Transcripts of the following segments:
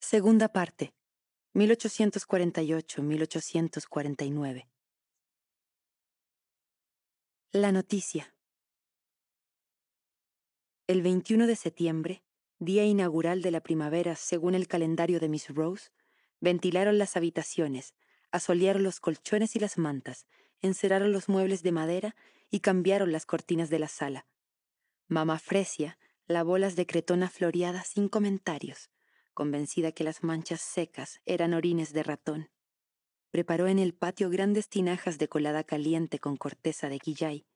Segunda parte, 1848-1849. La noticia. El 21 de septiembre, día inaugural de la primavera según el calendario de Miss Rose, ventilaron las habitaciones, asolearon los colchones y las mantas, enceraron los muebles de madera y cambiaron las cortinas de la sala. Mamá Fresia lavó las de cretona floreada sin comentarios, convencida que las manchas secas eran orines de ratón. Preparó en el patio grandes tinajas de colada caliente con corteza de guillay.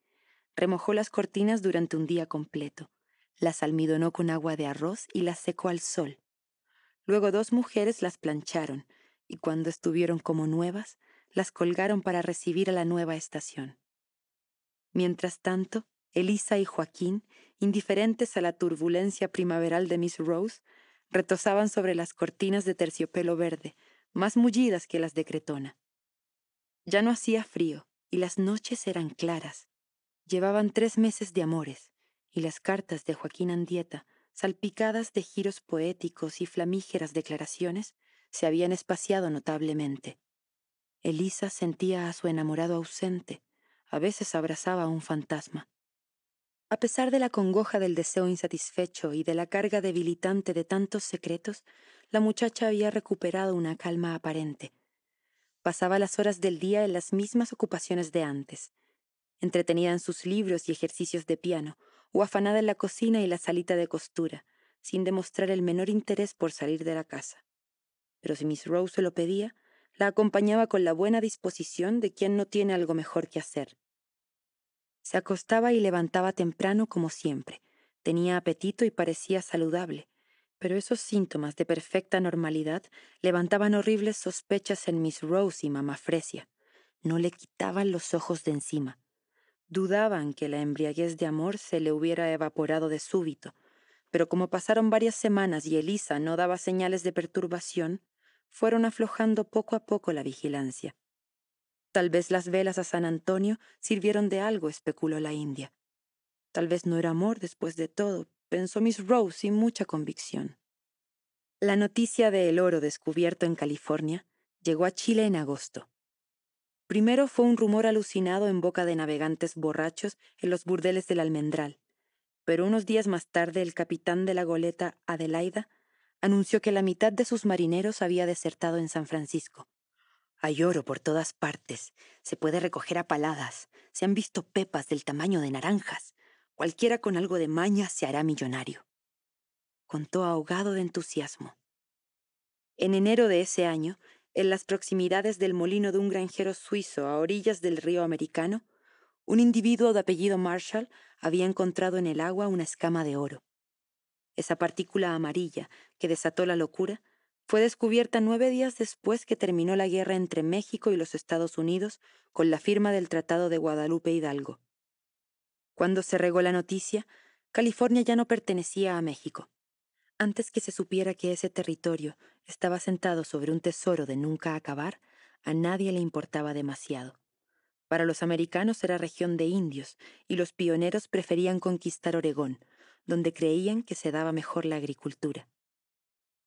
Remojó las cortinas durante un día completo. Las almidonó con agua de arroz y las secó al sol. Luego dos mujeres las plancharon y cuando estuvieron como nuevas, las colgaron para recibir a la nueva estación. Mientras tanto, Elisa y Joaquín, indiferentes a la turbulencia primaveral de Miss Rose, retosaban sobre las cortinas de terciopelo verde, más mullidas que las de cretona. Ya no hacía frío y las noches eran claras. Llevaban tres meses de amores y las cartas de Joaquín Andieta, salpicadas de giros poéticos y flamígeras declaraciones, se habían espaciado notablemente. Elisa sentía a su enamorado ausente, a veces abrazaba a un fantasma. A pesar de la congoja del deseo insatisfecho y de la carga debilitante de tantos secretos, la muchacha había recuperado una calma aparente. Pasaba las horas del día en las mismas ocupaciones de antes, entretenida en sus libros y ejercicios de piano, o afanada en la cocina y la salita de costura, sin demostrar el menor interés por salir de la casa. Pero si Miss Rose lo pedía, la acompañaba con la buena disposición de quien no tiene algo mejor que hacer. Se acostaba y levantaba temprano como siempre. Tenía apetito y parecía saludable, pero esos síntomas de perfecta normalidad levantaban horribles sospechas en Miss Rose y mamá Fresia. No le quitaban los ojos de encima. Dudaban que la embriaguez de amor se le hubiera evaporado de súbito, pero como pasaron varias semanas y Elisa no daba señales de perturbación, fueron aflojando poco a poco la vigilancia. Tal vez las velas a San Antonio sirvieron de algo, especuló la India. Tal vez no era amor después de todo, pensó Miss Rose sin mucha convicción. La noticia del el oro descubierto en California llegó a Chile en agosto. Primero fue un rumor alucinado en boca de navegantes borrachos en los burdeles del Almendral, pero unos días más tarde el capitán de la goleta Adelaida anunció que la mitad de sus marineros había desertado en San Francisco hay oro por todas partes, se puede recoger a paladas, se han visto pepas del tamaño de naranjas. Cualquiera con algo de maña se hará millonario. Contó ahogado de entusiasmo. En enero de ese año, en las proximidades del molino de un granjero suizo a orillas del río americano, un individuo de apellido Marshall había encontrado en el agua una escama de oro. Esa partícula amarilla que desató la locura fue descubierta nueve días después que terminó la guerra entre México y los Estados Unidos con la firma del Tratado de Guadalupe Hidalgo. Cuando se regó la noticia, California ya no pertenecía a México. Antes que se supiera que ese territorio estaba sentado sobre un tesoro de nunca acabar, a nadie le importaba demasiado. Para los americanos era región de indios, y los pioneros preferían conquistar Oregón, donde creían que se daba mejor la agricultura.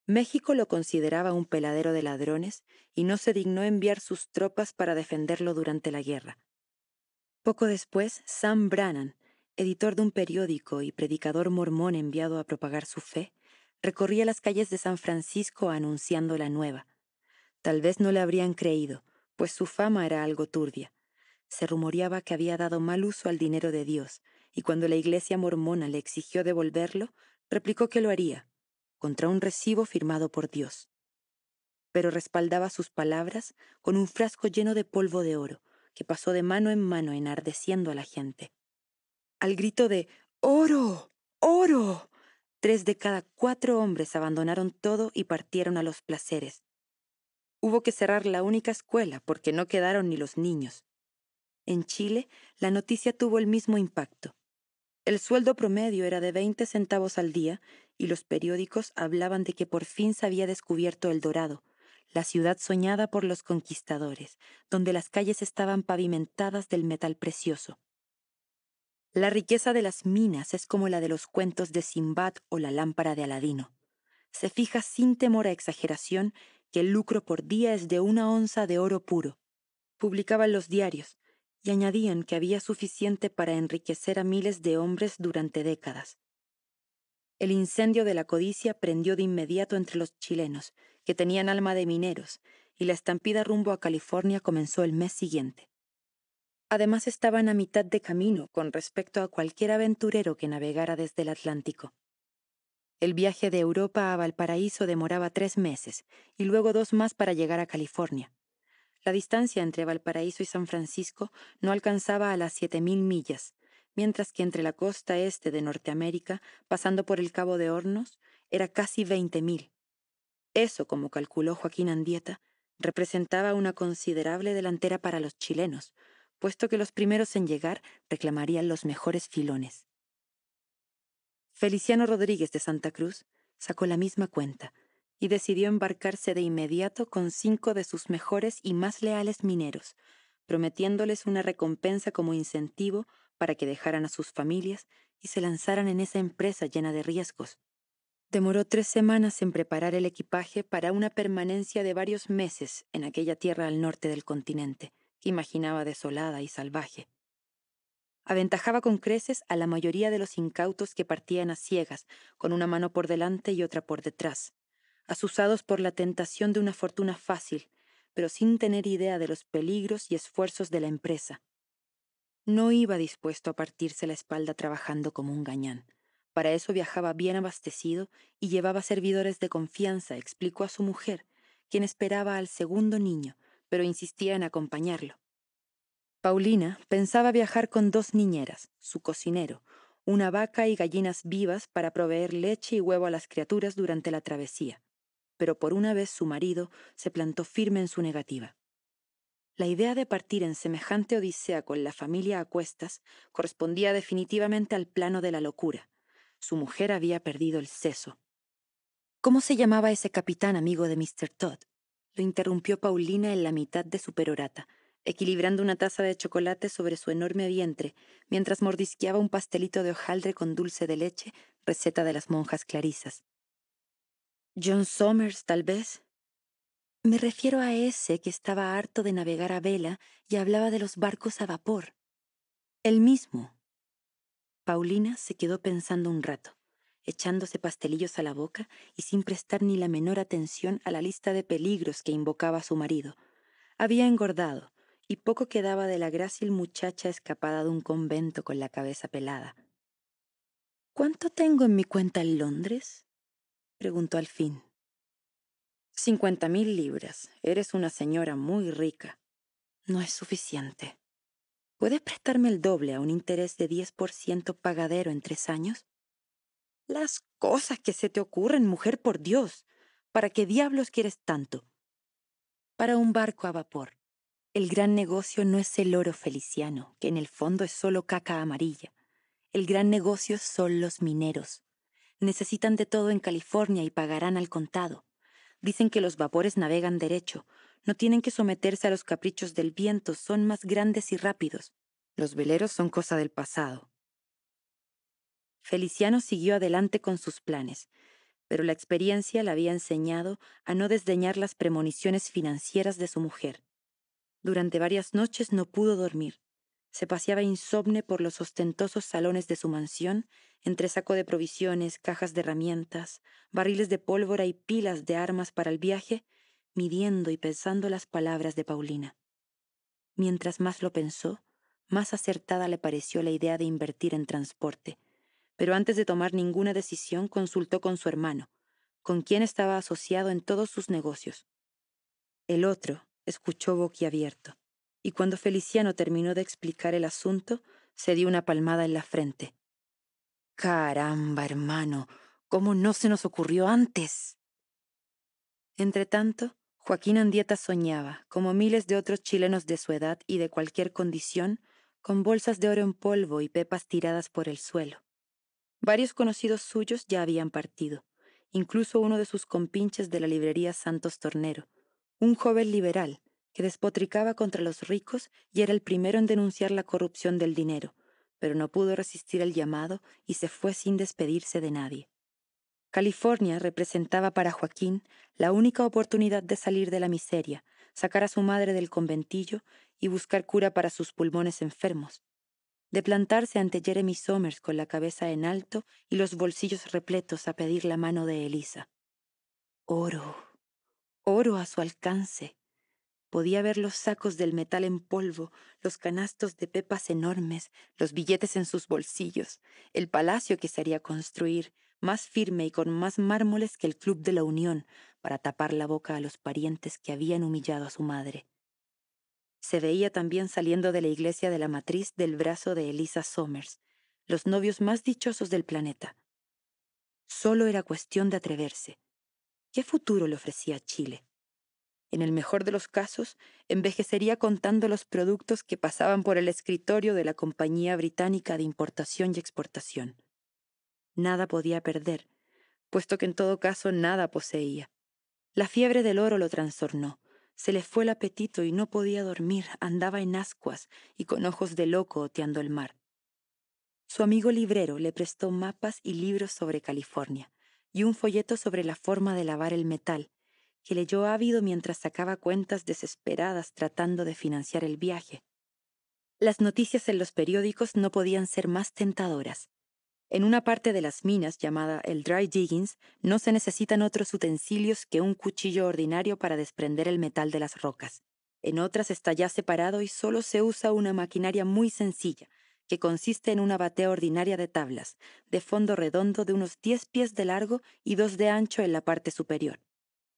México lo consideraba un peladero de ladrones y no se dignó enviar sus tropas para defenderlo durante la guerra. Poco después, Sam Brannan, editor de un periódico y predicador mormón enviado a propagar su fe, recorría las calles de San Francisco anunciando la nueva. Tal vez no le habrían creído, pues su fama era algo turbia. Se rumoreaba que había dado mal uso al dinero de Dios, y cuando la iglesia mormona le exigió devolverlo, replicó que lo haría, contra un recibo firmado por Dios. Pero respaldaba sus palabras con un frasco lleno de polvo de oro, que pasó de mano en mano enardeciendo a la gente. Al grito de ¡Oro! ¡Oro! Tres de cada cuatro hombres abandonaron todo y partieron a los placeres. Hubo que cerrar la única escuela porque no quedaron ni los niños. En Chile, la noticia tuvo el mismo impacto. El sueldo promedio era de 20 centavos al día y los periódicos hablaban de que por fin se había descubierto El Dorado, la ciudad soñada por los conquistadores, donde las calles estaban pavimentadas del metal precioso. La riqueza de las minas es como la de los cuentos de Simbad o la lámpara de Aladino. Se fija sin temor a exageración que el lucro por día es de una onza de oro puro. Publicaban los diarios y añadían que había suficiente para enriquecer a miles de hombres durante décadas. El incendio de la codicia prendió de inmediato entre los chilenos, que tenían alma de mineros, y la estampida rumbo a California comenzó el mes siguiente. Además estaban a mitad de camino con respecto a cualquier aventurero que navegara desde el Atlántico. El viaje de Europa a Valparaíso demoraba tres meses y luego dos más para llegar a California. La distancia entre Valparaíso y San Francisco no alcanzaba a las mil millas, mientras que entre la costa este de Norteamérica, pasando por el Cabo de Hornos, era casi 20.000. Eso, como calculó Joaquín Andieta, representaba una considerable delantera para los chilenos, puesto que los primeros en llegar reclamarían los mejores filones. Feliciano Rodríguez de Santa Cruz sacó la misma cuenta y decidió embarcarse de inmediato con cinco de sus mejores y más leales mineros, prometiéndoles una recompensa como incentivo para que dejaran a sus familias y se lanzaran en esa empresa llena de riesgos. Demoró tres semanas en preparar el equipaje para una permanencia de varios meses en aquella tierra al norte del continente, que imaginaba desolada y salvaje. Aventajaba con creces a la mayoría de los incautos que partían a ciegas, con una mano por delante y otra por detrás, asusados por la tentación de una fortuna fácil, pero sin tener idea de los peligros y esfuerzos de la empresa. No iba dispuesto a partirse la espalda trabajando como un gañán. Para eso viajaba bien abastecido y llevaba servidores de confianza, explicó a su mujer, quien esperaba al segundo niño, pero insistía en acompañarlo. Paulina pensaba viajar con dos niñeras, su cocinero, una vaca y gallinas vivas para proveer leche y huevo a las criaturas durante la travesía. Pero por una vez su marido se plantó firme en su negativa. La idea de partir en semejante odisea con la familia a cuestas correspondía definitivamente al plano de la locura. Su mujer había perdido el seso. ¿Cómo se llamaba ese capitán amigo de Mr. Todd? Lo interrumpió Paulina en la mitad de su perorata, equilibrando una taza de chocolate sobre su enorme vientre, mientras mordisqueaba un pastelito de hojaldre con dulce de leche, receta de las monjas clarisas. John Somers, tal vez, me refiero a ese que estaba harto de navegar a vela y hablaba de los barcos a vapor. El mismo. Paulina se quedó pensando un rato, echándose pastelillos a la boca y sin prestar ni la menor atención a la lista de peligros que invocaba su marido. Había engordado, y poco quedaba de la grácil muchacha escapada de un convento con la cabeza pelada. ¿Cuánto tengo en mi cuenta en Londres? preguntó al fin. 50.000 mil libras. Eres una señora muy rica. No es suficiente. ¿Puedes prestarme el doble a un interés de 10% pagadero en tres años? Las cosas que se te ocurren, mujer, por Dios. ¿Para qué diablos quieres tanto? Para un barco a vapor. El gran negocio no es el oro feliciano, que en el fondo es solo caca amarilla. El gran negocio son los mineros. Necesitan de todo en California y pagarán al contado. Dicen que los vapores navegan derecho, no tienen que someterse a los caprichos del viento, son más grandes y rápidos. Los veleros son cosa del pasado. Feliciano siguió adelante con sus planes, pero la experiencia le había enseñado a no desdeñar las premoniciones financieras de su mujer. Durante varias noches no pudo dormir se paseaba insomne por los ostentosos salones de su mansión, entre saco de provisiones, cajas de herramientas, barriles de pólvora y pilas de armas para el viaje, midiendo y pensando las palabras de Paulina. Mientras más lo pensó, más acertada le pareció la idea de invertir en transporte, pero antes de tomar ninguna decisión consultó con su hermano, con quien estaba asociado en todos sus negocios. El otro escuchó boquiabierto y cuando Feliciano terminó de explicar el asunto, se dio una palmada en la frente. Caramba, hermano, ¿cómo no se nos ocurrió antes? Entretanto, Joaquín Andieta soñaba, como miles de otros chilenos de su edad y de cualquier condición, con bolsas de oro en polvo y pepas tiradas por el suelo. Varios conocidos suyos ya habían partido, incluso uno de sus compinches de la librería Santos Tornero, un joven liberal, que despotricaba contra los ricos y era el primero en denunciar la corrupción del dinero, pero no pudo resistir el llamado y se fue sin despedirse de nadie. California representaba para Joaquín la única oportunidad de salir de la miseria, sacar a su madre del conventillo y buscar cura para sus pulmones enfermos, de plantarse ante Jeremy Somers con la cabeza en alto y los bolsillos repletos a pedir la mano de Elisa. Oro, oro a su alcance, Podía ver los sacos del metal en polvo, los canastos de pepas enormes, los billetes en sus bolsillos, el palacio que se haría construir, más firme y con más mármoles que el Club de la Unión, para tapar la boca a los parientes que habían humillado a su madre. Se veía también saliendo de la iglesia de la matriz del brazo de Elisa Somers, los novios más dichosos del planeta. Solo era cuestión de atreverse. ¿Qué futuro le ofrecía Chile? En el mejor de los casos, envejecería contando los productos que pasaban por el escritorio de la Compañía Británica de Importación y Exportación. Nada podía perder, puesto que en todo caso nada poseía. La fiebre del oro lo trastornó. Se le fue el apetito y no podía dormir, andaba en ascuas y con ojos de loco oteando el mar. Su amigo librero le prestó mapas y libros sobre California y un folleto sobre la forma de lavar el metal, que leyó ávido mientras sacaba cuentas desesperadas tratando de financiar el viaje. Las noticias en los periódicos no podían ser más tentadoras. En una parte de las minas llamada el Dry Diggings no se necesitan otros utensilios que un cuchillo ordinario para desprender el metal de las rocas. En otras está ya separado y solo se usa una maquinaria muy sencilla, que consiste en una batea ordinaria de tablas, de fondo redondo de unos 10 pies de largo y 2 de ancho en la parte superior.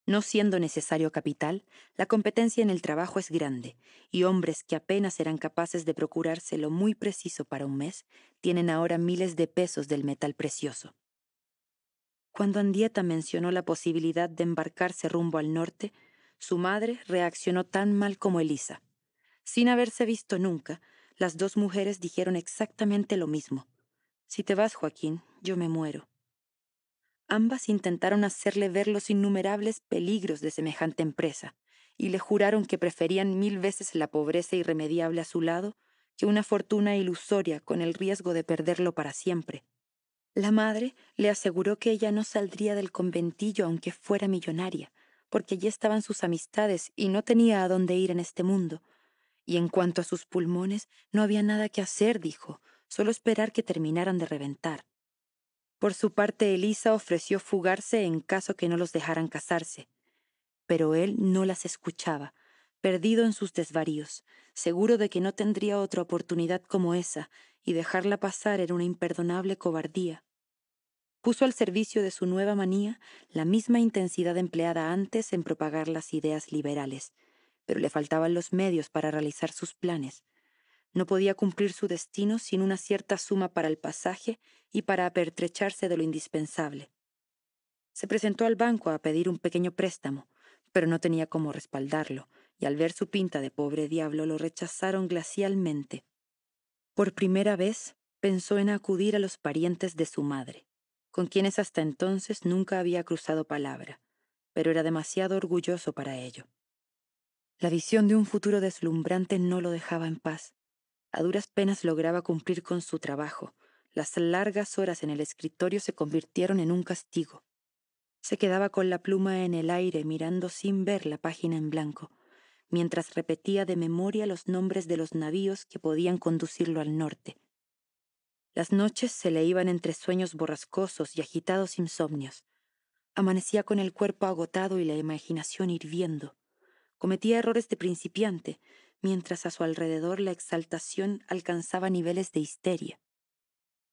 No siendo necesario capital, la competencia en el trabajo es grande, y hombres que apenas eran capaces de procurarse lo muy preciso para un mes, tienen ahora miles de pesos del metal precioso. Cuando Andieta mencionó la posibilidad de embarcarse rumbo al norte, su madre reaccionó tan mal como Elisa. Sin haberse visto nunca, las dos mujeres dijeron exactamente lo mismo. Si te vas, Joaquín, yo me muero. Ambas intentaron hacerle ver los innumerables peligros de semejante empresa, y le juraron que preferían mil veces la pobreza irremediable a su lado que una fortuna ilusoria con el riesgo de perderlo para siempre. La madre le aseguró que ella no saldría del conventillo aunque fuera millonaria, porque allí estaban sus amistades y no tenía a dónde ir en este mundo. Y en cuanto a sus pulmones, no había nada que hacer, dijo, solo esperar que terminaran de reventar. Por su parte, Elisa ofreció fugarse en caso que no los dejaran casarse, pero él no las escuchaba, perdido en sus desvaríos, seguro de que no tendría otra oportunidad como esa, y dejarla pasar era una imperdonable cobardía. Puso al servicio de su nueva manía la misma intensidad empleada antes en propagar las ideas liberales, pero le faltaban los medios para realizar sus planes. No podía cumplir su destino sin una cierta suma para el pasaje y para apertrecharse de lo indispensable. Se presentó al banco a pedir un pequeño préstamo, pero no tenía cómo respaldarlo, y al ver su pinta de pobre diablo lo rechazaron glacialmente. Por primera vez pensó en acudir a los parientes de su madre, con quienes hasta entonces nunca había cruzado palabra, pero era demasiado orgulloso para ello. La visión de un futuro deslumbrante no lo dejaba en paz, a duras penas lograba cumplir con su trabajo. Las largas horas en el escritorio se convirtieron en un castigo. Se quedaba con la pluma en el aire mirando sin ver la página en blanco, mientras repetía de memoria los nombres de los navíos que podían conducirlo al norte. Las noches se le iban entre sueños borrascosos y agitados insomnios. Amanecía con el cuerpo agotado y la imaginación hirviendo. Cometía errores de principiante, mientras a su alrededor la exaltación alcanzaba niveles de histeria.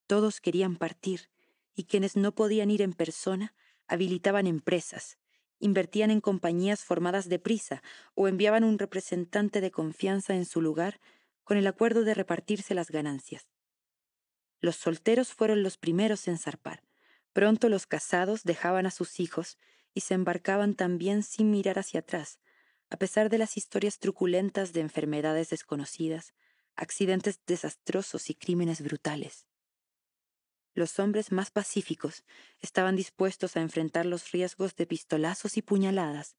Todos querían partir, y quienes no podían ir en persona habilitaban empresas, invertían en compañías formadas de prisa o enviaban un representante de confianza en su lugar con el acuerdo de repartirse las ganancias. Los solteros fueron los primeros en zarpar. Pronto los casados dejaban a sus hijos y se embarcaban también sin mirar hacia atrás, a pesar de las historias truculentas de enfermedades desconocidas, accidentes desastrosos y crímenes brutales. Los hombres más pacíficos estaban dispuestos a enfrentar los riesgos de pistolazos y puñaladas.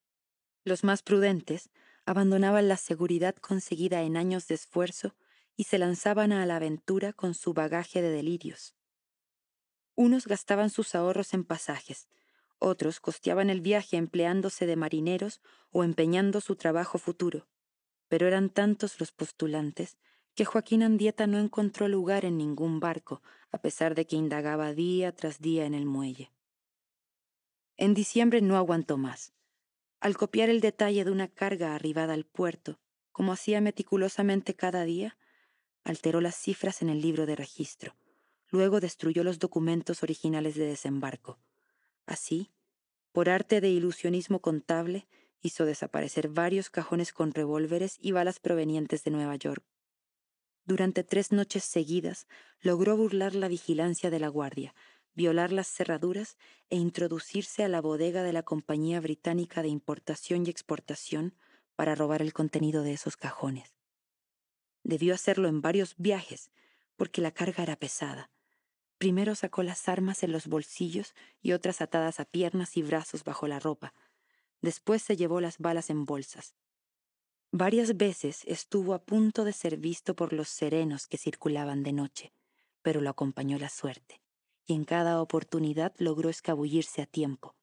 Los más prudentes abandonaban la seguridad conseguida en años de esfuerzo y se lanzaban a la aventura con su bagaje de delirios. Unos gastaban sus ahorros en pasajes, otros costeaban el viaje empleándose de marineros o empeñando su trabajo futuro. Pero eran tantos los postulantes que Joaquín Andieta no encontró lugar en ningún barco, a pesar de que indagaba día tras día en el muelle. En diciembre no aguantó más. Al copiar el detalle de una carga arribada al puerto, como hacía meticulosamente cada día, alteró las cifras en el libro de registro. Luego destruyó los documentos originales de desembarco. Así, por arte de ilusionismo contable, hizo desaparecer varios cajones con revólveres y balas provenientes de Nueva York. Durante tres noches seguidas, logró burlar la vigilancia de la guardia, violar las cerraduras e introducirse a la bodega de la Compañía Británica de Importación y Exportación para robar el contenido de esos cajones. Debió hacerlo en varios viajes, porque la carga era pesada, Primero sacó las armas en los bolsillos y otras atadas a piernas y brazos bajo la ropa. Después se llevó las balas en bolsas. Varias veces estuvo a punto de ser visto por los serenos que circulaban de noche, pero lo acompañó la suerte, y en cada oportunidad logró escabullirse a tiempo.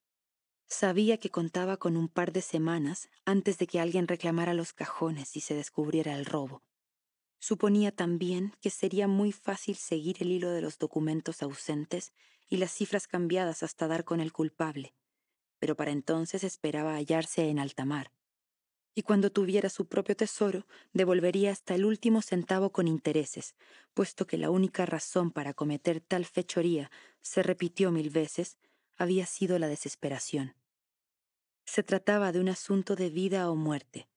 Sabía que contaba con un par de semanas antes de que alguien reclamara los cajones y se descubriera el robo. Suponía también que sería muy fácil seguir el hilo de los documentos ausentes y las cifras cambiadas hasta dar con el culpable, pero para entonces esperaba hallarse en alta mar. Y cuando tuviera su propio tesoro, devolvería hasta el último centavo con intereses, puesto que la única razón para cometer tal fechoría, se repitió mil veces, había sido la desesperación. Se trataba de un asunto de vida o muerte.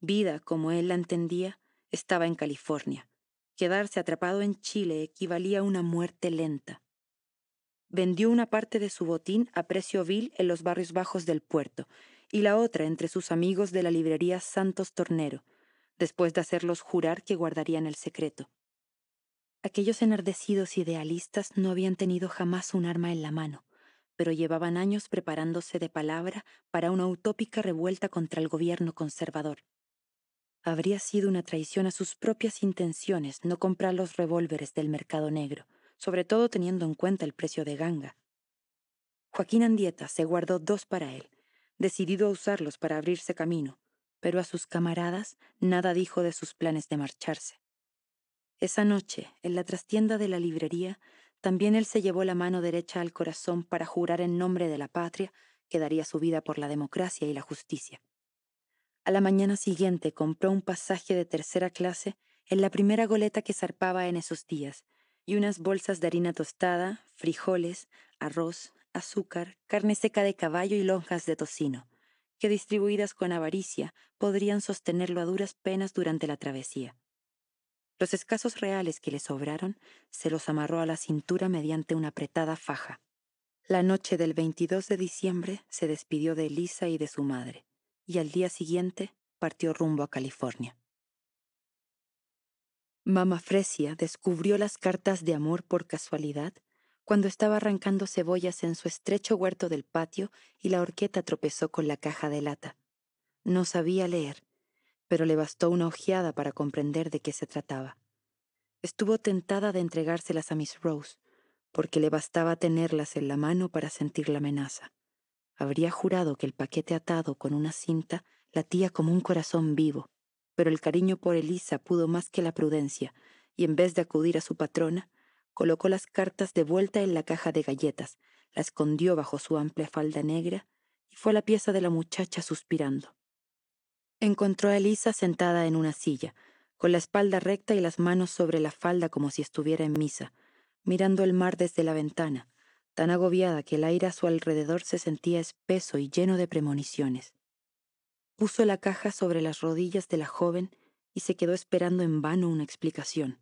Vida, como él la entendía, estaba en California. Quedarse atrapado en Chile equivalía a una muerte lenta. Vendió una parte de su botín a precio vil en los barrios bajos del puerto y la otra entre sus amigos de la librería Santos Tornero, después de hacerlos jurar que guardarían el secreto. Aquellos enardecidos idealistas no habían tenido jamás un arma en la mano, pero llevaban años preparándose de palabra para una utópica revuelta contra el gobierno conservador. Habría sido una traición a sus propias intenciones no comprar los revólveres del mercado negro, sobre todo teniendo en cuenta el precio de ganga. Joaquín Andieta se guardó dos para él, decidido a usarlos para abrirse camino, pero a sus camaradas nada dijo de sus planes de marcharse. Esa noche, en la trastienda de la librería, también él se llevó la mano derecha al corazón para jurar en nombre de la patria que daría su vida por la democracia y la justicia. A la mañana siguiente compró un pasaje de tercera clase en la primera goleta que zarpaba en esos días, y unas bolsas de harina tostada, frijoles, arroz, azúcar, carne seca de caballo y lonjas de tocino, que distribuidas con avaricia podrían sostenerlo a duras penas durante la travesía. Los escasos reales que le sobraron se los amarró a la cintura mediante una apretada faja. La noche del 22 de diciembre se despidió de Elisa y de su madre y al día siguiente partió rumbo a California. Mama Fresia descubrió las cartas de amor por casualidad cuando estaba arrancando cebollas en su estrecho huerto del patio y la horqueta tropezó con la caja de lata. No sabía leer, pero le bastó una ojeada para comprender de qué se trataba. Estuvo tentada de entregárselas a Miss Rose, porque le bastaba tenerlas en la mano para sentir la amenaza. Habría jurado que el paquete atado con una cinta latía como un corazón vivo, pero el cariño por Elisa pudo más que la prudencia, y en vez de acudir a su patrona, colocó las cartas de vuelta en la caja de galletas, la escondió bajo su amplia falda negra y fue a la pieza de la muchacha suspirando. Encontró a Elisa sentada en una silla, con la espalda recta y las manos sobre la falda como si estuviera en misa, mirando el mar desde la ventana, tan agobiada que el aire a su alrededor se sentía espeso y lleno de premoniciones. Puso la caja sobre las rodillas de la joven y se quedó esperando en vano una explicación.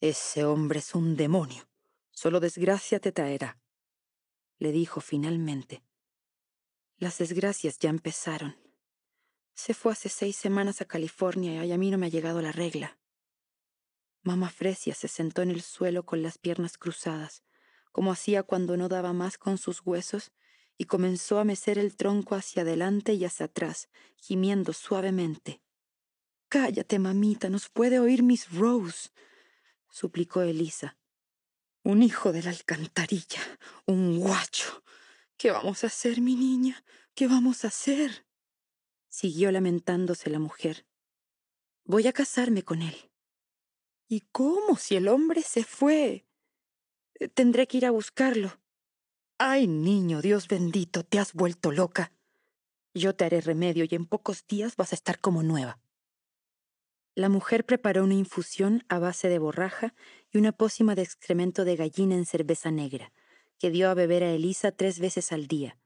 Ese hombre es un demonio. Solo desgracia te traerá, le dijo finalmente. Las desgracias ya empezaron. Se fue hace seis semanas a California y a mí no me ha llegado la regla. Mamá Fresia se sentó en el suelo con las piernas cruzadas, como hacía cuando no daba más con sus huesos, y comenzó a mecer el tronco hacia adelante y hacia atrás, gimiendo suavemente. Cállate, mamita, nos puede oír Miss Rose, suplicó Elisa. Un hijo de la alcantarilla, un guacho. ¿Qué vamos a hacer, mi niña? ¿Qué vamos a hacer? siguió lamentándose la mujer. Voy a casarme con él. ¿Y cómo si el hombre se fue? Eh, tendré que ir a buscarlo. Ay, niño, Dios bendito, te has vuelto loca. Yo te haré remedio y en pocos días vas a estar como nueva. La mujer preparó una infusión a base de borraja y una pócima de excremento de gallina en cerveza negra, que dio a beber a Elisa tres veces al día.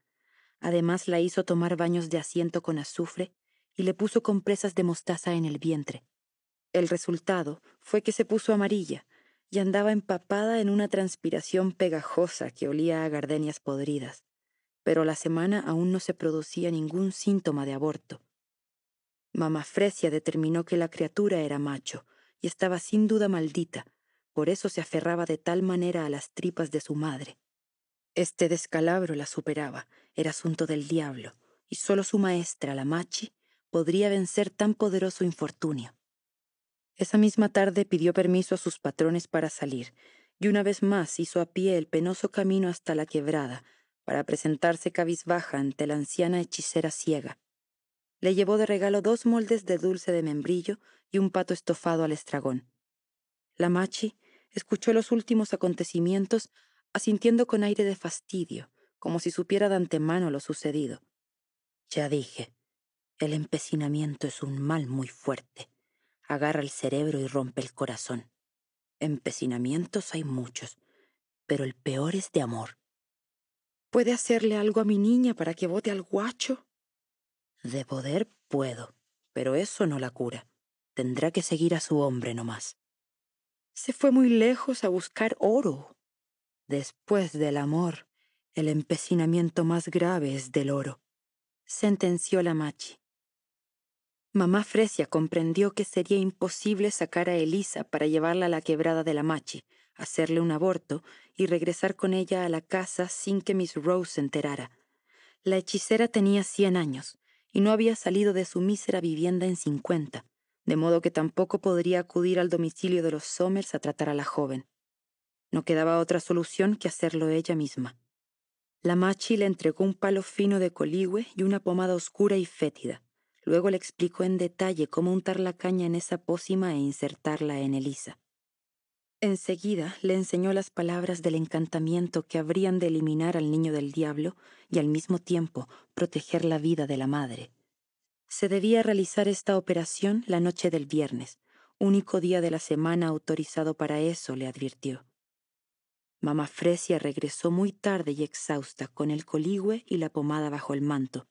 Además la hizo tomar baños de asiento con azufre y le puso compresas de mostaza en el vientre. El resultado fue que se puso amarilla, y andaba empapada en una transpiración pegajosa que olía a gardenias podridas, pero la semana aún no se producía ningún síntoma de aborto. Mamá Fresia determinó que la criatura era macho y estaba sin duda maldita, por eso se aferraba de tal manera a las tripas de su madre. Este descalabro la superaba, era asunto del diablo, y solo su maestra, la Machi, podría vencer tan poderoso infortunio. Esa misma tarde pidió permiso a sus patrones para salir, y una vez más hizo a pie el penoso camino hasta la quebrada, para presentarse cabizbaja ante la anciana hechicera ciega. Le llevó de regalo dos moldes de dulce de membrillo y un pato estofado al estragón. La machi escuchó los últimos acontecimientos asintiendo con aire de fastidio, como si supiera de antemano lo sucedido. Ya dije, el empecinamiento es un mal muy fuerte agarra el cerebro y rompe el corazón. Empecinamientos hay muchos, pero el peor es de amor. ¿Puede hacerle algo a mi niña para que vote al guacho? De poder puedo, pero eso no la cura. Tendrá que seguir a su hombre nomás. Se fue muy lejos a buscar oro. Después del amor, el empecinamiento más grave es del oro, sentenció la machi. Mamá Fresia comprendió que sería imposible sacar a Elisa para llevarla a la quebrada de la Machi, hacerle un aborto y regresar con ella a la casa sin que Miss Rose se enterara. La hechicera tenía cien años y no había salido de su mísera vivienda en cincuenta, de modo que tampoco podría acudir al domicilio de los Somers a tratar a la joven. No quedaba otra solución que hacerlo ella misma. La Machi le entregó un palo fino de coligüe y una pomada oscura y fétida. Luego le explicó en detalle cómo untar la caña en esa pócima e insertarla en Elisa. Enseguida le enseñó las palabras del encantamiento que habrían de eliminar al niño del diablo y al mismo tiempo proteger la vida de la madre. Se debía realizar esta operación la noche del viernes, único día de la semana autorizado para eso, le advirtió. Mamá Fresia regresó muy tarde y exhausta, con el coligüe y la pomada bajo el manto.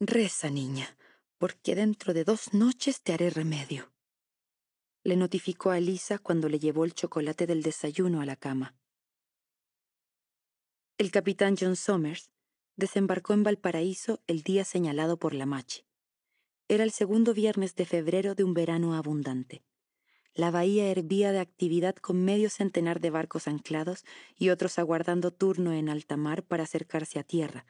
Reza, niña, porque dentro de dos noches te haré remedio. Le notificó a Elisa cuando le llevó el chocolate del desayuno a la cama. El capitán John Somers desembarcó en Valparaíso el día señalado por la mache. Era el segundo viernes de febrero de un verano abundante. La bahía hervía de actividad con medio centenar de barcos anclados y otros aguardando turno en alta mar para acercarse a tierra,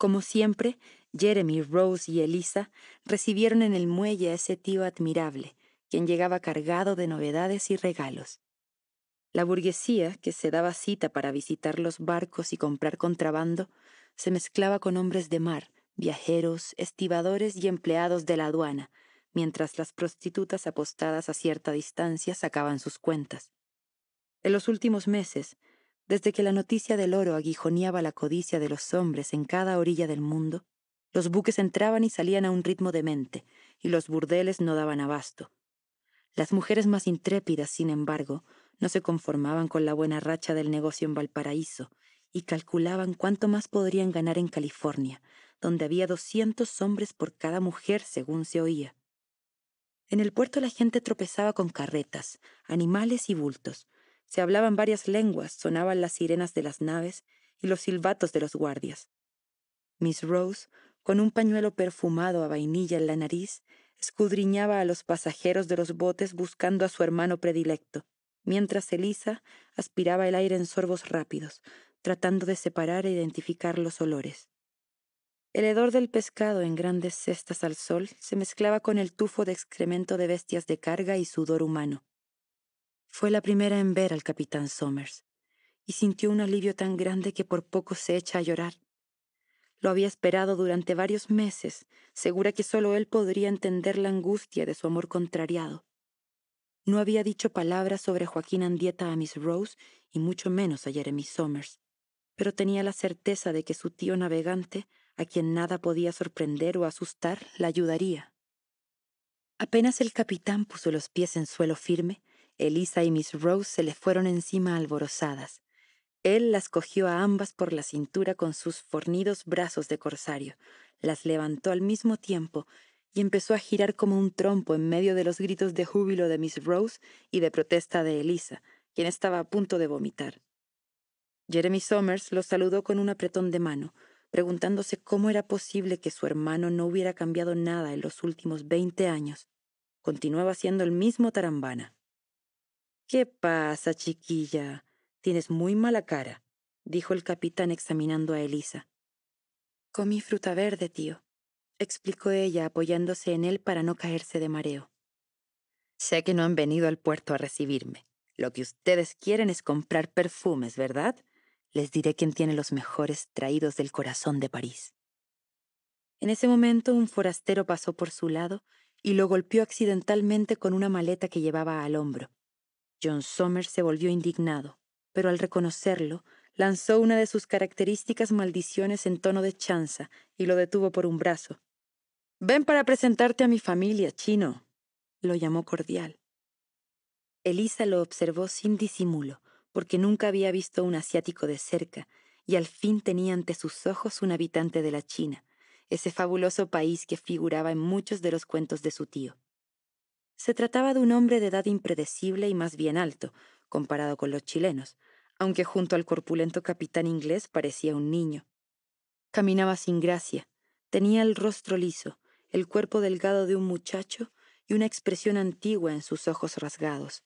como siempre, Jeremy, Rose y Elisa recibieron en el muelle a ese tío admirable, quien llegaba cargado de novedades y regalos. La burguesía, que se daba cita para visitar los barcos y comprar contrabando, se mezclaba con hombres de mar, viajeros, estibadores y empleados de la aduana, mientras las prostitutas apostadas a cierta distancia sacaban sus cuentas. En los últimos meses, desde que la noticia del oro aguijoneaba la codicia de los hombres en cada orilla del mundo, los buques entraban y salían a un ritmo demente, y los burdeles no daban abasto. Las mujeres más intrépidas, sin embargo, no se conformaban con la buena racha del negocio en Valparaíso, y calculaban cuánto más podrían ganar en California, donde había 200 hombres por cada mujer, según se oía. En el puerto la gente tropezaba con carretas, animales y bultos, se hablaban varias lenguas, sonaban las sirenas de las naves y los silbatos de los guardias. Miss Rose, con un pañuelo perfumado a vainilla en la nariz, escudriñaba a los pasajeros de los botes buscando a su hermano predilecto, mientras Elisa aspiraba el aire en sorbos rápidos, tratando de separar e identificar los olores. El hedor del pescado en grandes cestas al sol se mezclaba con el tufo de excremento de bestias de carga y sudor humano. Fue la primera en ver al capitán Somers, y sintió un alivio tan grande que por poco se echa a llorar. Lo había esperado durante varios meses, segura que solo él podría entender la angustia de su amor contrariado. No había dicho palabras sobre Joaquín Andieta a Miss Rose y mucho menos a Jeremy Somers, pero tenía la certeza de que su tío navegante, a quien nada podía sorprender o asustar, la ayudaría. Apenas el capitán puso los pies en suelo firme, Elisa y Miss Rose se le fueron encima alborozadas. Él las cogió a ambas por la cintura con sus fornidos brazos de corsario, las levantó al mismo tiempo y empezó a girar como un trompo en medio de los gritos de júbilo de Miss Rose y de protesta de Elisa, quien estaba a punto de vomitar. Jeremy Somers los saludó con un apretón de mano, preguntándose cómo era posible que su hermano no hubiera cambiado nada en los últimos veinte años. Continuaba siendo el mismo tarambana. ¿Qué pasa, chiquilla? Tienes muy mala cara, dijo el capitán examinando a Elisa. Comí fruta verde, tío, explicó ella apoyándose en él para no caerse de mareo. Sé que no han venido al puerto a recibirme. Lo que ustedes quieren es comprar perfumes, ¿verdad? Les diré quién tiene los mejores traídos del corazón de París. En ese momento un forastero pasó por su lado y lo golpeó accidentalmente con una maleta que llevaba al hombro. John Somers se volvió indignado, pero al reconocerlo, lanzó una de sus características maldiciones en tono de chanza y lo detuvo por un brazo. Ven para presentarte a mi familia, chino, lo llamó cordial. Elisa lo observó sin disimulo, porque nunca había visto un asiático de cerca, y al fin tenía ante sus ojos un habitante de la China, ese fabuloso país que figuraba en muchos de los cuentos de su tío. Se trataba de un hombre de edad impredecible y más bien alto, comparado con los chilenos, aunque junto al corpulento capitán inglés parecía un niño. Caminaba sin gracia, tenía el rostro liso, el cuerpo delgado de un muchacho y una expresión antigua en sus ojos rasgados.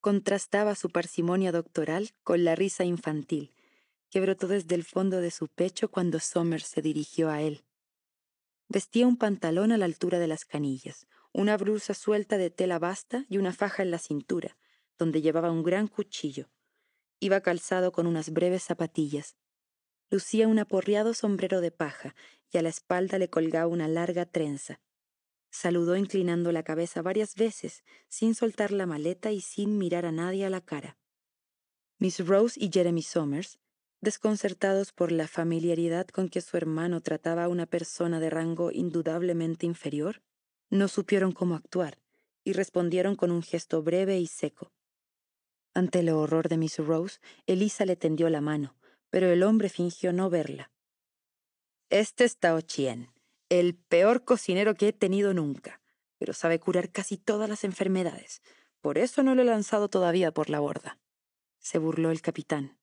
Contrastaba su parsimonia doctoral con la risa infantil, que brotó desde el fondo de su pecho cuando Somers se dirigió a él. Vestía un pantalón a la altura de las canillas, una blusa suelta de tela basta y una faja en la cintura, donde llevaba un gran cuchillo. Iba calzado con unas breves zapatillas. Lucía un aporreado sombrero de paja y a la espalda le colgaba una larga trenza. Saludó inclinando la cabeza varias veces, sin soltar la maleta y sin mirar a nadie a la cara. Miss Rose y Jeremy Somers, desconcertados por la familiaridad con que su hermano trataba a una persona de rango indudablemente inferior, no supieron cómo actuar y respondieron con un gesto breve y seco. Ante el horror de Miss Rose, Elisa le tendió la mano, pero el hombre fingió no verla. Este es Tao Chien, el peor cocinero que he tenido nunca, pero sabe curar casi todas las enfermedades. Por eso no lo he lanzado todavía por la borda. Se burló el capitán.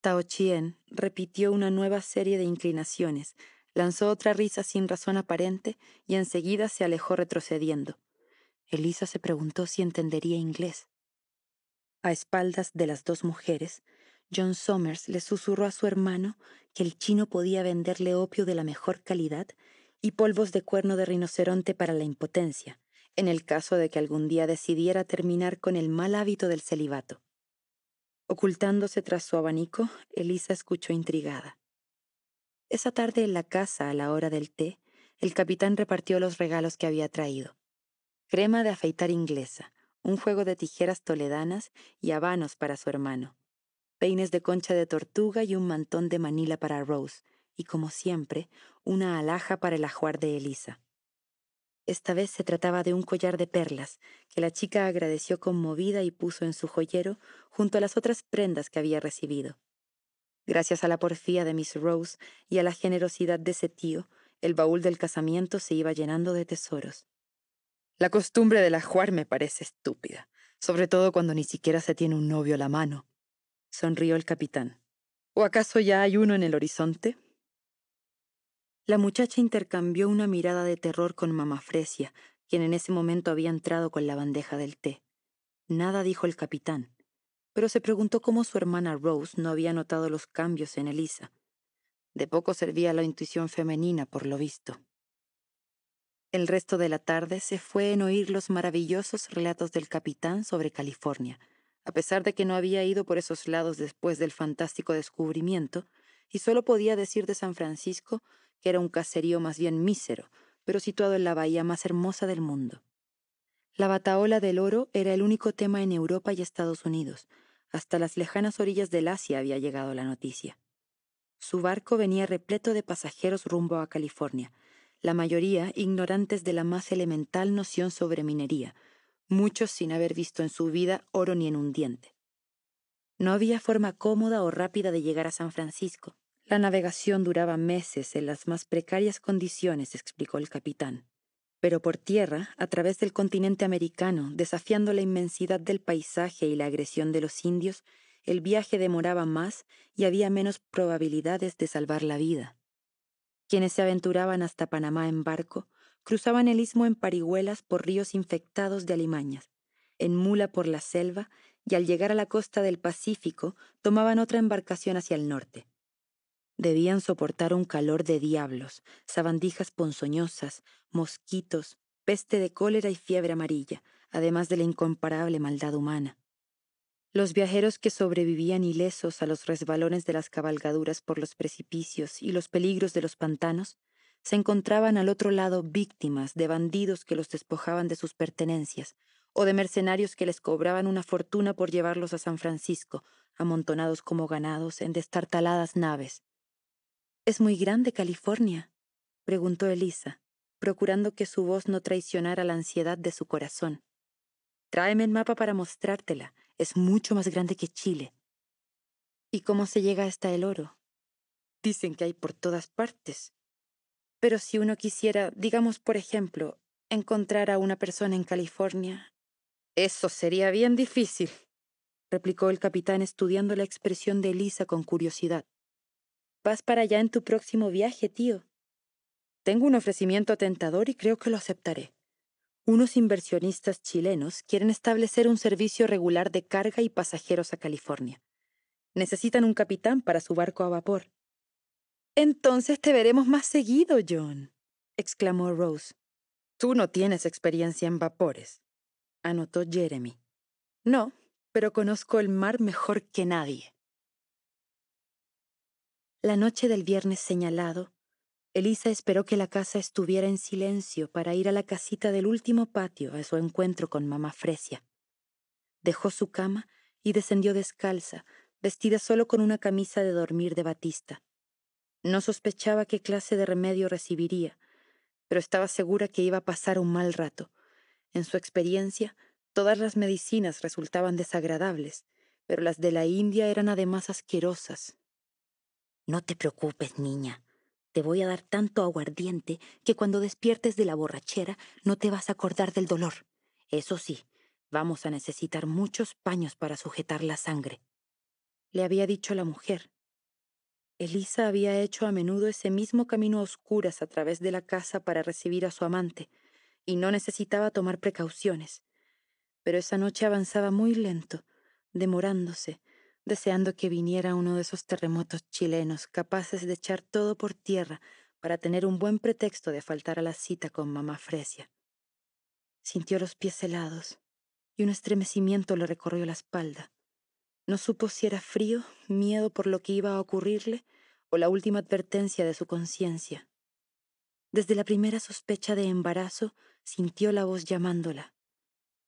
Tao Chien repitió una nueva serie de inclinaciones, lanzó otra risa sin razón aparente y enseguida se alejó retrocediendo. Elisa se preguntó si entendería inglés. A espaldas de las dos mujeres, John Somers le susurró a su hermano que el chino podía venderle opio de la mejor calidad y polvos de cuerno de rinoceronte para la impotencia, en el caso de que algún día decidiera terminar con el mal hábito del celibato. Ocultándose tras su abanico, Elisa escuchó intrigada. Esa tarde en la casa, a la hora del té, el capitán repartió los regalos que había traído. Crema de afeitar inglesa, un juego de tijeras toledanas y habanos para su hermano, peines de concha de tortuga y un mantón de manila para Rose, y como siempre, una alhaja para el ajuar de Elisa. Esta vez se trataba de un collar de perlas, que la chica agradeció conmovida y puso en su joyero junto a las otras prendas que había recibido. Gracias a la porfía de Miss Rose y a la generosidad de ese tío, el baúl del casamiento se iba llenando de tesoros. La costumbre del ajuar me parece estúpida, sobre todo cuando ni siquiera se tiene un novio a la mano. Sonrió el capitán. ¿O acaso ya hay uno en el horizonte? La muchacha intercambió una mirada de terror con mamá Fresia, quien en ese momento había entrado con la bandeja del té. Nada dijo el capitán, pero se preguntó cómo su hermana Rose no había notado los cambios en Elisa. De poco servía la intuición femenina, por lo visto. El resto de la tarde se fue en oír los maravillosos relatos del capitán sobre California, a pesar de que no había ido por esos lados después del fantástico descubrimiento, y solo podía decir de San Francisco que era un caserío más bien mísero, pero situado en la bahía más hermosa del mundo. La bataola del oro era el único tema en Europa y Estados Unidos, hasta las lejanas orillas del Asia había llegado la noticia. Su barco venía repleto de pasajeros rumbo a California, la mayoría ignorantes de la más elemental noción sobre minería, muchos sin haber visto en su vida oro ni en un diente. No había forma cómoda o rápida de llegar a San Francisco. La navegación duraba meses en las más precarias condiciones, explicó el capitán pero por tierra, a través del continente americano, desafiando la inmensidad del paisaje y la agresión de los indios, el viaje demoraba más y había menos probabilidades de salvar la vida. Quienes se aventuraban hasta Panamá en barco, cruzaban el istmo en parihuelas por ríos infectados de alimañas, en mula por la selva y al llegar a la costa del Pacífico tomaban otra embarcación hacia el norte. Debían soportar un calor de diablos, sabandijas ponzoñosas, mosquitos, peste de cólera y fiebre amarilla, además de la incomparable maldad humana. Los viajeros que sobrevivían ilesos a los resbalones de las cabalgaduras por los precipicios y los peligros de los pantanos, se encontraban al otro lado víctimas de bandidos que los despojaban de sus pertenencias, o de mercenarios que les cobraban una fortuna por llevarlos a San Francisco, amontonados como ganados en destartaladas naves. ¿Es muy grande California? preguntó Elisa, procurando que su voz no traicionara la ansiedad de su corazón. Tráeme el mapa para mostrártela. Es mucho más grande que Chile. ¿Y cómo se llega hasta el oro? Dicen que hay por todas partes. Pero si uno quisiera, digamos por ejemplo, encontrar a una persona en California... Eso sería bien difícil, replicó el capitán estudiando la expresión de Elisa con curiosidad. Vas para allá en tu próximo viaje, tío. Tengo un ofrecimiento tentador y creo que lo aceptaré. Unos inversionistas chilenos quieren establecer un servicio regular de carga y pasajeros a California. Necesitan un capitán para su barco a vapor. Entonces te veremos más seguido, John, exclamó Rose. Tú no tienes experiencia en vapores, anotó Jeremy. No, pero conozco el mar mejor que nadie. La noche del viernes señalado, Elisa esperó que la casa estuviera en silencio para ir a la casita del último patio a su encuentro con mamá Fresia. Dejó su cama y descendió descalza, vestida solo con una camisa de dormir de batista. No sospechaba qué clase de remedio recibiría, pero estaba segura que iba a pasar un mal rato. En su experiencia, todas las medicinas resultaban desagradables, pero las de la India eran además asquerosas. No te preocupes, niña. Te voy a dar tanto aguardiente que cuando despiertes de la borrachera no te vas a acordar del dolor. Eso sí, vamos a necesitar muchos paños para sujetar la sangre. Le había dicho la mujer. Elisa había hecho a menudo ese mismo camino a oscuras a través de la casa para recibir a su amante, y no necesitaba tomar precauciones. Pero esa noche avanzaba muy lento, demorándose, deseando que viniera uno de esos terremotos chilenos capaces de echar todo por tierra para tener un buen pretexto de faltar a la cita con mamá Fresia. Sintió los pies helados y un estremecimiento le recorrió la espalda. No supo si era frío, miedo por lo que iba a ocurrirle o la última advertencia de su conciencia. Desde la primera sospecha de embarazo, sintió la voz llamándola.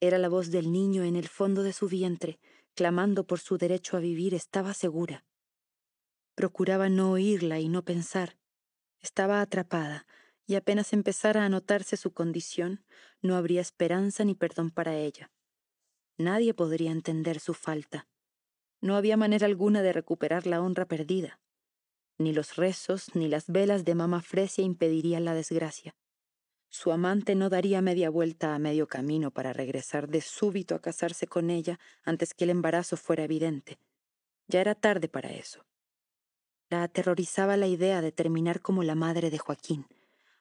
Era la voz del niño en el fondo de su vientre, clamando por su derecho a vivir, estaba segura. Procuraba no oírla y no pensar. Estaba atrapada, y apenas empezara a notarse su condición, no habría esperanza ni perdón para ella. Nadie podría entender su falta. No había manera alguna de recuperar la honra perdida. Ni los rezos ni las velas de mamá Fresia impedirían la desgracia. Su amante no daría media vuelta a medio camino para regresar de súbito a casarse con ella antes que el embarazo fuera evidente. Ya era tarde para eso. La aterrorizaba la idea de terminar como la madre de Joaquín,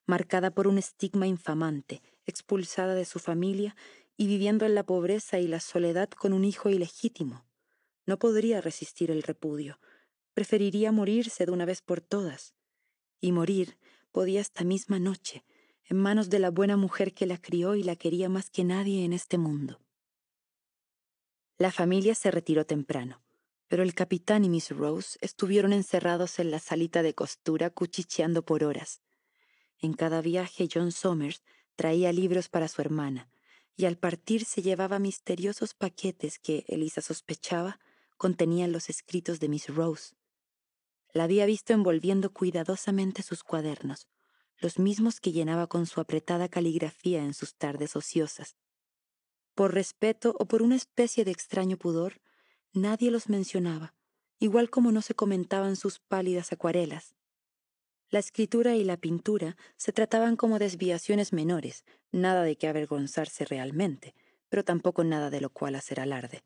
marcada por un estigma infamante, expulsada de su familia y viviendo en la pobreza y la soledad con un hijo ilegítimo. No podría resistir el repudio. Preferiría morirse de una vez por todas. Y morir podía esta misma noche, en manos de la buena mujer que la crió y la quería más que nadie en este mundo. La familia se retiró temprano, pero el capitán y Miss Rose estuvieron encerrados en la salita de costura cuchicheando por horas. En cada viaje John Somers traía libros para su hermana, y al partir se llevaba misteriosos paquetes que Elisa sospechaba contenían los escritos de Miss Rose. La había visto envolviendo cuidadosamente sus cuadernos, los mismos que llenaba con su apretada caligrafía en sus tardes ociosas. Por respeto o por una especie de extraño pudor, nadie los mencionaba, igual como no se comentaban sus pálidas acuarelas. La escritura y la pintura se trataban como desviaciones menores, nada de que avergonzarse realmente, pero tampoco nada de lo cual hacer alarde.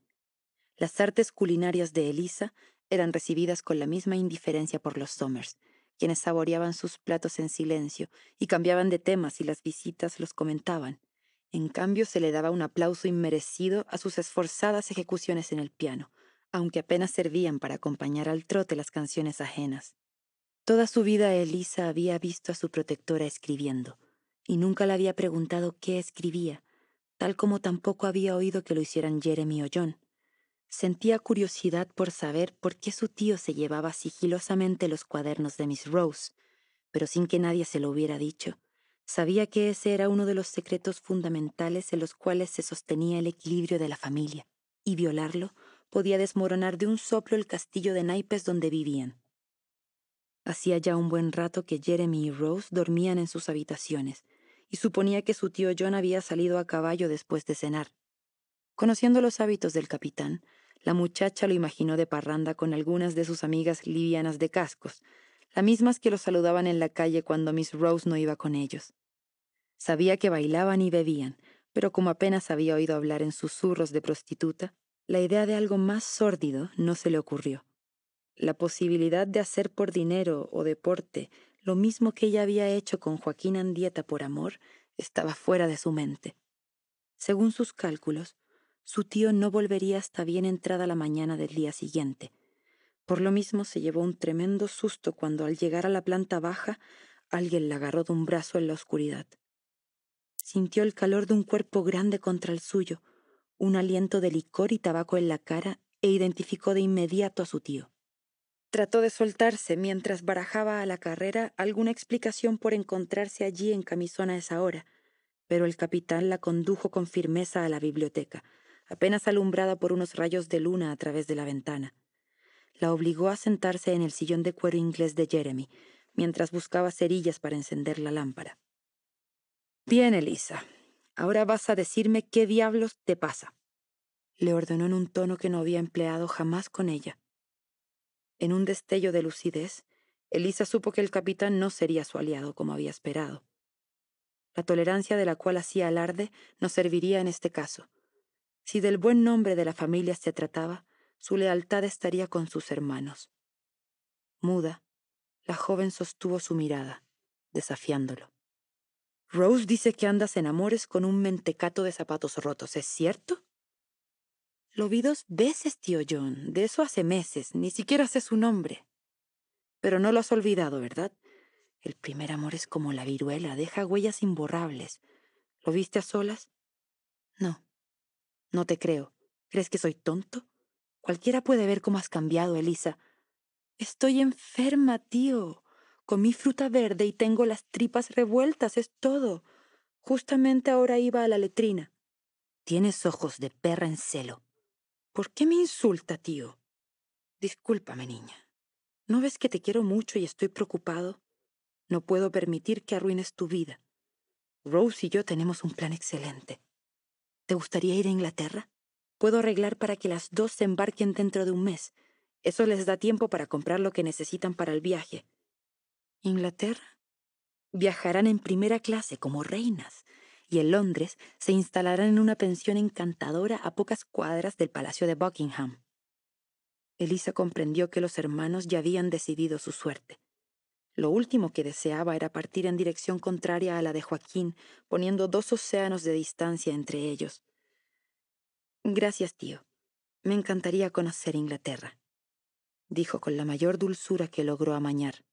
Las artes culinarias de Elisa eran recibidas con la misma indiferencia por los Somers, quienes saboreaban sus platos en silencio y cambiaban de temas si las visitas los comentaban. En cambio, se le daba un aplauso inmerecido a sus esforzadas ejecuciones en el piano, aunque apenas servían para acompañar al trote las canciones ajenas. Toda su vida Elisa había visto a su protectora escribiendo, y nunca le había preguntado qué escribía, tal como tampoco había oído que lo hicieran Jeremy o John. Sentía curiosidad por saber por qué su tío se llevaba sigilosamente los cuadernos de Miss Rose, pero sin que nadie se lo hubiera dicho. Sabía que ese era uno de los secretos fundamentales en los cuales se sostenía el equilibrio de la familia, y violarlo podía desmoronar de un soplo el castillo de naipes donde vivían. Hacía ya un buen rato que Jeremy y Rose dormían en sus habitaciones, y suponía que su tío John había salido a caballo después de cenar. Conociendo los hábitos del capitán, la muchacha lo imaginó de parranda con algunas de sus amigas livianas de cascos, las mismas que lo saludaban en la calle cuando Miss Rose no iba con ellos. Sabía que bailaban y bebían, pero como apenas había oído hablar en susurros de prostituta, la idea de algo más sórdido no se le ocurrió. La posibilidad de hacer por dinero o deporte lo mismo que ella había hecho con Joaquín Andieta por amor estaba fuera de su mente. Según sus cálculos, su tío no volvería hasta bien entrada la mañana del día siguiente. Por lo mismo se llevó un tremendo susto cuando al llegar a la planta baja alguien la agarró de un brazo en la oscuridad. Sintió el calor de un cuerpo grande contra el suyo, un aliento de licor y tabaco en la cara e identificó de inmediato a su tío. Trató de soltarse mientras barajaba a la carrera alguna explicación por encontrarse allí en camisón a esa hora, pero el capitán la condujo con firmeza a la biblioteca, apenas alumbrada por unos rayos de luna a través de la ventana. La obligó a sentarse en el sillón de cuero inglés de Jeremy, mientras buscaba cerillas para encender la lámpara. Bien, Elisa, ahora vas a decirme qué diablos te pasa. Le ordenó en un tono que no había empleado jamás con ella. En un destello de lucidez, Elisa supo que el capitán no sería su aliado como había esperado. La tolerancia de la cual hacía alarde no serviría en este caso, si del buen nombre de la familia se trataba, su lealtad estaría con sus hermanos. Muda, la joven sostuvo su mirada, desafiándolo. Rose dice que andas en amores con un mentecato de zapatos rotos, ¿es cierto? Lo vi dos veces, tío John, de eso hace meses, ni siquiera sé su nombre. Pero no lo has olvidado, ¿verdad? El primer amor es como la viruela, deja huellas imborrables. ¿Lo viste a solas? No, no te creo. ¿Crees que soy tonto? Cualquiera puede ver cómo has cambiado, Elisa. Estoy enferma, tío. Comí fruta verde y tengo las tripas revueltas, es todo. Justamente ahora iba a la letrina. Tienes ojos de perra en celo. ¿Por qué me insulta, tío? Discúlpame, niña. ¿No ves que te quiero mucho y estoy preocupado? No puedo permitir que arruines tu vida. Rose y yo tenemos un plan excelente. ¿Te gustaría ir a Inglaterra? Puedo arreglar para que las dos se embarquen dentro de un mes. Eso les da tiempo para comprar lo que necesitan para el viaje. ¿Inglaterra? Viajarán en primera clase como reinas y en Londres se instalarán en una pensión encantadora a pocas cuadras del Palacio de Buckingham. Elisa comprendió que los hermanos ya habían decidido su suerte. Lo último que deseaba era partir en dirección contraria a la de Joaquín, poniendo dos océanos de distancia entre ellos. Gracias, tío. Me encantaría conocer Inglaterra, dijo con la mayor dulzura que logró amañar.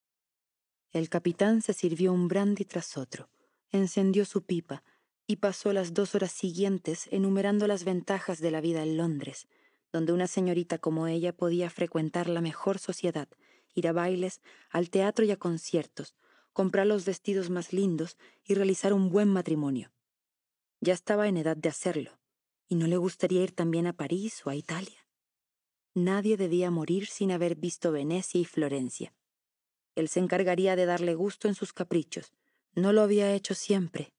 El capitán se sirvió un brandy tras otro, encendió su pipa y pasó las dos horas siguientes enumerando las ventajas de la vida en Londres, donde una señorita como ella podía frecuentar la mejor sociedad ir a bailes, al teatro y a conciertos, comprar los vestidos más lindos y realizar un buen matrimonio. Ya estaba en edad de hacerlo, y no le gustaría ir también a París o a Italia. Nadie debía morir sin haber visto Venecia y Florencia. Él se encargaría de darle gusto en sus caprichos. No lo había hecho siempre.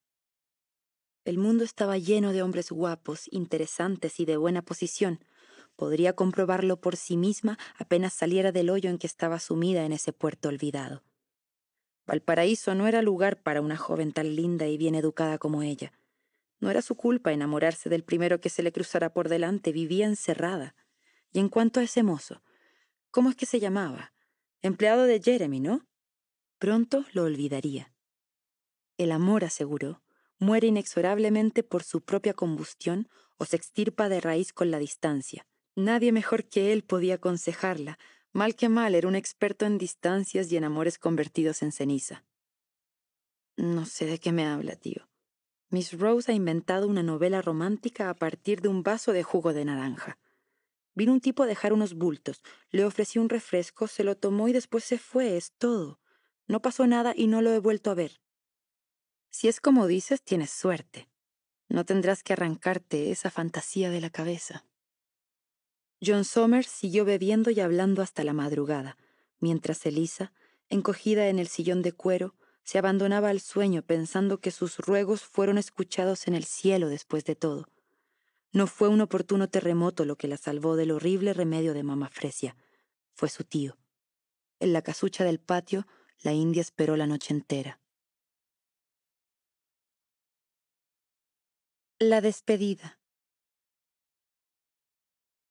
El mundo estaba lleno de hombres guapos, interesantes y de buena posición, Podría comprobarlo por sí misma apenas saliera del hoyo en que estaba sumida en ese puerto olvidado. Valparaíso no era lugar para una joven tan linda y bien educada como ella. No era su culpa enamorarse del primero que se le cruzara por delante, vivía encerrada. Y en cuanto a ese mozo, ¿cómo es que se llamaba? Empleado de Jeremy, ¿no? Pronto lo olvidaría. El amor, aseguró, muere inexorablemente por su propia combustión o se extirpa de raíz con la distancia. Nadie mejor que él podía aconsejarla. Mal que mal era un experto en distancias y en amores convertidos en ceniza. No sé de qué me habla, tío. Miss Rose ha inventado una novela romántica a partir de un vaso de jugo de naranja. Vino un tipo a dejar unos bultos, le ofrecí un refresco, se lo tomó y después se fue, es todo. No pasó nada y no lo he vuelto a ver. Si es como dices, tienes suerte. No tendrás que arrancarte esa fantasía de la cabeza. John Somers siguió bebiendo y hablando hasta la madrugada, mientras Elisa, encogida en el sillón de cuero, se abandonaba al sueño pensando que sus ruegos fueron escuchados en el cielo después de todo. No fue un oportuno terremoto lo que la salvó del horrible remedio de mamá Fresia. Fue su tío. En la casucha del patio, la india esperó la noche entera. La despedida.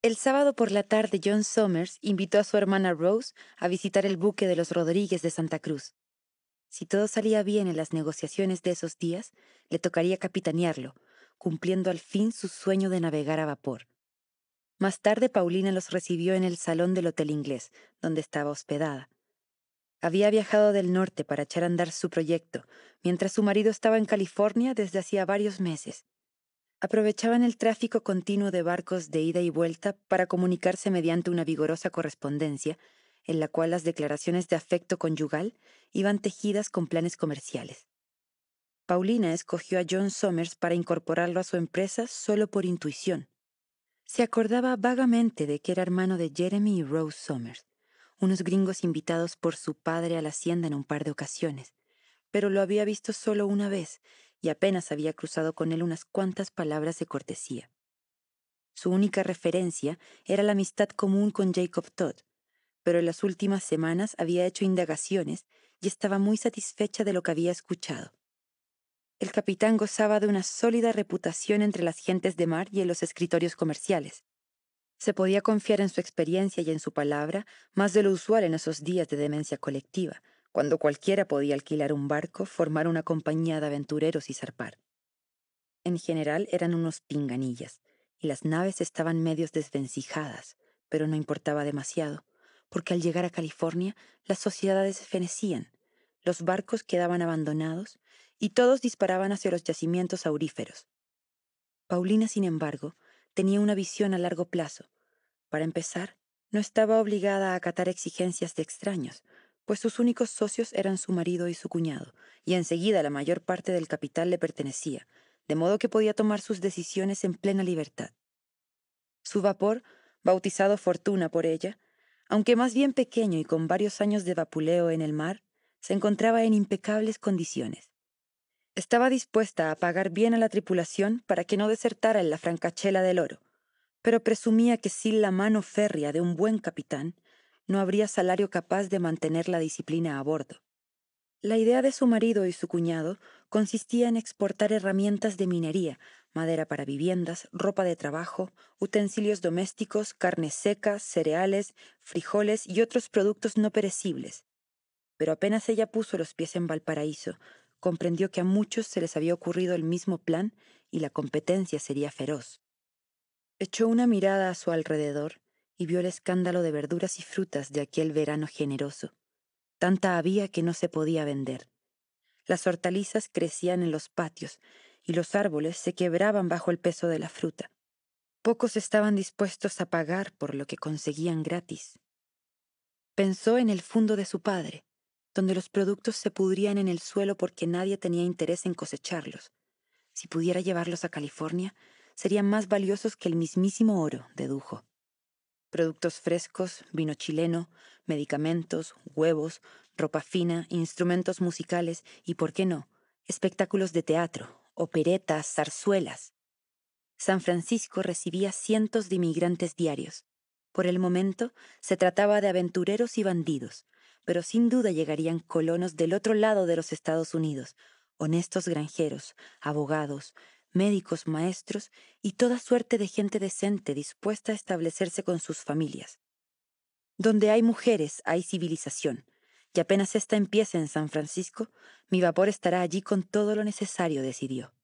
El sábado por la tarde, John Somers invitó a su hermana Rose a visitar el buque de los Rodríguez de Santa Cruz. Si todo salía bien en las negociaciones de esos días, le tocaría capitanearlo, cumpliendo al fin su sueño de navegar a vapor. Más tarde, Paulina los recibió en el salón del Hotel Inglés, donde estaba hospedada. Había viajado del norte para echar a andar su proyecto, mientras su marido estaba en California desde hacía varios meses aprovechaban el tráfico continuo de barcos de ida y vuelta para comunicarse mediante una vigorosa correspondencia, en la cual las declaraciones de afecto conyugal iban tejidas con planes comerciales. Paulina escogió a John Somers para incorporarlo a su empresa solo por intuición. Se acordaba vagamente de que era hermano de Jeremy y Rose Somers, unos gringos invitados por su padre a la hacienda en un par de ocasiones, pero lo había visto solo una vez y apenas había cruzado con él unas cuantas palabras de cortesía. Su única referencia era la amistad común con Jacob Todd, pero en las últimas semanas había hecho indagaciones y estaba muy satisfecha de lo que había escuchado. El capitán gozaba de una sólida reputación entre las gentes de mar y en los escritorios comerciales. Se podía confiar en su experiencia y en su palabra más de lo usual en esos días de demencia colectiva, cuando cualquiera podía alquilar un barco, formar una compañía de aventureros y zarpar. En general eran unos pinganillas, y las naves estaban medios desvencijadas, pero no importaba demasiado, porque al llegar a California las sociedades se fenecían, los barcos quedaban abandonados y todos disparaban hacia los yacimientos auríferos. Paulina, sin embargo, tenía una visión a largo plazo. Para empezar, no estaba obligada a acatar exigencias de extraños, pues sus únicos socios eran su marido y su cuñado, y enseguida la mayor parte del capital le pertenecía, de modo que podía tomar sus decisiones en plena libertad. Su vapor, bautizado Fortuna por ella, aunque más bien pequeño y con varios años de vapuleo en el mar, se encontraba en impecables condiciones. Estaba dispuesta a pagar bien a la tripulación para que no desertara en la francachela del oro, pero presumía que sin la mano férrea de un buen capitán, no habría salario capaz de mantener la disciplina a bordo. La idea de su marido y su cuñado consistía en exportar herramientas de minería, madera para viviendas, ropa de trabajo, utensilios domésticos, carne seca, cereales, frijoles y otros productos no perecibles. Pero apenas ella puso los pies en Valparaíso, comprendió que a muchos se les había ocurrido el mismo plan y la competencia sería feroz. Echó una mirada a su alrededor vio el escándalo de verduras y frutas de aquel verano generoso. Tanta había que no se podía vender. Las hortalizas crecían en los patios y los árboles se quebraban bajo el peso de la fruta. Pocos estaban dispuestos a pagar por lo que conseguían gratis. Pensó en el fondo de su padre, donde los productos se pudrían en el suelo porque nadie tenía interés en cosecharlos. Si pudiera llevarlos a California, serían más valiosos que el mismísimo oro, dedujo productos frescos, vino chileno, medicamentos, huevos, ropa fina, instrumentos musicales y, por qué no, espectáculos de teatro, operetas, zarzuelas. San Francisco recibía cientos de inmigrantes diarios. Por el momento se trataba de aventureros y bandidos, pero sin duda llegarían colonos del otro lado de los Estados Unidos, honestos granjeros, abogados, médicos, maestros y toda suerte de gente decente dispuesta a establecerse con sus familias. Donde hay mujeres hay civilización, y apenas esta empiece en San Francisco, mi vapor estará allí con todo lo necesario, decidió.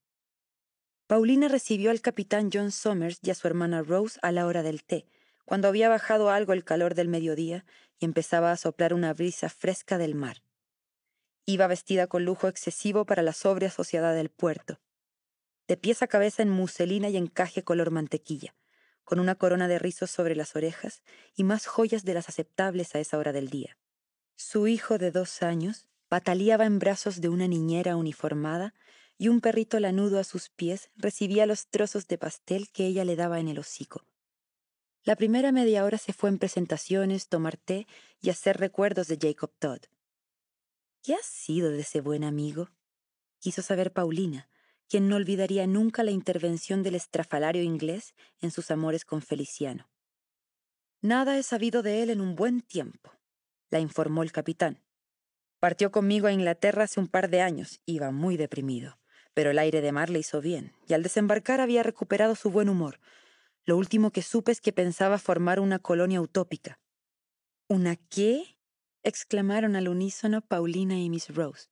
Paulina recibió al capitán John Somers y a su hermana Rose a la hora del té, cuando había bajado algo el calor del mediodía y empezaba a soplar una brisa fresca del mar. Iba vestida con lujo excesivo para la sobria sociedad del puerto, de pies a cabeza en muselina y encaje color mantequilla, con una corona de rizos sobre las orejas y más joyas de las aceptables a esa hora del día. Su hijo de dos años pataleaba en brazos de una niñera uniformada y un perrito lanudo a sus pies recibía los trozos de pastel que ella le daba en el hocico. La primera media hora se fue en presentaciones, tomar té y hacer recuerdos de Jacob Todd. ¿Qué ha sido de ese buen amigo? Quiso saber Paulina, quien no olvidaría nunca la intervención del estrafalario inglés en sus amores con Feliciano. Nada he sabido de él en un buen tiempo, la informó el capitán. Partió conmigo a Inglaterra hace un par de años, iba muy deprimido, pero el aire de mar le hizo bien, y al desembarcar había recuperado su buen humor. Lo último que supe es que pensaba formar una colonia utópica. ¿Una qué? exclamaron al unísono Paulina y Miss Rose.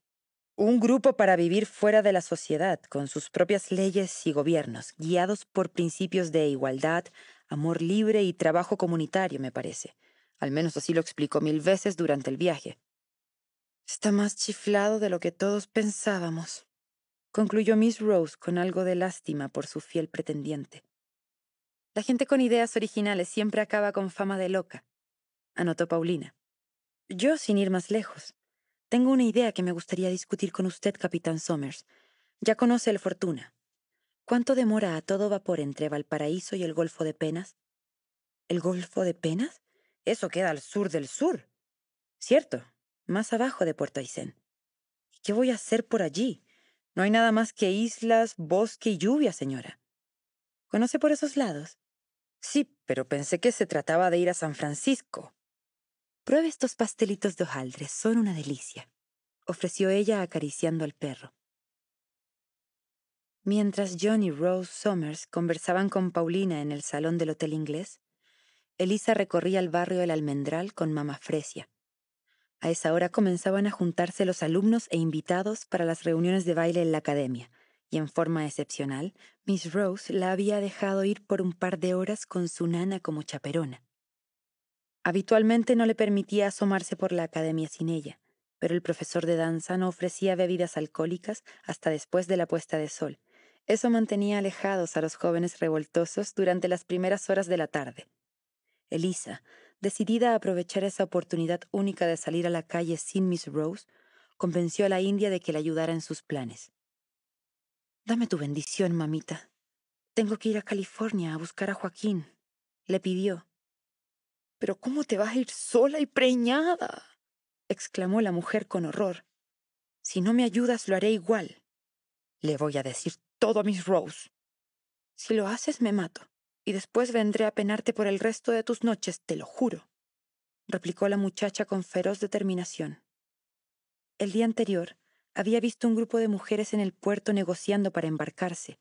Un grupo para vivir fuera de la sociedad, con sus propias leyes y gobiernos, guiados por principios de igualdad, amor libre y trabajo comunitario, me parece. Al menos así lo explicó mil veces durante el viaje. Está más chiflado de lo que todos pensábamos, concluyó Miss Rose con algo de lástima por su fiel pretendiente. La gente con ideas originales siempre acaba con fama de loca, anotó Paulina. Yo, sin ir más lejos, tengo una idea que me gustaría discutir con usted, capitán Somers. Ya conoce el Fortuna. ¿Cuánto demora a todo vapor entre Valparaíso y el Golfo de Penas? ¿El Golfo de Penas? Eso queda al sur del sur. Cierto, más abajo de Puerto Aysén. qué voy a hacer por allí? No hay nada más que islas, bosque y lluvia, señora. ¿Conoce por esos lados? Sí, pero pensé que se trataba de ir a San Francisco. Pruebe estos pastelitos de hojaldres, son una delicia, ofreció ella acariciando al perro. Mientras John y Rose Somers conversaban con Paulina en el salón del hotel inglés, Elisa recorría el barrio del Almendral con mamá Fresia. A esa hora comenzaban a juntarse los alumnos e invitados para las reuniones de baile en la academia, y en forma excepcional, Miss Rose la había dejado ir por un par de horas con su nana como chaperona. Habitualmente no le permitía asomarse por la academia sin ella, pero el profesor de danza no ofrecía bebidas alcohólicas hasta después de la puesta de sol. Eso mantenía alejados a los jóvenes revoltosos durante las primeras horas de la tarde. Elisa, decidida a aprovechar esa oportunidad única de salir a la calle sin Miss Rose, convenció a la india de que la ayudara en sus planes. Dame tu bendición, mamita. Tengo que ir a California a buscar a Joaquín, le pidió, pero ¿cómo te vas a ir sola y preñada? exclamó la mujer con horror. Si no me ayudas, lo haré igual. Le voy a decir todo a Miss Rose. Si lo haces, me mato, y después vendré a penarte por el resto de tus noches, te lo juro, replicó la muchacha con feroz determinación. El día anterior había visto un grupo de mujeres en el puerto negociando para embarcarse.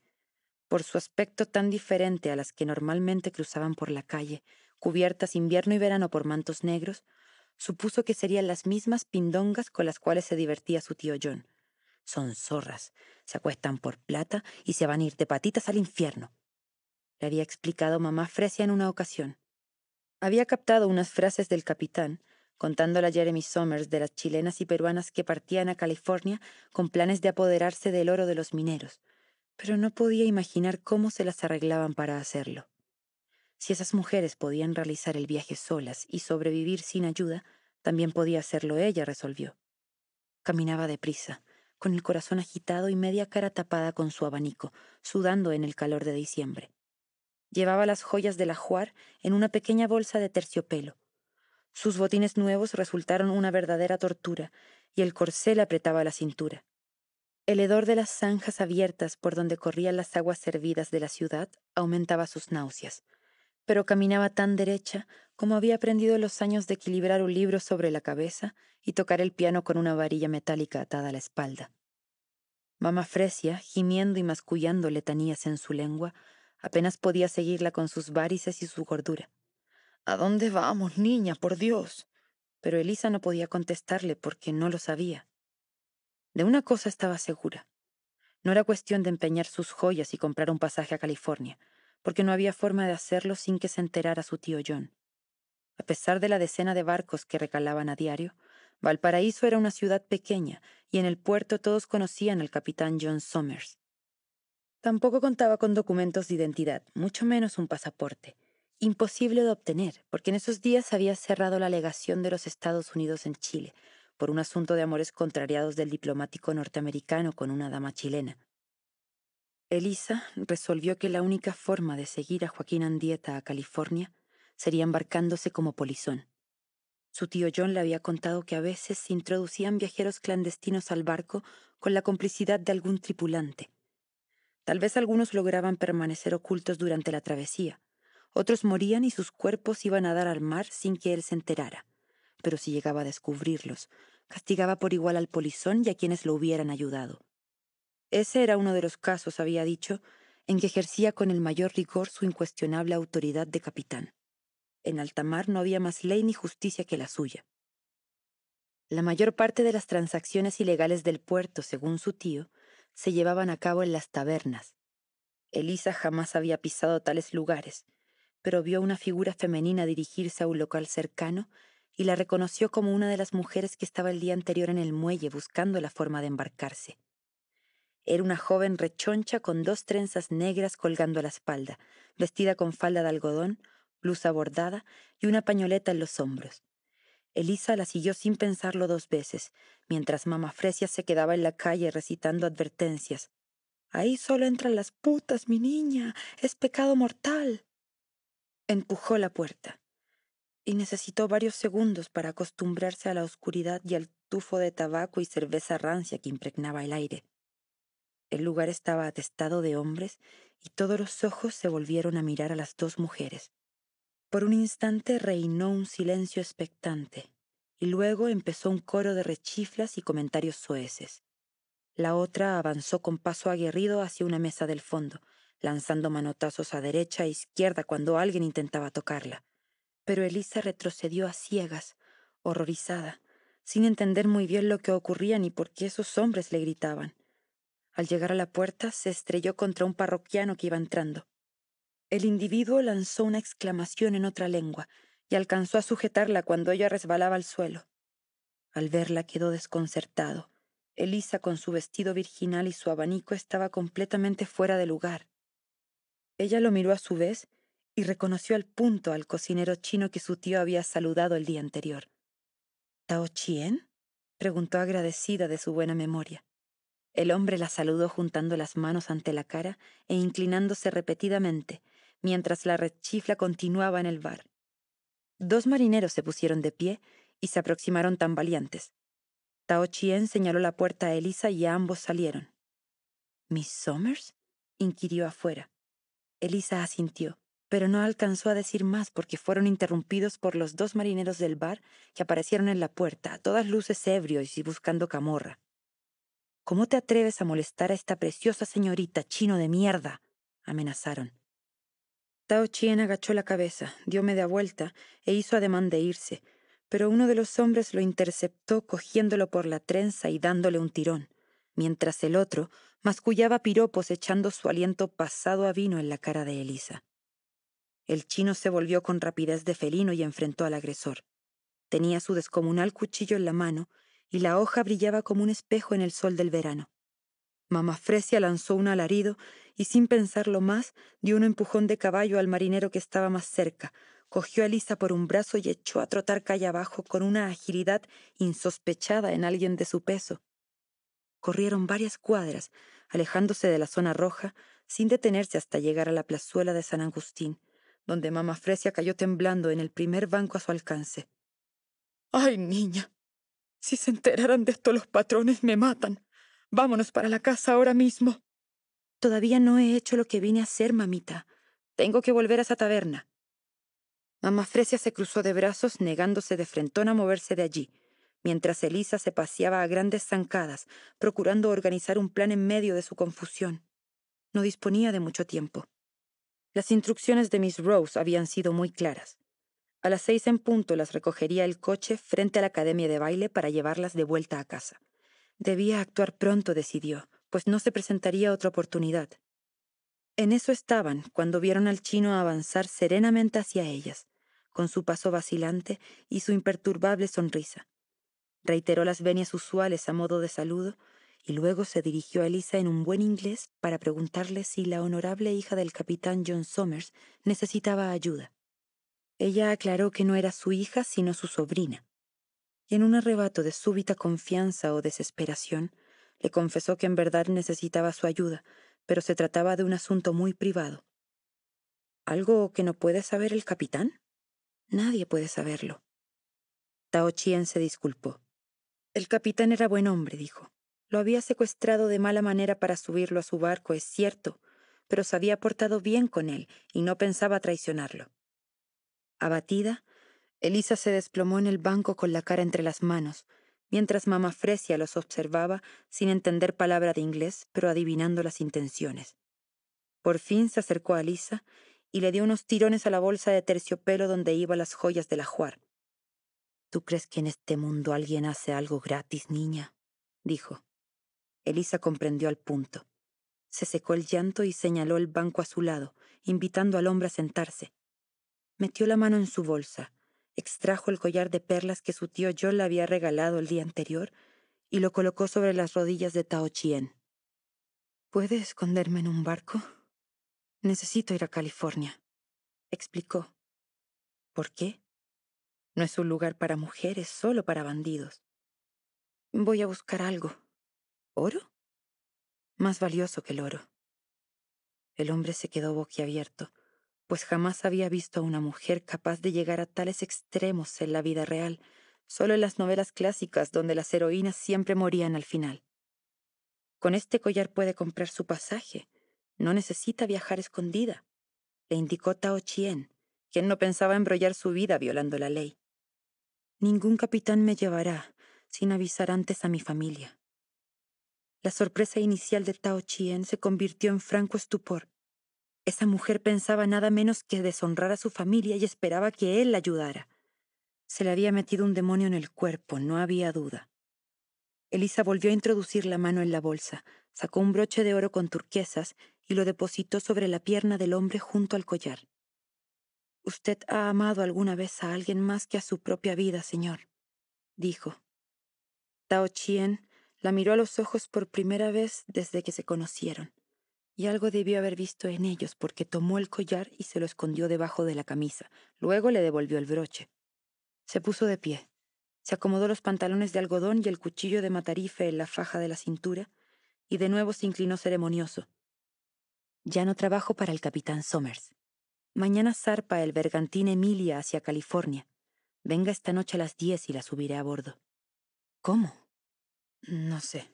Por su aspecto tan diferente a las que normalmente cruzaban por la calle, cubiertas invierno y verano por mantos negros, supuso que serían las mismas pindongas con las cuales se divertía su tío John. Son zorras, se acuestan por plata y se van a ir de patitas al infierno. Le había explicado mamá Fresia en una ocasión. Había captado unas frases del capitán, contándola a Jeremy Somers de las chilenas y peruanas que partían a California con planes de apoderarse del oro de los mineros, pero no podía imaginar cómo se las arreglaban para hacerlo. Si esas mujeres podían realizar el viaje solas y sobrevivir sin ayuda, también podía hacerlo ella, resolvió. Caminaba deprisa, con el corazón agitado y media cara tapada con su abanico, sudando en el calor de diciembre. Llevaba las joyas del ajuar en una pequeña bolsa de terciopelo. Sus botines nuevos resultaron una verdadera tortura, y el corcel apretaba la cintura. El hedor de las zanjas abiertas por donde corrían las aguas servidas de la ciudad aumentaba sus náuseas pero caminaba tan derecha como había aprendido los años de equilibrar un libro sobre la cabeza y tocar el piano con una varilla metálica atada a la espalda. Mamá Fresia, gimiendo y mascullando letanías en su lengua, apenas podía seguirla con sus varices y su gordura. ¿A dónde vamos, niña, por Dios? Pero Elisa no podía contestarle porque no lo sabía. De una cosa estaba segura. No era cuestión de empeñar sus joyas y comprar un pasaje a California porque no había forma de hacerlo sin que se enterara su tío John. A pesar de la decena de barcos que recalaban a diario, Valparaíso era una ciudad pequeña y en el puerto todos conocían al capitán John Somers. Tampoco contaba con documentos de identidad, mucho menos un pasaporte, imposible de obtener, porque en esos días había cerrado la legación de los Estados Unidos en Chile por un asunto de amores contrariados del diplomático norteamericano con una dama chilena. Elisa resolvió que la única forma de seguir a Joaquín Andieta a California sería embarcándose como polizón. Su tío John le había contado que a veces se introducían viajeros clandestinos al barco con la complicidad de algún tripulante. Tal vez algunos lograban permanecer ocultos durante la travesía, otros morían y sus cuerpos iban a dar al mar sin que él se enterara, pero si llegaba a descubrirlos, castigaba por igual al polizón y a quienes lo hubieran ayudado. Ese era uno de los casos, había dicho, en que ejercía con el mayor rigor su incuestionable autoridad de capitán. En Altamar no había más ley ni justicia que la suya. La mayor parte de las transacciones ilegales del puerto, según su tío, se llevaban a cabo en las tabernas. Elisa jamás había pisado tales lugares, pero vio una figura femenina dirigirse a un local cercano y la reconoció como una de las mujeres que estaba el día anterior en el muelle buscando la forma de embarcarse. Era una joven rechoncha con dos trenzas negras colgando a la espalda, vestida con falda de algodón, blusa bordada y una pañoleta en los hombros. Elisa la siguió sin pensarlo dos veces, mientras mamá Fresia se quedaba en la calle recitando advertencias. Ahí solo entran las putas, mi niña. Es pecado mortal. Empujó la puerta y necesitó varios segundos para acostumbrarse a la oscuridad y al tufo de tabaco y cerveza rancia que impregnaba el aire. El lugar estaba atestado de hombres y todos los ojos se volvieron a mirar a las dos mujeres. Por un instante reinó un silencio expectante, y luego empezó un coro de rechiflas y comentarios soeces. La otra avanzó con paso aguerrido hacia una mesa del fondo, lanzando manotazos a derecha e izquierda cuando alguien intentaba tocarla. Pero Elisa retrocedió a ciegas, horrorizada, sin entender muy bien lo que ocurría ni por qué esos hombres le gritaban. Al llegar a la puerta, se estrelló contra un parroquiano que iba entrando. El individuo lanzó una exclamación en otra lengua y alcanzó a sujetarla cuando ella resbalaba al suelo. Al verla quedó desconcertado. Elisa, con su vestido virginal y su abanico, estaba completamente fuera de lugar. Ella lo miró a su vez y reconoció al punto al cocinero chino que su tío había saludado el día anterior. ¿Tao Chien? preguntó agradecida de su buena memoria. El hombre la saludó juntando las manos ante la cara e inclinándose repetidamente, mientras la rechifla continuaba en el bar. Dos marineros se pusieron de pie y se aproximaron tan valientes. Tao Chien señaló la puerta a Elisa y ambos salieron. ¿Miss Somers? inquirió afuera. Elisa asintió, pero no alcanzó a decir más porque fueron interrumpidos por los dos marineros del bar que aparecieron en la puerta, a todas luces ebrios y buscando camorra. ¿Cómo te atreves a molestar a esta preciosa señorita, chino de mierda? amenazaron. Tao Chien agachó la cabeza, dio media vuelta e hizo ademán de irse, pero uno de los hombres lo interceptó cogiéndolo por la trenza y dándole un tirón, mientras el otro mascullaba piropos echando su aliento pasado a vino en la cara de Elisa. El chino se volvió con rapidez de felino y enfrentó al agresor. Tenía su descomunal cuchillo en la mano y la hoja brillaba como un espejo en el sol del verano. Mamá Fresia lanzó un alarido y sin pensarlo más dio un empujón de caballo al marinero que estaba más cerca, cogió a Lisa por un brazo y echó a trotar calle abajo con una agilidad insospechada en alguien de su peso. Corrieron varias cuadras, alejándose de la zona roja, sin detenerse hasta llegar a la plazuela de San Agustín, donde mamá Fresia cayó temblando en el primer banco a su alcance. ¡Ay, niña! Si se enteraran de esto los patrones, me matan. Vámonos para la casa ahora mismo. Todavía no he hecho lo que vine a hacer, mamita. Tengo que volver a esa taberna. Frecia se cruzó de brazos, negándose de frentón a moverse de allí, mientras Elisa se paseaba a grandes zancadas, procurando organizar un plan en medio de su confusión. No disponía de mucho tiempo. Las instrucciones de Miss Rose habían sido muy claras. A las seis en punto las recogería el coche frente a la academia de baile para llevarlas de vuelta a casa. Debía actuar pronto, decidió, pues no se presentaría otra oportunidad. En eso estaban cuando vieron al chino avanzar serenamente hacia ellas, con su paso vacilante y su imperturbable sonrisa. Reiteró las venias usuales a modo de saludo y luego se dirigió a Elisa en un buen inglés para preguntarle si la honorable hija del capitán John Somers necesitaba ayuda. Ella aclaró que no era su hija, sino su sobrina. Y en un arrebato de súbita confianza o desesperación, le confesó que en verdad necesitaba su ayuda, pero se trataba de un asunto muy privado. ¿Algo que no puede saber el capitán? Nadie puede saberlo. Tao Chien se disculpó. El capitán era buen hombre, dijo. Lo había secuestrado de mala manera para subirlo a su barco, es cierto, pero se había portado bien con él y no pensaba traicionarlo. Abatida, Elisa se desplomó en el banco con la cara entre las manos, mientras mamá Fresia los observaba sin entender palabra de inglés, pero adivinando las intenciones. Por fin se acercó a Elisa y le dio unos tirones a la bolsa de terciopelo donde iban las joyas del ajuar. ¿Tú crees que en este mundo alguien hace algo gratis, niña? dijo. Elisa comprendió al punto. Se secó el llanto y señaló el banco a su lado, invitando al hombre a sentarse. Metió la mano en su bolsa, extrajo el collar de perlas que su tío Joe le había regalado el día anterior y lo colocó sobre las rodillas de Tao Chien. ¿Puede esconderme en un barco? Necesito ir a California, explicó. ¿Por qué? No es un lugar para mujeres, solo para bandidos. Voy a buscar algo. ¿Oro? Más valioso que el oro. El hombre se quedó boquiabierto pues jamás había visto a una mujer capaz de llegar a tales extremos en la vida real, solo en las novelas clásicas donde las heroínas siempre morían al final. Con este collar puede comprar su pasaje, no necesita viajar escondida, le indicó Tao Chien, quien no pensaba embrollar su vida violando la ley. Ningún capitán me llevará sin avisar antes a mi familia. La sorpresa inicial de Tao Chien se convirtió en franco estupor esa mujer pensaba nada menos que deshonrar a su familia y esperaba que él la ayudara. Se le había metido un demonio en el cuerpo, no había duda. Elisa volvió a introducir la mano en la bolsa, sacó un broche de oro con turquesas y lo depositó sobre la pierna del hombre junto al collar. Usted ha amado alguna vez a alguien más que a su propia vida, señor, dijo. Tao Chien la miró a los ojos por primera vez desde que se conocieron y algo debió haber visto en ellos porque tomó el collar y se lo escondió debajo de la camisa. Luego le devolvió el broche. Se puso de pie. Se acomodó los pantalones de algodón y el cuchillo de matarife en la faja de la cintura, y de nuevo se inclinó ceremonioso. Ya no trabajo para el capitán Somers. Mañana zarpa el bergantín Emilia hacia California. Venga esta noche a las diez y la subiré a bordo. ¿Cómo? No sé.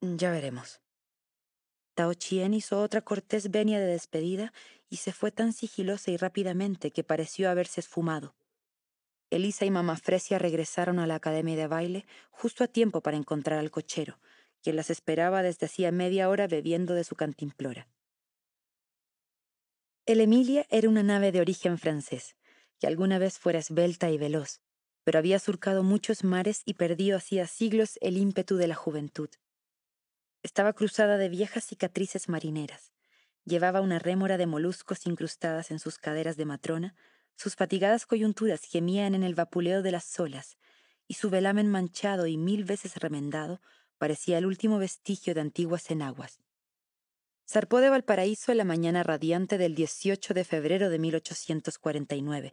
Ya veremos. Tao Chien hizo otra cortés venia de despedida y se fue tan sigilosa y rápidamente que pareció haberse esfumado. Elisa y mamá Fresia regresaron a la academia de baile justo a tiempo para encontrar al cochero, quien las esperaba desde hacía media hora bebiendo de su cantimplora. El Emilia era una nave de origen francés, que alguna vez fuera esbelta y veloz, pero había surcado muchos mares y perdido hacía siglos el ímpetu de la juventud. Estaba cruzada de viejas cicatrices marineras. Llevaba una rémora de moluscos incrustadas en sus caderas de matrona, sus fatigadas coyunturas gemían en el vapuleo de las olas, y su velamen manchado y mil veces remendado parecía el último vestigio de antiguas enaguas. Zarpó de Valparaíso en la mañana radiante del 18 de febrero de 1849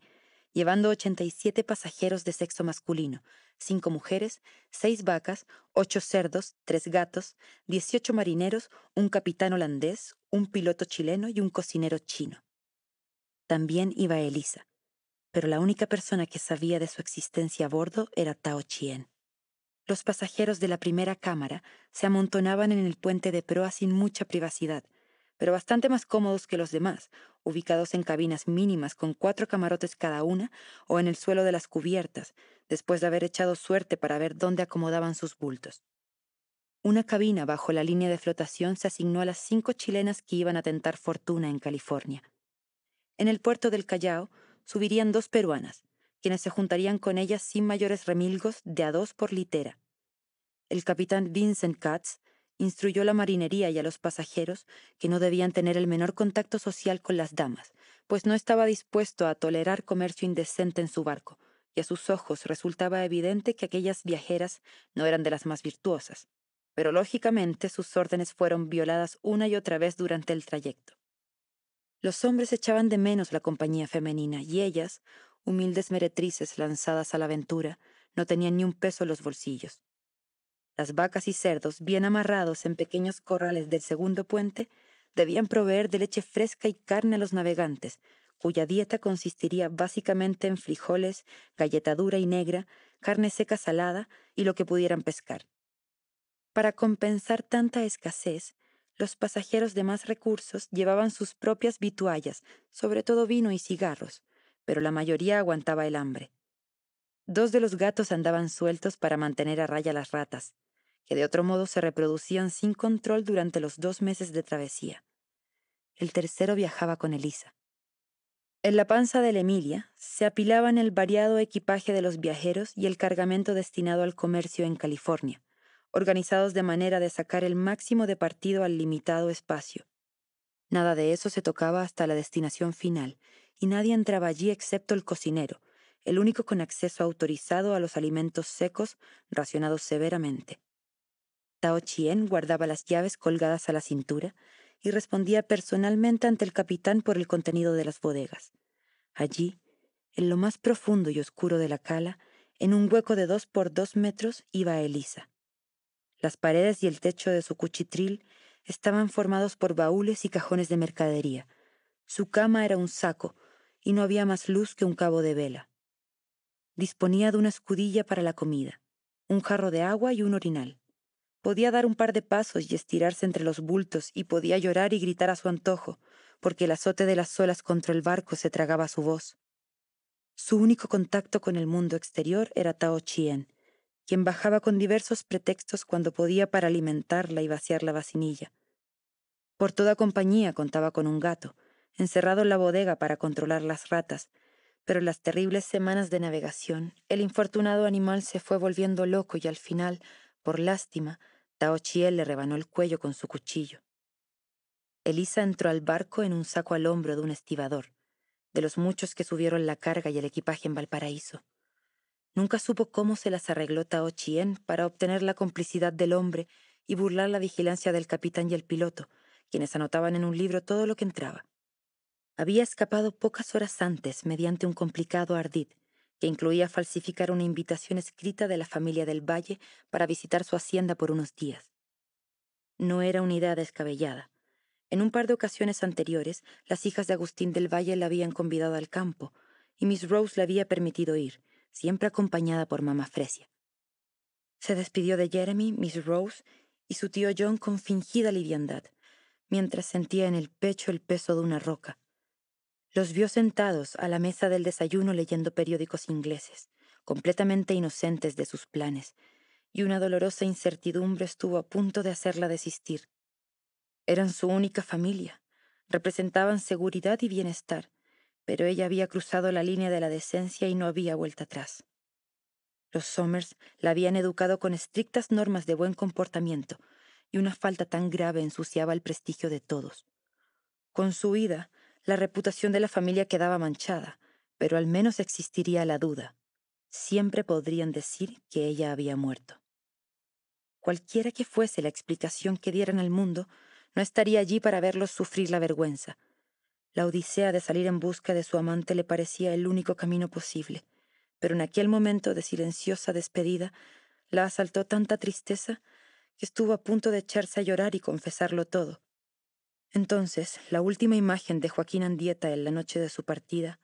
llevando 87 pasajeros de sexo masculino, 5 mujeres, 6 vacas, 8 cerdos, 3 gatos, 18 marineros, un capitán holandés, un piloto chileno y un cocinero chino. También iba Elisa, pero la única persona que sabía de su existencia a bordo era Tao Chien. Los pasajeros de la primera cámara se amontonaban en el puente de proa sin mucha privacidad, pero bastante más cómodos que los demás, ubicados en cabinas mínimas con cuatro camarotes cada una o en el suelo de las cubiertas, después de haber echado suerte para ver dónde acomodaban sus bultos. Una cabina bajo la línea de flotación se asignó a las cinco chilenas que iban a tentar fortuna en California. En el puerto del Callao subirían dos peruanas, quienes se juntarían con ellas sin mayores remilgos de a dos por litera. El capitán Vincent Katz instruyó a la marinería y a los pasajeros que no debían tener el menor contacto social con las damas, pues no estaba dispuesto a tolerar comercio indecente en su barco, y a sus ojos resultaba evidente que aquellas viajeras no eran de las más virtuosas. Pero lógicamente sus órdenes fueron violadas una y otra vez durante el trayecto. Los hombres echaban de menos la compañía femenina y ellas, humildes meretrices lanzadas a la aventura, no tenían ni un peso en los bolsillos. Las vacas y cerdos, bien amarrados en pequeños corrales del segundo puente, debían proveer de leche fresca y carne a los navegantes, cuya dieta consistiría básicamente en frijoles, galletadura y negra, carne seca salada y lo que pudieran pescar. Para compensar tanta escasez, los pasajeros de más recursos llevaban sus propias vituallas, sobre todo vino y cigarros, pero la mayoría aguantaba el hambre. Dos de los gatos andaban sueltos para mantener a raya las ratas, que de otro modo se reproducían sin control durante los dos meses de travesía. El tercero viajaba con Elisa. En la panza de la Emilia se apilaban el variado equipaje de los viajeros y el cargamento destinado al comercio en California, organizados de manera de sacar el máximo de partido al limitado espacio. Nada de eso se tocaba hasta la destinación final, y nadie entraba allí excepto el cocinero, el único con acceso autorizado a los alimentos secos racionados severamente. Tao Chien guardaba las llaves colgadas a la cintura y respondía personalmente ante el capitán por el contenido de las bodegas. Allí, en lo más profundo y oscuro de la cala, en un hueco de dos por dos metros iba Elisa. Las paredes y el techo de su cuchitril estaban formados por baúles y cajones de mercadería. Su cama era un saco, y no había más luz que un cabo de vela. Disponía de una escudilla para la comida, un jarro de agua y un orinal. Podía dar un par de pasos y estirarse entre los bultos y podía llorar y gritar a su antojo, porque el azote de las olas contra el barco se tragaba su voz. Su único contacto con el mundo exterior era Tao Chien, quien bajaba con diversos pretextos cuando podía para alimentarla y vaciar la vacinilla. Por toda compañía contaba con un gato, encerrado en la bodega para controlar las ratas, pero en las terribles semanas de navegación, el infortunado animal se fue volviendo loco y al final por lástima, Tao Chien le rebanó el cuello con su cuchillo. Elisa entró al barco en un saco al hombro de un estibador, de los muchos que subieron la carga y el equipaje en Valparaíso. Nunca supo cómo se las arregló Tao Chien para obtener la complicidad del hombre y burlar la vigilancia del capitán y el piloto, quienes anotaban en un libro todo lo que entraba. Había escapado pocas horas antes mediante un complicado ardid, que incluía falsificar una invitación escrita de la familia del Valle para visitar su hacienda por unos días. No era una idea descabellada. En un par de ocasiones anteriores, las hijas de Agustín del Valle la habían convidado al campo, y Miss Rose le había permitido ir, siempre acompañada por Mama Fresia. Se despidió de Jeremy, Miss Rose y su tío John con fingida liviandad, mientras sentía en el pecho el peso de una roca, los vio sentados a la mesa del desayuno leyendo periódicos ingleses, completamente inocentes de sus planes, y una dolorosa incertidumbre estuvo a punto de hacerla desistir. Eran su única familia, representaban seguridad y bienestar, pero ella había cruzado la línea de la decencia y no había vuelta atrás. Los Somers la habían educado con estrictas normas de buen comportamiento, y una falta tan grave ensuciaba el prestigio de todos. Con su vida. La reputación de la familia quedaba manchada, pero al menos existiría la duda. Siempre podrían decir que ella había muerto. Cualquiera que fuese la explicación que dieran al mundo, no estaría allí para verlos sufrir la vergüenza. La odisea de salir en busca de su amante le parecía el único camino posible, pero en aquel momento de silenciosa despedida la asaltó tanta tristeza que estuvo a punto de echarse a llorar y confesarlo todo, entonces, la última imagen de Joaquín Andieta en la noche de su partida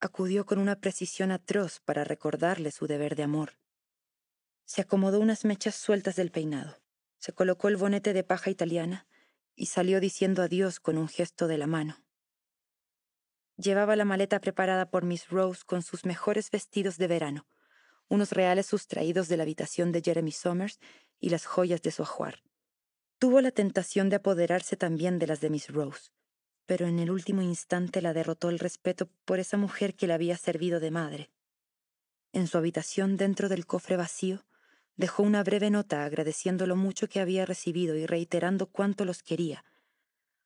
acudió con una precisión atroz para recordarle su deber de amor. Se acomodó unas mechas sueltas del peinado, se colocó el bonete de paja italiana y salió diciendo adiós con un gesto de la mano. Llevaba la maleta preparada por Miss Rose con sus mejores vestidos de verano, unos reales sustraídos de la habitación de Jeremy Somers y las joyas de su ajuar. Tuvo la tentación de apoderarse también de las de Miss Rose, pero en el último instante la derrotó el respeto por esa mujer que le había servido de madre. En su habitación dentro del cofre vacío, dejó una breve nota agradeciendo lo mucho que había recibido y reiterando cuánto los quería.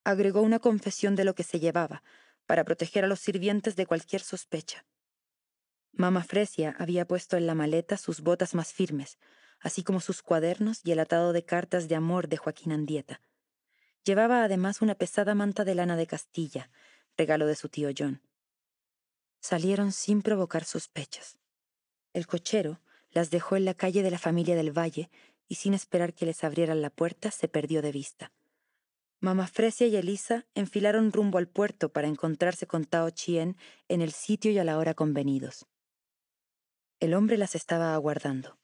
Agregó una confesión de lo que se llevaba, para proteger a los sirvientes de cualquier sospecha. Mamá Fresia había puesto en la maleta sus botas más firmes, así como sus cuadernos y el atado de cartas de amor de Joaquín Andieta. Llevaba además una pesada manta de lana de Castilla, regalo de su tío John. Salieron sin provocar sospechas. El cochero las dejó en la calle de la familia del Valle y sin esperar que les abrieran la puerta se perdió de vista. Mamá Fresia y Elisa enfilaron rumbo al puerto para encontrarse con Tao Chien en el sitio y a la hora convenidos. El hombre las estaba aguardando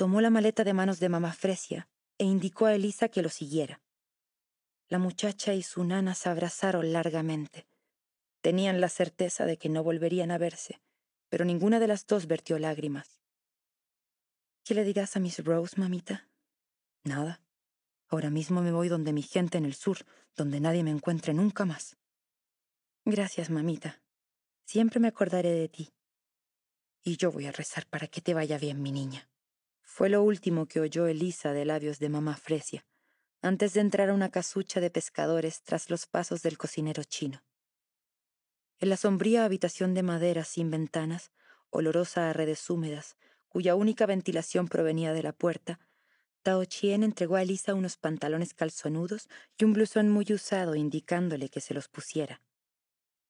tomó la maleta de manos de mamá Fresia e indicó a Elisa que lo siguiera. La muchacha y su nana se abrazaron largamente. Tenían la certeza de que no volverían a verse, pero ninguna de las dos vertió lágrimas. ¿Qué le dirás a Miss Rose, mamita? Nada. Ahora mismo me voy donde mi gente en el sur, donde nadie me encuentre nunca más. Gracias, mamita. Siempre me acordaré de ti. Y yo voy a rezar para que te vaya bien, mi niña. Fue lo último que oyó Elisa de labios de mamá Fresia, antes de entrar a una casucha de pescadores tras los pasos del cocinero chino. En la sombría habitación de madera sin ventanas, olorosa a redes húmedas, cuya única ventilación provenía de la puerta, Tao Chien entregó a Elisa unos pantalones calzonudos y un blusón muy usado indicándole que se los pusiera.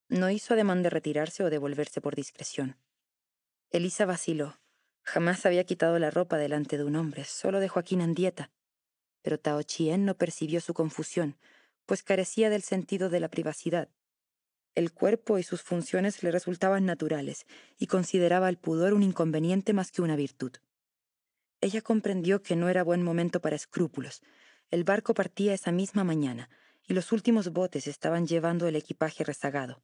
No hizo ademán de retirarse o devolverse por discreción. Elisa vaciló, Jamás había quitado la ropa delante de un hombre, solo de Joaquín Andieta. Pero Tao Chien no percibió su confusión, pues carecía del sentido de la privacidad. El cuerpo y sus funciones le resultaban naturales y consideraba el pudor un inconveniente más que una virtud. Ella comprendió que no era buen momento para escrúpulos. El barco partía esa misma mañana y los últimos botes estaban llevando el equipaje rezagado.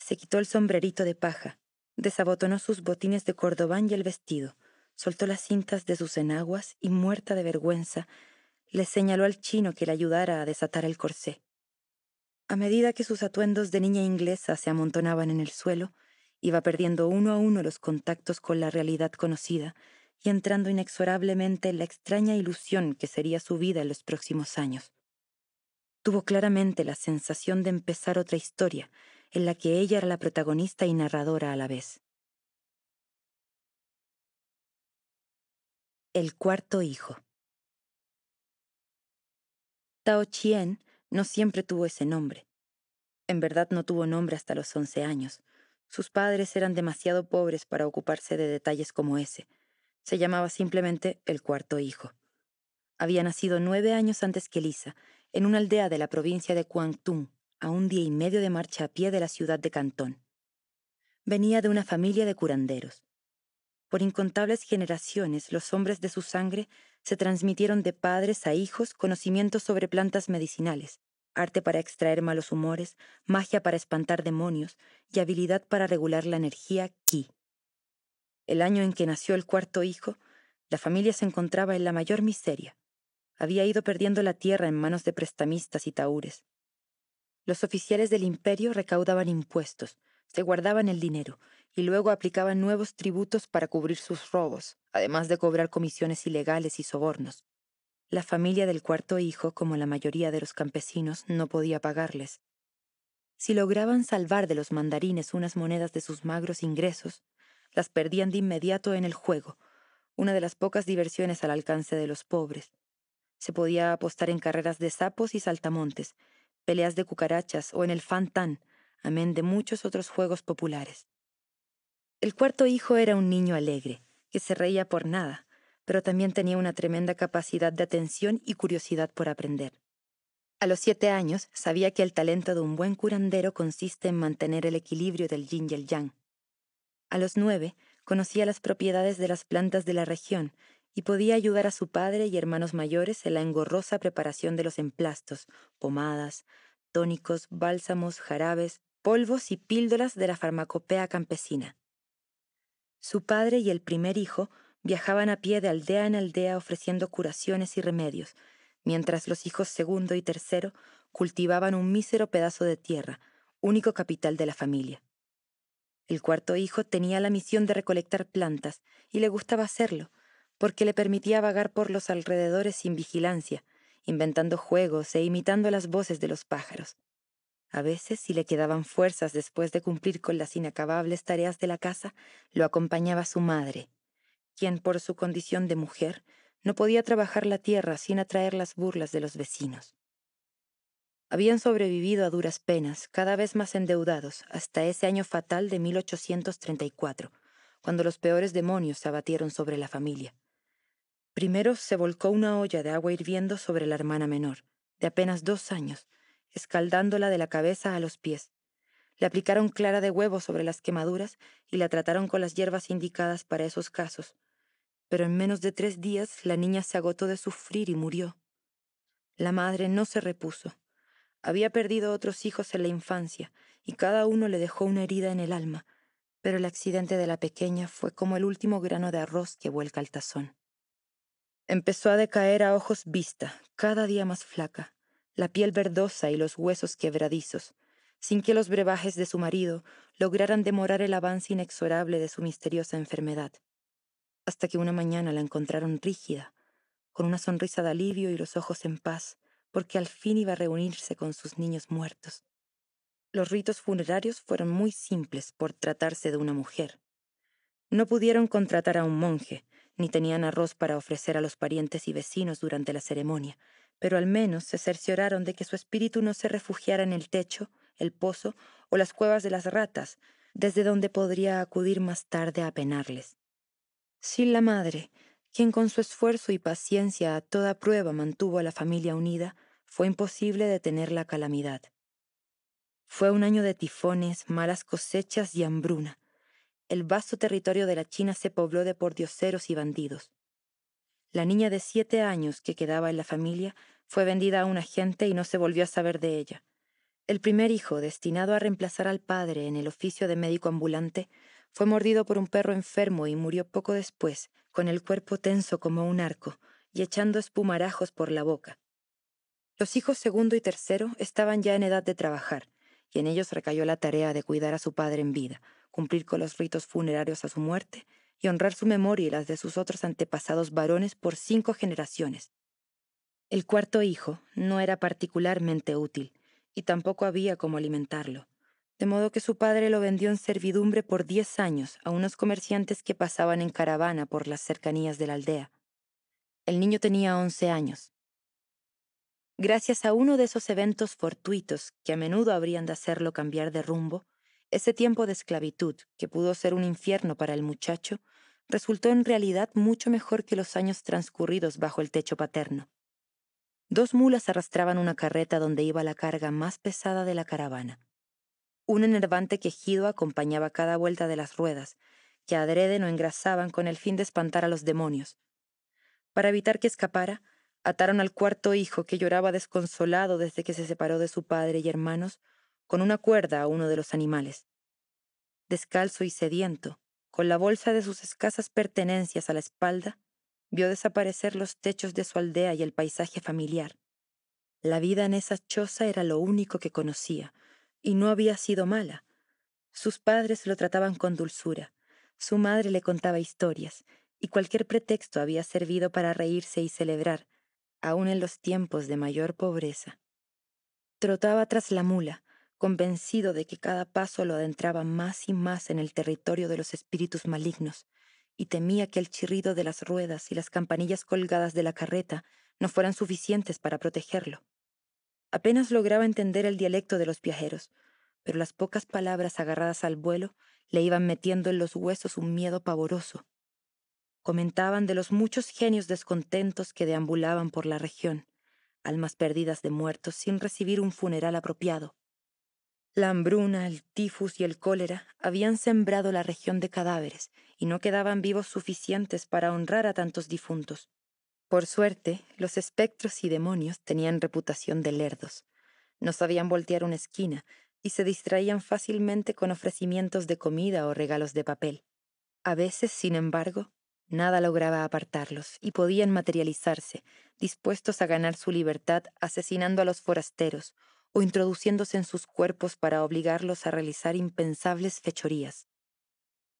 Se quitó el sombrerito de paja, Desabotonó sus botines de cordobán y el vestido, soltó las cintas de sus enaguas y, muerta de vergüenza, le señaló al chino que le ayudara a desatar el corsé. A medida que sus atuendos de niña inglesa se amontonaban en el suelo, iba perdiendo uno a uno los contactos con la realidad conocida y entrando inexorablemente en la extraña ilusión que sería su vida en los próximos años. Tuvo claramente la sensación de empezar otra historia, en la que ella era la protagonista y narradora a la vez. El cuarto hijo. Tao Chien no siempre tuvo ese nombre. En verdad no tuvo nombre hasta los once años. Sus padres eran demasiado pobres para ocuparse de detalles como ese. Se llamaba simplemente el cuarto hijo. Había nacido nueve años antes que Lisa, en una aldea de la provincia de Kuangtung a un día y medio de marcha a pie de la ciudad de Cantón. Venía de una familia de curanderos. Por incontables generaciones, los hombres de su sangre se transmitieron de padres a hijos conocimientos sobre plantas medicinales, arte para extraer malos humores, magia para espantar demonios y habilidad para regular la energía ki. El año en que nació el cuarto hijo, la familia se encontraba en la mayor miseria. Había ido perdiendo la tierra en manos de prestamistas y taúres. Los oficiales del imperio recaudaban impuestos, se guardaban el dinero y luego aplicaban nuevos tributos para cubrir sus robos, además de cobrar comisiones ilegales y sobornos. La familia del cuarto hijo, como la mayoría de los campesinos, no podía pagarles. Si lograban salvar de los mandarines unas monedas de sus magros ingresos, las perdían de inmediato en el juego, una de las pocas diversiones al alcance de los pobres. Se podía apostar en carreras de sapos y saltamontes, peleas de cucarachas o en el fantan, amén de muchos otros juegos populares. El cuarto hijo era un niño alegre, que se reía por nada, pero también tenía una tremenda capacidad de atención y curiosidad por aprender. A los siete años sabía que el talento de un buen curandero consiste en mantener el equilibrio del yin y el yang. A los nueve conocía las propiedades de las plantas de la región y podía ayudar a su padre y hermanos mayores en la engorrosa preparación de los emplastos, pomadas, tónicos, bálsamos, jarabes, polvos y píldoras de la farmacopea campesina. Su padre y el primer hijo viajaban a pie de aldea en aldea ofreciendo curaciones y remedios, mientras los hijos segundo y tercero cultivaban un mísero pedazo de tierra, único capital de la familia. El cuarto hijo tenía la misión de recolectar plantas y le gustaba hacerlo, porque le permitía vagar por los alrededores sin vigilancia, inventando juegos e imitando las voces de los pájaros. A veces, si le quedaban fuerzas después de cumplir con las inacabables tareas de la casa, lo acompañaba su madre, quien por su condición de mujer no podía trabajar la tierra sin atraer las burlas de los vecinos. Habían sobrevivido a duras penas, cada vez más endeudados, hasta ese año fatal de 1834, cuando los peores demonios se abatieron sobre la familia. Primero se volcó una olla de agua hirviendo sobre la hermana menor, de apenas dos años, escaldándola de la cabeza a los pies. Le aplicaron clara de huevo sobre las quemaduras y la trataron con las hierbas indicadas para esos casos. Pero en menos de tres días la niña se agotó de sufrir y murió. La madre no se repuso. Había perdido otros hijos en la infancia y cada uno le dejó una herida en el alma, pero el accidente de la pequeña fue como el último grano de arroz que vuelca al tazón. Empezó a decaer a ojos vista, cada día más flaca, la piel verdosa y los huesos quebradizos, sin que los brebajes de su marido lograran demorar el avance inexorable de su misteriosa enfermedad, hasta que una mañana la encontraron rígida, con una sonrisa de alivio y los ojos en paz, porque al fin iba a reunirse con sus niños muertos. Los ritos funerarios fueron muy simples por tratarse de una mujer. No pudieron contratar a un monje, ni tenían arroz para ofrecer a los parientes y vecinos durante la ceremonia, pero al menos se cercioraron de que su espíritu no se refugiara en el techo, el pozo o las cuevas de las ratas, desde donde podría acudir más tarde a penarles. Sin la madre, quien con su esfuerzo y paciencia a toda prueba mantuvo a la familia unida, fue imposible detener la calamidad. Fue un año de tifones, malas cosechas y hambruna, el vasto territorio de la China se pobló de pordioseros y bandidos. La niña de siete años que quedaba en la familia fue vendida a un agente y no se volvió a saber de ella. El primer hijo, destinado a reemplazar al padre en el oficio de médico ambulante, fue mordido por un perro enfermo y murió poco después, con el cuerpo tenso como un arco y echando espumarajos por la boca. Los hijos segundo y tercero estaban ya en edad de trabajar, y en ellos recayó la tarea de cuidar a su padre en vida, cumplir con los ritos funerarios a su muerte y honrar su memoria y las de sus otros antepasados varones por cinco generaciones. El cuarto hijo no era particularmente útil, y tampoco había cómo alimentarlo, de modo que su padre lo vendió en servidumbre por diez años a unos comerciantes que pasaban en caravana por las cercanías de la aldea. El niño tenía once años, Gracias a uno de esos eventos fortuitos que a menudo habrían de hacerlo cambiar de rumbo, ese tiempo de esclavitud, que pudo ser un infierno para el muchacho, resultó en realidad mucho mejor que los años transcurridos bajo el techo paterno. Dos mulas arrastraban una carreta donde iba la carga más pesada de la caravana. Un enervante quejido acompañaba cada vuelta de las ruedas, que adrede no engrasaban con el fin de espantar a los demonios. Para evitar que escapara, Ataron al cuarto hijo, que lloraba desconsolado desde que se separó de su padre y hermanos, con una cuerda a uno de los animales. Descalzo y sediento, con la bolsa de sus escasas pertenencias a la espalda, vio desaparecer los techos de su aldea y el paisaje familiar. La vida en esa choza era lo único que conocía, y no había sido mala. Sus padres lo trataban con dulzura, su madre le contaba historias, y cualquier pretexto había servido para reírse y celebrar, aún en los tiempos de mayor pobreza. Trotaba tras la mula, convencido de que cada paso lo adentraba más y más en el territorio de los espíritus malignos, y temía que el chirrido de las ruedas y las campanillas colgadas de la carreta no fueran suficientes para protegerlo. Apenas lograba entender el dialecto de los viajeros, pero las pocas palabras agarradas al vuelo le iban metiendo en los huesos un miedo pavoroso, comentaban de los muchos genios descontentos que deambulaban por la región, almas perdidas de muertos sin recibir un funeral apropiado. La hambruna, el tifus y el cólera habían sembrado la región de cadáveres y no quedaban vivos suficientes para honrar a tantos difuntos. Por suerte, los espectros y demonios tenían reputación de lerdos. No sabían voltear una esquina y se distraían fácilmente con ofrecimientos de comida o regalos de papel. A veces, sin embargo, Nada lograba apartarlos y podían materializarse, dispuestos a ganar su libertad asesinando a los forasteros o introduciéndose en sus cuerpos para obligarlos a realizar impensables fechorías.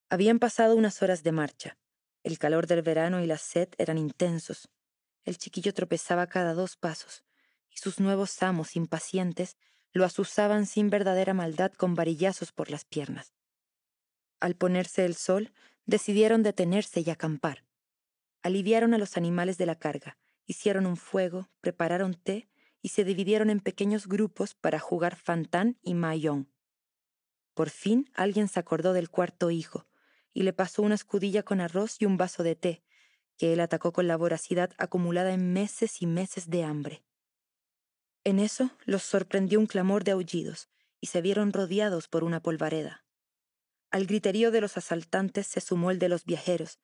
Habían pasado unas horas de marcha. El calor del verano y la sed eran intensos. El chiquillo tropezaba cada dos pasos, y sus nuevos amos impacientes lo asusaban sin verdadera maldad con varillazos por las piernas. Al ponerse el sol, Decidieron detenerse y acampar. Aliviaron a los animales de la carga, hicieron un fuego, prepararon té y se dividieron en pequeños grupos para jugar fantán y mayón. Por fin alguien se acordó del cuarto hijo y le pasó una escudilla con arroz y un vaso de té, que él atacó con la voracidad acumulada en meses y meses de hambre. En eso los sorprendió un clamor de aullidos y se vieron rodeados por una polvareda. Al griterío de los asaltantes se sumó el de los viajeros,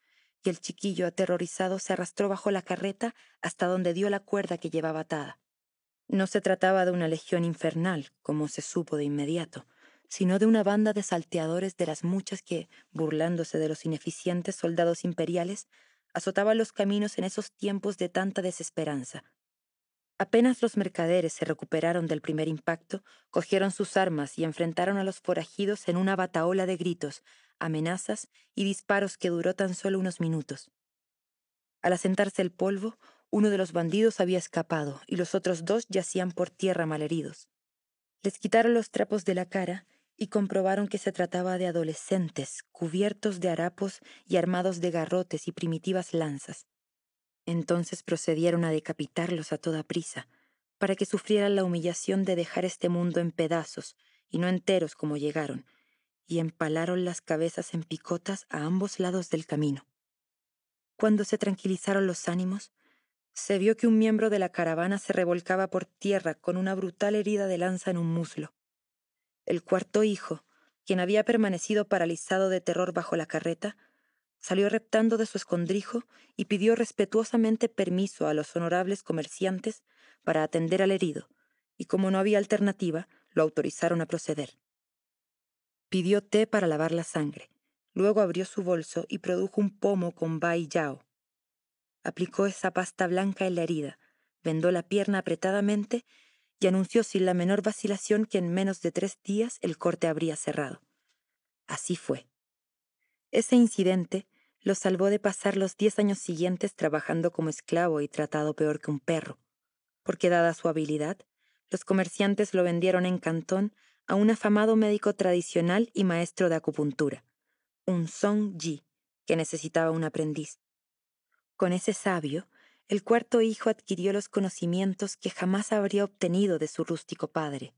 y el chiquillo aterrorizado se arrastró bajo la carreta hasta donde dio la cuerda que llevaba atada. No se trataba de una legión infernal, como se supo de inmediato, sino de una banda de salteadores de las muchas que, burlándose de los ineficientes soldados imperiales, azotaban los caminos en esos tiempos de tanta desesperanza, Apenas los mercaderes se recuperaron del primer impacto, cogieron sus armas y enfrentaron a los forajidos en una bataola de gritos, amenazas y disparos que duró tan solo unos minutos. Al asentarse el polvo, uno de los bandidos había escapado y los otros dos yacían por tierra malheridos. Les quitaron los trapos de la cara y comprobaron que se trataba de adolescentes, cubiertos de harapos y armados de garrotes y primitivas lanzas. Entonces procedieron a decapitarlos a toda prisa, para que sufrieran la humillación de dejar este mundo en pedazos, y no enteros como llegaron, y empalaron las cabezas en picotas a ambos lados del camino. Cuando se tranquilizaron los ánimos, se vio que un miembro de la caravana se revolcaba por tierra con una brutal herida de lanza en un muslo. El cuarto hijo, quien había permanecido paralizado de terror bajo la carreta, salió reptando de su escondrijo y pidió respetuosamente permiso a los honorables comerciantes para atender al herido, y como no había alternativa, lo autorizaron a proceder. Pidió té para lavar la sangre, luego abrió su bolso y produjo un pomo con bai yao. Aplicó esa pasta blanca en la herida, vendó la pierna apretadamente y anunció sin la menor vacilación que en menos de tres días el corte habría cerrado. Así fue. Ese incidente lo salvó de pasar los diez años siguientes trabajando como esclavo y tratado peor que un perro, porque dada su habilidad, los comerciantes lo vendieron en Cantón a un afamado médico tradicional y maestro de acupuntura, un Song Ji, que necesitaba un aprendiz. Con ese sabio, el cuarto hijo adquirió los conocimientos que jamás habría obtenido de su rústico padre.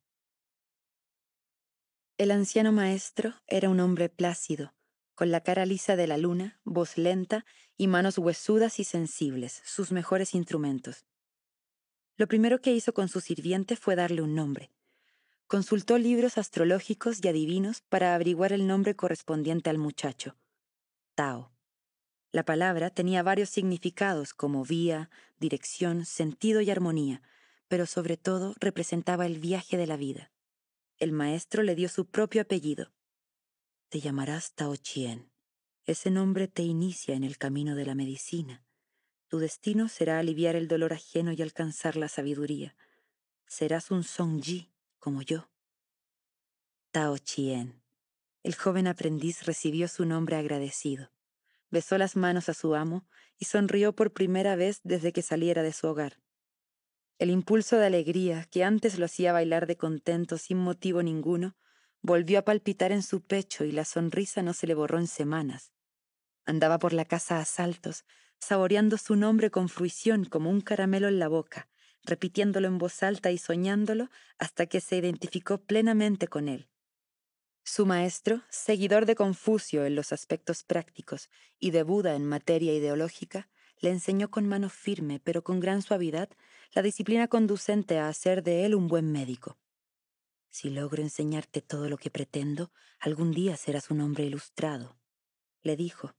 El anciano maestro era un hombre plácido, con la cara lisa de la luna, voz lenta y manos huesudas y sensibles, sus mejores instrumentos. Lo primero que hizo con su sirviente fue darle un nombre. Consultó libros astrológicos y adivinos para averiguar el nombre correspondiente al muchacho. Tao. La palabra tenía varios significados como vía, dirección, sentido y armonía, pero sobre todo representaba el viaje de la vida. El maestro le dio su propio apellido, te llamarás Tao Chien. Ese nombre te inicia en el camino de la medicina. Tu destino será aliviar el dolor ajeno y alcanzar la sabiduría. Serás un Song Ji, como yo. Tao Chien. El joven aprendiz recibió su nombre agradecido. Besó las manos a su amo y sonrió por primera vez desde que saliera de su hogar. El impulso de alegría que antes lo hacía bailar de contento sin motivo ninguno volvió a palpitar en su pecho y la sonrisa no se le borró en semanas. Andaba por la casa a saltos, saboreando su nombre con fruición como un caramelo en la boca, repitiéndolo en voz alta y soñándolo hasta que se identificó plenamente con él. Su maestro, seguidor de Confucio en los aspectos prácticos y de Buda en materia ideológica, le enseñó con mano firme pero con gran suavidad la disciplina conducente a hacer de él un buen médico. Si logro enseñarte todo lo que pretendo, algún día serás un hombre ilustrado, le dijo.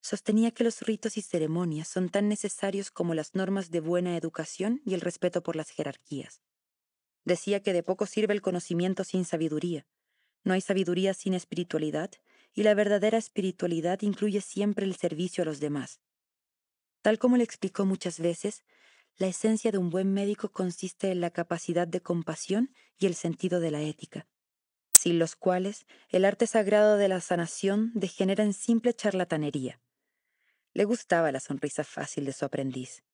Sostenía que los ritos y ceremonias son tan necesarios como las normas de buena educación y el respeto por las jerarquías. Decía que de poco sirve el conocimiento sin sabiduría. No hay sabiduría sin espiritualidad, y la verdadera espiritualidad incluye siempre el servicio a los demás. Tal como le explicó muchas veces, la esencia de un buen médico consiste en la capacidad de compasión y el sentido de la ética, sin los cuales el arte sagrado de la sanación degenera en simple charlatanería. Le gustaba la sonrisa fácil de su aprendiz.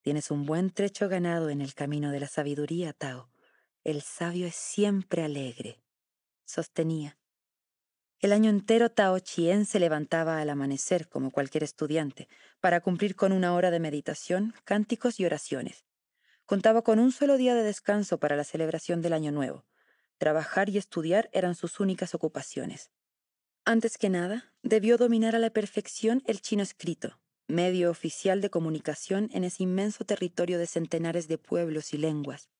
Tienes un buen trecho ganado en el camino de la sabiduría, Tao. El sabio es siempre alegre, sostenía el año entero Tao Chien se levantaba al amanecer, como cualquier estudiante, para cumplir con una hora de meditación, cánticos y oraciones. Contaba con un solo día de descanso para la celebración del Año Nuevo. Trabajar y estudiar eran sus únicas ocupaciones. Antes que nada, debió dominar a la perfección el chino escrito, medio oficial de comunicación en ese inmenso territorio de centenares de pueblos y lenguas.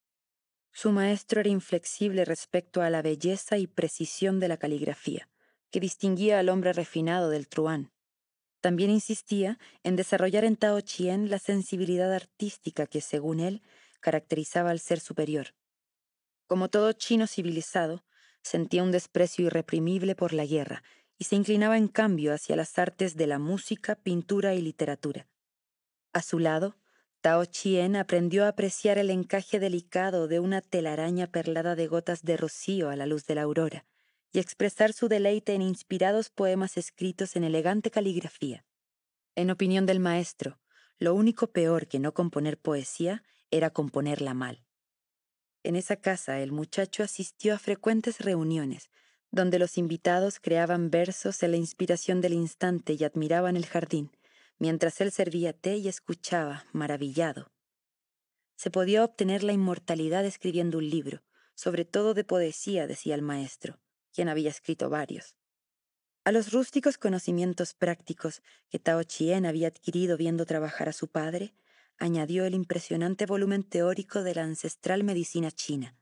Su maestro era inflexible respecto a la belleza y precisión de la caligrafía que distinguía al hombre refinado del truán. También insistía en desarrollar en Tao Chien la sensibilidad artística que, según él, caracterizaba al ser superior. Como todo chino civilizado, sentía un desprecio irreprimible por la guerra y se inclinaba en cambio hacia las artes de la música, pintura y literatura. A su lado, Tao Chien aprendió a apreciar el encaje delicado de una telaraña perlada de gotas de rocío a la luz de la aurora, y expresar su deleite en inspirados poemas escritos en elegante caligrafía. En opinión del maestro, lo único peor que no componer poesía era componerla mal. En esa casa el muchacho asistió a frecuentes reuniones, donde los invitados creaban versos en la inspiración del instante y admiraban el jardín, mientras él servía té y escuchaba, maravillado. Se podía obtener la inmortalidad escribiendo un libro, sobre todo de poesía, decía el maestro quien había escrito varios. A los rústicos conocimientos prácticos que Tao Chien había adquirido viendo trabajar a su padre, añadió el impresionante volumen teórico de la ancestral medicina china.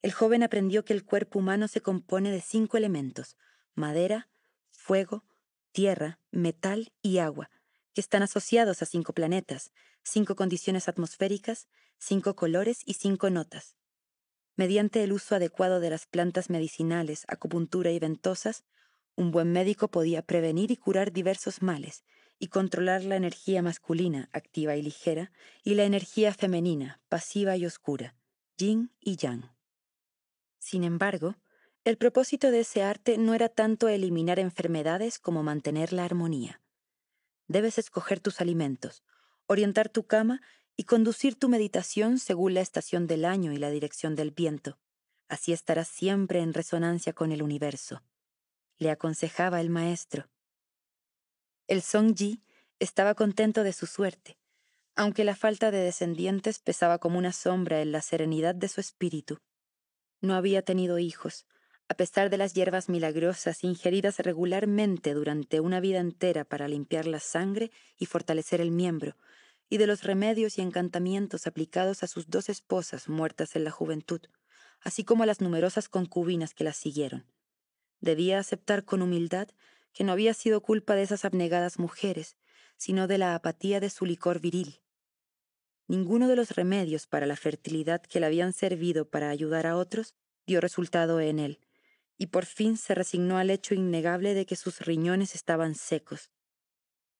El joven aprendió que el cuerpo humano se compone de cinco elementos, madera, fuego, tierra, metal y agua, que están asociados a cinco planetas, cinco condiciones atmosféricas, cinco colores y cinco notas, Mediante el uso adecuado de las plantas medicinales, acupuntura y ventosas, un buen médico podía prevenir y curar diversos males y controlar la energía masculina, activa y ligera, y la energía femenina, pasiva y oscura, yin y yang. Sin embargo, el propósito de ese arte no era tanto eliminar enfermedades como mantener la armonía. Debes escoger tus alimentos, orientar tu cama y conducir tu meditación según la estación del año y la dirección del viento. Así estarás siempre en resonancia con el universo. Le aconsejaba el maestro. El Song Ji estaba contento de su suerte, aunque la falta de descendientes pesaba como una sombra en la serenidad de su espíritu. No había tenido hijos, a pesar de las hierbas milagrosas ingeridas regularmente durante una vida entera para limpiar la sangre y fortalecer el miembro, y de los remedios y encantamientos aplicados a sus dos esposas muertas en la juventud, así como a las numerosas concubinas que las siguieron. Debía aceptar con humildad que no había sido culpa de esas abnegadas mujeres, sino de la apatía de su licor viril. Ninguno de los remedios para la fertilidad que le habían servido para ayudar a otros dio resultado en él, y por fin se resignó al hecho innegable de que sus riñones estaban secos,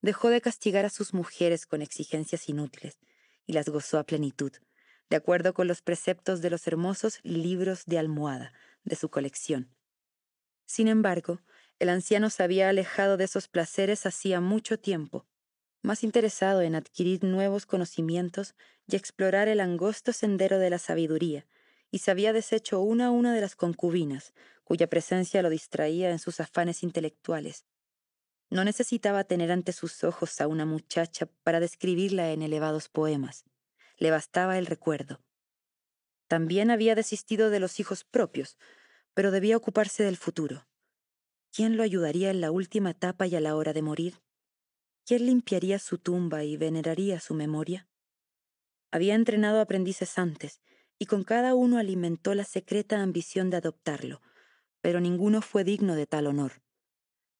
Dejó de castigar a sus mujeres con exigencias inútiles y las gozó a plenitud, de acuerdo con los preceptos de los hermosos libros de almohada de su colección. Sin embargo, el anciano se había alejado de esos placeres hacía mucho tiempo, más interesado en adquirir nuevos conocimientos y explorar el angosto sendero de la sabiduría, y se había deshecho una a una de las concubinas, cuya presencia lo distraía en sus afanes intelectuales, no necesitaba tener ante sus ojos a una muchacha para describirla en elevados poemas. Le bastaba el recuerdo. También había desistido de los hijos propios, pero debía ocuparse del futuro. ¿Quién lo ayudaría en la última etapa y a la hora de morir? ¿Quién limpiaría su tumba y veneraría su memoria? Había entrenado aprendices antes, y con cada uno alimentó la secreta ambición de adoptarlo, pero ninguno fue digno de tal honor.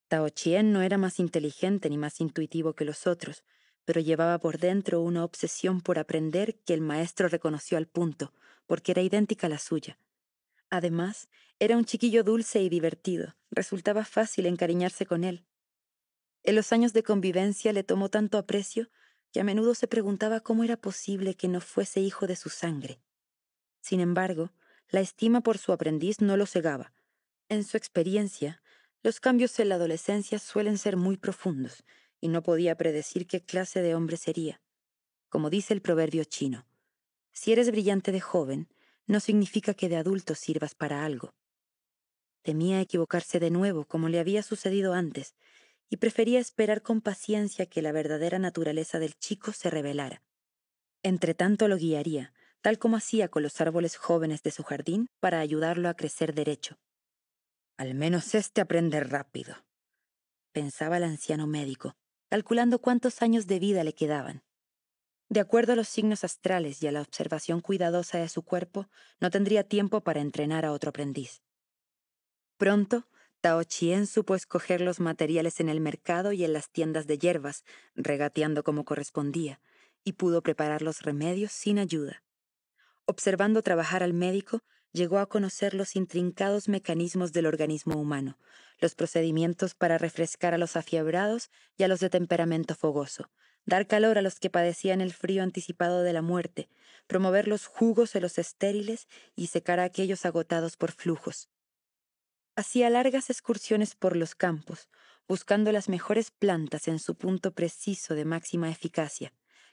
Tao Chien no era más inteligente ni más intuitivo que los otros, pero llevaba por dentro una obsesión por aprender que el maestro reconoció al punto, porque era idéntica a la suya. Además, era un chiquillo dulce y divertido, resultaba fácil encariñarse con él. En los años de convivencia le tomó tanto aprecio que a menudo se preguntaba cómo era posible que no fuese hijo de su sangre. Sin embargo, la estima por su aprendiz no lo cegaba. En su experiencia, los cambios en la adolescencia suelen ser muy profundos, y no podía predecir qué clase de hombre sería. Como dice el proverbio chino, si eres brillante de joven, no significa que de adulto sirvas para algo. Temía equivocarse de nuevo, como le había sucedido antes, y prefería esperar con paciencia que la verdadera naturaleza del chico se revelara. Entretanto lo guiaría, tal como hacía con los árboles jóvenes de su jardín, para ayudarlo a crecer derecho. Al menos este aprende rápido, pensaba el anciano médico, calculando cuántos años de vida le quedaban. De acuerdo a los signos astrales y a la observación cuidadosa de su cuerpo, no tendría tiempo para entrenar a otro aprendiz. Pronto, Tao Chien supo escoger los materiales en el mercado y en las tiendas de hierbas, regateando como correspondía, y pudo preparar los remedios sin ayuda. Observando trabajar al médico, llegó a conocer los intrincados mecanismos del organismo humano, los procedimientos para refrescar a los afiebrados y a los de temperamento fogoso, dar calor a los que padecían el frío anticipado de la muerte, promover los jugos de los estériles y secar a aquellos agotados por flujos. Hacía largas excursiones por los campos, buscando las mejores plantas en su punto preciso de máxima eficacia,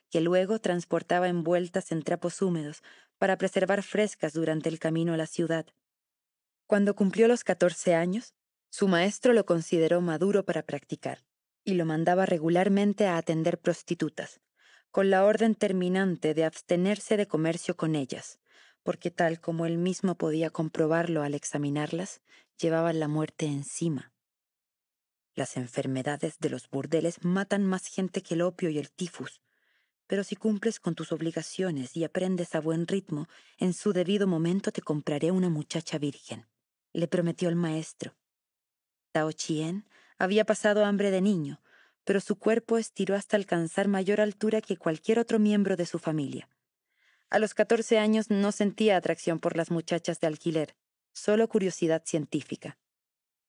que luego transportaba envueltas en trapos húmedos para preservar frescas durante el camino a la ciudad. Cuando cumplió los 14 años, su maestro lo consideró maduro para practicar y lo mandaba regularmente a atender prostitutas, con la orden terminante de abstenerse de comercio con ellas, porque tal como él mismo podía comprobarlo al examinarlas, llevaban la muerte encima. Las enfermedades de los burdeles matan más gente que el opio y el tifus, pero si cumples con tus obligaciones y aprendes a buen ritmo, en su debido momento te compraré una muchacha virgen, le prometió el maestro. Tao Chien había pasado hambre de niño, pero su cuerpo estiró hasta alcanzar mayor altura que cualquier otro miembro de su familia. A los 14 años no sentía atracción por las muchachas de alquiler, solo curiosidad científica.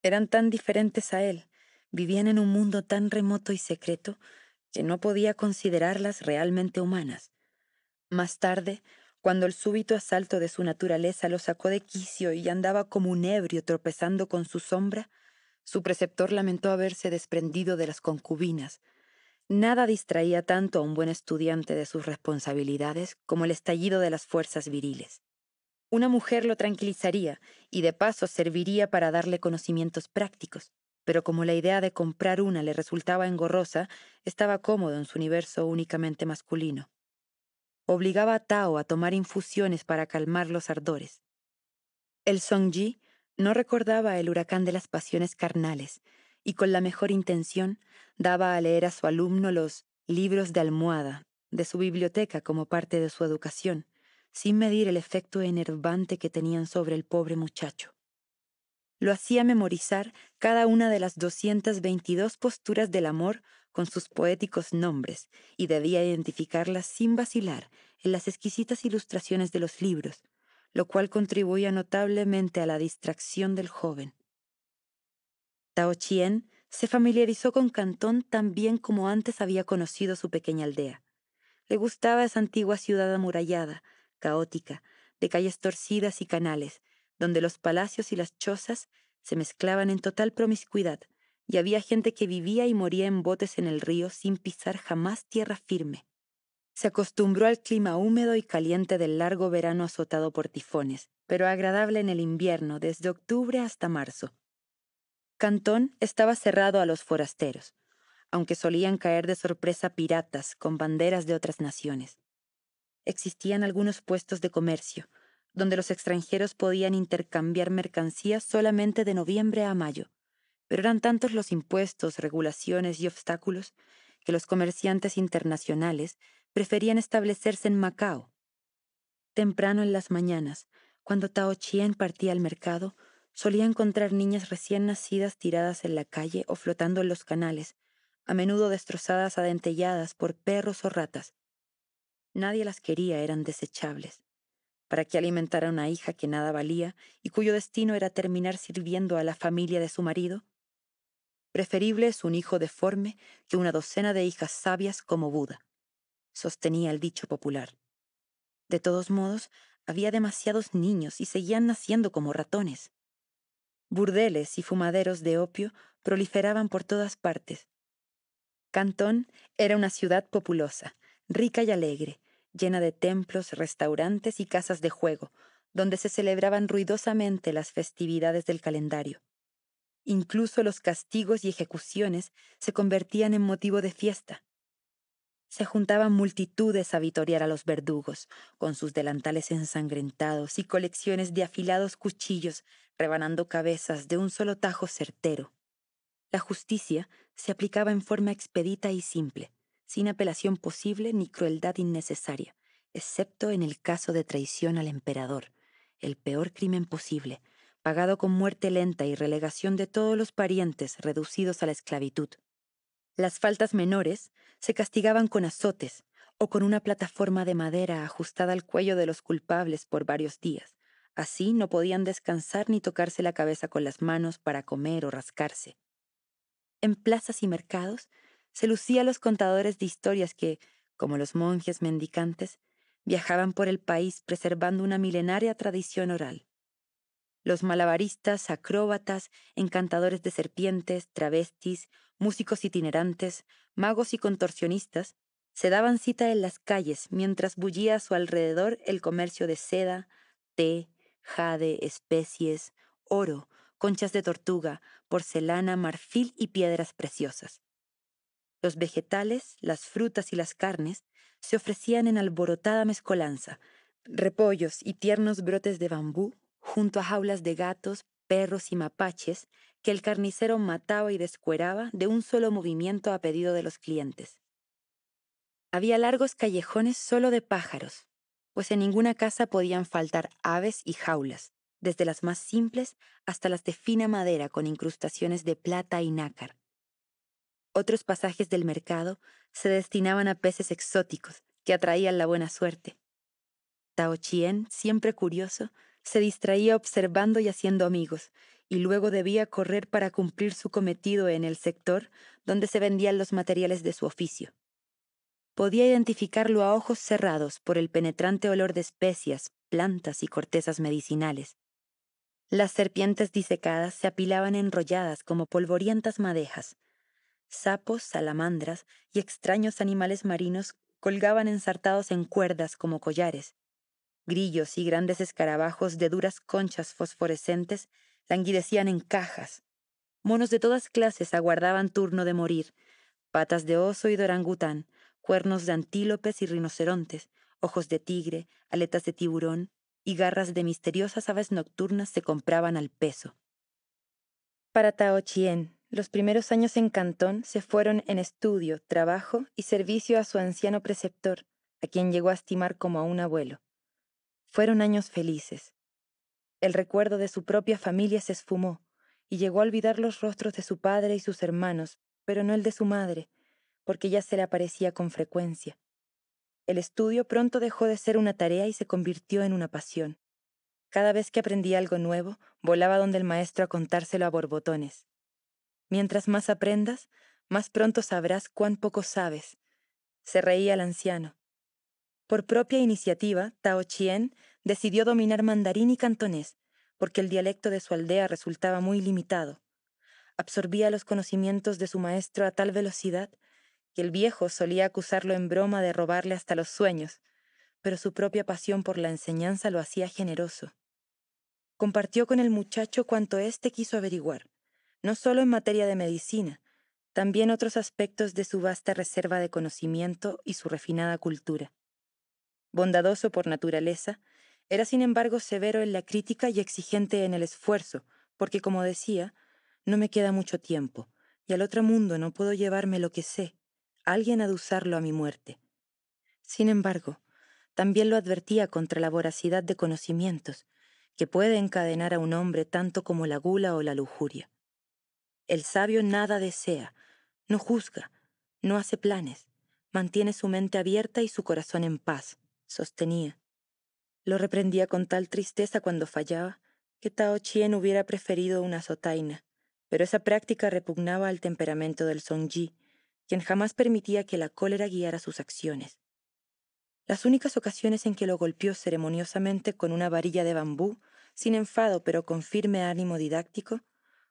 Eran tan diferentes a él, vivían en un mundo tan remoto y secreto este, no podía considerarlas realmente humanas. Más tarde, cuando el súbito asalto de su naturaleza lo sacó de quicio y andaba como un ebrio tropezando con su sombra, su preceptor lamentó haberse desprendido de las concubinas. Nada distraía tanto a un buen estudiante de sus responsabilidades como el estallido de las fuerzas viriles. Una mujer lo tranquilizaría y de paso serviría para darle conocimientos prácticos, pero como la idea de comprar una le resultaba engorrosa, estaba cómodo en su universo únicamente masculino. Obligaba a Tao a tomar infusiones para calmar los ardores. El Song Ji no recordaba el huracán de las pasiones carnales, y con la mejor intención daba a leer a su alumno los libros de almohada de su biblioteca como parte de su educación, sin medir el efecto enervante que tenían sobre el pobre muchacho. Lo hacía memorizar cada una de las 222 posturas del amor con sus poéticos nombres y debía identificarlas sin vacilar en las exquisitas ilustraciones de los libros, lo cual contribuía notablemente a la distracción del joven. Tao Chien se familiarizó con Cantón tan bien como antes había conocido su pequeña aldea. Le gustaba esa antigua ciudad amurallada, caótica, de calles torcidas y canales, donde los palacios y las chozas se mezclaban en total promiscuidad, y había gente que vivía y moría en botes en el río sin pisar jamás tierra firme. Se acostumbró al clima húmedo y caliente del largo verano azotado por tifones, pero agradable en el invierno desde octubre hasta marzo. Cantón estaba cerrado a los forasteros, aunque solían caer de sorpresa piratas con banderas de otras naciones. Existían algunos puestos de comercio, donde los extranjeros podían intercambiar mercancías solamente de noviembre a mayo, pero eran tantos los impuestos, regulaciones y obstáculos que los comerciantes internacionales preferían establecerse en Macao. Temprano en las mañanas, cuando Tao Chien partía al mercado, solía encontrar niñas recién nacidas tiradas en la calle o flotando en los canales, a menudo destrozadas adentelladas por perros o ratas. Nadie las quería, eran desechables. ¿Para que alimentara a una hija que nada valía y cuyo destino era terminar sirviendo a la familia de su marido? Preferible es un hijo deforme que una docena de hijas sabias como Buda, sostenía el dicho popular. De todos modos, había demasiados niños y seguían naciendo como ratones. Burdeles y fumaderos de opio proliferaban por todas partes. Cantón era una ciudad populosa, rica y alegre, llena de templos, restaurantes y casas de juego, donde se celebraban ruidosamente las festividades del calendario. Incluso los castigos y ejecuciones se convertían en motivo de fiesta. Se juntaban multitudes a vitorear a los verdugos, con sus delantales ensangrentados y colecciones de afilados cuchillos, rebanando cabezas de un solo tajo certero. La justicia se aplicaba en forma expedita y simple sin apelación posible ni crueldad innecesaria, excepto en el caso de traición al emperador, el peor crimen posible, pagado con muerte lenta y relegación de todos los parientes reducidos a la esclavitud. Las faltas menores se castigaban con azotes o con una plataforma de madera ajustada al cuello de los culpables por varios días. Así no podían descansar ni tocarse la cabeza con las manos para comer o rascarse. En plazas y mercados se lucía a los contadores de historias que, como los monjes mendicantes, viajaban por el país preservando una milenaria tradición oral. Los malabaristas, acróbatas, encantadores de serpientes, travestis, músicos itinerantes, magos y contorsionistas, se daban cita en las calles mientras bullía a su alrededor el comercio de seda, té, jade, especies, oro, conchas de tortuga, porcelana, marfil y piedras preciosas. Los vegetales, las frutas y las carnes se ofrecían en alborotada mezcolanza, repollos y tiernos brotes de bambú junto a jaulas de gatos, perros y mapaches que el carnicero mataba y descueraba de un solo movimiento a pedido de los clientes. Había largos callejones solo de pájaros, pues en ninguna casa podían faltar aves y jaulas, desde las más simples hasta las de fina madera con incrustaciones de plata y nácar. Otros pasajes del mercado se destinaban a peces exóticos que atraían la buena suerte. Tao Chien, siempre curioso, se distraía observando y haciendo amigos, y luego debía correr para cumplir su cometido en el sector donde se vendían los materiales de su oficio. Podía identificarlo a ojos cerrados por el penetrante olor de especias, plantas y cortezas medicinales. Las serpientes disecadas se apilaban enrolladas como polvorientas madejas, Sapos, salamandras y extraños animales marinos colgaban ensartados en cuerdas como collares. Grillos y grandes escarabajos de duras conchas fosforescentes languidecían en cajas. Monos de todas clases aguardaban turno de morir. Patas de oso y de orangután, cuernos de antílopes y rinocerontes, ojos de tigre, aletas de tiburón y garras de misteriosas aves nocturnas se compraban al peso. Para Tao Chien, los primeros años en Cantón se fueron en estudio, trabajo y servicio a su anciano preceptor, a quien llegó a estimar como a un abuelo. Fueron años felices. El recuerdo de su propia familia se esfumó, y llegó a olvidar los rostros de su padre y sus hermanos, pero no el de su madre, porque ya se le aparecía con frecuencia. El estudio pronto dejó de ser una tarea y se convirtió en una pasión. Cada vez que aprendía algo nuevo, volaba donde el maestro a contárselo a borbotones. Mientras más aprendas, más pronto sabrás cuán poco sabes. Se reía el anciano. Por propia iniciativa, Tao Chien decidió dominar mandarín y cantonés, porque el dialecto de su aldea resultaba muy limitado. Absorbía los conocimientos de su maestro a tal velocidad que el viejo solía acusarlo en broma de robarle hasta los sueños, pero su propia pasión por la enseñanza lo hacía generoso. Compartió con el muchacho cuanto éste quiso averiguar, no solo en materia de medicina, también otros aspectos de su vasta reserva de conocimiento y su refinada cultura. Bondadoso por naturaleza, era sin embargo severo en la crítica y exigente en el esfuerzo, porque como decía, no me queda mucho tiempo, y al otro mundo no puedo llevarme lo que sé, alguien ha de usarlo a mi muerte. Sin embargo, también lo advertía contra la voracidad de conocimientos, que puede encadenar a un hombre tanto como la gula o la lujuria. El sabio nada desea, no juzga, no hace planes, mantiene su mente abierta y su corazón en paz, sostenía. Lo reprendía con tal tristeza cuando fallaba que Tao Chien hubiera preferido una sotaina, pero esa práctica repugnaba al temperamento del Songji, quien jamás permitía que la cólera guiara sus acciones. Las únicas ocasiones en que lo golpeó ceremoniosamente con una varilla de bambú, sin enfado pero con firme ánimo didáctico,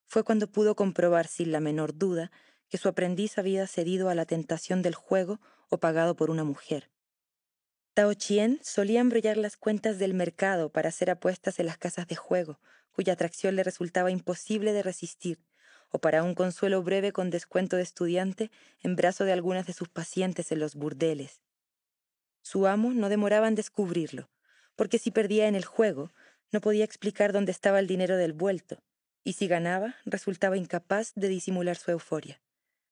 fue cuando pudo comprobar sin la menor duda que su aprendiz había cedido a la tentación del juego o pagado por una mujer. Tao Chien solía embrollar las cuentas del mercado para hacer apuestas en las casas de juego, cuya atracción le resultaba imposible de resistir, o para un consuelo breve con descuento de estudiante en brazo de algunas de sus pacientes en los burdeles. Su amo no demoraba en descubrirlo, porque si perdía en el juego, no podía explicar dónde estaba el dinero del vuelto, y si ganaba, resultaba incapaz de disimular su euforia.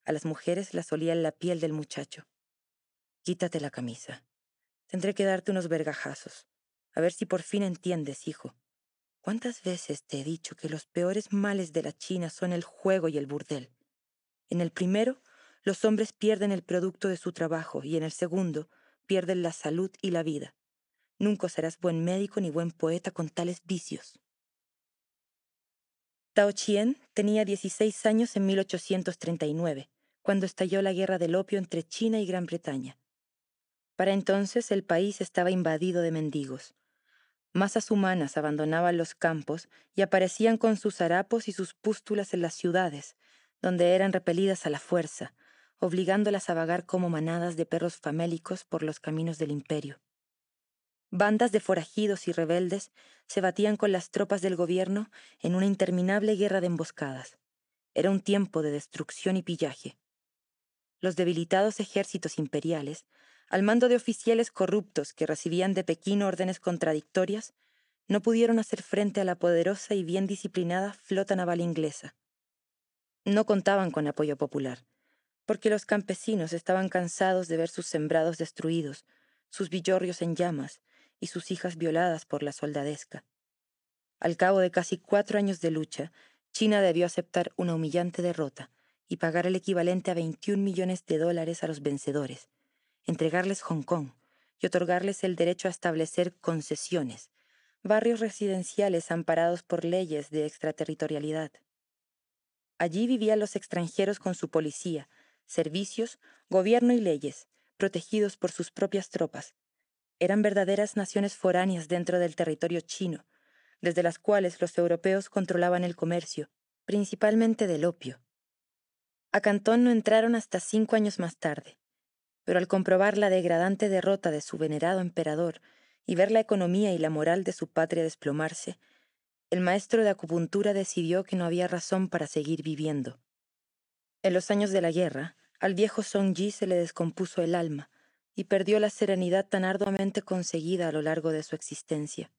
A las mujeres las olía la piel del muchacho. Quítate la camisa. Tendré que darte unos vergajazos. A ver si por fin entiendes, hijo. ¿Cuántas veces te he dicho que los peores males de la China son el juego y el burdel? En el primero, los hombres pierden el producto de su trabajo y en el segundo, pierden la salud y la vida. Nunca serás buen médico ni buen poeta con tales vicios. Tao Chien tenía 16 años en 1839, cuando estalló la guerra del opio entre China y Gran Bretaña. Para entonces el país estaba invadido de mendigos. Masas humanas abandonaban los campos y aparecían con sus harapos y sus pústulas en las ciudades, donde eran repelidas a la fuerza, obligándolas a vagar como manadas de perros famélicos por los caminos del imperio. Bandas de forajidos y rebeldes se batían con las tropas del gobierno en una interminable guerra de emboscadas. Era un tiempo de destrucción y pillaje. Los debilitados ejércitos imperiales, al mando de oficiales corruptos que recibían de Pekín órdenes contradictorias, no pudieron hacer frente a la poderosa y bien disciplinada flota naval inglesa. No contaban con apoyo popular, porque los campesinos estaban cansados de ver sus sembrados destruidos, sus villorrios en llamas, y sus hijas violadas por la soldadesca. Al cabo de casi cuatro años de lucha, China debió aceptar una humillante derrota y pagar el equivalente a 21 millones de dólares a los vencedores, entregarles Hong Kong y otorgarles el derecho a establecer concesiones, barrios residenciales amparados por leyes de extraterritorialidad. Allí vivían los extranjeros con su policía, servicios, gobierno y leyes, protegidos por sus propias tropas, eran verdaderas naciones foráneas dentro del territorio chino, desde las cuales los europeos controlaban el comercio, principalmente del opio. A Cantón no entraron hasta cinco años más tarde, pero al comprobar la degradante derrota de su venerado emperador y ver la economía y la moral de su patria desplomarse, el maestro de acupuntura decidió que no había razón para seguir viviendo. En los años de la guerra, al viejo Song Yi se le descompuso el alma, y perdió la serenidad tan arduamente conseguida a lo largo de su existencia.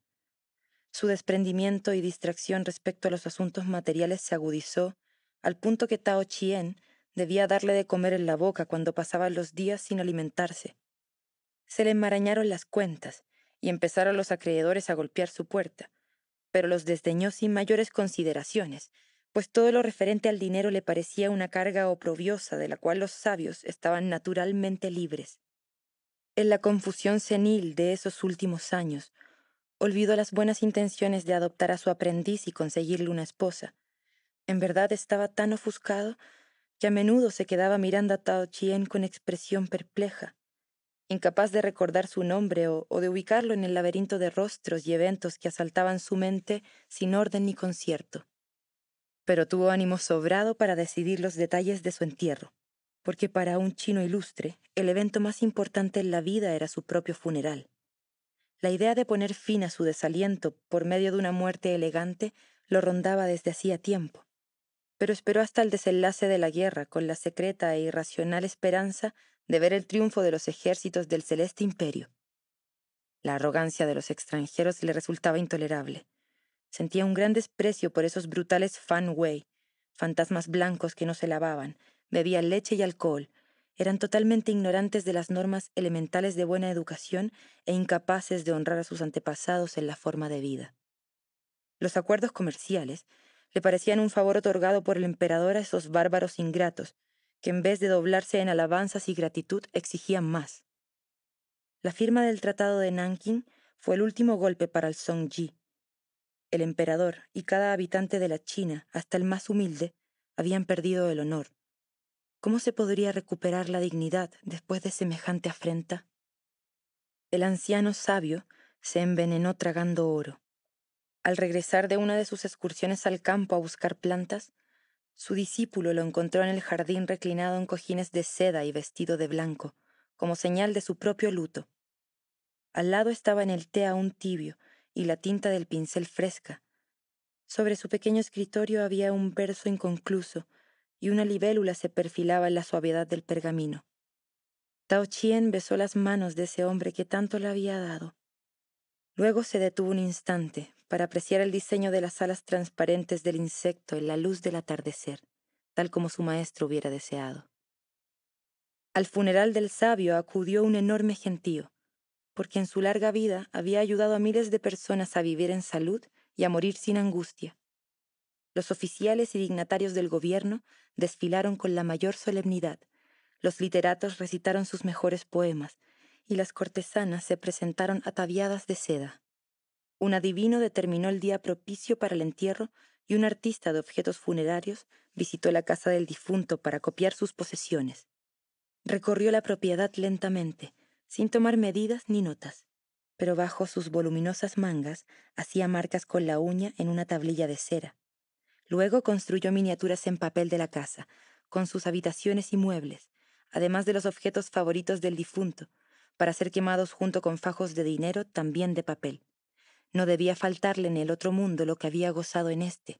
Su desprendimiento y distracción respecto a los asuntos materiales se agudizó al punto que Tao Chien debía darle de comer en la boca cuando pasaban los días sin alimentarse. Se le enmarañaron las cuentas y empezaron los acreedores a golpear su puerta, pero los desdeñó sin mayores consideraciones, pues todo lo referente al dinero le parecía una carga oprobiosa de la cual los sabios estaban naturalmente libres en la confusión senil de esos últimos años, olvidó las buenas intenciones de adoptar a su aprendiz y conseguirle una esposa. En verdad estaba tan ofuscado que a menudo se quedaba mirando a Tao Chien con expresión perpleja, incapaz de recordar su nombre o, o de ubicarlo en el laberinto de rostros y eventos que asaltaban su mente sin orden ni concierto. Pero tuvo ánimo sobrado para decidir los detalles de su entierro porque para un chino ilustre el evento más importante en la vida era su propio funeral. La idea de poner fin a su desaliento por medio de una muerte elegante lo rondaba desde hacía tiempo, pero esperó hasta el desenlace de la guerra con la secreta e irracional esperanza de ver el triunfo de los ejércitos del celeste imperio. La arrogancia de los extranjeros le resultaba intolerable. Sentía un gran desprecio por esos brutales Fan Wei, fantasmas blancos que no se lavaban, bebían leche y alcohol, eran totalmente ignorantes de las normas elementales de buena educación e incapaces de honrar a sus antepasados en la forma de vida. Los acuerdos comerciales le parecían un favor otorgado por el emperador a esos bárbaros ingratos, que en vez de doblarse en alabanzas y gratitud exigían más. La firma del Tratado de Nanking fue el último golpe para el Songji. El emperador y cada habitante de la China, hasta el más humilde, habían perdido el honor, ¿Cómo se podría recuperar la dignidad después de semejante afrenta? El anciano sabio se envenenó tragando oro. Al regresar de una de sus excursiones al campo a buscar plantas, su discípulo lo encontró en el jardín reclinado en cojines de seda y vestido de blanco, como señal de su propio luto. Al lado estaba en el té aún tibio y la tinta del pincel fresca. Sobre su pequeño escritorio había un verso inconcluso y una libélula se perfilaba en la suavidad del pergamino. Tao Chien besó las manos de ese hombre que tanto le había dado. Luego se detuvo un instante para apreciar el diseño de las alas transparentes del insecto en la luz del atardecer, tal como su maestro hubiera deseado. Al funeral del sabio acudió un enorme gentío, porque en su larga vida había ayudado a miles de personas a vivir en salud y a morir sin angustia. Los oficiales y dignatarios del gobierno desfilaron con la mayor solemnidad, los literatos recitaron sus mejores poemas, y las cortesanas se presentaron ataviadas de seda. Un adivino determinó el día propicio para el entierro y un artista de objetos funerarios visitó la casa del difunto para copiar sus posesiones. Recorrió la propiedad lentamente, sin tomar medidas ni notas, pero bajo sus voluminosas mangas hacía marcas con la uña en una tablilla de cera. Luego construyó miniaturas en papel de la casa, con sus habitaciones y muebles, además de los objetos favoritos del difunto, para ser quemados junto con fajos de dinero también de papel. No debía faltarle en el otro mundo lo que había gozado en este.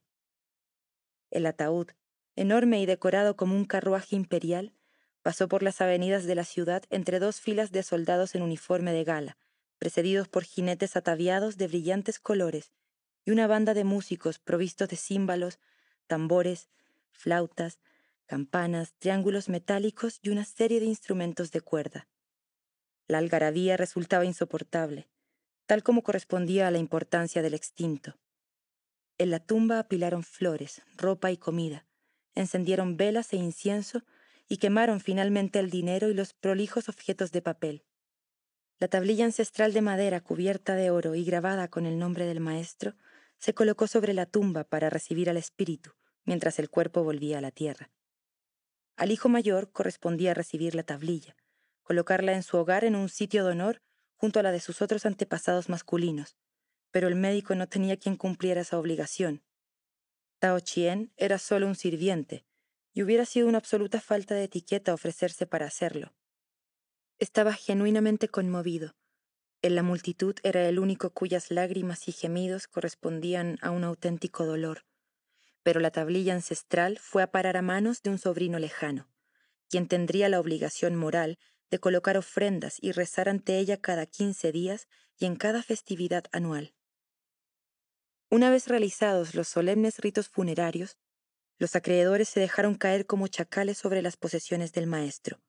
El ataúd, enorme y decorado como un carruaje imperial, pasó por las avenidas de la ciudad entre dos filas de soldados en uniforme de gala, precedidos por jinetes ataviados de brillantes colores y una banda de músicos provistos de címbalos, tambores, flautas, campanas, triángulos metálicos y una serie de instrumentos de cuerda. La algarabía resultaba insoportable, tal como correspondía a la importancia del extinto. En la tumba apilaron flores, ropa y comida, encendieron velas e incienso y quemaron finalmente el dinero y los prolijos objetos de papel. La tablilla ancestral de madera cubierta de oro y grabada con el nombre del maestro se colocó sobre la tumba para recibir al espíritu, mientras el cuerpo volvía a la tierra. Al hijo mayor correspondía recibir la tablilla, colocarla en su hogar en un sitio de honor junto a la de sus otros antepasados masculinos, pero el médico no tenía quien cumpliera esa obligación. Tao Chien era solo un sirviente, y hubiera sido una absoluta falta de etiqueta ofrecerse para hacerlo. Estaba genuinamente conmovido en la multitud era el único cuyas lágrimas y gemidos correspondían a un auténtico dolor, pero la tablilla ancestral fue a parar a manos de un sobrino lejano, quien tendría la obligación moral de colocar ofrendas y rezar ante ella cada quince días y en cada festividad anual. Una vez realizados los solemnes ritos funerarios, los acreedores se dejaron caer como chacales sobre las posesiones del maestro.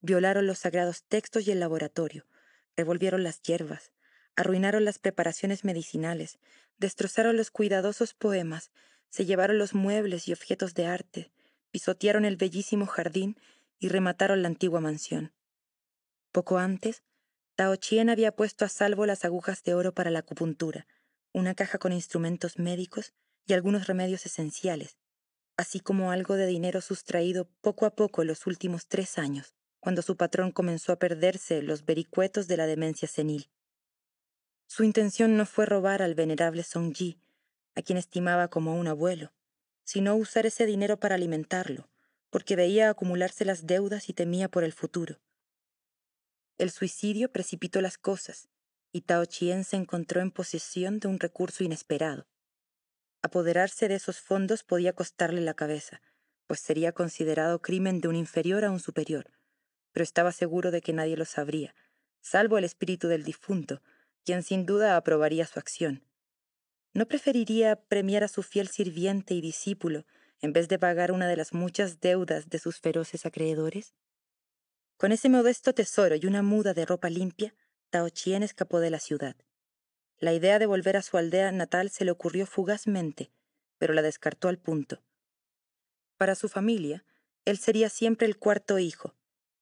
Violaron los sagrados textos y el laboratorio, revolvieron las hierbas, arruinaron las preparaciones medicinales, destrozaron los cuidadosos poemas, se llevaron los muebles y objetos de arte, pisotearon el bellísimo jardín y remataron la antigua mansión. Poco antes, Tao Chien había puesto a salvo las agujas de oro para la acupuntura, una caja con instrumentos médicos y algunos remedios esenciales, así como algo de dinero sustraído poco a poco en los últimos tres años cuando su patrón comenzó a perderse los vericuetos de la demencia senil. Su intención no fue robar al venerable Song Ji, a quien estimaba como un abuelo, sino usar ese dinero para alimentarlo, porque veía acumularse las deudas y temía por el futuro. El suicidio precipitó las cosas, y Tao Chien se encontró en posesión de un recurso inesperado. Apoderarse de esos fondos podía costarle la cabeza, pues sería considerado crimen de un inferior a un superior, pero estaba seguro de que nadie lo sabría, salvo el espíritu del difunto, quien sin duda aprobaría su acción. ¿No preferiría premiar a su fiel sirviente y discípulo en vez de pagar una de las muchas deudas de sus feroces acreedores? Con ese modesto tesoro y una muda de ropa limpia, Tao Chien escapó de la ciudad. La idea de volver a su aldea natal se le ocurrió fugazmente, pero la descartó al punto. Para su familia, él sería siempre el cuarto hijo,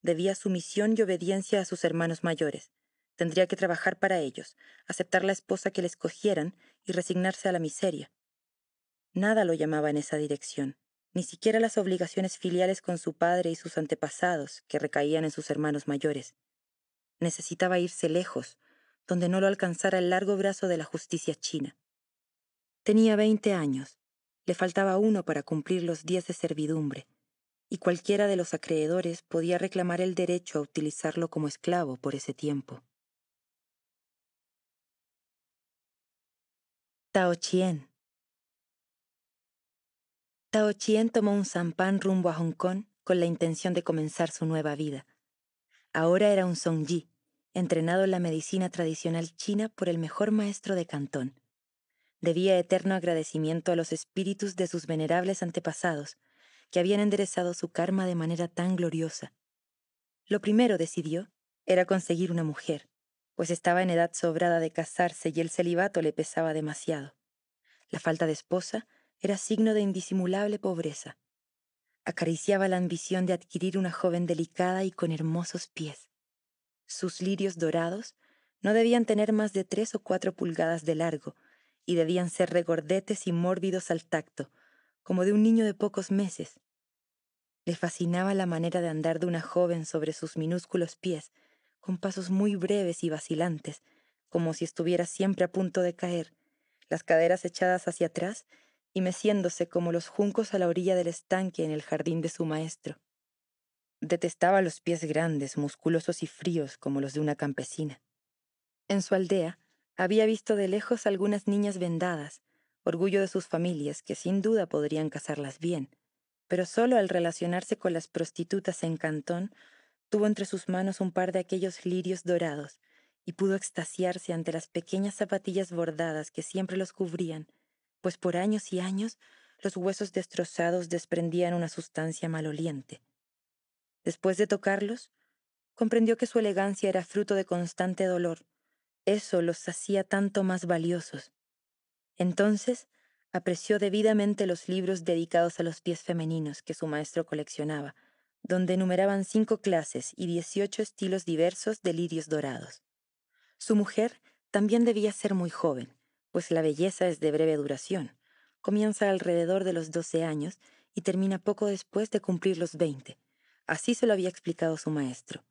debía sumisión y obediencia a sus hermanos mayores. Tendría que trabajar para ellos, aceptar la esposa que le escogieran y resignarse a la miseria. Nada lo llamaba en esa dirección, ni siquiera las obligaciones filiales con su padre y sus antepasados, que recaían en sus hermanos mayores. Necesitaba irse lejos, donde no lo alcanzara el largo brazo de la justicia china. Tenía veinte años, le faltaba uno para cumplir los días de servidumbre, y cualquiera de los acreedores podía reclamar el derecho a utilizarlo como esclavo por ese tiempo. Tao Chien Tao Chien tomó un sampan rumbo a Hong Kong con la intención de comenzar su nueva vida. Ahora era un Song Yi, entrenado en la medicina tradicional china por el mejor maestro de Cantón. Debía eterno agradecimiento a los espíritus de sus venerables antepasados, que habían enderezado su karma de manera tan gloriosa. Lo primero, decidió, era conseguir una mujer, pues estaba en edad sobrada de casarse y el celibato le pesaba demasiado. La falta de esposa era signo de indisimulable pobreza. Acariciaba la ambición de adquirir una joven delicada y con hermosos pies. Sus lirios dorados no debían tener más de tres o cuatro pulgadas de largo y debían ser regordetes y mórbidos al tacto, como de un niño de pocos meses. Le fascinaba la manera de andar de una joven sobre sus minúsculos pies, con pasos muy breves y vacilantes, como si estuviera siempre a punto de caer, las caderas echadas hacia atrás y meciéndose como los juncos a la orilla del estanque en el jardín de su maestro. Detestaba los pies grandes, musculosos y fríos como los de una campesina. En su aldea había visto de lejos algunas niñas vendadas, orgullo de sus familias que sin duda podrían casarlas bien, pero solo al relacionarse con las prostitutas en Cantón, tuvo entre sus manos un par de aquellos lirios dorados y pudo extasiarse ante las pequeñas zapatillas bordadas que siempre los cubrían, pues por años y años los huesos destrozados desprendían una sustancia maloliente. Después de tocarlos, comprendió que su elegancia era fruto de constante dolor. Eso los hacía tanto más valiosos. Entonces, apreció debidamente los libros dedicados a los pies femeninos que su maestro coleccionaba, donde enumeraban cinco clases y dieciocho estilos diversos de lirios dorados. Su mujer también debía ser muy joven, pues la belleza es de breve duración. Comienza alrededor de los doce años y termina poco después de cumplir los veinte. Así se lo había explicado su maestro.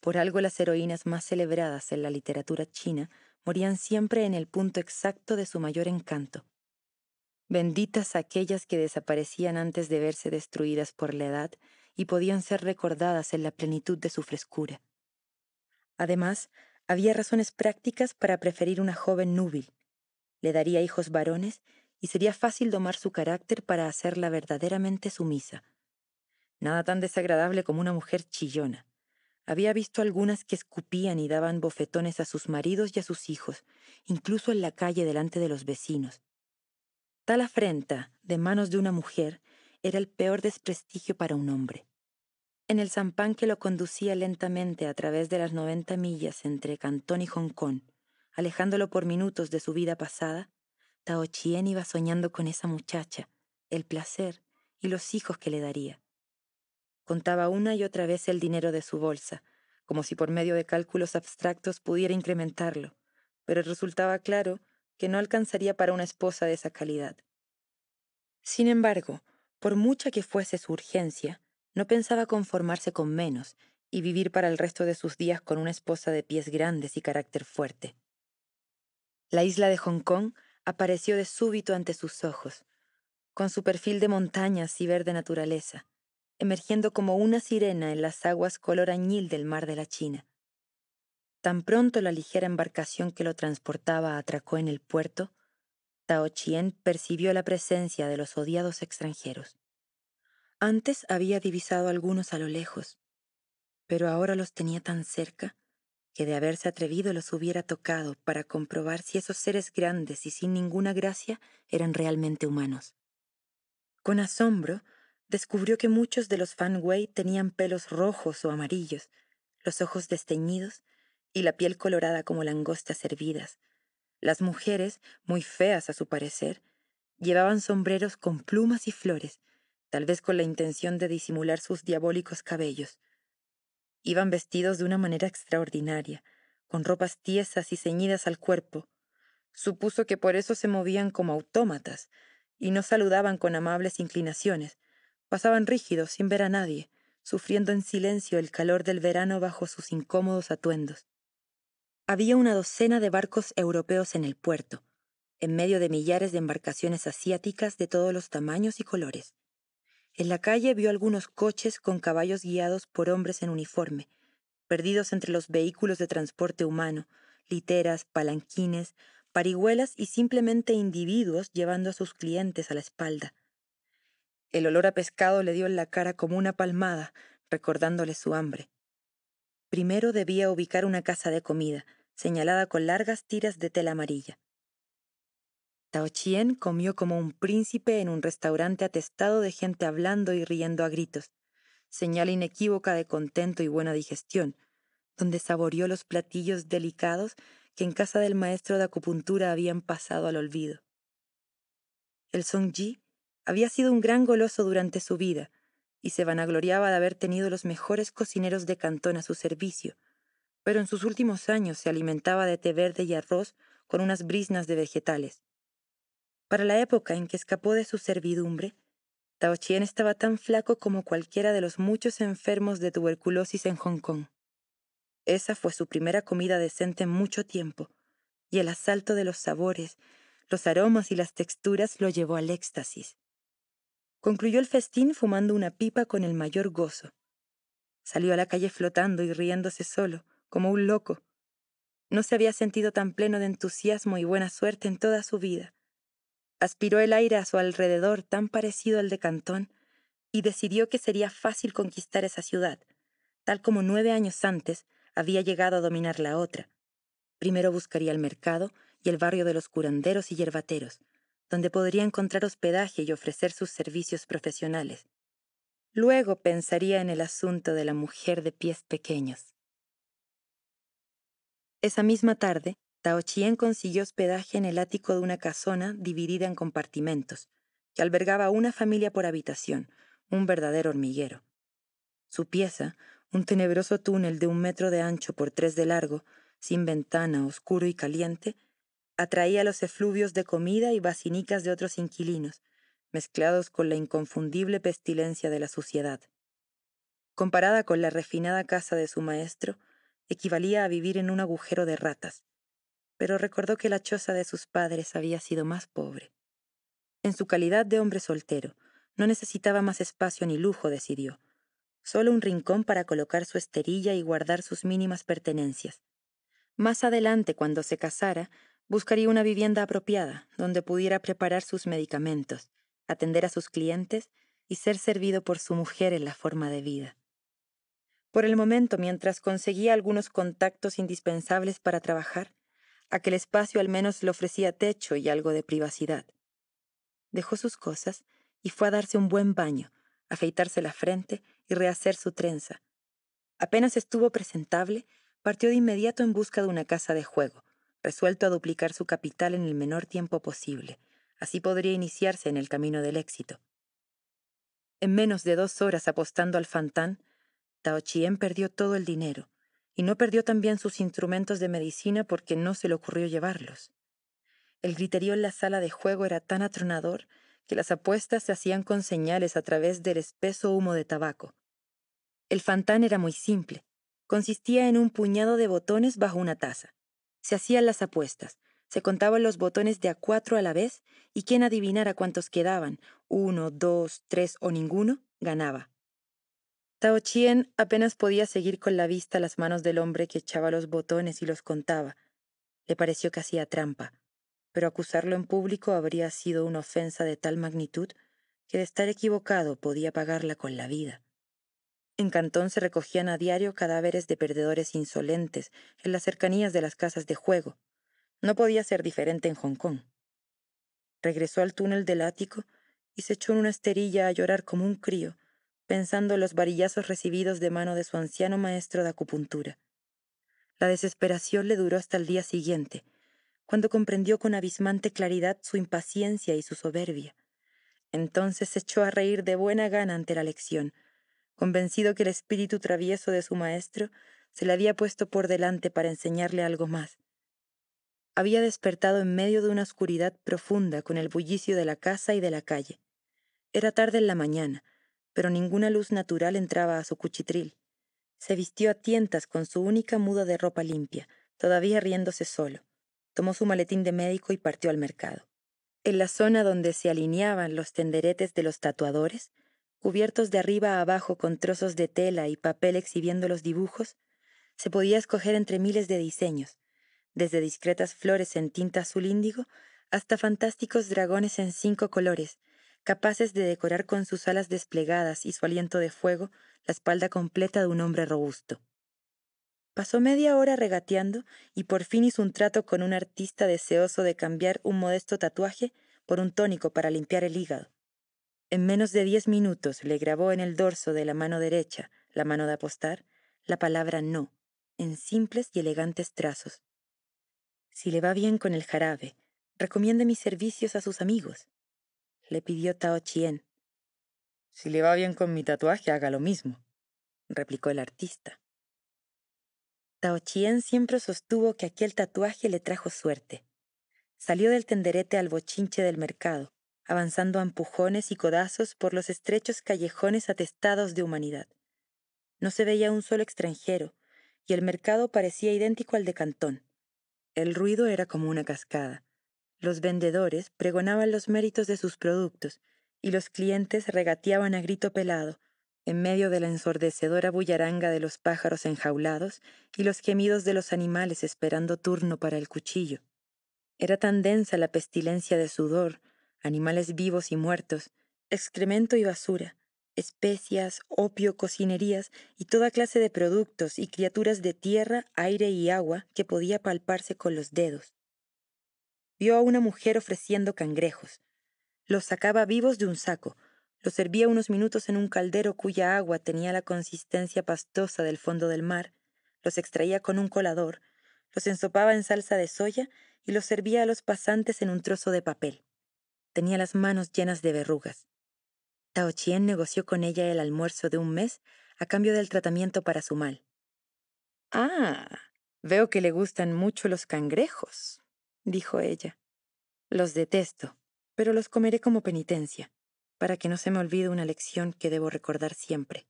Por algo las heroínas más celebradas en la literatura china morían siempre en el punto exacto de su mayor encanto. Benditas aquellas que desaparecían antes de verse destruidas por la edad y podían ser recordadas en la plenitud de su frescura. Además, había razones prácticas para preferir una joven núbil. Le daría hijos varones y sería fácil domar su carácter para hacerla verdaderamente sumisa. Nada tan desagradable como una mujer chillona. Había visto algunas que escupían y daban bofetones a sus maridos y a sus hijos, incluso en la calle delante de los vecinos. Tal afrenta, de manos de una mujer, era el peor desprestigio para un hombre. En el zampán que lo conducía lentamente a través de las 90 millas entre Cantón y Hong Kong, alejándolo por minutos de su vida pasada, Tao Chien iba soñando con esa muchacha, el placer y los hijos que le daría contaba una y otra vez el dinero de su bolsa, como si por medio de cálculos abstractos pudiera incrementarlo, pero resultaba claro que no alcanzaría para una esposa de esa calidad. Sin embargo, por mucha que fuese su urgencia, no pensaba conformarse con menos y vivir para el resto de sus días con una esposa de pies grandes y carácter fuerte. La isla de Hong Kong apareció de súbito ante sus ojos, con su perfil de montañas y verde naturaleza, emergiendo como una sirena en las aguas color añil del mar de la China. Tan pronto la ligera embarcación que lo transportaba atracó en el puerto, Tao Chien percibió la presencia de los odiados extranjeros. Antes había divisado algunos a lo lejos, pero ahora los tenía tan cerca que de haberse atrevido los hubiera tocado para comprobar si esos seres grandes y sin ninguna gracia eran realmente humanos. Con asombro, descubrió que muchos de los Fanway tenían pelos rojos o amarillos, los ojos desteñidos y la piel colorada como langostas hervidas. Las mujeres, muy feas a su parecer, llevaban sombreros con plumas y flores, tal vez con la intención de disimular sus diabólicos cabellos. Iban vestidos de una manera extraordinaria, con ropas tiesas y ceñidas al cuerpo. Supuso que por eso se movían como autómatas y no saludaban con amables inclinaciones, Pasaban rígidos, sin ver a nadie, sufriendo en silencio el calor del verano bajo sus incómodos atuendos. Había una docena de barcos europeos en el puerto, en medio de millares de embarcaciones asiáticas de todos los tamaños y colores. En la calle vio algunos coches con caballos guiados por hombres en uniforme, perdidos entre los vehículos de transporte humano, literas, palanquines, parihuelas y simplemente individuos llevando a sus clientes a la espalda, el olor a pescado le dio en la cara como una palmada, recordándole su hambre. Primero debía ubicar una casa de comida, señalada con largas tiras de tela amarilla. Tao Chien comió como un príncipe en un restaurante atestado de gente hablando y riendo a gritos, señal inequívoca de contento y buena digestión, donde saboreó los platillos delicados que en casa del maestro de acupuntura habían pasado al olvido. El Ji... Había sido un gran goloso durante su vida, y se vanagloriaba de haber tenido los mejores cocineros de Cantón a su servicio, pero en sus últimos años se alimentaba de té verde y arroz con unas brisnas de vegetales. Para la época en que escapó de su servidumbre, Tao Chien estaba tan flaco como cualquiera de los muchos enfermos de tuberculosis en Hong Kong. Esa fue su primera comida decente en mucho tiempo, y el asalto de los sabores, los aromas y las texturas lo llevó al éxtasis. Concluyó el festín fumando una pipa con el mayor gozo. Salió a la calle flotando y riéndose solo, como un loco. No se había sentido tan pleno de entusiasmo y buena suerte en toda su vida. Aspiró el aire a su alrededor tan parecido al de Cantón y decidió que sería fácil conquistar esa ciudad, tal como nueve años antes había llegado a dominar la otra. Primero buscaría el mercado y el barrio de los curanderos y yerbateros, donde podría encontrar hospedaje y ofrecer sus servicios profesionales. Luego pensaría en el asunto de la mujer de pies pequeños. Esa misma tarde, Tao Chien consiguió hospedaje en el ático de una casona dividida en compartimentos, que albergaba una familia por habitación, un verdadero hormiguero. Su pieza, un tenebroso túnel de un metro de ancho por tres de largo, sin ventana, oscuro y caliente, atraía los efluvios de comida y basinicas de otros inquilinos, mezclados con la inconfundible pestilencia de la suciedad. Comparada con la refinada casa de su maestro, equivalía a vivir en un agujero de ratas, pero recordó que la choza de sus padres había sido más pobre. En su calidad de hombre soltero, no necesitaba más espacio ni lujo, decidió. Solo un rincón para colocar su esterilla y guardar sus mínimas pertenencias. Más adelante, cuando se casara, Buscaría una vivienda apropiada donde pudiera preparar sus medicamentos, atender a sus clientes y ser servido por su mujer en la forma de vida. Por el momento, mientras conseguía algunos contactos indispensables para trabajar, aquel espacio al menos le ofrecía techo y algo de privacidad. Dejó sus cosas y fue a darse un buen baño, afeitarse la frente y rehacer su trenza. Apenas estuvo presentable, partió de inmediato en busca de una casa de juego, resuelto a duplicar su capital en el menor tiempo posible. Así podría iniciarse en el camino del éxito. En menos de dos horas apostando al fantán, Tao Chien perdió todo el dinero, y no perdió también sus instrumentos de medicina porque no se le ocurrió llevarlos. El griterío en la sala de juego era tan atronador que las apuestas se hacían con señales a través del espeso humo de tabaco. El fantán era muy simple. Consistía en un puñado de botones bajo una taza. Se hacían las apuestas, se contaban los botones de a cuatro a la vez y quien adivinara cuántos quedaban, uno, dos, tres o ninguno, ganaba. Tao Chien apenas podía seguir con la vista las manos del hombre que echaba los botones y los contaba. Le pareció que hacía trampa, pero acusarlo en público habría sido una ofensa de tal magnitud que de estar equivocado podía pagarla con la vida. En Cantón se recogían a diario cadáveres de perdedores insolentes en las cercanías de las casas de juego. No podía ser diferente en Hong Kong. Regresó al túnel del ático y se echó en una esterilla a llorar como un crío, pensando en los varillazos recibidos de mano de su anciano maestro de acupuntura. La desesperación le duró hasta el día siguiente, cuando comprendió con abismante claridad su impaciencia y su soberbia. Entonces se echó a reír de buena gana ante la lección, convencido que el espíritu travieso de su maestro se le había puesto por delante para enseñarle algo más. Había despertado en medio de una oscuridad profunda con el bullicio de la casa y de la calle. Era tarde en la mañana, pero ninguna luz natural entraba a su cuchitril. Se vistió a tientas con su única muda de ropa limpia, todavía riéndose solo. Tomó su maletín de médico y partió al mercado. En la zona donde se alineaban los tenderetes de los tatuadores, cubiertos de arriba a abajo con trozos de tela y papel exhibiendo los dibujos, se podía escoger entre miles de diseños, desde discretas flores en tinta azul índigo hasta fantásticos dragones en cinco colores, capaces de decorar con sus alas desplegadas y su aliento de fuego la espalda completa de un hombre robusto. Pasó media hora regateando y por fin hizo un trato con un artista deseoso de cambiar un modesto tatuaje por un tónico para limpiar el hígado. En menos de diez minutos le grabó en el dorso de la mano derecha, la mano de apostar, la palabra no, en simples y elegantes trazos. Si le va bien con el jarabe, recomiende mis servicios a sus amigos, le pidió Tao Chien. Si le va bien con mi tatuaje, haga lo mismo, replicó el artista. Tao Chien siempre sostuvo que aquel tatuaje le trajo suerte. Salió del tenderete al bochinche del mercado, avanzando a empujones y codazos por los estrechos callejones atestados de humanidad. No se veía un solo extranjero, y el mercado parecía idéntico al de Cantón. El ruido era como una cascada. Los vendedores pregonaban los méritos de sus productos, y los clientes regateaban a grito pelado, en medio de la ensordecedora bullaranga de los pájaros enjaulados y los gemidos de los animales esperando turno para el cuchillo. Era tan densa la pestilencia de sudor animales vivos y muertos, excremento y basura, especias, opio, cocinerías y toda clase de productos y criaturas de tierra, aire y agua que podía palparse con los dedos. Vio a una mujer ofreciendo cangrejos. Los sacaba vivos de un saco, los servía unos minutos en un caldero cuya agua tenía la consistencia pastosa del fondo del mar, los extraía con un colador, los ensopaba en salsa de soya y los servía a los pasantes en un trozo de papel tenía las manos llenas de verrugas. Tao Chien negoció con ella el almuerzo de un mes a cambio del tratamiento para su mal. Ah, veo que le gustan mucho los cangrejos, dijo ella. Los detesto, pero los comeré como penitencia, para que no se me olvide una lección que debo recordar siempre.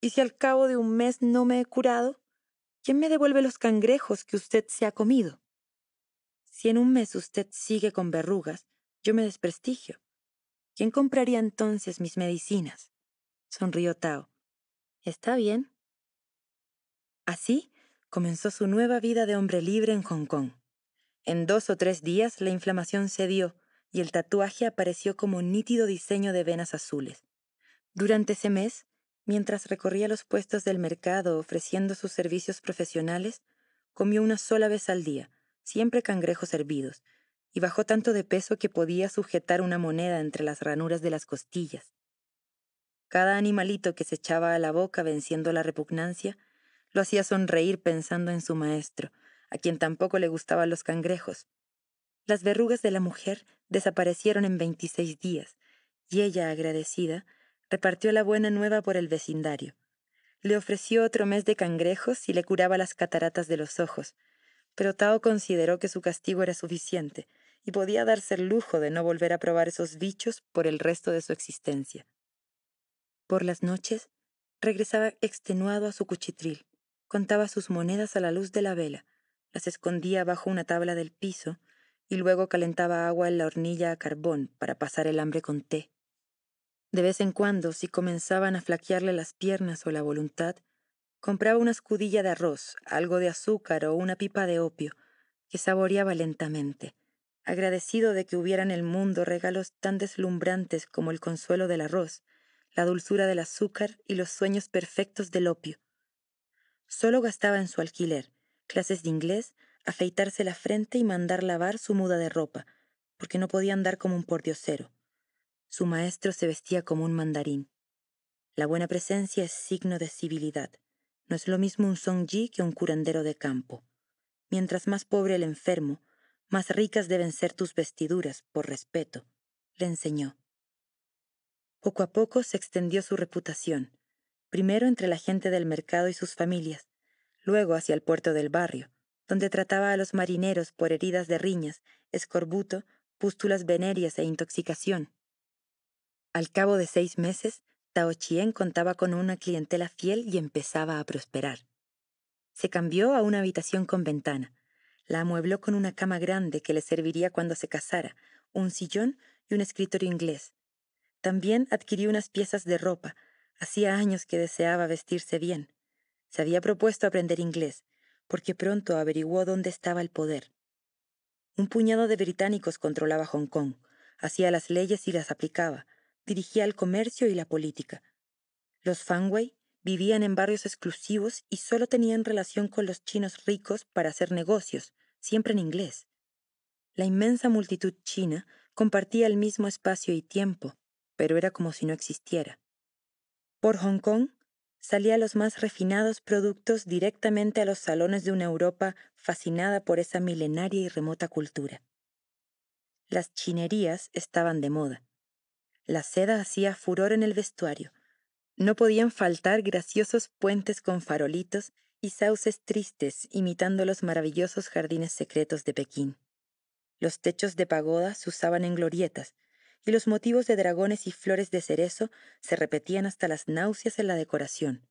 ¿Y si al cabo de un mes no me he curado? ¿Quién me devuelve los cangrejos que usted se ha comido? Si en un mes usted sigue con verrugas, yo me desprestigio. ¿Quién compraría entonces mis medicinas? Sonrió Tao. Está bien. Así comenzó su nueva vida de hombre libre en Hong Kong. En dos o tres días la inflamación cedió y el tatuaje apareció como un nítido diseño de venas azules. Durante ese mes, mientras recorría los puestos del mercado ofreciendo sus servicios profesionales, comió una sola vez al día, siempre cangrejos hervidos, y bajó tanto de peso que podía sujetar una moneda entre las ranuras de las costillas. Cada animalito que se echaba a la boca venciendo la repugnancia, lo hacía sonreír pensando en su maestro, a quien tampoco le gustaban los cangrejos. Las verrugas de la mujer desaparecieron en veintiséis días, y ella, agradecida, repartió la buena nueva por el vecindario. Le ofreció otro mes de cangrejos y le curaba las cataratas de los ojos, pero Tao consideró que su castigo era suficiente, y podía darse el lujo de no volver a probar esos bichos por el resto de su existencia. Por las noches, regresaba extenuado a su cuchitril, contaba sus monedas a la luz de la vela, las escondía bajo una tabla del piso y luego calentaba agua en la hornilla a carbón para pasar el hambre con té. De vez en cuando, si comenzaban a flaquearle las piernas o la voluntad, compraba una escudilla de arroz, algo de azúcar o una pipa de opio, que saboreaba lentamente agradecido de que hubiera en el mundo regalos tan deslumbrantes como el consuelo del arroz, la dulzura del azúcar y los sueños perfectos del opio. Solo gastaba en su alquiler, clases de inglés, afeitarse la frente y mandar lavar su muda de ropa, porque no podía andar como un pordiosero. Su maestro se vestía como un mandarín. La buena presencia es signo de civilidad. No es lo mismo un songji que un curandero de campo. Mientras más pobre el enfermo, más ricas deben ser tus vestiduras, por respeto, le enseñó. Poco a poco se extendió su reputación, primero entre la gente del mercado y sus familias, luego hacia el puerto del barrio, donde trataba a los marineros por heridas de riñas, escorbuto, pústulas venéreas e intoxicación. Al cabo de seis meses, Tao Chien contaba con una clientela fiel y empezaba a prosperar. Se cambió a una habitación con ventana, la amuebló con una cama grande que le serviría cuando se casara, un sillón y un escritorio inglés. También adquirió unas piezas de ropa. Hacía años que deseaba vestirse bien. Se había propuesto aprender inglés, porque pronto averiguó dónde estaba el poder. Un puñado de británicos controlaba Hong Kong, hacía las leyes y las aplicaba, dirigía el comercio y la política. Los Fanway Vivían en barrios exclusivos y solo tenían relación con los chinos ricos para hacer negocios, siempre en inglés. La inmensa multitud china compartía el mismo espacio y tiempo, pero era como si no existiera. Por Hong Kong salían los más refinados productos directamente a los salones de una Europa fascinada por esa milenaria y remota cultura. Las chinerías estaban de moda. La seda hacía furor en el vestuario, no podían faltar graciosos puentes con farolitos y sauces tristes imitando los maravillosos jardines secretos de Pekín. Los techos de pagodas se usaban en glorietas, y los motivos de dragones y flores de cerezo se repetían hasta las náuseas en la decoración.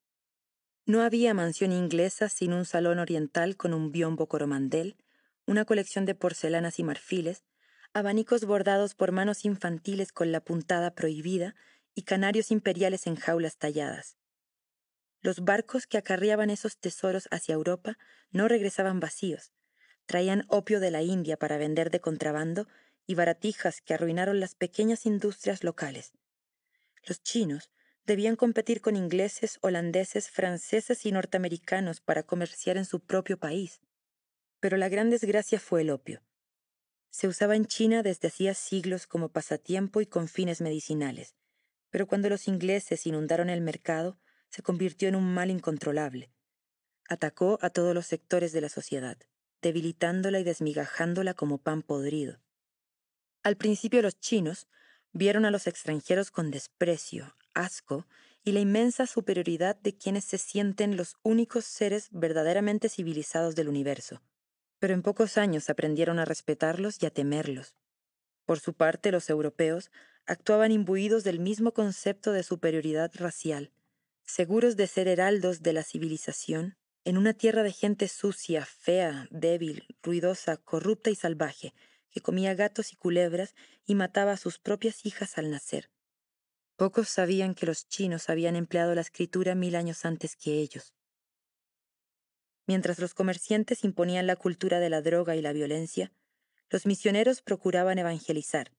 No había mansión inglesa sin un salón oriental con un biombo coromandel, una colección de porcelanas y marfiles, abanicos bordados por manos infantiles con la puntada prohibida y canarios imperiales en jaulas talladas. Los barcos que acarreaban esos tesoros hacia Europa no regresaban vacíos, traían opio de la India para vender de contrabando y baratijas que arruinaron las pequeñas industrias locales. Los chinos debían competir con ingleses, holandeses, franceses y norteamericanos para comerciar en su propio país. Pero la gran desgracia fue el opio. Se usaba en China desde hacía siglos como pasatiempo y con fines medicinales, pero cuando los ingleses inundaron el mercado, se convirtió en un mal incontrolable. Atacó a todos los sectores de la sociedad, debilitándola y desmigajándola como pan podrido. Al principio los chinos vieron a los extranjeros con desprecio, asco y la inmensa superioridad de quienes se sienten los únicos seres verdaderamente civilizados del universo. Pero en pocos años aprendieron a respetarlos y a temerlos. Por su parte, los europeos actuaban imbuidos del mismo concepto de superioridad racial, seguros de ser heraldos de la civilización, en una tierra de gente sucia, fea, débil, ruidosa, corrupta y salvaje, que comía gatos y culebras y mataba a sus propias hijas al nacer. Pocos sabían que los chinos habían empleado la escritura mil años antes que ellos. Mientras los comerciantes imponían la cultura de la droga y la violencia, los misioneros procuraban evangelizar,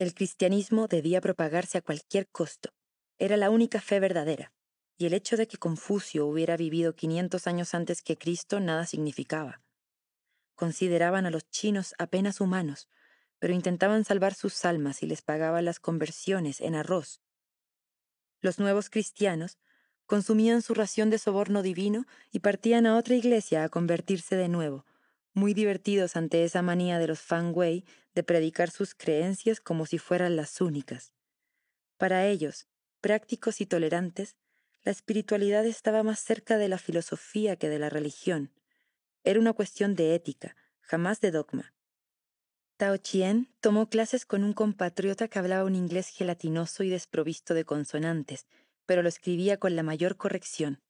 el cristianismo debía propagarse a cualquier costo. Era la única fe verdadera, y el hecho de que Confucio hubiera vivido 500 años antes que Cristo nada significaba. Consideraban a los chinos apenas humanos, pero intentaban salvar sus almas y les pagaban las conversiones en arroz. Los nuevos cristianos consumían su ración de soborno divino y partían a otra iglesia a convertirse de nuevo, muy divertidos ante esa manía de los Wei de predicar sus creencias como si fueran las únicas. Para ellos, prácticos y tolerantes, la espiritualidad estaba más cerca de la filosofía que de la religión. Era una cuestión de ética, jamás de dogma. Tao Chien tomó clases con un compatriota que hablaba un inglés gelatinoso y desprovisto de consonantes, pero lo escribía con la mayor corrección.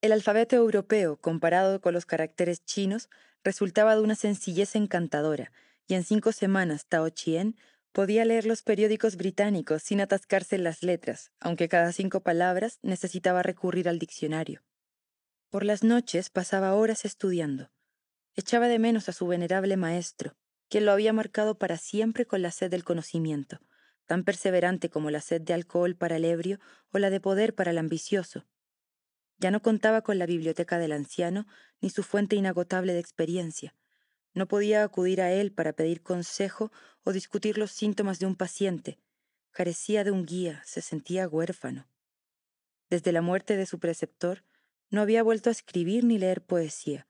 El alfabeto europeo, comparado con los caracteres chinos, resultaba de una sencillez encantadora, y en cinco semanas Tao Chien podía leer los periódicos británicos sin atascarse en las letras, aunque cada cinco palabras necesitaba recurrir al diccionario. Por las noches pasaba horas estudiando. Echaba de menos a su venerable maestro, quien lo había marcado para siempre con la sed del conocimiento, tan perseverante como la sed de alcohol para el ebrio o la de poder para el ambicioso, ya no contaba con la biblioteca del anciano ni su fuente inagotable de experiencia. No podía acudir a él para pedir consejo o discutir los síntomas de un paciente. Carecía de un guía, se sentía huérfano. Desde la muerte de su preceptor, no había vuelto a escribir ni leer poesía.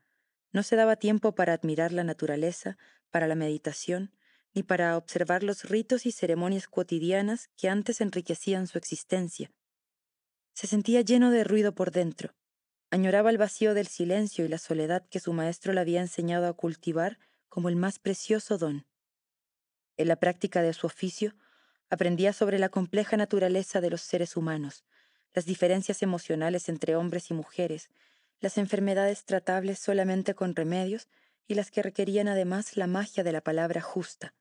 No se daba tiempo para admirar la naturaleza, para la meditación, ni para observar los ritos y ceremonias cotidianas que antes enriquecían su existencia. Se sentía lleno de ruido por dentro. Añoraba el vacío del silencio y la soledad que su maestro le había enseñado a cultivar como el más precioso don. En la práctica de su oficio, aprendía sobre la compleja naturaleza de los seres humanos, las diferencias emocionales entre hombres y mujeres, las enfermedades tratables solamente con remedios y las que requerían además la magia de la palabra justa,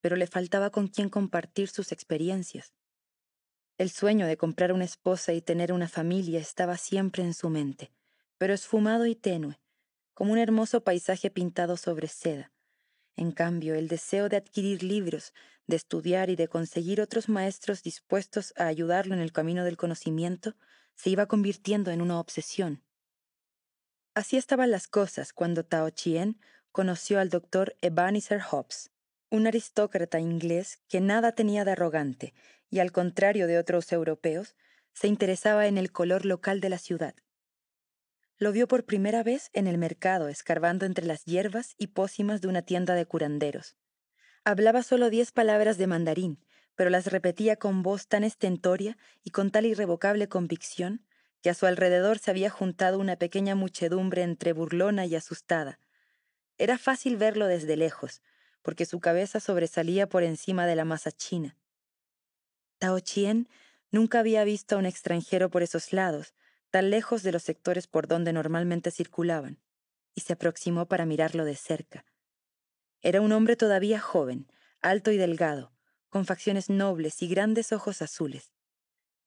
pero le faltaba con quien compartir sus experiencias. El sueño de comprar una esposa y tener una familia estaba siempre en su mente, pero esfumado y tenue, como un hermoso paisaje pintado sobre seda. En cambio, el deseo de adquirir libros, de estudiar y de conseguir otros maestros dispuestos a ayudarlo en el camino del conocimiento se iba convirtiendo en una obsesión. Así estaban las cosas cuando Tao Chien conoció al doctor Ebenezer Hobbes, un aristócrata inglés que nada tenía de arrogante y, al contrario de otros europeos, se interesaba en el color local de la ciudad. Lo vio por primera vez en el mercado, escarbando entre las hierbas y pócimas de una tienda de curanderos. Hablaba solo diez palabras de mandarín, pero las repetía con voz tan estentoria y con tal irrevocable convicción que a su alrededor se había juntado una pequeña muchedumbre entre burlona y asustada. Era fácil verlo desde lejos, porque su cabeza sobresalía por encima de la masa china. Tao Chien nunca había visto a un extranjero por esos lados, tan lejos de los sectores por donde normalmente circulaban, y se aproximó para mirarlo de cerca. Era un hombre todavía joven, alto y delgado, con facciones nobles y grandes ojos azules.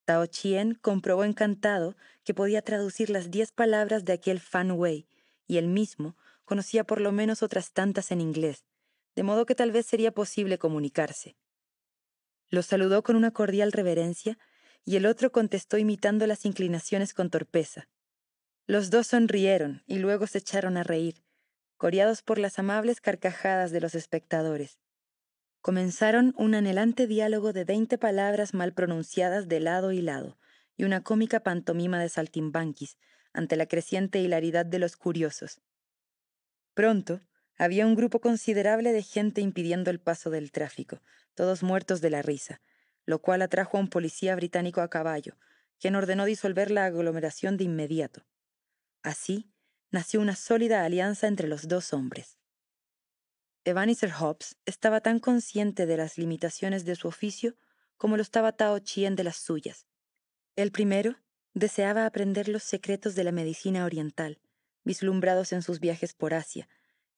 Tao Chien comprobó encantado que podía traducir las diez palabras de aquel Fan Wei, y él mismo conocía por lo menos otras tantas en inglés, de modo que tal vez sería posible comunicarse. Los saludó con una cordial reverencia y el otro contestó imitando las inclinaciones con torpeza. Los dos sonrieron y luego se echaron a reír, coreados por las amables carcajadas de los espectadores. Comenzaron un anhelante diálogo de veinte palabras mal pronunciadas de lado y lado, y una cómica pantomima de saltimbanquis, ante la creciente hilaridad de los curiosos. Pronto, había un grupo considerable de gente impidiendo el paso del tráfico, todos muertos de la risa, lo cual atrajo a un policía británico a caballo, quien ordenó disolver la aglomeración de inmediato. Así, nació una sólida alianza entre los dos hombres. Ebenezer Hobbs estaba tan consciente de las limitaciones de su oficio como lo estaba Tao Chien de las suyas. El primero deseaba aprender los secretos de la medicina oriental, vislumbrados en sus viajes por Asia,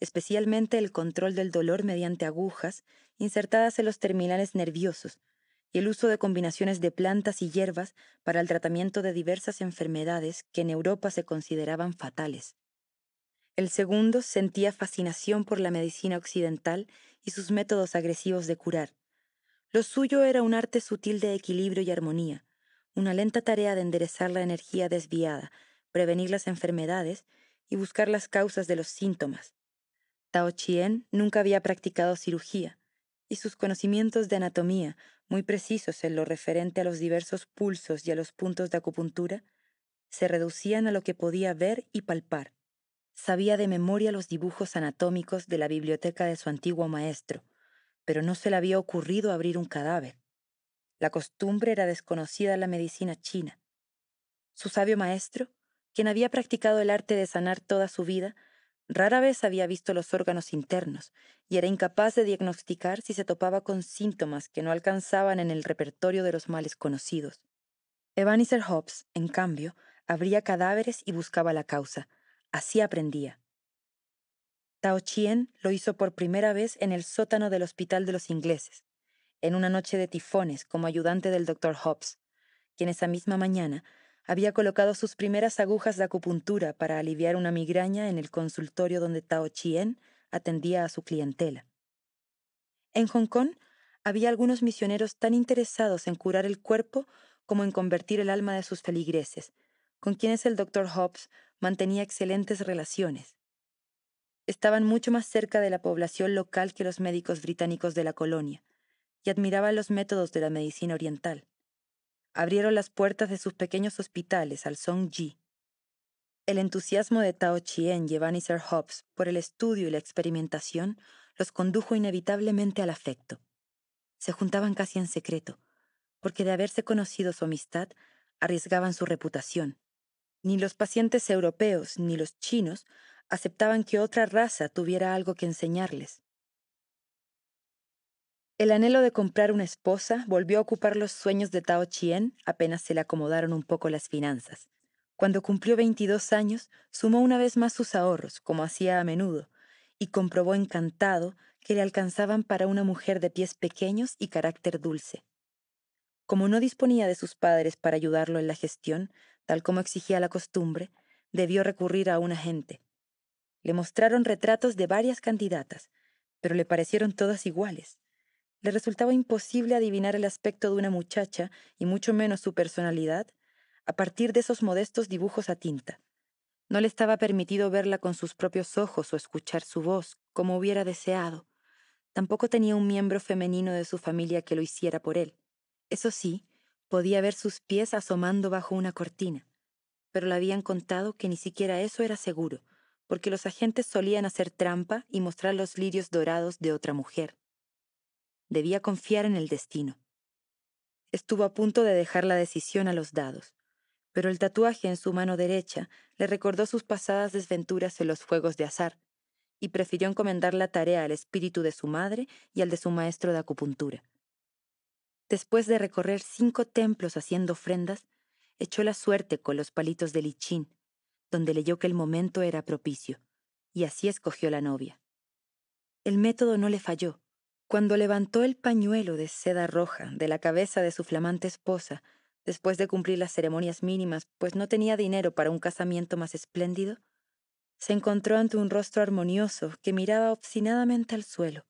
especialmente el control del dolor mediante agujas insertadas en los terminales nerviosos y el uso de combinaciones de plantas y hierbas para el tratamiento de diversas enfermedades que en Europa se consideraban fatales. El segundo sentía fascinación por la medicina occidental y sus métodos agresivos de curar. Lo suyo era un arte sutil de equilibrio y armonía, una lenta tarea de enderezar la energía desviada, prevenir las enfermedades y buscar las causas de los síntomas, Tao Chien nunca había practicado cirugía, y sus conocimientos de anatomía, muy precisos en lo referente a los diversos pulsos y a los puntos de acupuntura, se reducían a lo que podía ver y palpar. Sabía de memoria los dibujos anatómicos de la biblioteca de su antiguo maestro, pero no se le había ocurrido abrir un cadáver. La costumbre era desconocida en la medicina china. Su sabio maestro, quien había practicado el arte de sanar toda su vida, Rara vez había visto los órganos internos y era incapaz de diagnosticar si se topaba con síntomas que no alcanzaban en el repertorio de los males conocidos. Ebenezer Hobbes, en cambio, abría cadáveres y buscaba la causa. Así aprendía. Tao Chien lo hizo por primera vez en el sótano del Hospital de los Ingleses, en una noche de tifones como ayudante del doctor Hobbes, quien esa misma mañana había colocado sus primeras agujas de acupuntura para aliviar una migraña en el consultorio donde Tao Chien atendía a su clientela. En Hong Kong había algunos misioneros tan interesados en curar el cuerpo como en convertir el alma de sus feligreses, con quienes el doctor Hobbes mantenía excelentes relaciones. Estaban mucho más cerca de la población local que los médicos británicos de la colonia, y admiraban los métodos de la medicina oriental abrieron las puertas de sus pequeños hospitales al Song Ji. El entusiasmo de Tao Chien y Vanisher Hobbes por el estudio y la experimentación los condujo inevitablemente al afecto. Se juntaban casi en secreto, porque de haberse conocido su amistad, arriesgaban su reputación. Ni los pacientes europeos ni los chinos aceptaban que otra raza tuviera algo que enseñarles. El anhelo de comprar una esposa volvió a ocupar los sueños de Tao Chien apenas se le acomodaron un poco las finanzas. Cuando cumplió 22 años, sumó una vez más sus ahorros, como hacía a menudo, y comprobó encantado que le alcanzaban para una mujer de pies pequeños y carácter dulce. Como no disponía de sus padres para ayudarlo en la gestión, tal como exigía la costumbre, debió recurrir a un agente. Le mostraron retratos de varias candidatas, pero le parecieron todas iguales. Le resultaba imposible adivinar el aspecto de una muchacha, y mucho menos su personalidad, a partir de esos modestos dibujos a tinta. No le estaba permitido verla con sus propios ojos o escuchar su voz, como hubiera deseado. Tampoco tenía un miembro femenino de su familia que lo hiciera por él. Eso sí, podía ver sus pies asomando bajo una cortina. Pero le habían contado que ni siquiera eso era seguro, porque los agentes solían hacer trampa y mostrar los lirios dorados de otra mujer. Debía confiar en el destino. Estuvo a punto de dejar la decisión a los dados, pero el tatuaje en su mano derecha le recordó sus pasadas desventuras en los juegos de azar, y prefirió encomendar la tarea al espíritu de su madre y al de su maestro de acupuntura. Después de recorrer cinco templos haciendo ofrendas, echó la suerte con los palitos de lichín, donde leyó que el momento era propicio, y así escogió la novia. El método no le falló, cuando levantó el pañuelo de seda roja de la cabeza de su flamante esposa, después de cumplir las ceremonias mínimas, pues no tenía dinero para un casamiento más espléndido, se encontró ante un rostro armonioso que miraba obstinadamente al suelo.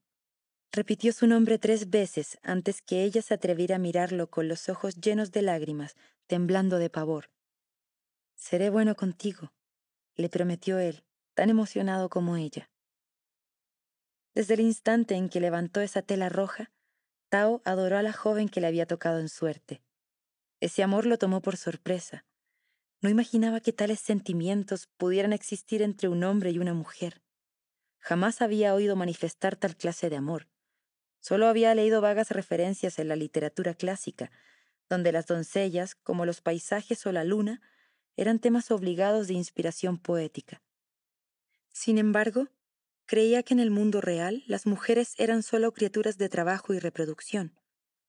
Repitió su nombre tres veces antes que ella se atreviera a mirarlo con los ojos llenos de lágrimas, temblando de pavor. Seré bueno contigo, le prometió él, tan emocionado como ella. Desde el instante en que levantó esa tela roja, Tao adoró a la joven que le había tocado en suerte. Ese amor lo tomó por sorpresa. No imaginaba que tales sentimientos pudieran existir entre un hombre y una mujer. Jamás había oído manifestar tal clase de amor. Solo había leído vagas referencias en la literatura clásica, donde las doncellas, como los paisajes o la luna, eran temas obligados de inspiración poética. Sin embargo, creía que en el mundo real las mujeres eran solo criaturas de trabajo y reproducción,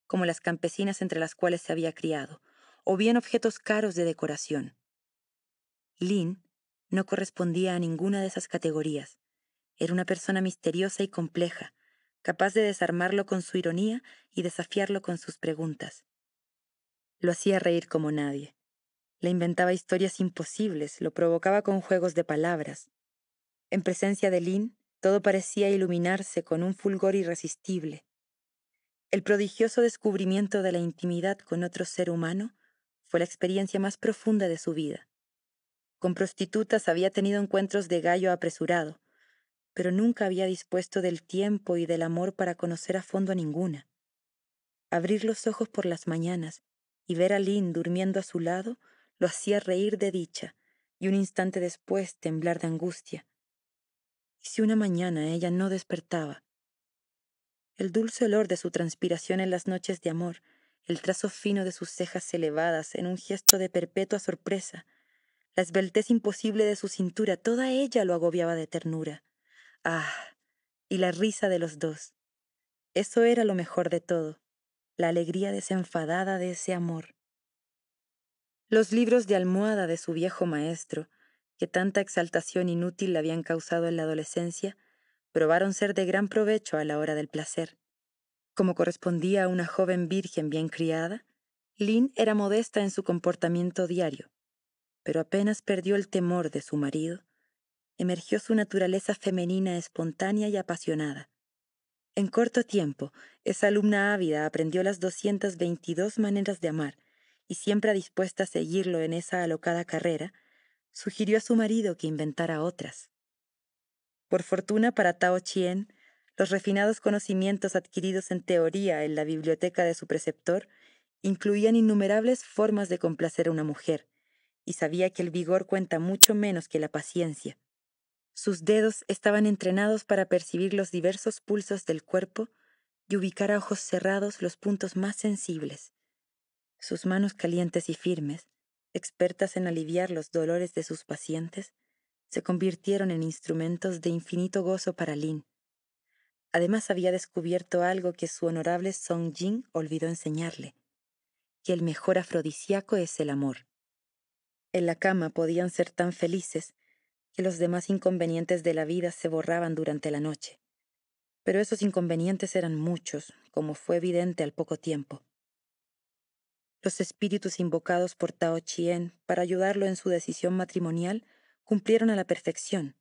como las campesinas entre las cuales se había criado, o bien objetos caros de decoración. Lynn no correspondía a ninguna de esas categorías. Era una persona misteriosa y compleja, capaz de desarmarlo con su ironía y desafiarlo con sus preguntas. Lo hacía reír como nadie. Le inventaba historias imposibles, lo provocaba con juegos de palabras. En presencia de Lynn, todo parecía iluminarse con un fulgor irresistible. El prodigioso descubrimiento de la intimidad con otro ser humano fue la experiencia más profunda de su vida. Con prostitutas había tenido encuentros de gallo apresurado, pero nunca había dispuesto del tiempo y del amor para conocer a fondo a ninguna. Abrir los ojos por las mañanas y ver a Lynn durmiendo a su lado lo hacía reír de dicha y un instante después temblar de angustia si una mañana ella no despertaba. El dulce olor de su transpiración en las noches de amor, el trazo fino de sus cejas elevadas en un gesto de perpetua sorpresa, la esbeltez imposible de su cintura, toda ella lo agobiaba de ternura. Ah, y la risa de los dos. Eso era lo mejor de todo, la alegría desenfadada de ese amor. Los libros de almohada de su viejo maestro, tanta exaltación inútil la habían causado en la adolescencia, probaron ser de gran provecho a la hora del placer. Como correspondía a una joven virgen bien criada, Lynn era modesta en su comportamiento diario, pero apenas perdió el temor de su marido, emergió su naturaleza femenina espontánea y apasionada. En corto tiempo, esa alumna ávida aprendió las 222 maneras de amar, y siempre dispuesta a seguirlo en esa alocada carrera, sugirió a su marido que inventara otras. Por fortuna para Tao Chien, los refinados conocimientos adquiridos en teoría en la biblioteca de su preceptor incluían innumerables formas de complacer a una mujer, y sabía que el vigor cuenta mucho menos que la paciencia. Sus dedos estaban entrenados para percibir los diversos pulsos del cuerpo y ubicar a ojos cerrados los puntos más sensibles. Sus manos calientes y firmes expertas en aliviar los dolores de sus pacientes, se convirtieron en instrumentos de infinito gozo para Lin. Además había descubierto algo que su honorable Song Jin olvidó enseñarle, que el mejor afrodisíaco es el amor. En la cama podían ser tan felices que los demás inconvenientes de la vida se borraban durante la noche. Pero esos inconvenientes eran muchos, como fue evidente al poco tiempo. Los espíritus invocados por Tao Chien para ayudarlo en su decisión matrimonial cumplieron a la perfección.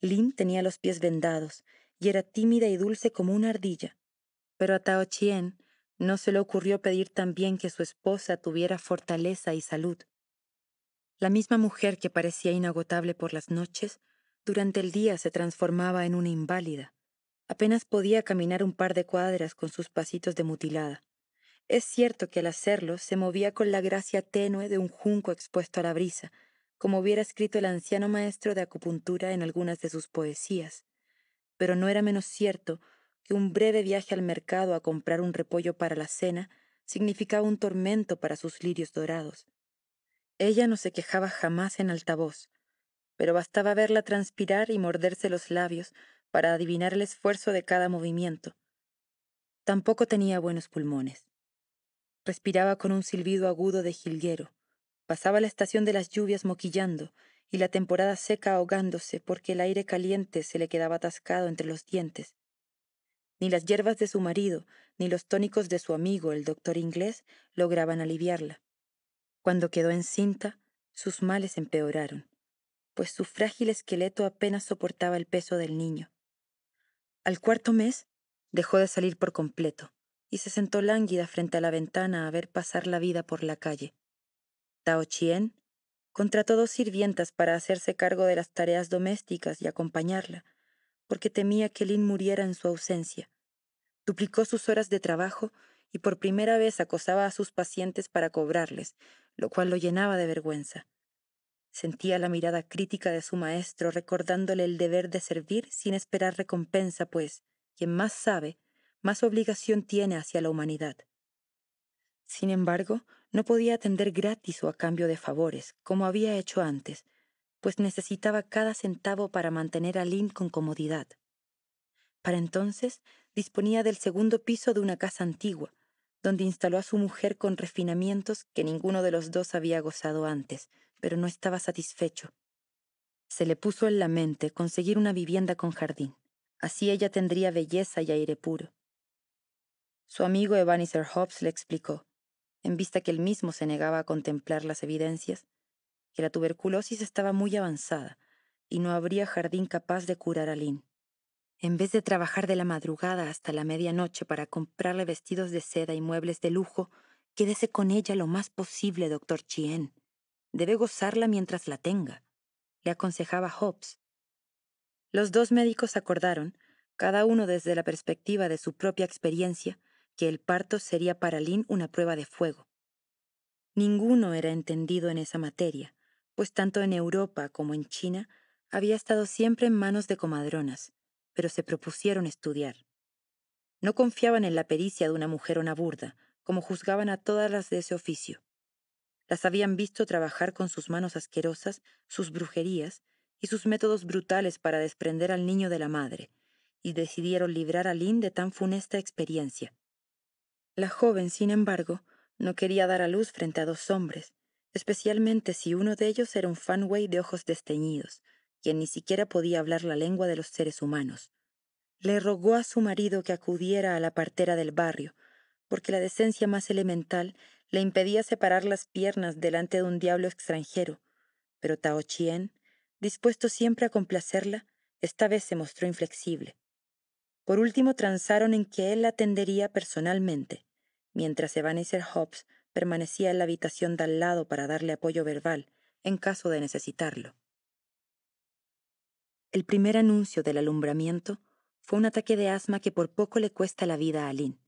Lin tenía los pies vendados y era tímida y dulce como una ardilla, pero a Tao Chien no se le ocurrió pedir también que su esposa tuviera fortaleza y salud. La misma mujer que parecía inagotable por las noches, durante el día se transformaba en una inválida. Apenas podía caminar un par de cuadras con sus pasitos de mutilada. Es cierto que al hacerlo se movía con la gracia tenue de un junco expuesto a la brisa, como hubiera escrito el anciano maestro de acupuntura en algunas de sus poesías, pero no era menos cierto que un breve viaje al mercado a comprar un repollo para la cena significaba un tormento para sus lirios dorados. Ella no se quejaba jamás en altavoz, pero bastaba verla transpirar y morderse los labios para adivinar el esfuerzo de cada movimiento. Tampoco tenía buenos pulmones respiraba con un silbido agudo de jilguero. Pasaba la estación de las lluvias moquillando y la temporada seca ahogándose porque el aire caliente se le quedaba atascado entre los dientes. Ni las hierbas de su marido, ni los tónicos de su amigo, el doctor inglés, lograban aliviarla. Cuando quedó encinta, sus males empeoraron, pues su frágil esqueleto apenas soportaba el peso del niño. Al cuarto mes, dejó de salir por completo y se sentó lánguida frente a la ventana a ver pasar la vida por la calle. Tao Chien contrató dos sirvientas para hacerse cargo de las tareas domésticas y acompañarla, porque temía que Lin muriera en su ausencia. Duplicó sus horas de trabajo y por primera vez acosaba a sus pacientes para cobrarles, lo cual lo llenaba de vergüenza. Sentía la mirada crítica de su maestro recordándole el deber de servir sin esperar recompensa, pues quien más sabe más obligación tiene hacia la humanidad. Sin embargo, no podía atender gratis o a cambio de favores, como había hecho antes, pues necesitaba cada centavo para mantener a Lynn con comodidad. Para entonces disponía del segundo piso de una casa antigua, donde instaló a su mujer con refinamientos que ninguno de los dos había gozado antes, pero no estaba satisfecho. Se le puso en la mente conseguir una vivienda con jardín. Así ella tendría belleza y aire puro. Su amigo Ebenezer Hobbs le explicó, en vista que él mismo se negaba a contemplar las evidencias, que la tuberculosis estaba muy avanzada y no habría jardín capaz de curar a Lynn. En vez de trabajar de la madrugada hasta la medianoche para comprarle vestidos de seda y muebles de lujo, quédese con ella lo más posible, doctor Chien. Debe gozarla mientras la tenga, le aconsejaba Hobbs. Los dos médicos acordaron, cada uno desde la perspectiva de su propia experiencia, que el parto sería para Lin una prueba de fuego. Ninguno era entendido en esa materia, pues tanto en Europa como en China había estado siempre en manos de comadronas, pero se propusieron estudiar. No confiaban en la pericia de una mujer una burda, como juzgaban a todas las de ese oficio. Las habían visto trabajar con sus manos asquerosas, sus brujerías y sus métodos brutales para desprender al niño de la madre, y decidieron librar a Lin de tan funesta experiencia, la joven, sin embargo, no quería dar a luz frente a dos hombres, especialmente si uno de ellos era un fanway de ojos desteñidos, quien ni siquiera podía hablar la lengua de los seres humanos. Le rogó a su marido que acudiera a la partera del barrio, porque la decencia más elemental le impedía separar las piernas delante de un diablo extranjero, pero Tao Chien, dispuesto siempre a complacerla, esta vez se mostró inflexible. Por último, transaron en que él la atendería personalmente, mientras Ebenezer Hobbs permanecía en la habitación de al lado para darle apoyo verbal en caso de necesitarlo. El primer anuncio del alumbramiento fue un ataque de asma que por poco le cuesta la vida a Aline.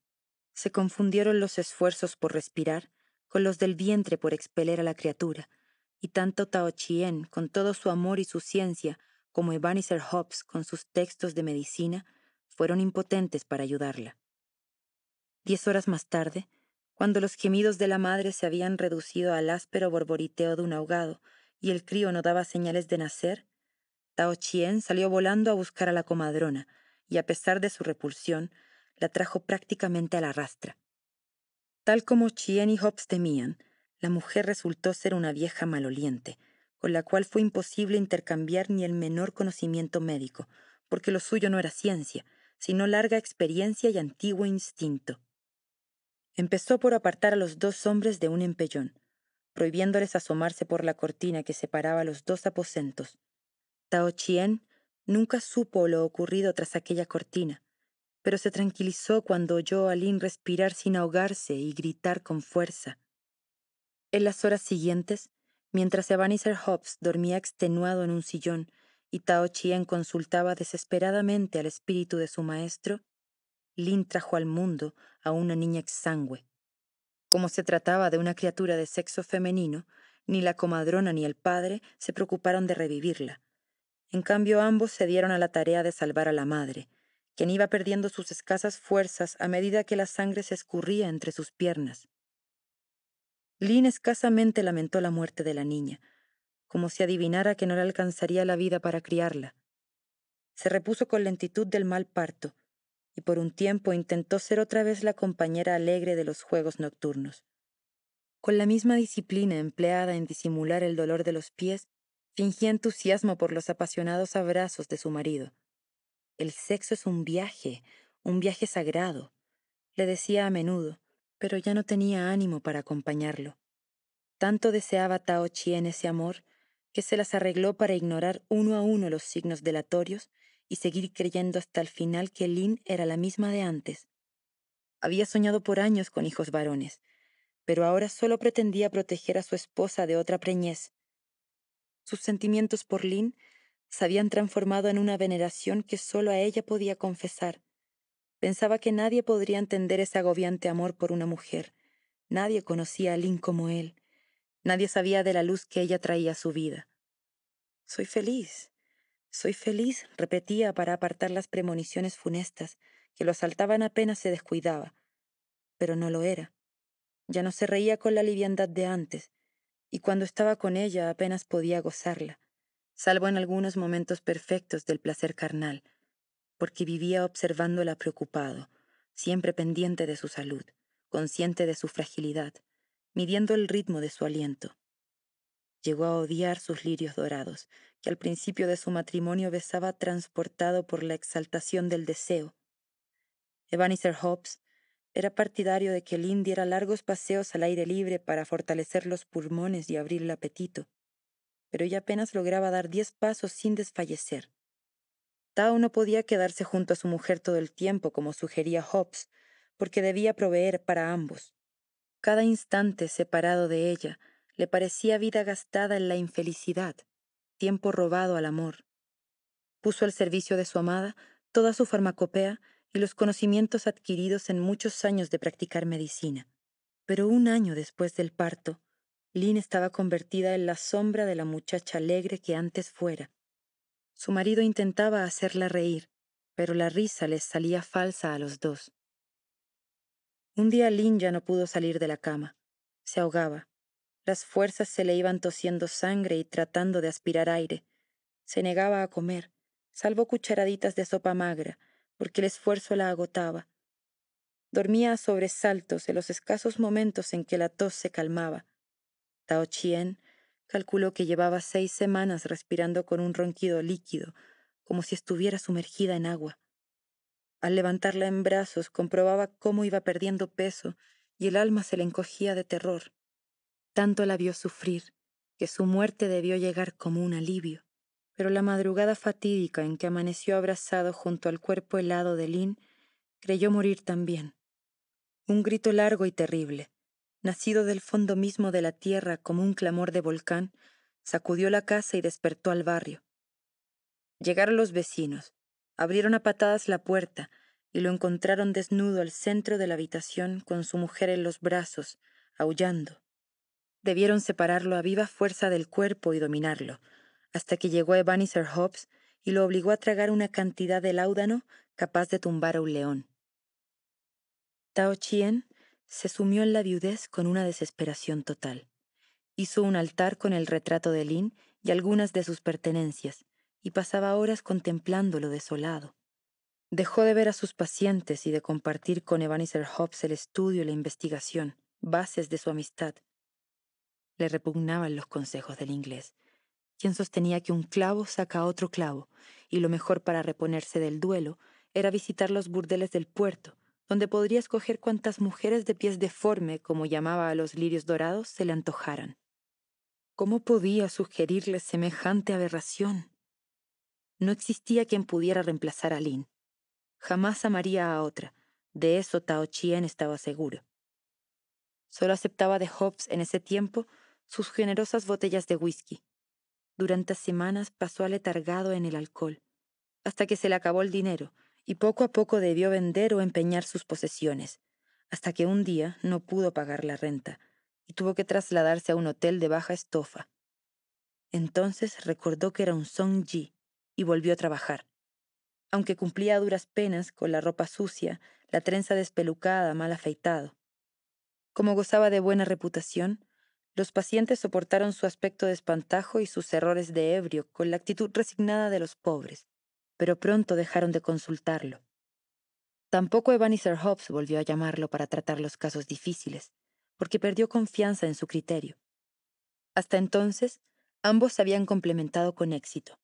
Se confundieron los esfuerzos por respirar con los del vientre por expeler a la criatura, y tanto Tao Chien, con todo su amor y su ciencia, como Ebenezer Hobbs con sus textos de medicina, fueron impotentes para ayudarla. Diez horas más tarde, cuando los gemidos de la madre se habían reducido al áspero borboriteo de un ahogado y el crío no daba señales de nacer, Tao Chien salió volando a buscar a la comadrona y, a pesar de su repulsión, la trajo prácticamente a la rastra. Tal como Chien y Hobbes temían, la mujer resultó ser una vieja maloliente, con la cual fue imposible intercambiar ni el menor conocimiento médico, porque lo suyo no era ciencia, sino larga experiencia y antiguo instinto. Empezó por apartar a los dos hombres de un empellón, prohibiéndoles asomarse por la cortina que separaba los dos aposentos. Tao Chien nunca supo lo ocurrido tras aquella cortina, pero se tranquilizó cuando oyó a Lin respirar sin ahogarse y gritar con fuerza. En las horas siguientes, mientras Ebenezer Hobbs dormía extenuado en un sillón y Tao Chien consultaba desesperadamente al espíritu de su maestro, Lin trajo al mundo a una niña exsangüe. Como se trataba de una criatura de sexo femenino, ni la comadrona ni el padre se preocuparon de revivirla. En cambio, ambos se dieron a la tarea de salvar a la madre, quien iba perdiendo sus escasas fuerzas a medida que la sangre se escurría entre sus piernas. Lin escasamente lamentó la muerte de la niña, como si adivinara que no le alcanzaría la vida para criarla. Se repuso con lentitud del mal parto, y por un tiempo intentó ser otra vez la compañera alegre de los juegos nocturnos. Con la misma disciplina empleada en disimular el dolor de los pies, fingía entusiasmo por los apasionados abrazos de su marido. El sexo es un viaje, un viaje sagrado, le decía a menudo, pero ya no tenía ánimo para acompañarlo. Tanto deseaba Tao en ese amor que se las arregló para ignorar uno a uno los signos delatorios y seguir creyendo hasta el final que Lynn era la misma de antes. Había soñado por años con hijos varones, pero ahora solo pretendía proteger a su esposa de otra preñez. Sus sentimientos por Lynn se habían transformado en una veneración que solo a ella podía confesar. Pensaba que nadie podría entender ese agobiante amor por una mujer. Nadie conocía a Lynn como él. Nadie sabía de la luz que ella traía a su vida. Soy feliz, soy feliz, repetía para apartar las premoniciones funestas que lo asaltaban apenas se descuidaba. Pero no lo era. Ya no se reía con la liviandad de antes, y cuando estaba con ella apenas podía gozarla, salvo en algunos momentos perfectos del placer carnal, porque vivía observándola preocupado, siempre pendiente de su salud, consciente de su fragilidad, midiendo el ritmo de su aliento. Llegó a odiar sus lirios dorados, que al principio de su matrimonio besaba transportado por la exaltación del deseo. Ebenezer Hobbes era partidario de que Lynn diera largos paseos al aire libre para fortalecer los pulmones y abrir el apetito, pero ella apenas lograba dar diez pasos sin desfallecer. Tao no podía quedarse junto a su mujer todo el tiempo, como sugería Hobbes, porque debía proveer para ambos. Cada instante separado de ella le parecía vida gastada en la infelicidad, tiempo robado al amor. Puso al servicio de su amada toda su farmacopea y los conocimientos adquiridos en muchos años de practicar medicina. Pero un año después del parto, Lynn estaba convertida en la sombra de la muchacha alegre que antes fuera. Su marido intentaba hacerla reír, pero la risa les salía falsa a los dos. Un día Lin ya no pudo salir de la cama. Se ahogaba. Las fuerzas se le iban tosiendo sangre y tratando de aspirar aire. Se negaba a comer, salvo cucharaditas de sopa magra, porque el esfuerzo la agotaba. Dormía a sobresaltos en los escasos momentos en que la tos se calmaba. Tao Chien calculó que llevaba seis semanas respirando con un ronquido líquido, como si estuviera sumergida en agua. Al levantarla en brazos comprobaba cómo iba perdiendo peso y el alma se le encogía de terror. Tanto la vio sufrir que su muerte debió llegar como un alivio. Pero la madrugada fatídica en que amaneció abrazado junto al cuerpo helado de Lynn, creyó morir también. Un grito largo y terrible, nacido del fondo mismo de la tierra como un clamor de volcán, sacudió la casa y despertó al barrio. Llegaron los vecinos, Abrieron a patadas la puerta y lo encontraron desnudo al centro de la habitación con su mujer en los brazos, aullando. Debieron separarlo a viva fuerza del cuerpo y dominarlo, hasta que llegó Evaniser Hobbs y lo obligó a tragar una cantidad de láudano capaz de tumbar a un león. Tao Chien se sumió en la viudez con una desesperación total. Hizo un altar con el retrato de Lin y algunas de sus pertenencias, y pasaba horas contemplándolo desolado. Dejó de ver a sus pacientes y de compartir con Ebenezer Hobbes el estudio y la investigación, bases de su amistad. Le repugnaban los consejos del inglés, quien sostenía que un clavo saca otro clavo, y lo mejor para reponerse del duelo era visitar los burdeles del puerto, donde podría escoger cuantas mujeres de pies deforme, como llamaba a los lirios dorados, se le antojaran. ¿Cómo podía sugerirle semejante aberración? No existía quien pudiera reemplazar a Lin. Jamás amaría a otra, de eso Tao Chien estaba seguro. Solo aceptaba de Hobbes en ese tiempo sus generosas botellas de whisky. Durante semanas pasó aletargado en el alcohol, hasta que se le acabó el dinero, y poco a poco debió vender o empeñar sus posesiones, hasta que un día no pudo pagar la renta, y tuvo que trasladarse a un hotel de baja estofa. Entonces recordó que era un Song Ji, y volvió a trabajar. Aunque cumplía duras penas con la ropa sucia, la trenza despelucada, mal afeitado. Como gozaba de buena reputación, los pacientes soportaron su aspecto de espantajo y sus errores de ebrio con la actitud resignada de los pobres, pero pronto dejaron de consultarlo. Tampoco Ebenezer Hobbs volvió a llamarlo para tratar los casos difíciles, porque perdió confianza en su criterio. Hasta entonces, ambos se habían complementado con éxito.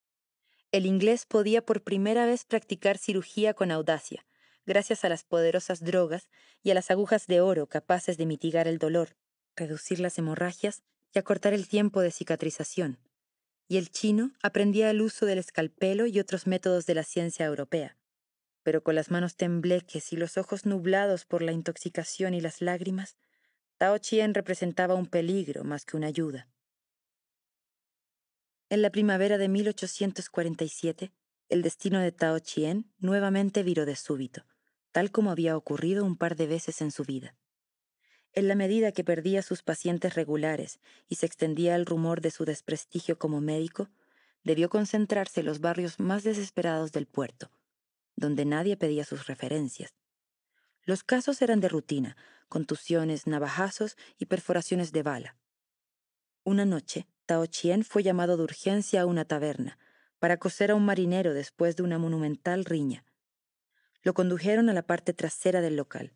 El inglés podía por primera vez practicar cirugía con audacia, gracias a las poderosas drogas y a las agujas de oro capaces de mitigar el dolor, reducir las hemorragias y acortar el tiempo de cicatrización. Y el chino aprendía el uso del escalpelo y otros métodos de la ciencia europea. Pero con las manos tembleques y los ojos nublados por la intoxicación y las lágrimas, Tao Chien representaba un peligro más que una ayuda. En la primavera de 1847, el destino de Tao Chien nuevamente viró de súbito, tal como había ocurrido un par de veces en su vida. En la medida que perdía sus pacientes regulares y se extendía el rumor de su desprestigio como médico, debió concentrarse en los barrios más desesperados del puerto, donde nadie pedía sus referencias. Los casos eran de rutina, contusiones, navajazos y perforaciones de bala. Una noche, Tao fue llamado de urgencia a una taberna para coser a un marinero después de una monumental riña. Lo condujeron a la parte trasera del local,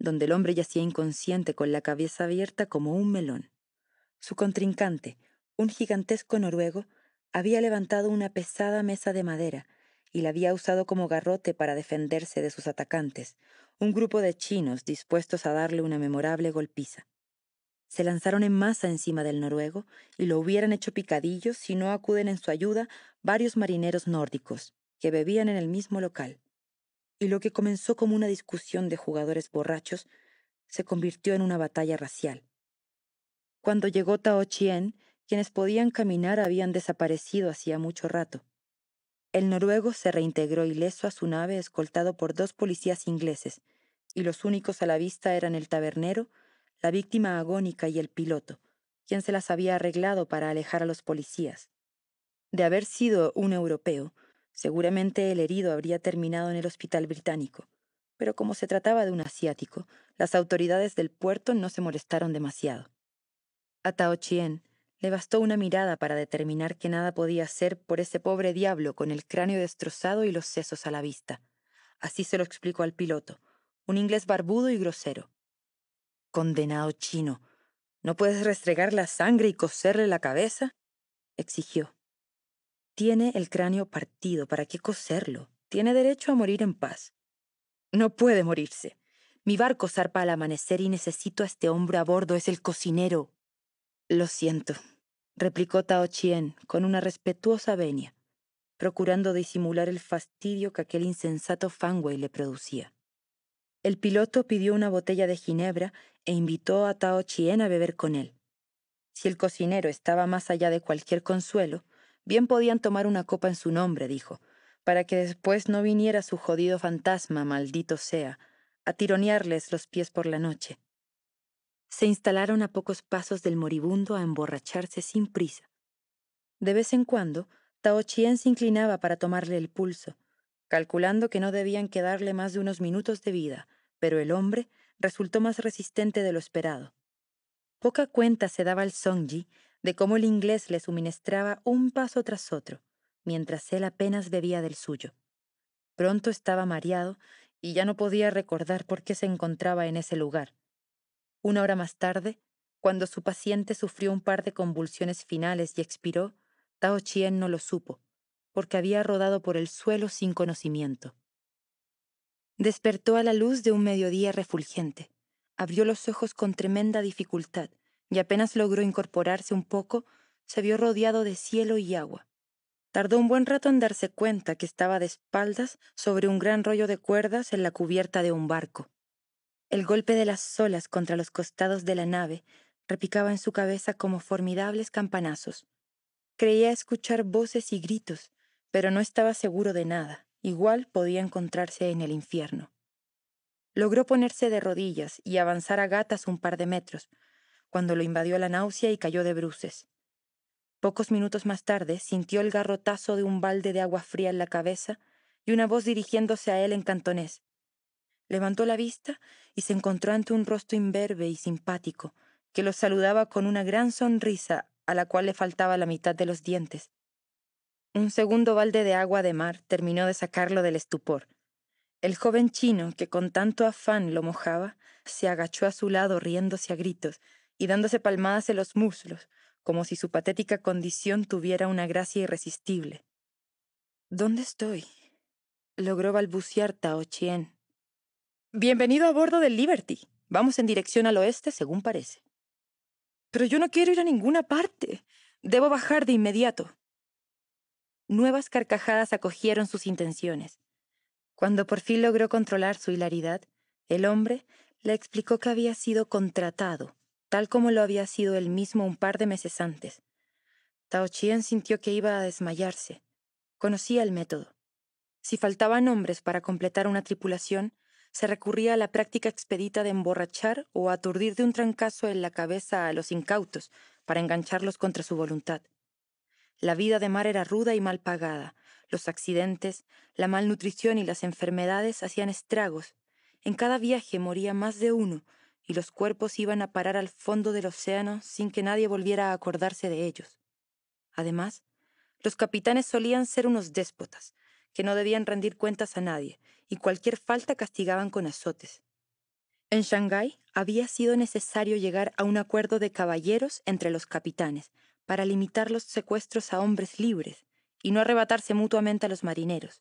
donde el hombre yacía inconsciente con la cabeza abierta como un melón. Su contrincante, un gigantesco noruego, había levantado una pesada mesa de madera y la había usado como garrote para defenderse de sus atacantes, un grupo de chinos dispuestos a darle una memorable golpiza se lanzaron en masa encima del noruego y lo hubieran hecho picadillo si no acuden en su ayuda varios marineros nórdicos que bebían en el mismo local. Y lo que comenzó como una discusión de jugadores borrachos se convirtió en una batalla racial. Cuando llegó Tao Chien, quienes podían caminar habían desaparecido hacía mucho rato. El noruego se reintegró ileso a su nave escoltado por dos policías ingleses, y los únicos a la vista eran el tabernero la víctima agónica y el piloto, quien se las había arreglado para alejar a los policías. De haber sido un europeo, seguramente el herido habría terminado en el hospital británico, pero como se trataba de un asiático, las autoridades del puerto no se molestaron demasiado. A Tao Chien le bastó una mirada para determinar que nada podía hacer por ese pobre diablo con el cráneo destrozado y los sesos a la vista. Así se lo explicó al piloto, un inglés barbudo y grosero. Condenado chino, ¿no puedes restregar la sangre y coserle la cabeza? exigió. Tiene el cráneo partido, ¿para qué coserlo? Tiene derecho a morir en paz. No puede morirse. Mi barco zarpa al amanecer y necesito a este hombre a bordo, es el cocinero. Lo siento, replicó Tao Chien con una respetuosa venia, procurando disimular el fastidio que aquel insensato Fanway le producía el piloto pidió una botella de ginebra e invitó a Tao Chien a beber con él. Si el cocinero estaba más allá de cualquier consuelo, bien podían tomar una copa en su nombre, dijo, para que después no viniera su jodido fantasma, maldito sea, a tironearles los pies por la noche. Se instalaron a pocos pasos del moribundo a emborracharse sin prisa. De vez en cuando, Tao Chien se inclinaba para tomarle el pulso, calculando que no debían quedarle más de unos minutos de vida, pero el hombre resultó más resistente de lo esperado. Poca cuenta se daba al Songji de cómo el inglés le suministraba un paso tras otro, mientras él apenas bebía del suyo. Pronto estaba mareado y ya no podía recordar por qué se encontraba en ese lugar. Una hora más tarde, cuando su paciente sufrió un par de convulsiones finales y expiró, Tao Chien no lo supo, porque había rodado por el suelo sin conocimiento. Despertó a la luz de un mediodía refulgente. Abrió los ojos con tremenda dificultad y apenas logró incorporarse un poco, se vio rodeado de cielo y agua. Tardó un buen rato en darse cuenta que estaba de espaldas sobre un gran rollo de cuerdas en la cubierta de un barco. El golpe de las olas contra los costados de la nave repicaba en su cabeza como formidables campanazos. Creía escuchar voces y gritos, pero no estaba seguro de nada igual podía encontrarse en el infierno. Logró ponerse de rodillas y avanzar a gatas un par de metros, cuando lo invadió la náusea y cayó de bruces. Pocos minutos más tarde sintió el garrotazo de un balde de agua fría en la cabeza y una voz dirigiéndose a él en cantonés. Levantó la vista y se encontró ante un rostro imberbe y simpático, que lo saludaba con una gran sonrisa a la cual le faltaba la mitad de los dientes, un segundo balde de agua de mar terminó de sacarlo del estupor. El joven chino, que con tanto afán lo mojaba, se agachó a su lado riéndose a gritos y dándose palmadas en los muslos, como si su patética condición tuviera una gracia irresistible. ¿Dónde estoy? logró balbucear Tao Chien. Bienvenido a bordo del Liberty. Vamos en dirección al oeste, según parece. Pero yo no quiero ir a ninguna parte. Debo bajar de inmediato nuevas carcajadas acogieron sus intenciones. Cuando por fin logró controlar su hilaridad, el hombre le explicó que había sido contratado, tal como lo había sido él mismo un par de meses antes. Tao Chien sintió que iba a desmayarse. Conocía el método. Si faltaban hombres para completar una tripulación, se recurría a la práctica expedita de emborrachar o aturdir de un trancazo en la cabeza a los incautos para engancharlos contra su voluntad. La vida de mar era ruda y mal pagada. Los accidentes, la malnutrición y las enfermedades hacían estragos. En cada viaje moría más de uno, y los cuerpos iban a parar al fondo del océano sin que nadie volviera a acordarse de ellos. Además, los capitanes solían ser unos déspotas, que no debían rendir cuentas a nadie, y cualquier falta castigaban con azotes. En Shanghái había sido necesario llegar a un acuerdo de caballeros entre los capitanes, para limitar los secuestros a hombres libres y no arrebatarse mutuamente a los marineros.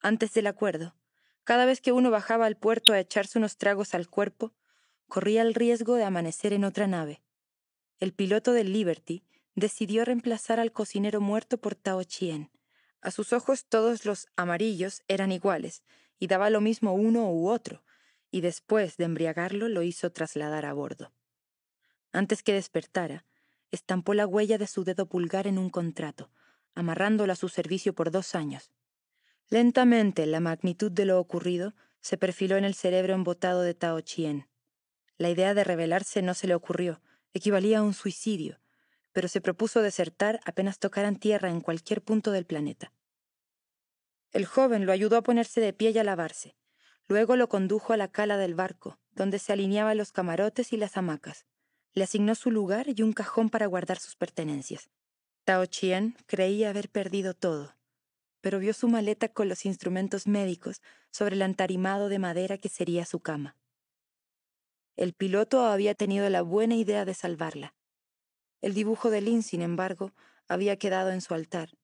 Antes del acuerdo, cada vez que uno bajaba al puerto a echarse unos tragos al cuerpo, corría el riesgo de amanecer en otra nave. El piloto del Liberty decidió reemplazar al cocinero muerto por Tao Chien. A sus ojos todos los amarillos eran iguales, y daba lo mismo uno u otro, y después de embriagarlo lo hizo trasladar a bordo. Antes que despertara, estampó la huella de su dedo pulgar en un contrato, amarrándola a su servicio por dos años. Lentamente la magnitud de lo ocurrido se perfiló en el cerebro embotado de Tao Chien. La idea de rebelarse no se le ocurrió, equivalía a un suicidio, pero se propuso desertar apenas tocaran tierra en cualquier punto del planeta. El joven lo ayudó a ponerse de pie y a lavarse. Luego lo condujo a la cala del barco, donde se alineaban los camarotes y las hamacas. Le asignó su lugar y un cajón para guardar sus pertenencias. Tao Chien creía haber perdido todo, pero vio su maleta con los instrumentos médicos sobre el antarimado de madera que sería su cama. El piloto había tenido la buena idea de salvarla. El dibujo de Lin, sin embargo, había quedado en su altar.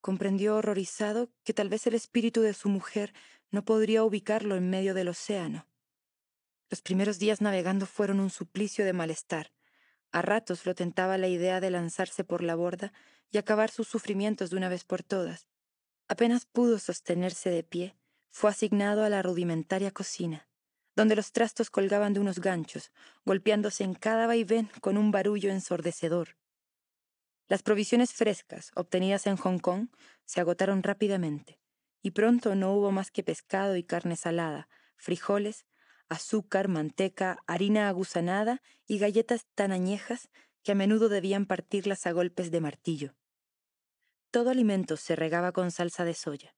Comprendió horrorizado que tal vez el espíritu de su mujer no podría ubicarlo en medio del océano. Los primeros días navegando fueron un suplicio de malestar. A ratos lo tentaba la idea de lanzarse por la borda y acabar sus sufrimientos de una vez por todas. Apenas pudo sostenerse de pie, fue asignado a la rudimentaria cocina, donde los trastos colgaban de unos ganchos, golpeándose en cada vaivén con un barullo ensordecedor. Las provisiones frescas obtenidas en Hong Kong se agotaron rápidamente, y pronto no hubo más que pescado y carne salada, frijoles, azúcar, manteca, harina aguzanada y galletas tan añejas que a menudo debían partirlas a golpes de martillo. Todo alimento se regaba con salsa de soya.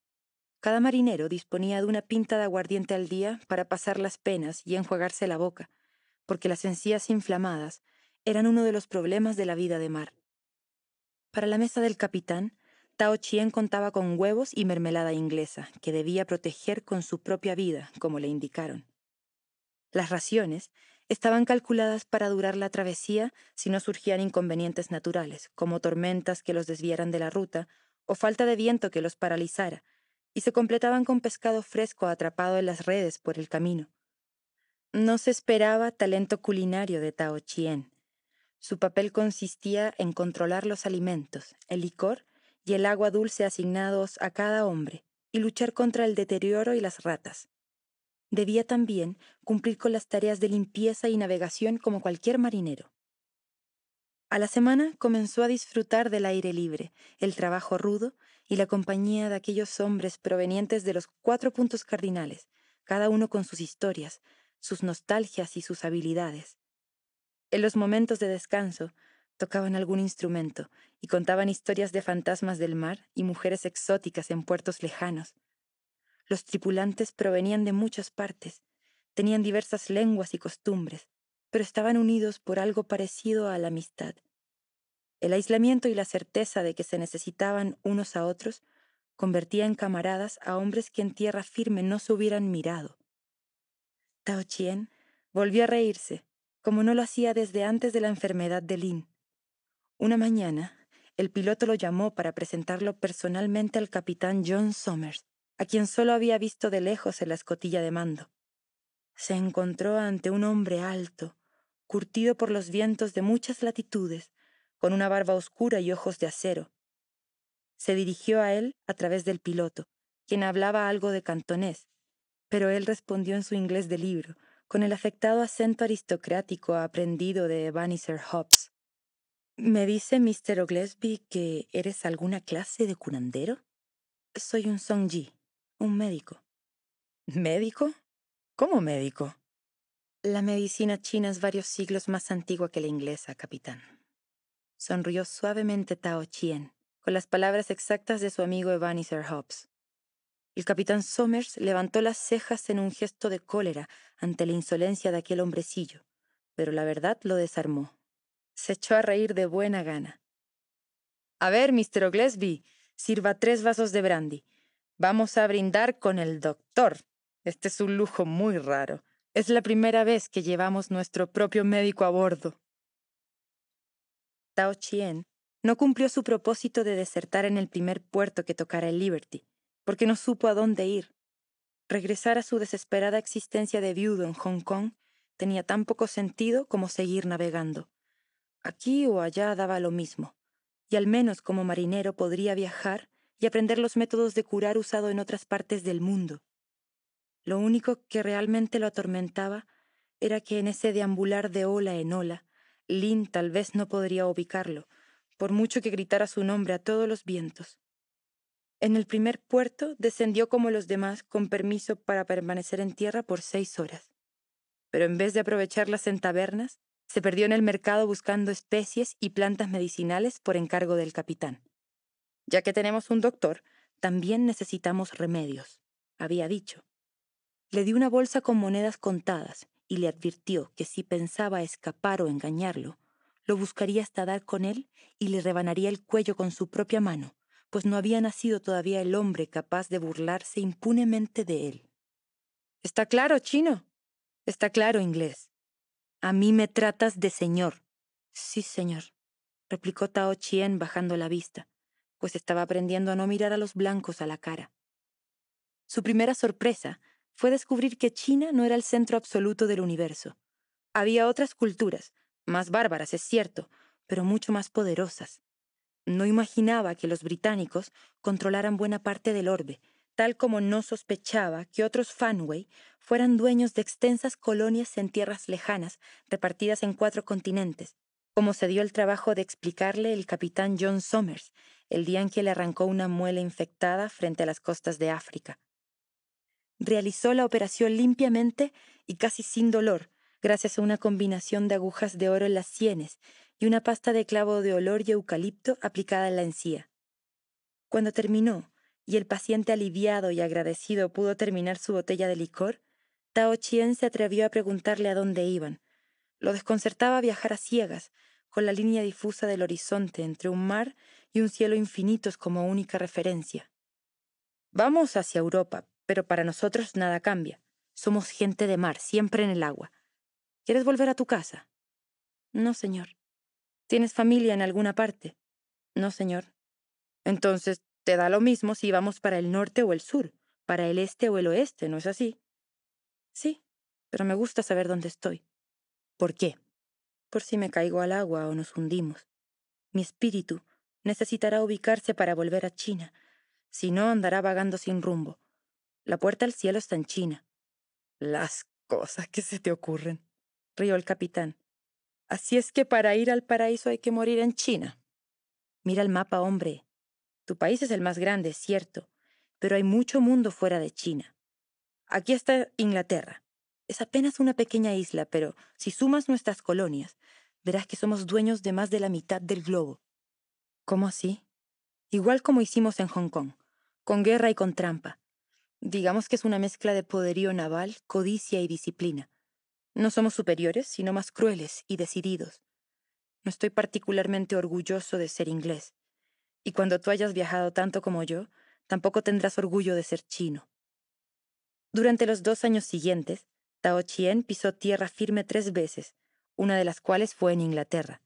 Cada marinero disponía de una pinta de aguardiente al día para pasar las penas y enjuagarse la boca, porque las encías inflamadas eran uno de los problemas de la vida de mar. Para la mesa del capitán, Tao Chien contaba con huevos y mermelada inglesa, que debía proteger con su propia vida, como le indicaron. Las raciones estaban calculadas para durar la travesía si no surgían inconvenientes naturales, como tormentas que los desviaran de la ruta o falta de viento que los paralizara, y se completaban con pescado fresco atrapado en las redes por el camino. No se esperaba talento culinario de Tao Chien. Su papel consistía en controlar los alimentos, el licor y el agua dulce asignados a cada hombre, y luchar contra el deterioro y las ratas debía también cumplir con las tareas de limpieza y navegación como cualquier marinero. A la semana comenzó a disfrutar del aire libre, el trabajo rudo y la compañía de aquellos hombres provenientes de los cuatro puntos cardinales, cada uno con sus historias, sus nostalgias y sus habilidades. En los momentos de descanso, tocaban algún instrumento y contaban historias de fantasmas del mar y mujeres exóticas en puertos lejanos. Los tripulantes provenían de muchas partes, tenían diversas lenguas y costumbres, pero estaban unidos por algo parecido a la amistad. El aislamiento y la certeza de que se necesitaban unos a otros convertía en camaradas a hombres que en tierra firme no se hubieran mirado. Tao Chien volvió a reírse, como no lo hacía desde antes de la enfermedad de Lin. Una mañana, el piloto lo llamó para presentarlo personalmente al capitán John Somers a quien solo había visto de lejos en la escotilla de mando. Se encontró ante un hombre alto, curtido por los vientos de muchas latitudes, con una barba oscura y ojos de acero. Se dirigió a él a través del piloto, quien hablaba algo de cantonés, pero él respondió en su inglés de libro, con el afectado acento aristocrático aprendido de Vaniser Hobbs. ¿Me dice Mr. Oglesby que eres alguna clase de curandero? Soy un songji, un médico. ¿Médico? ¿Cómo médico? La medicina china es varios siglos más antigua que la inglesa, capitán. Sonrió suavemente Tao Chien, con las palabras exactas de su amigo Ebenezer Hobbs. El capitán Somers levantó las cejas en un gesto de cólera ante la insolencia de aquel hombrecillo, pero la verdad lo desarmó. Se echó a reír de buena gana. A ver, Mr. Oglesby, sirva tres vasos de brandy. Vamos a brindar con el doctor. Este es un lujo muy raro. Es la primera vez que llevamos nuestro propio médico a bordo. Tao Chien no cumplió su propósito de desertar en el primer puerto que tocara el Liberty, porque no supo a dónde ir. Regresar a su desesperada existencia de viudo en Hong Kong tenía tan poco sentido como seguir navegando. Aquí o allá daba lo mismo, y al menos como marinero podría viajar y aprender los métodos de curar usado en otras partes del mundo. Lo único que realmente lo atormentaba era que en ese deambular de ola en ola, Lynn tal vez no podría ubicarlo, por mucho que gritara su nombre a todos los vientos. En el primer puerto descendió como los demás con permiso para permanecer en tierra por seis horas. Pero en vez de aprovecharlas en tabernas, se perdió en el mercado buscando especies y plantas medicinales por encargo del capitán. Ya que tenemos un doctor, también necesitamos remedios, había dicho. Le di una bolsa con monedas contadas y le advirtió que si pensaba escapar o engañarlo, lo buscaría hasta dar con él y le rebanaría el cuello con su propia mano, pues no había nacido todavía el hombre capaz de burlarse impunemente de él. Está claro, chino. Está claro, inglés. A mí me tratas de señor. Sí, señor, replicó Tao Chien bajando la vista pues estaba aprendiendo a no mirar a los blancos a la cara. Su primera sorpresa fue descubrir que China no era el centro absoluto del universo. Había otras culturas, más bárbaras, es cierto, pero mucho más poderosas. No imaginaba que los británicos controlaran buena parte del orbe, tal como no sospechaba que otros Fanway fueran dueños de extensas colonias en tierras lejanas repartidas en cuatro continentes, como se dio el trabajo de explicarle el capitán John Somers, el día en que le arrancó una muela infectada frente a las costas de África. Realizó la operación limpiamente y casi sin dolor, gracias a una combinación de agujas de oro en las sienes y una pasta de clavo de olor y eucalipto aplicada en la encía. Cuando terminó, y el paciente aliviado y agradecido pudo terminar su botella de licor, Tao Chien se atrevió a preguntarle a dónde iban. Lo desconcertaba viajar a ciegas, con la línea difusa del horizonte entre un mar y un cielo infinito es como única referencia. Vamos hacia Europa, pero para nosotros nada cambia. Somos gente de mar, siempre en el agua. ¿Quieres volver a tu casa? No, señor. ¿Tienes familia en alguna parte? No, señor. Entonces, te da lo mismo si vamos para el norte o el sur, para el este o el oeste, ¿no es así? Sí, pero me gusta saber dónde estoy. ¿Por qué? Por si me caigo al agua o nos hundimos. Mi espíritu Necesitará ubicarse para volver a China, si no andará vagando sin rumbo. La puerta al cielo está en China. Las cosas que se te ocurren, rió el capitán. Así es que para ir al paraíso hay que morir en China. Mira el mapa, hombre. Tu país es el más grande, cierto, pero hay mucho mundo fuera de China. Aquí está Inglaterra. Es apenas una pequeña isla, pero si sumas nuestras colonias, verás que somos dueños de más de la mitad del globo. ¿Cómo así? Igual como hicimos en Hong Kong, con guerra y con trampa. Digamos que es una mezcla de poderío naval, codicia y disciplina. No somos superiores, sino más crueles y decididos. No estoy particularmente orgulloso de ser inglés. Y cuando tú hayas viajado tanto como yo, tampoco tendrás orgullo de ser chino. Durante los dos años siguientes, Tao Chien pisó tierra firme tres veces, una de las cuales fue en Inglaterra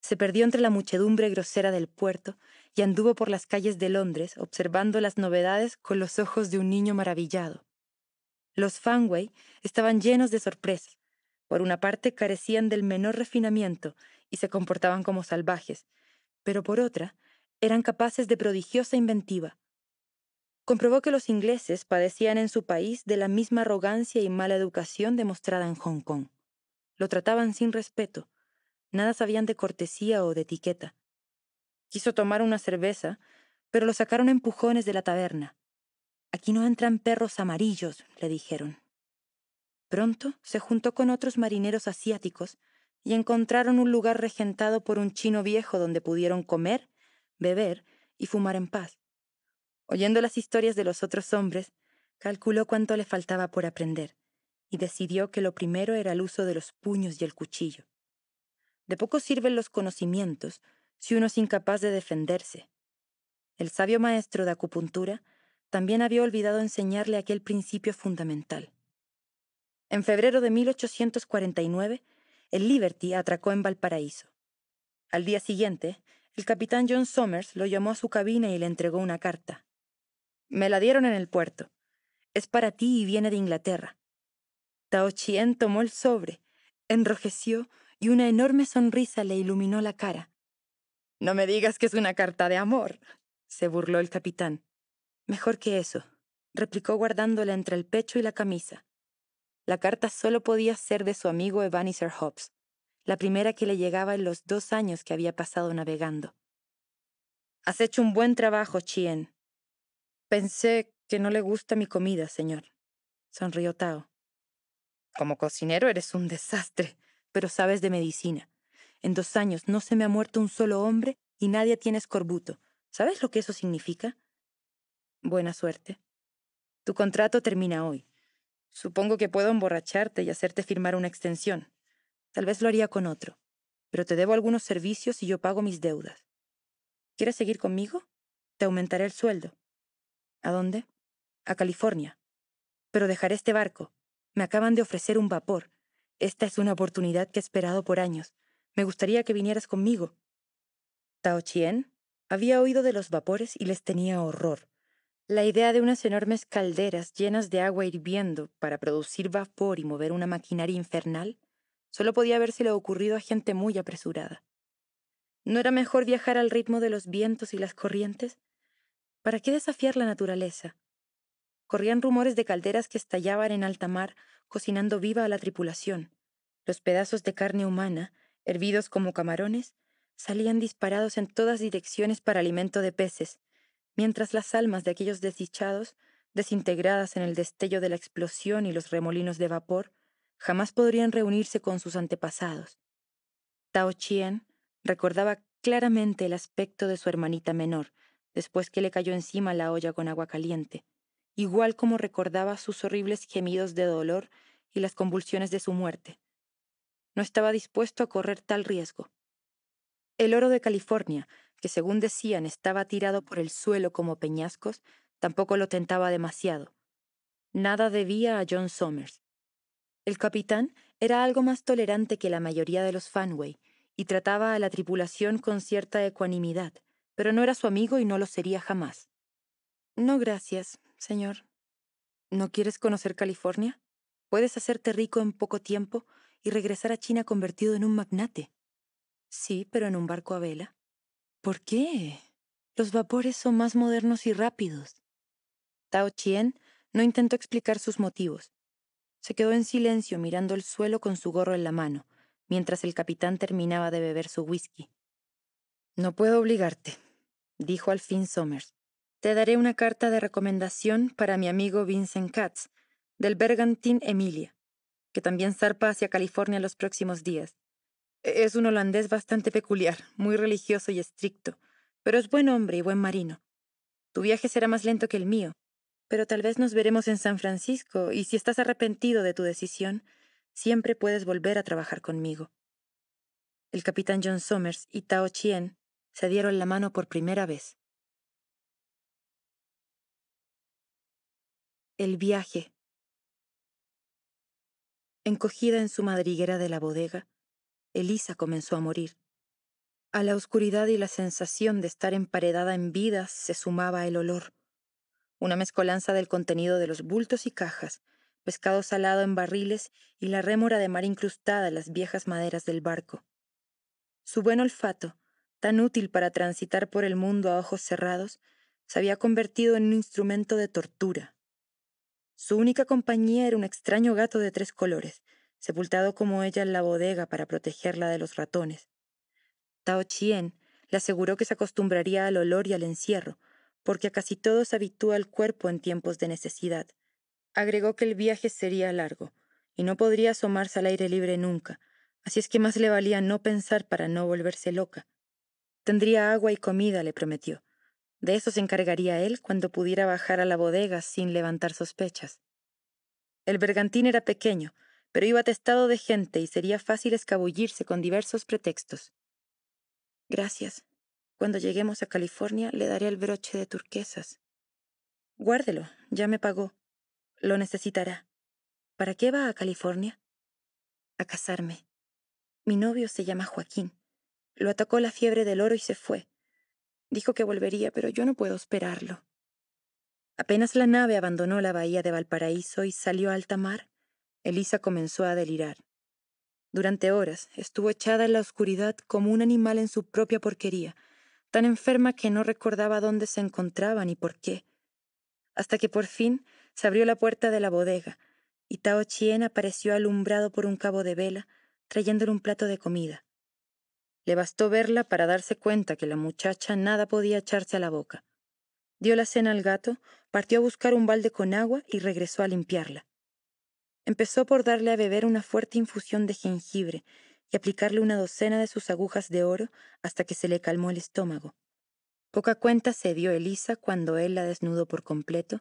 se perdió entre la muchedumbre grosera del puerto y anduvo por las calles de Londres observando las novedades con los ojos de un niño maravillado. Los Fanway estaban llenos de sorpresa. Por una parte carecían del menor refinamiento y se comportaban como salvajes, pero por otra eran capaces de prodigiosa inventiva. Comprobó que los ingleses padecían en su país de la misma arrogancia y mala educación demostrada en Hong Kong. Lo trataban sin respeto, Nada sabían de cortesía o de etiqueta. Quiso tomar una cerveza, pero lo sacaron empujones de la taberna. Aquí no entran perros amarillos, le dijeron. Pronto se juntó con otros marineros asiáticos y encontraron un lugar regentado por un chino viejo donde pudieron comer, beber y fumar en paz. Oyendo las historias de los otros hombres, calculó cuánto le faltaba por aprender y decidió que lo primero era el uso de los puños y el cuchillo. De poco sirven los conocimientos si uno es incapaz de defenderse. El sabio maestro de acupuntura también había olvidado enseñarle aquel principio fundamental. En febrero de 1849, el Liberty atracó en Valparaíso. Al día siguiente, el capitán John Somers lo llamó a su cabina y le entregó una carta. Me la dieron en el puerto. Es para ti y viene de Inglaterra. Tao tomó el sobre, enrojeció y una enorme sonrisa le iluminó la cara. No me digas que es una carta de amor, se burló el capitán. Mejor que eso, replicó guardándola entre el pecho y la camisa. La carta solo podía ser de su amigo Ebenezer Hobbs, la primera que le llegaba en los dos años que había pasado navegando. Has hecho un buen trabajo, Chien. Pensé que no le gusta mi comida, señor, sonrió Tao. Como cocinero eres un desastre, pero sabes de medicina. En dos años no se me ha muerto un solo hombre y nadie tiene escorbuto. ¿Sabes lo que eso significa? Buena suerte. Tu contrato termina hoy. Supongo que puedo emborracharte y hacerte firmar una extensión. Tal vez lo haría con otro, pero te debo algunos servicios y yo pago mis deudas. ¿Quieres seguir conmigo? Te aumentaré el sueldo. ¿A dónde? A California. Pero dejaré este barco. Me acaban de ofrecer un vapor. Esta es una oportunidad que he esperado por años. Me gustaría que vinieras conmigo. Tao Chien había oído de los vapores y les tenía horror. La idea de unas enormes calderas llenas de agua hirviendo para producir vapor y mover una maquinaria infernal solo podía habérselo ocurrido a gente muy apresurada. ¿No era mejor viajar al ritmo de los vientos y las corrientes? ¿Para qué desafiar la naturaleza? Corrían rumores de calderas que estallaban en alta mar, cocinando viva a la tripulación. Los pedazos de carne humana, hervidos como camarones, salían disparados en todas direcciones para alimento de peces, mientras las almas de aquellos desdichados, desintegradas en el destello de la explosión y los remolinos de vapor, jamás podrían reunirse con sus antepasados. Tao Chien recordaba claramente el aspecto de su hermanita menor, después que le cayó encima la olla con agua caliente, igual como recordaba sus horribles gemidos de dolor y las convulsiones de su muerte. No estaba dispuesto a correr tal riesgo. El oro de California, que según decían estaba tirado por el suelo como peñascos, tampoco lo tentaba demasiado. Nada debía a John Somers. El capitán era algo más tolerante que la mayoría de los Fanway y trataba a la tripulación con cierta ecuanimidad, pero no era su amigo y no lo sería jamás. No, gracias, Señor, ¿no quieres conocer California? Puedes hacerte rico en poco tiempo y regresar a China convertido en un magnate. Sí, pero en un barco a vela. ¿Por qué? Los vapores son más modernos y rápidos. Tao Chien no intentó explicar sus motivos. Se quedó en silencio mirando el suelo con su gorro en la mano, mientras el capitán terminaba de beber su whisky. No puedo obligarte, dijo al fin Somers. Te daré una carta de recomendación para mi amigo Vincent Katz, del Bergantín Emilia, que también zarpa hacia California los próximos días. E-, es un holandés bastante peculiar, muy religioso y estricto, pero es buen hombre y buen marino. Tu viaje será más lento que el mío, pero tal vez nos veremos en San Francisco y si estás arrepentido de tu decisión, siempre puedes volver a trabajar conmigo. El capitán John Somers y Tao Chien se dieron la mano por primera vez. El viaje. Encogida en su madriguera de la bodega, Elisa comenzó a morir. A la oscuridad y la sensación de estar emparedada en vidas se sumaba el olor, una mezcolanza del contenido de los bultos y cajas, pescado salado en barriles y la rémora de mar incrustada en las viejas maderas del barco. Su buen olfato, tan útil para transitar por el mundo a ojos cerrados, se había convertido en un instrumento de tortura. Su única compañía era un extraño gato de tres colores, sepultado como ella en la bodega para protegerla de los ratones. Tao Chien le aseguró que se acostumbraría al olor y al encierro, porque a casi todos habitúa el cuerpo en tiempos de necesidad. Agregó que el viaje sería largo, y no podría asomarse al aire libre nunca, así es que más le valía no pensar para no volverse loca. Tendría agua y comida, le prometió, de eso se encargaría él cuando pudiera bajar a la bodega sin levantar sospechas. El bergantín era pequeño, pero iba atestado de gente y sería fácil escabullirse con diversos pretextos. Gracias. Cuando lleguemos a California le daré el broche de turquesas. Guárdelo, ya me pagó. Lo necesitará. ¿Para qué va a California? A casarme. Mi novio se llama Joaquín. Lo atacó la fiebre del oro y se fue. Dijo que volvería, pero yo no puedo esperarlo. Apenas la nave abandonó la bahía de Valparaíso y salió a alta mar, Elisa comenzó a delirar. Durante horas estuvo echada en la oscuridad como un animal en su propia porquería, tan enferma que no recordaba dónde se encontraba ni por qué. Hasta que por fin se abrió la puerta de la bodega, y Tao Chien apareció alumbrado por un cabo de vela, trayéndole un plato de comida. Le bastó verla para darse cuenta que la muchacha nada podía echarse a la boca. Dio la cena al gato, partió a buscar un balde con agua y regresó a limpiarla. Empezó por darle a beber una fuerte infusión de jengibre y aplicarle una docena de sus agujas de oro hasta que se le calmó el estómago. Poca cuenta se dio Elisa cuando él la desnudó por completo,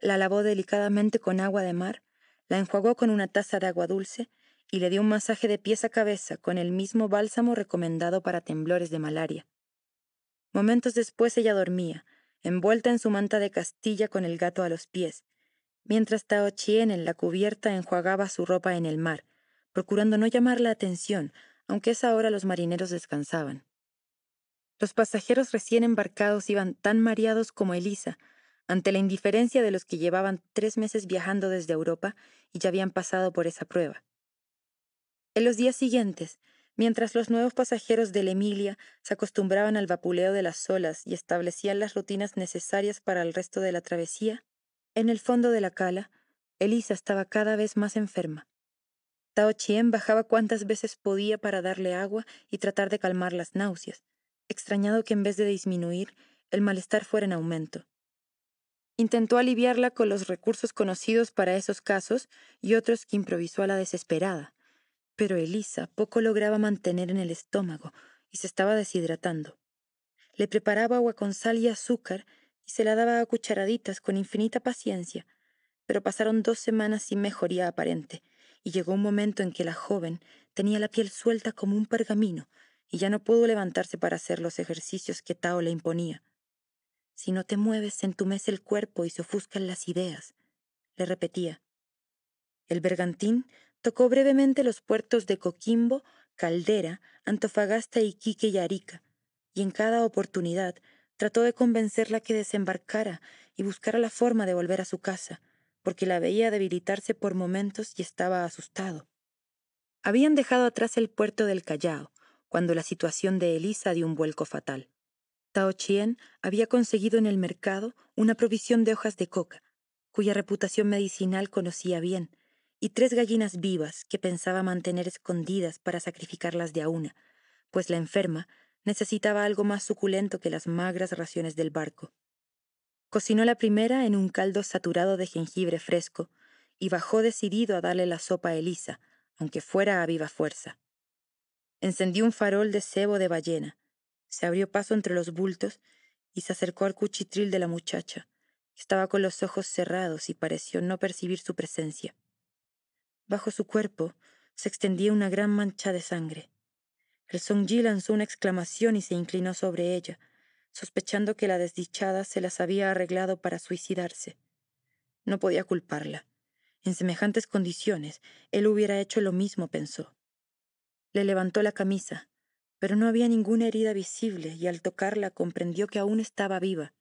la lavó delicadamente con agua de mar, la enjuagó con una taza de agua dulce y le dio un masaje de pies a cabeza con el mismo bálsamo recomendado para temblores de malaria. Momentos después ella dormía, envuelta en su manta de Castilla con el gato a los pies, mientras Tao Chien en la cubierta enjuagaba su ropa en el mar, procurando no llamar la atención, aunque esa hora los marineros descansaban. Los pasajeros recién embarcados iban tan mareados como Elisa, ante la indiferencia de los que llevaban tres meses viajando desde Europa y ya habían pasado por esa prueba. En los días siguientes, mientras los nuevos pasajeros del Emilia se acostumbraban al vapuleo de las olas y establecían las rutinas necesarias para el resto de la travesía, en el fondo de la cala, Elisa estaba cada vez más enferma. Tao Chien bajaba cuantas veces podía para darle agua y tratar de calmar las náuseas, extrañado que en vez de disminuir, el malestar fuera en aumento. Intentó aliviarla con los recursos conocidos para esos casos y otros que improvisó a la desesperada pero Elisa poco lograba mantener en el estómago y se estaba deshidratando. Le preparaba agua con sal y azúcar y se la daba a cucharaditas con infinita paciencia, pero pasaron dos semanas sin mejoría aparente, y llegó un momento en que la joven tenía la piel suelta como un pergamino y ya no pudo levantarse para hacer los ejercicios que Tao le imponía. Si no te mueves, se entumece el cuerpo y se ofuscan las ideas, le repetía. El bergantín Tocó brevemente los puertos de Coquimbo, Caldera, Antofagasta, Iquique y Arica, y en cada oportunidad trató de convencerla que desembarcara y buscara la forma de volver a su casa, porque la veía debilitarse por momentos y estaba asustado. Habían dejado atrás el puerto del Callao, cuando la situación de Elisa dio un vuelco fatal. Tao Chien había conseguido en el mercado una provisión de hojas de coca, cuya reputación medicinal conocía bien, y tres gallinas vivas que pensaba mantener escondidas para sacrificarlas de a una, pues la enferma necesitaba algo más suculento que las magras raciones del barco. Cocinó la primera en un caldo saturado de jengibre fresco y bajó decidido a darle la sopa a Elisa, aunque fuera a viva fuerza. Encendió un farol de cebo de ballena, se abrió paso entre los bultos y se acercó al cuchitril de la muchacha. Estaba con los ojos cerrados y pareció no percibir su presencia. Bajo su cuerpo se extendía una gran mancha de sangre. El Songji lanzó una exclamación y se inclinó sobre ella, sospechando que la desdichada se las había arreglado para suicidarse. No podía culparla. En semejantes condiciones, él hubiera hecho lo mismo, pensó. Le levantó la camisa, pero no había ninguna herida visible y al tocarla comprendió que aún estaba viva.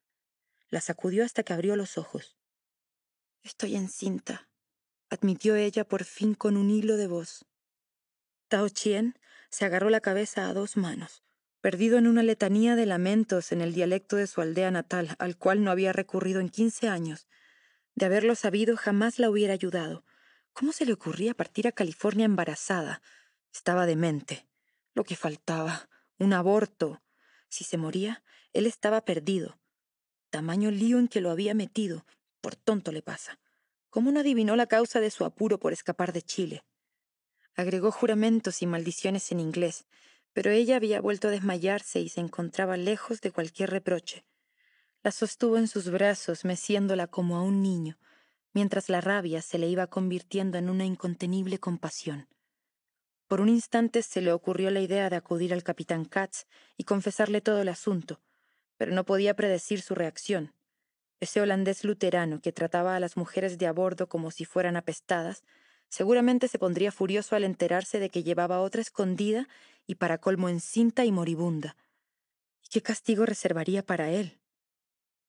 La sacudió hasta que abrió los ojos. Estoy encinta, admitió ella por fin con un hilo de voz. Tao Chien se agarró la cabeza a dos manos, perdido en una letanía de lamentos en el dialecto de su aldea natal, al cual no había recurrido en quince años. De haberlo sabido, jamás la hubiera ayudado. ¿Cómo se le ocurría partir a California embarazada? Estaba demente. Lo que faltaba, un aborto. Si se moría, él estaba perdido. Tamaño lío en que lo había metido. Por tonto le pasa. ¿Cómo no adivinó la causa de su apuro por escapar de Chile. Agregó juramentos y maldiciones en inglés, pero ella había vuelto a desmayarse y se encontraba lejos de cualquier reproche. La sostuvo en sus brazos, meciéndola como a un niño, mientras la rabia se le iba convirtiendo en una incontenible compasión. Por un instante se le ocurrió la idea de acudir al capitán Katz y confesarle todo el asunto, pero no podía predecir su reacción. Ese holandés luterano que trataba a las mujeres de a bordo como si fueran apestadas, seguramente se pondría furioso al enterarse de que llevaba otra escondida y para colmo encinta y moribunda. ¿Y qué castigo reservaría para él?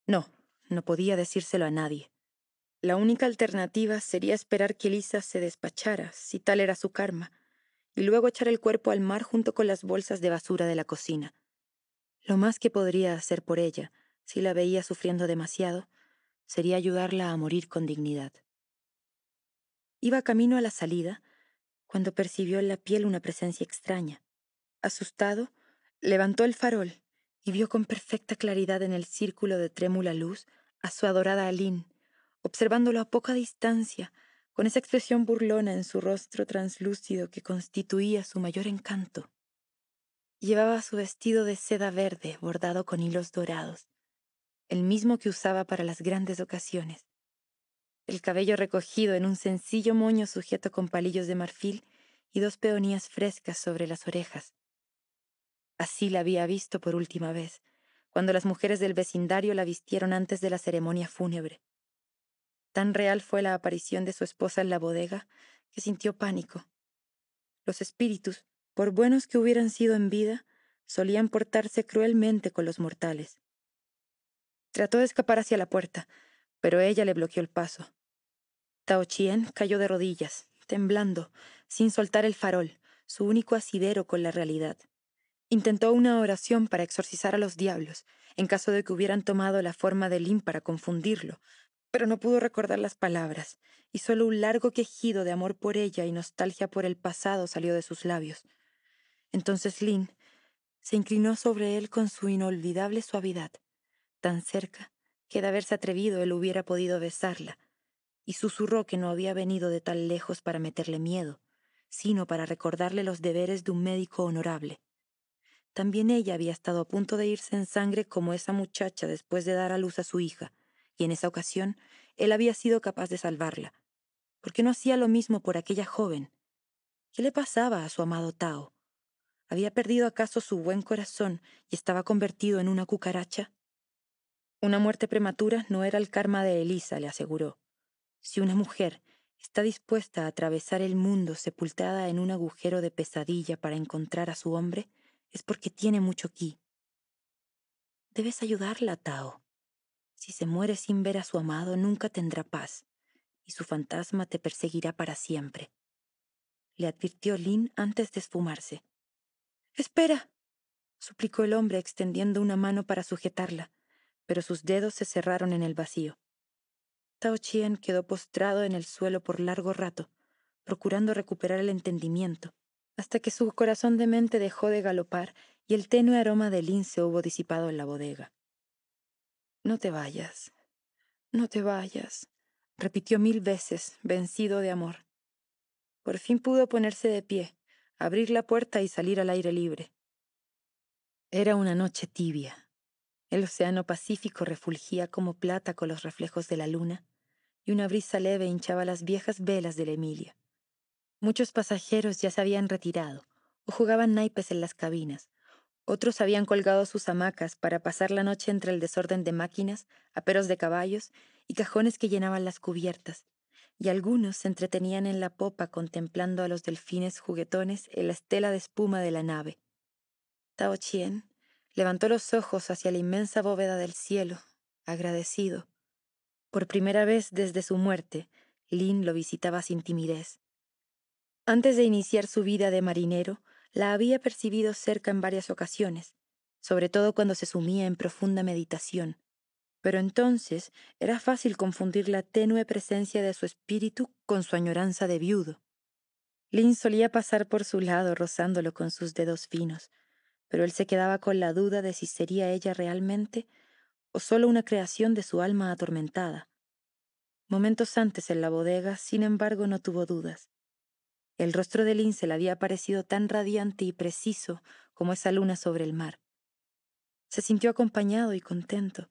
No, no podía decírselo a nadie. La única alternativa sería esperar que Elisa se despachara, si tal era su karma, y luego echar el cuerpo al mar junto con las bolsas de basura de la cocina. Lo más que podría hacer por ella si la veía sufriendo demasiado, sería ayudarla a morir con dignidad. Iba camino a la salida cuando percibió en la piel una presencia extraña. Asustado, levantó el farol y vio con perfecta claridad en el círculo de trémula luz a su adorada Aline, observándolo a poca distancia, con esa expresión burlona en su rostro translúcido que constituía su mayor encanto. Llevaba su vestido de seda verde bordado con hilos dorados, el mismo que usaba para las grandes ocasiones. El cabello recogido en un sencillo moño sujeto con palillos de marfil y dos peonías frescas sobre las orejas. Así la había visto por última vez, cuando las mujeres del vecindario la vistieron antes de la ceremonia fúnebre. Tan real fue la aparición de su esposa en la bodega que sintió pánico. Los espíritus, por buenos que hubieran sido en vida, solían portarse cruelmente con los mortales. Trató de escapar hacia la puerta, pero ella le bloqueó el paso. Tao Chien cayó de rodillas, temblando, sin soltar el farol, su único asidero con la realidad. Intentó una oración para exorcizar a los diablos, en caso de que hubieran tomado la forma de Lin para confundirlo, pero no pudo recordar las palabras, y solo un largo quejido de amor por ella y nostalgia por el pasado salió de sus labios. Entonces Lin se inclinó sobre él con su inolvidable suavidad, tan cerca que de haberse atrevido él hubiera podido besarla, y susurró que no había venido de tan lejos para meterle miedo, sino para recordarle los deberes de un médico honorable. También ella había estado a punto de irse en sangre como esa muchacha después de dar a luz a su hija, y en esa ocasión él había sido capaz de salvarla. ¿Por qué no hacía lo mismo por aquella joven? ¿Qué le pasaba a su amado Tao? ¿Había perdido acaso su buen corazón y estaba convertido en una cucaracha? Una muerte prematura no era el karma de Elisa, le aseguró. Si una mujer está dispuesta a atravesar el mundo sepultada en un agujero de pesadilla para encontrar a su hombre, es porque tiene mucho ki. Debes ayudarla, Tao. Si se muere sin ver a su amado, nunca tendrá paz, y su fantasma te perseguirá para siempre. Le advirtió Lin antes de esfumarse. Espera, suplicó el hombre extendiendo una mano para sujetarla pero sus dedos se cerraron en el vacío. Tao Chien quedó postrado en el suelo por largo rato, procurando recuperar el entendimiento, hasta que su corazón demente dejó de galopar y el tenue aroma del lince hubo disipado en la bodega. No te vayas, no te vayas, repitió mil veces, vencido de amor. Por fin pudo ponerse de pie, abrir la puerta y salir al aire libre. Era una noche tibia, el océano Pacífico refulgía como plata con los reflejos de la luna, y una brisa leve hinchaba las viejas velas de la Emilia. Muchos pasajeros ya se habían retirado, o jugaban naipes en las cabinas, otros habían colgado sus hamacas para pasar la noche entre el desorden de máquinas, aperos de caballos y cajones que llenaban las cubiertas, y algunos se entretenían en la popa contemplando a los delfines juguetones en la estela de espuma de la nave. Tao Levantó los ojos hacia la inmensa bóveda del cielo, agradecido. Por primera vez desde su muerte, Lin lo visitaba sin timidez. Antes de iniciar su vida de marinero, la había percibido cerca en varias ocasiones, sobre todo cuando se sumía en profunda meditación. Pero entonces era fácil confundir la tenue presencia de su espíritu con su añoranza de viudo. Lin solía pasar por su lado rozándolo con sus dedos finos, pero él se quedaba con la duda de si sería ella realmente o solo una creación de su alma atormentada. Momentos antes en la bodega, sin embargo, no tuvo dudas. El rostro de Lince le había parecido tan radiante y preciso como esa luna sobre el mar. Se sintió acompañado y contento,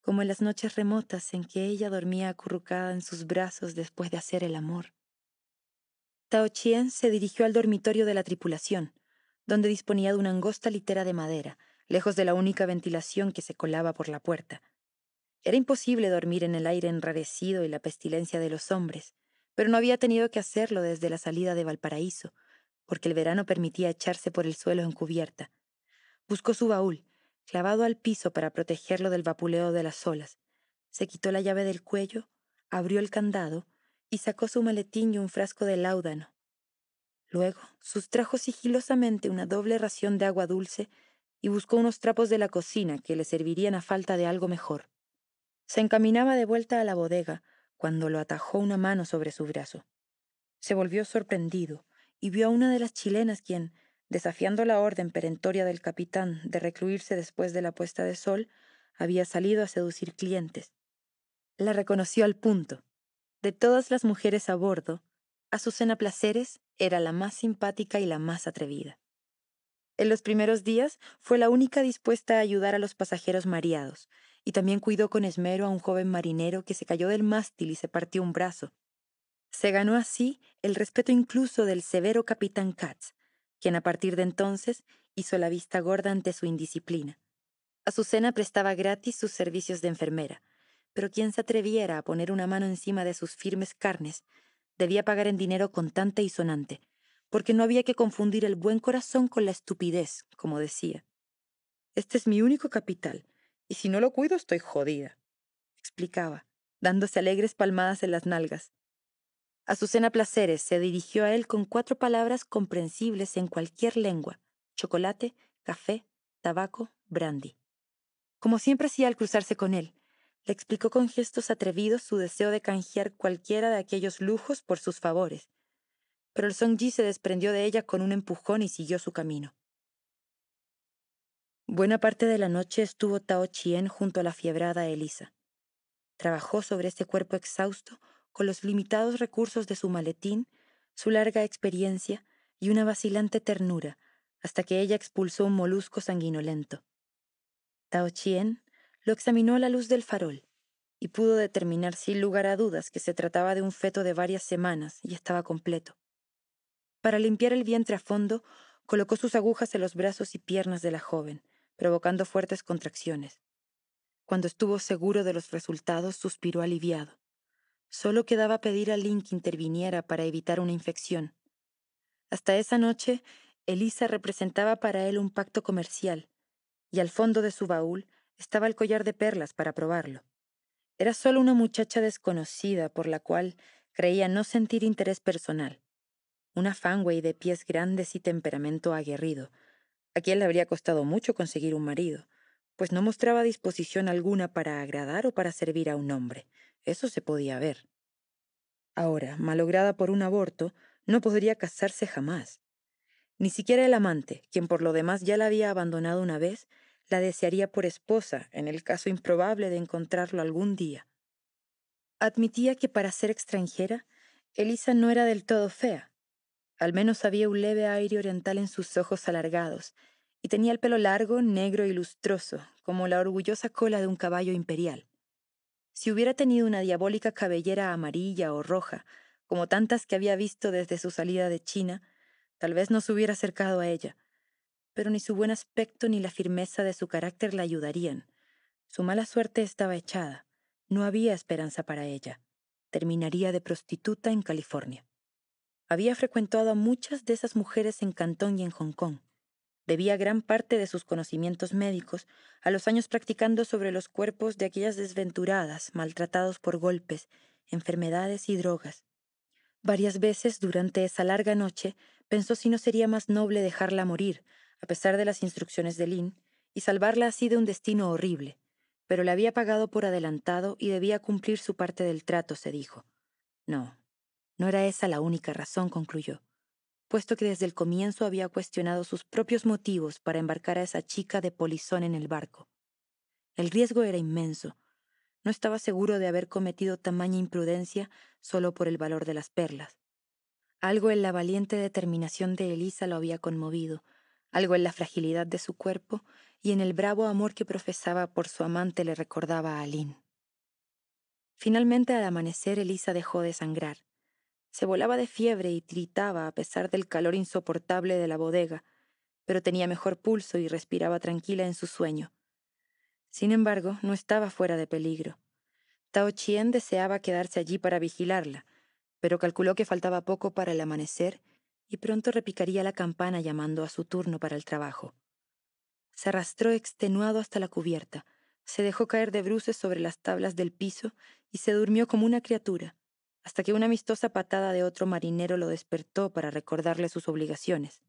como en las noches remotas en que ella dormía acurrucada en sus brazos después de hacer el amor. Tao Chien se dirigió al dormitorio de la tripulación donde disponía de una angosta litera de madera, lejos de la única ventilación que se colaba por la puerta. Era imposible dormir en el aire enrarecido y la pestilencia de los hombres, pero no había tenido que hacerlo desde la salida de Valparaíso, porque el verano permitía echarse por el suelo en cubierta. Buscó su baúl, clavado al piso para protegerlo del vapuleo de las olas. Se quitó la llave del cuello, abrió el candado y sacó su maletín y un frasco de láudano, Luego, sustrajo sigilosamente una doble ración de agua dulce y buscó unos trapos de la cocina que le servirían a falta de algo mejor. Se encaminaba de vuelta a la bodega cuando lo atajó una mano sobre su brazo. Se volvió sorprendido y vio a una de las chilenas quien, desafiando la orden perentoria del capitán de recluirse después de la puesta de sol, había salido a seducir clientes. La reconoció al punto. De todas las mujeres a bordo, a Azucena Placeres era la más simpática y la más atrevida. En los primeros días fue la única dispuesta a ayudar a los pasajeros mareados, y también cuidó con esmero a un joven marinero que se cayó del mástil y se partió un brazo. Se ganó así el respeto incluso del severo capitán Katz, quien a partir de entonces hizo la vista gorda ante su indisciplina. Azucena prestaba gratis sus servicios de enfermera, pero quien se atreviera a poner una mano encima de sus firmes carnes debía pagar en dinero contante y sonante, porque no había que confundir el buen corazón con la estupidez, como decía. Este es mi único capital, y si no lo cuido estoy jodida, explicaba, dándose alegres palmadas en las nalgas. Azucena Placeres se dirigió a él con cuatro palabras comprensibles en cualquier lengua, chocolate, café, tabaco, brandy. Como siempre hacía al cruzarse con él, le explicó con gestos atrevidos su deseo de canjear cualquiera de aquellos lujos por sus favores. Pero el Song Songji se desprendió de ella con un empujón y siguió su camino. Buena parte de la noche estuvo Tao Chien junto a la fiebrada Elisa. Trabajó sobre ese cuerpo exhausto con los limitados recursos de su maletín, su larga experiencia y una vacilante ternura, hasta que ella expulsó un molusco sanguinolento. Tao Chien, lo examinó a la luz del farol y pudo determinar sin lugar a dudas que se trataba de un feto de varias semanas y estaba completo. Para limpiar el vientre a fondo, colocó sus agujas en los brazos y piernas de la joven, provocando fuertes contracciones. Cuando estuvo seguro de los resultados, suspiró aliviado. Solo quedaba pedir a Link que interviniera para evitar una infección. Hasta esa noche, Elisa representaba para él un pacto comercial, y al fondo de su baúl estaba el collar de perlas para probarlo. Era solo una muchacha desconocida por la cual creía no sentir interés personal. Una fanway de pies grandes y temperamento aguerrido, a quien le habría costado mucho conseguir un marido, pues no mostraba disposición alguna para agradar o para servir a un hombre. Eso se podía ver. Ahora, malograda por un aborto, no podría casarse jamás. Ni siquiera el amante, quien por lo demás ya la había abandonado una vez, la desearía por esposa en el caso improbable de encontrarlo algún día. Admitía que para ser extranjera, Elisa no era del todo fea. Al menos había un leve aire oriental en sus ojos alargados, y tenía el pelo largo, negro y lustroso, como la orgullosa cola de un caballo imperial. Si hubiera tenido una diabólica cabellera amarilla o roja, como tantas que había visto desde su salida de China, tal vez no se hubiera acercado a ella, pero ni su buen aspecto ni la firmeza de su carácter la ayudarían. Su mala suerte estaba echada. No había esperanza para ella. Terminaría de prostituta en California. Había frecuentado a muchas de esas mujeres en Cantón y en Hong Kong. Debía gran parte de sus conocimientos médicos a los años practicando sobre los cuerpos de aquellas desventuradas, maltratados por golpes, enfermedades y drogas. Varias veces durante esa larga noche pensó si no sería más noble dejarla morir, a pesar de las instrucciones de Lynn, y salvarla así de un destino horrible, pero le había pagado por adelantado y debía cumplir su parte del trato, se dijo. No, no era esa la única razón, concluyó, puesto que desde el comienzo había cuestionado sus propios motivos para embarcar a esa chica de polizón en el barco. El riesgo era inmenso. No estaba seguro de haber cometido tamaña imprudencia solo por el valor de las perlas. Algo en la valiente determinación de Elisa lo había conmovido, algo en la fragilidad de su cuerpo y en el bravo amor que profesaba por su amante le recordaba a Aline. Finalmente al amanecer Elisa dejó de sangrar. Se volaba de fiebre y tritaba a pesar del calor insoportable de la bodega, pero tenía mejor pulso y respiraba tranquila en su sueño. Sin embargo, no estaba fuera de peligro. Tao Chien deseaba quedarse allí para vigilarla, pero calculó que faltaba poco para el amanecer y pronto repicaría la campana llamando a su turno para el trabajo. Se arrastró extenuado hasta la cubierta, se dejó caer de bruces sobre las tablas del piso y se durmió como una criatura, hasta que una amistosa patada de otro marinero lo despertó para recordarle sus obligaciones.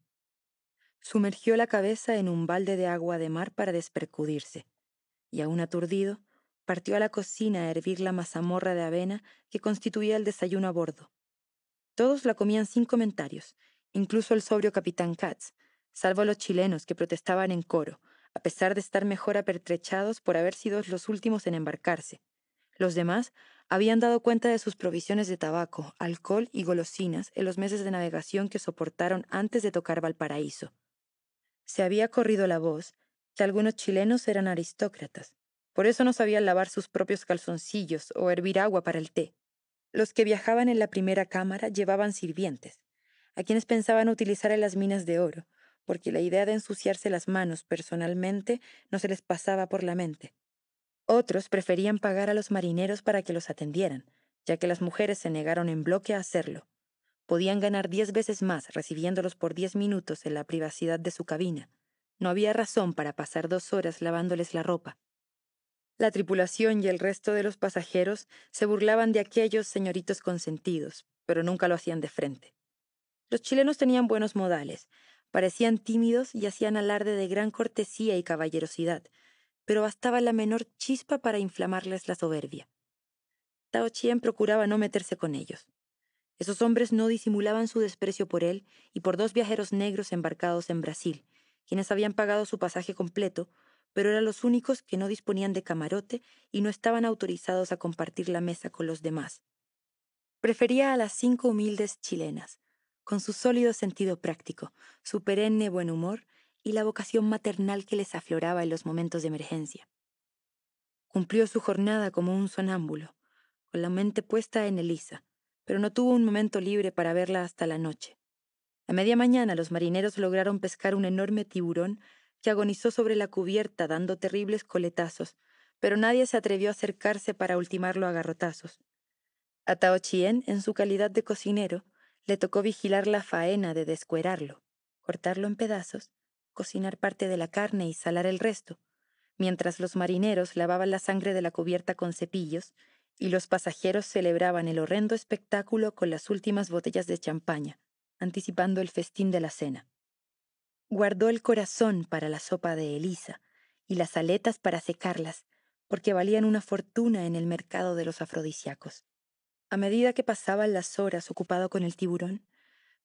Sumergió la cabeza en un balde de agua de mar para despercudirse, y aún aturdido, partió a la cocina a hervir la mazamorra de avena que constituía el desayuno a bordo. Todos la comían sin comentarios, incluso el sobrio capitán Katz, salvo los chilenos que protestaban en coro, a pesar de estar mejor apertrechados por haber sido los últimos en embarcarse. Los demás habían dado cuenta de sus provisiones de tabaco, alcohol y golosinas en los meses de navegación que soportaron antes de tocar Valparaíso. Se había corrido la voz que algunos chilenos eran aristócratas, por eso no sabían lavar sus propios calzoncillos o hervir agua para el té. Los que viajaban en la primera cámara llevaban sirvientes, a quienes pensaban utilizar en las minas de oro, porque la idea de ensuciarse las manos personalmente no se les pasaba por la mente. Otros preferían pagar a los marineros para que los atendieran, ya que las mujeres se negaron en bloque a hacerlo. Podían ganar diez veces más recibiéndolos por diez minutos en la privacidad de su cabina. No había razón para pasar dos horas lavándoles la ropa. La tripulación y el resto de los pasajeros se burlaban de aquellos señoritos consentidos, pero nunca lo hacían de frente. Los chilenos tenían buenos modales, parecían tímidos y hacían alarde de gran cortesía y caballerosidad, pero bastaba la menor chispa para inflamarles la soberbia. Tao Chien procuraba no meterse con ellos. Esos hombres no disimulaban su desprecio por él y por dos viajeros negros embarcados en Brasil, quienes habían pagado su pasaje completo, pero eran los únicos que no disponían de camarote y no estaban autorizados a compartir la mesa con los demás. Prefería a las cinco humildes chilenas, con su sólido sentido práctico, su perenne buen humor y la vocación maternal que les afloraba en los momentos de emergencia. Cumplió su jornada como un sonámbulo, con la mente puesta en Elisa, pero no tuvo un momento libre para verla hasta la noche. A media mañana los marineros lograron pescar un enorme tiburón que agonizó sobre la cubierta dando terribles coletazos, pero nadie se atrevió a acercarse para ultimarlo a garrotazos. Atao Chien, en su calidad de cocinero, le tocó vigilar la faena de descuerarlo, cortarlo en pedazos, cocinar parte de la carne y salar el resto, mientras los marineros lavaban la sangre de la cubierta con cepillos y los pasajeros celebraban el horrendo espectáculo con las últimas botellas de champaña, anticipando el festín de la cena. Guardó el corazón para la sopa de Elisa y las aletas para secarlas, porque valían una fortuna en el mercado de los afrodisíacos. A medida que pasaban las horas ocupado con el tiburón,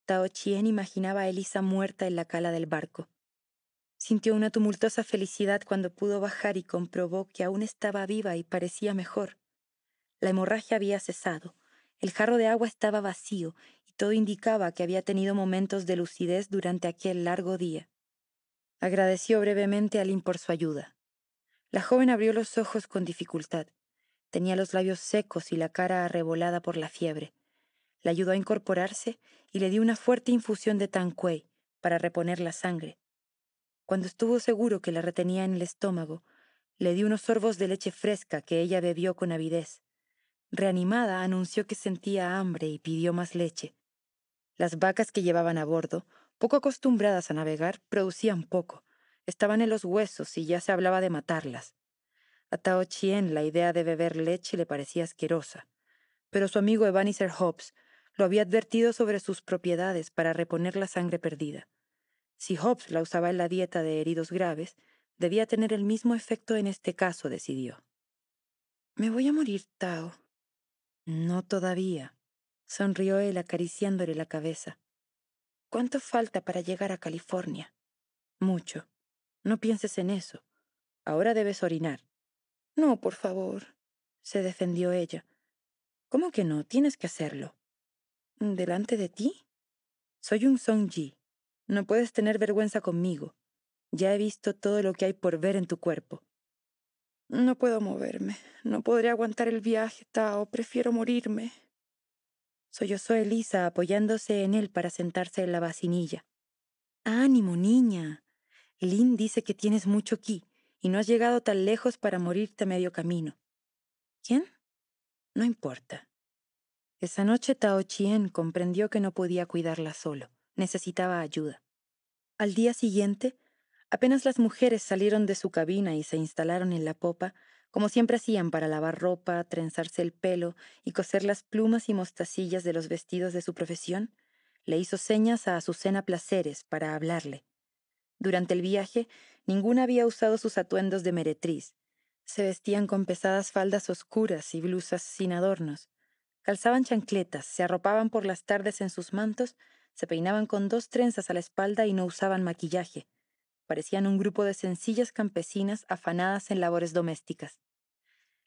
Tao Chien imaginaba a Elisa muerta en la cala del barco. Sintió una tumultuosa felicidad cuando pudo bajar y comprobó que aún estaba viva y parecía mejor. La hemorragia había cesado, el jarro de agua estaba vacío y todo indicaba que había tenido momentos de lucidez durante aquel largo día. Agradeció brevemente a Lin por su ayuda. La joven abrió los ojos con dificultad. Tenía los labios secos y la cara arrebolada por la fiebre. La ayudó a incorporarse y le dio una fuerte infusión de tanquey para reponer la sangre. Cuando estuvo seguro que la retenía en el estómago, le dio unos sorbos de leche fresca que ella bebió con avidez. Reanimada, anunció que sentía hambre y pidió más leche. Las vacas que llevaban a bordo, poco acostumbradas a navegar, producían poco. Estaban en los huesos y ya se hablaba de matarlas. A Tao Chien la idea de beber leche le parecía asquerosa, pero su amigo Evaniser Hobbes lo había advertido sobre sus propiedades para reponer la sangre perdida. Si Hobbes la usaba en la dieta de heridos graves, debía tener el mismo efecto en este caso, decidió. Me voy a morir, Tao. No todavía, sonrió él acariciándole la cabeza. ¿Cuánto falta para llegar a California? Mucho. No pienses en eso. Ahora debes orinar. No, por favor, se defendió ella. ¿Cómo que no? Tienes que hacerlo. ¿Delante de ti? Soy un Song Ji. No puedes tener vergüenza conmigo. Ya he visto todo lo que hay por ver en tu cuerpo. No puedo moverme. No podré aguantar el viaje, Tao. Prefiero morirme. Sollozó Elisa apoyándose en él para sentarse en la vacinilla. Ánimo, niña. Lin dice que tienes mucho ki y no has llegado tan lejos para morirte a medio camino. ¿Quién? No importa. Esa noche Tao Chien comprendió que no podía cuidarla solo, necesitaba ayuda. Al día siguiente, apenas las mujeres salieron de su cabina y se instalaron en la popa, como siempre hacían para lavar ropa, trenzarse el pelo y coser las plumas y mostacillas de los vestidos de su profesión, le hizo señas a Azucena Placeres para hablarle. Durante el viaje, Ninguna había usado sus atuendos de meretriz. Se vestían con pesadas faldas oscuras y blusas sin adornos. Calzaban chancletas, se arropaban por las tardes en sus mantos, se peinaban con dos trenzas a la espalda y no usaban maquillaje. Parecían un grupo de sencillas campesinas afanadas en labores domésticas.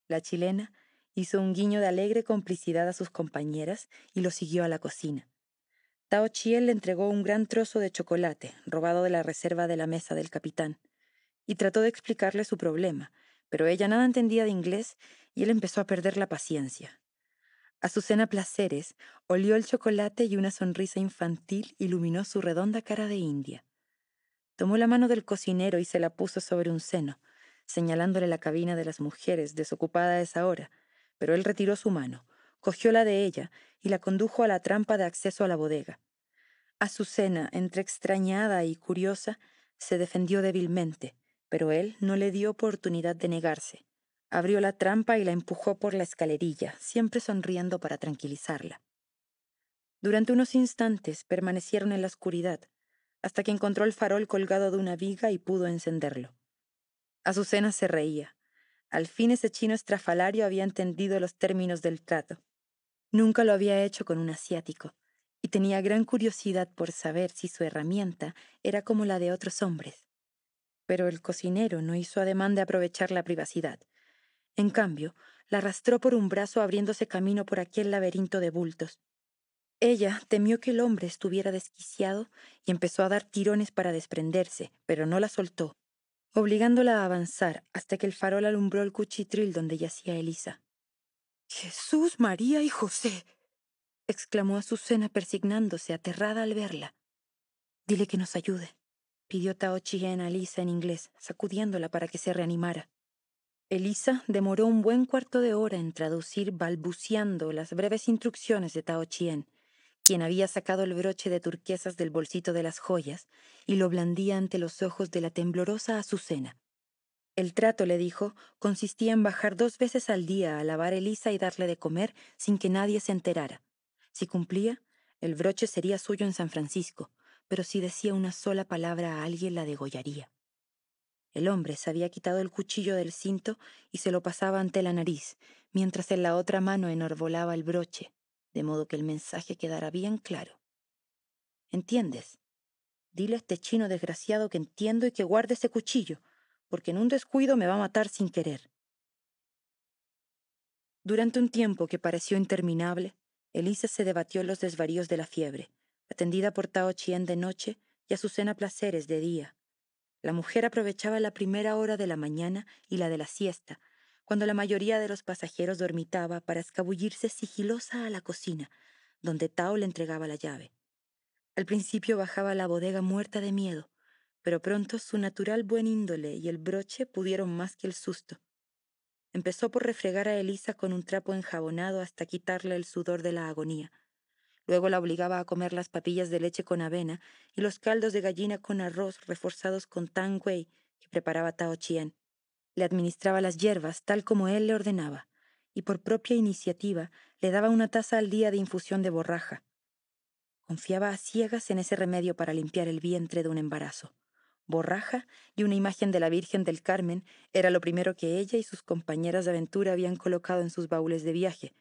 La chilena hizo un guiño de alegre complicidad a sus compañeras y lo siguió a la cocina. Tao Chiel le entregó un gran trozo de chocolate, robado de la reserva de la mesa del capitán, y trató de explicarle su problema, pero ella nada entendía de inglés y él empezó a perder la paciencia. A su cena Placeres olió el chocolate y una sonrisa infantil iluminó su redonda cara de india. Tomó la mano del cocinero y se la puso sobre un seno, señalándole la cabina de las mujeres desocupada a esa hora, pero él retiró su mano, cogió la de ella y la condujo a la trampa de acceso a la bodega. Azucena, entre extrañada y curiosa, se defendió débilmente, pero él no le dio oportunidad de negarse. Abrió la trampa y la empujó por la escalerilla, siempre sonriendo para tranquilizarla. Durante unos instantes permanecieron en la oscuridad, hasta que encontró el farol colgado de una viga y pudo encenderlo. Azucena se reía. Al fin ese chino estrafalario había entendido los términos del trato. Nunca lo había hecho con un asiático, y tenía gran curiosidad por saber si su herramienta era como la de otros hombres. Pero el cocinero no hizo ademán de aprovechar la privacidad. En cambio, la arrastró por un brazo abriéndose camino por aquel laberinto de bultos. Ella temió que el hombre estuviera desquiciado y empezó a dar tirones para desprenderse, pero no la soltó, obligándola a avanzar hasta que el farol alumbró el cuchitril donde yacía Elisa. Jesús, María y José. exclamó Azucena persignándose, aterrada al verla. Dile que nos ayude, pidió Tao Chien a Lisa en inglés, sacudiéndola para que se reanimara. Elisa demoró un buen cuarto de hora en traducir balbuceando las breves instrucciones de Tao Chien, quien había sacado el broche de turquesas del bolsito de las joyas y lo blandía ante los ojos de la temblorosa Azucena. El trato, le dijo, consistía en bajar dos veces al día a lavar Elisa y darle de comer sin que nadie se enterara. Si cumplía, el broche sería suyo en San Francisco, pero si decía una sola palabra a alguien la degollaría. El hombre se había quitado el cuchillo del cinto y se lo pasaba ante la nariz, mientras en la otra mano enarbolaba el broche, de modo que el mensaje quedara bien claro. ¿Entiendes? Dile a este chino desgraciado que entiendo y que guarde ese cuchillo, porque en un descuido me va a matar sin querer. Durante un tiempo que pareció interminable, Elisa se debatió los desvaríos de la fiebre, atendida por Tao Chien de noche y Azucena Placeres de día. La mujer aprovechaba la primera hora de la mañana y la de la siesta, cuando la mayoría de los pasajeros dormitaba para escabullirse sigilosa a la cocina, donde Tao le entregaba la llave. Al principio bajaba a la bodega muerta de miedo, pero pronto su natural buen índole y el broche pudieron más que el susto. Empezó por refregar a Elisa con un trapo enjabonado hasta quitarle el sudor de la agonía. Luego la obligaba a comer las papillas de leche con avena y los caldos de gallina con arroz reforzados con tan que preparaba Tao Chien. Le administraba las hierbas tal como él le ordenaba, y por propia iniciativa le daba una taza al día de infusión de borraja. Confiaba a ciegas en ese remedio para limpiar el vientre de un embarazo borraja y una imagen de la Virgen del Carmen era lo primero que ella y sus compañeras de aventura habían colocado en sus baúles de viaje,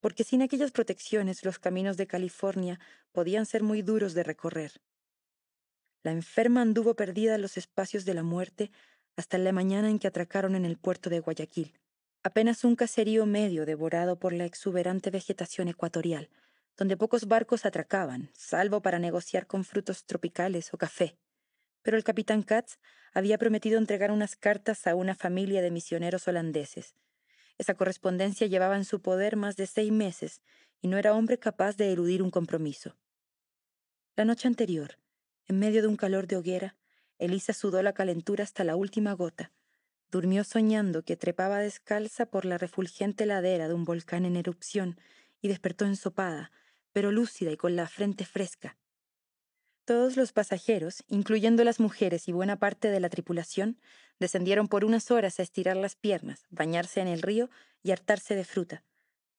porque sin aquellas protecciones los caminos de California podían ser muy duros de recorrer. La enferma anduvo perdida en los espacios de la muerte hasta la mañana en que atracaron en el puerto de Guayaquil, apenas un caserío medio devorado por la exuberante vegetación ecuatorial, donde pocos barcos atracaban, salvo para negociar con frutos tropicales o café pero el capitán Katz había prometido entregar unas cartas a una familia de misioneros holandeses. Esa correspondencia llevaba en su poder más de seis meses y no era hombre capaz de eludir un compromiso. La noche anterior, en medio de un calor de hoguera, Elisa sudó la calentura hasta la última gota. Durmió soñando que trepaba descalza por la refulgente ladera de un volcán en erupción y despertó ensopada, pero lúcida y con la frente fresca. Todos los pasajeros, incluyendo las mujeres y buena parte de la tripulación, descendieron por unas horas a estirar las piernas, bañarse en el río y hartarse de fruta.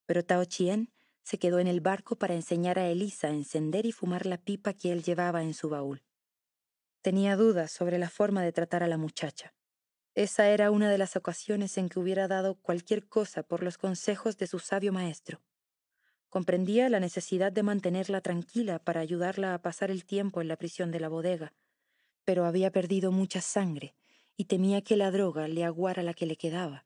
Pero Tao Chien se quedó en el barco para enseñar a Elisa a encender y fumar la pipa que él llevaba en su baúl. Tenía dudas sobre la forma de tratar a la muchacha. Esa era una de las ocasiones en que hubiera dado cualquier cosa por los consejos de su sabio maestro. Comprendía la necesidad de mantenerla tranquila para ayudarla a pasar el tiempo en la prisión de la bodega, pero había perdido mucha sangre y temía que la droga le aguara la que le quedaba.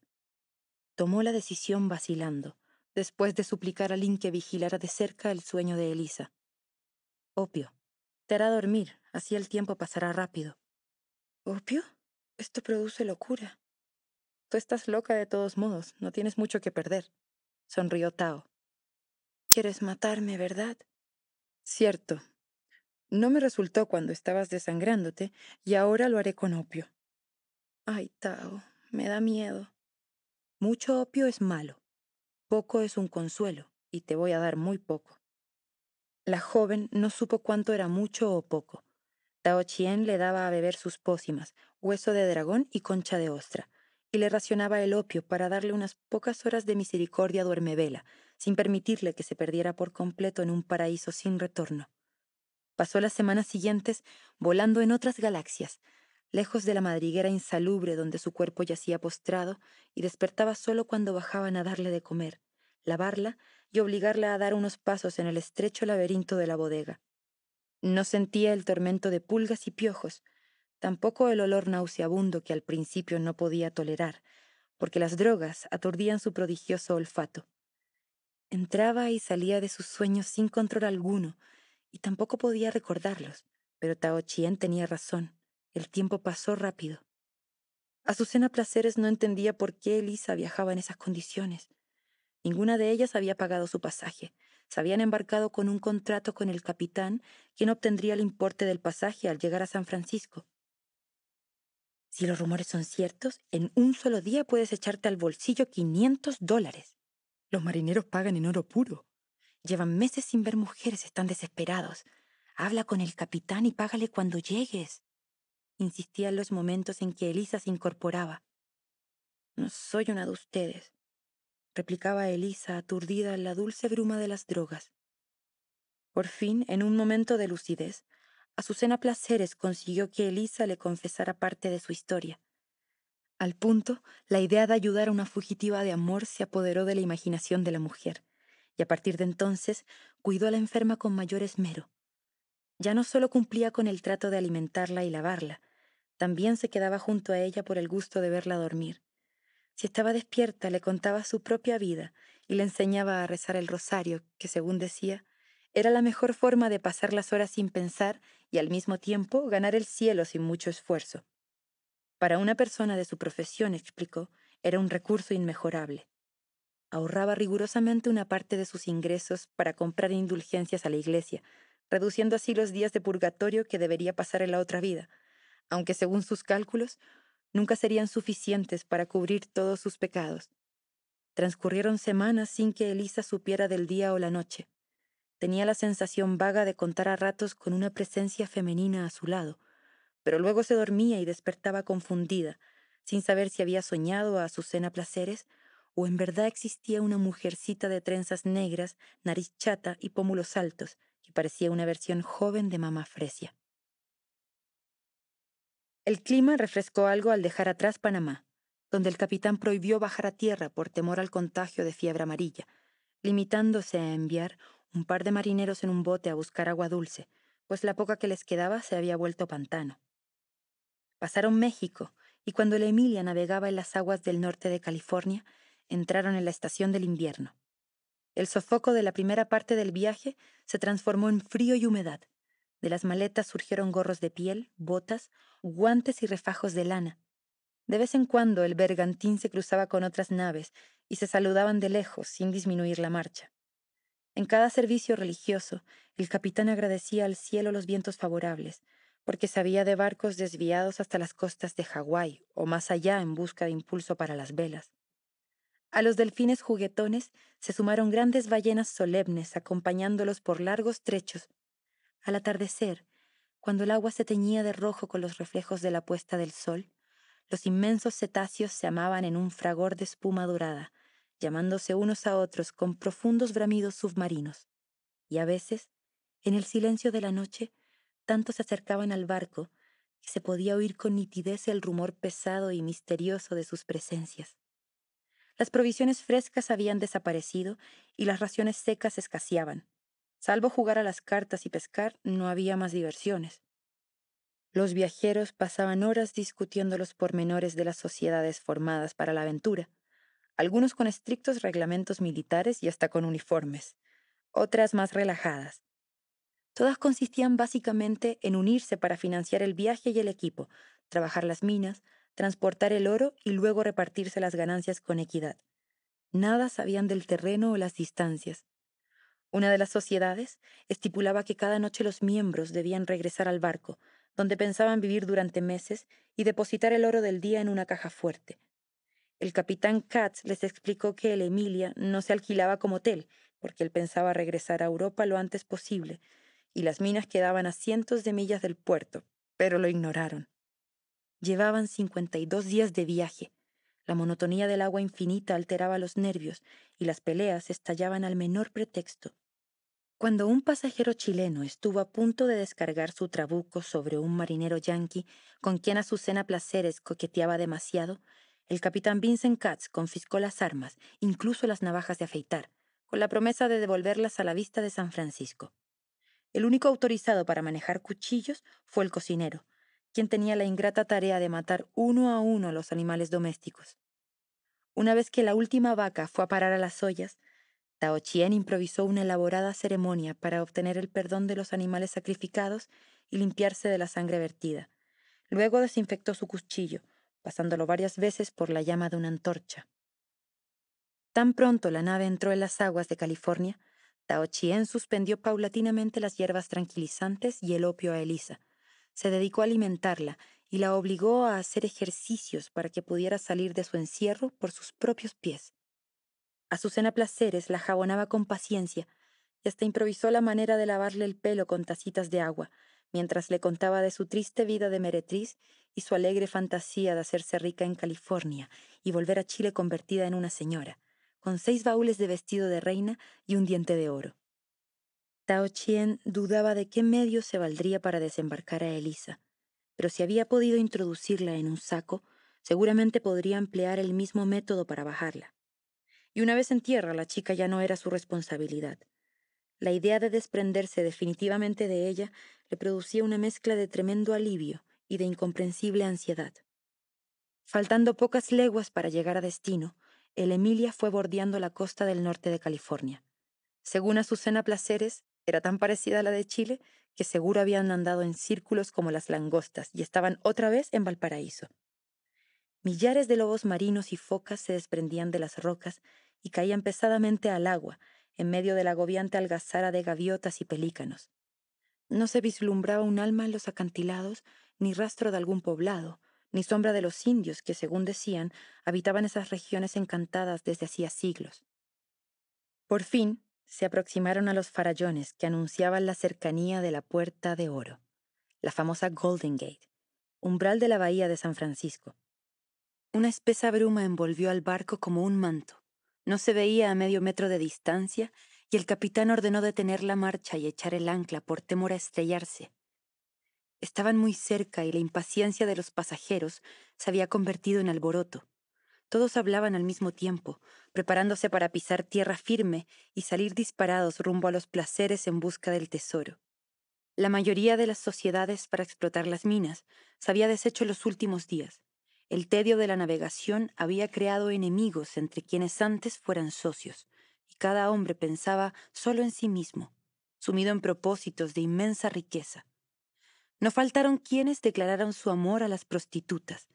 Tomó la decisión vacilando, después de suplicar a Lin que vigilara de cerca el sueño de Elisa. Opio. Te hará dormir, así el tiempo pasará rápido. ¿Opio? Esto produce locura. Tú estás loca de todos modos, no tienes mucho que perder, sonrió Tao. Quieres matarme, ¿verdad? Cierto. No me resultó cuando estabas desangrándote y ahora lo haré con opio. Ay, Tao, me da miedo. Mucho opio es malo. Poco es un consuelo y te voy a dar muy poco. La joven no supo cuánto era mucho o poco. Tao Chien le daba a beber sus pócimas, hueso de dragón y concha de ostra, y le racionaba el opio para darle unas pocas horas de misericordia duermevela, sin permitirle que se perdiera por completo en un paraíso sin retorno. Pasó las semanas siguientes volando en otras galaxias, lejos de la madriguera insalubre donde su cuerpo yacía postrado y despertaba solo cuando bajaban a darle de comer, lavarla y obligarla a dar unos pasos en el estrecho laberinto de la bodega. No sentía el tormento de pulgas y piojos, tampoco el olor nauseabundo que al principio no podía tolerar, porque las drogas aturdían su prodigioso olfato. Entraba y salía de sus sueños sin control alguno, y tampoco podía recordarlos, pero Tao Chien tenía razón. El tiempo pasó rápido. Azucena Placeres no entendía por qué Elisa viajaba en esas condiciones. Ninguna de ellas había pagado su pasaje. Se habían embarcado con un contrato con el capitán, quien obtendría el importe del pasaje al llegar a San Francisco. Si los rumores son ciertos, en un solo día puedes echarte al bolsillo 500 dólares. Los marineros pagan en oro puro. Llevan meses sin ver mujeres, están desesperados. Habla con el capitán y págale cuando llegues. Insistía en los momentos en que Elisa se incorporaba. No soy una de ustedes, replicaba Elisa, aturdida en la dulce bruma de las drogas. Por fin, en un momento de lucidez, Azucena Placeres consiguió que Elisa le confesara parte de su historia. Al punto, la idea de ayudar a una fugitiva de amor se apoderó de la imaginación de la mujer, y a partir de entonces cuidó a la enferma con mayor esmero. Ya no solo cumplía con el trato de alimentarla y lavarla, también se quedaba junto a ella por el gusto de verla dormir. Si estaba despierta, le contaba su propia vida y le enseñaba a rezar el rosario, que según decía, era la mejor forma de pasar las horas sin pensar y al mismo tiempo ganar el cielo sin mucho esfuerzo. Para una persona de su profesión, explicó, era un recurso inmejorable. Ahorraba rigurosamente una parte de sus ingresos para comprar indulgencias a la iglesia, reduciendo así los días de purgatorio que debería pasar en la otra vida, aunque según sus cálculos, nunca serían suficientes para cubrir todos sus pecados. Transcurrieron semanas sin que Elisa supiera del día o la noche. Tenía la sensación vaga de contar a ratos con una presencia femenina a su lado, pero luego se dormía y despertaba confundida, sin saber si había soñado a Azucena Placeres o en verdad existía una mujercita de trenzas negras, nariz chata y pómulos altos, que parecía una versión joven de mamá Fresia. El clima refrescó algo al dejar atrás Panamá, donde el capitán prohibió bajar a tierra por temor al contagio de fiebre amarilla, limitándose a enviar un par de marineros en un bote a buscar agua dulce, pues la poca que les quedaba se había vuelto pantano. Pasaron México, y cuando la Emilia navegaba en las aguas del norte de California, entraron en la estación del invierno. El sofoco de la primera parte del viaje se transformó en frío y humedad. De las maletas surgieron gorros de piel, botas, guantes y refajos de lana. De vez en cuando el bergantín se cruzaba con otras naves y se saludaban de lejos sin disminuir la marcha. En cada servicio religioso, el capitán agradecía al cielo los vientos favorables, porque sabía de barcos desviados hasta las costas de Hawái o más allá en busca de impulso para las velas. A los delfines juguetones se sumaron grandes ballenas solemnes acompañándolos por largos trechos. Al atardecer, cuando el agua se teñía de rojo con los reflejos de la puesta del sol, los inmensos cetáceos se amaban en un fragor de espuma dorada, llamándose unos a otros con profundos bramidos submarinos. Y a veces, en el silencio de la noche, tanto se acercaban al barco que se podía oír con nitidez el rumor pesado y misterioso de sus presencias. Las provisiones frescas habían desaparecido y las raciones secas escaseaban. Salvo jugar a las cartas y pescar, no había más diversiones. Los viajeros pasaban horas discutiendo los pormenores de las sociedades formadas para la aventura, algunos con estrictos reglamentos militares y hasta con uniformes, otras más relajadas, Todas consistían básicamente en unirse para financiar el viaje y el equipo, trabajar las minas, transportar el oro y luego repartirse las ganancias con equidad. Nada sabían del terreno o las distancias. Una de las sociedades estipulaba que cada noche los miembros debían regresar al barco, donde pensaban vivir durante meses y depositar el oro del día en una caja fuerte. El capitán Katz les explicó que el Emilia no se alquilaba como hotel, porque él pensaba regresar a Europa lo antes posible, y las minas quedaban a cientos de millas del puerto, pero lo ignoraron. Llevaban 52 días de viaje. La monotonía del agua infinita alteraba los nervios y las peleas estallaban al menor pretexto. Cuando un pasajero chileno estuvo a punto de descargar su trabuco sobre un marinero yanqui con quien Azucena Placeres coqueteaba demasiado, el capitán Vincent Katz confiscó las armas, incluso las navajas de afeitar, con la promesa de devolverlas a la vista de San Francisco. El único autorizado para manejar cuchillos fue el cocinero, quien tenía la ingrata tarea de matar uno a uno a los animales domésticos. Una vez que la última vaca fue a parar a las ollas, Tao Chien improvisó una elaborada ceremonia para obtener el perdón de los animales sacrificados y limpiarse de la sangre vertida. Luego desinfectó su cuchillo, pasándolo varias veces por la llama de una antorcha. Tan pronto la nave entró en las aguas de California, Tao Chien suspendió paulatinamente las hierbas tranquilizantes y el opio a Elisa. Se dedicó a alimentarla y la obligó a hacer ejercicios para que pudiera salir de su encierro por sus propios pies. A Azucena Placeres la jabonaba con paciencia y hasta improvisó la manera de lavarle el pelo con tacitas de agua, mientras le contaba de su triste vida de meretriz y su alegre fantasía de hacerse rica en California y volver a Chile convertida en una señora con seis baúles de vestido de reina y un diente de oro. Tao Chien dudaba de qué medio se valdría para desembarcar a Elisa, pero si había podido introducirla en un saco, seguramente podría emplear el mismo método para bajarla. Y una vez en tierra, la chica ya no era su responsabilidad. La idea de desprenderse definitivamente de ella le producía una mezcla de tremendo alivio y de incomprensible ansiedad. Faltando pocas leguas para llegar a destino, el Emilia fue bordeando la costa del norte de California. Según Azucena Placeres, era tan parecida a la de Chile que seguro habían andado en círculos como las langostas y estaban otra vez en Valparaíso. Millares de lobos marinos y focas se desprendían de las rocas y caían pesadamente al agua, en medio de la agobiante algazara de gaviotas y pelícanos. No se vislumbraba un alma en los acantilados ni rastro de algún poblado, ni sombra de los indios que, según decían, habitaban esas regiones encantadas desde hacía siglos. Por fin, se aproximaron a los farallones que anunciaban la cercanía de la Puerta de Oro, la famosa Golden Gate, umbral de la bahía de San Francisco. Una espesa bruma envolvió al barco como un manto. No se veía a medio metro de distancia y el capitán ordenó detener la marcha y echar el ancla por temor a estrellarse. Estaban muy cerca y la impaciencia de los pasajeros se había convertido en alboroto. Todos hablaban al mismo tiempo, preparándose para pisar tierra firme y salir disparados rumbo a los placeres en busca del tesoro. La mayoría de las sociedades para explotar las minas se había deshecho los últimos días. El tedio de la navegación había creado enemigos entre quienes antes fueran socios, y cada hombre pensaba solo en sí mismo, sumido en propósitos de inmensa riqueza. No faltaron quienes declararon su amor a las prostitutas,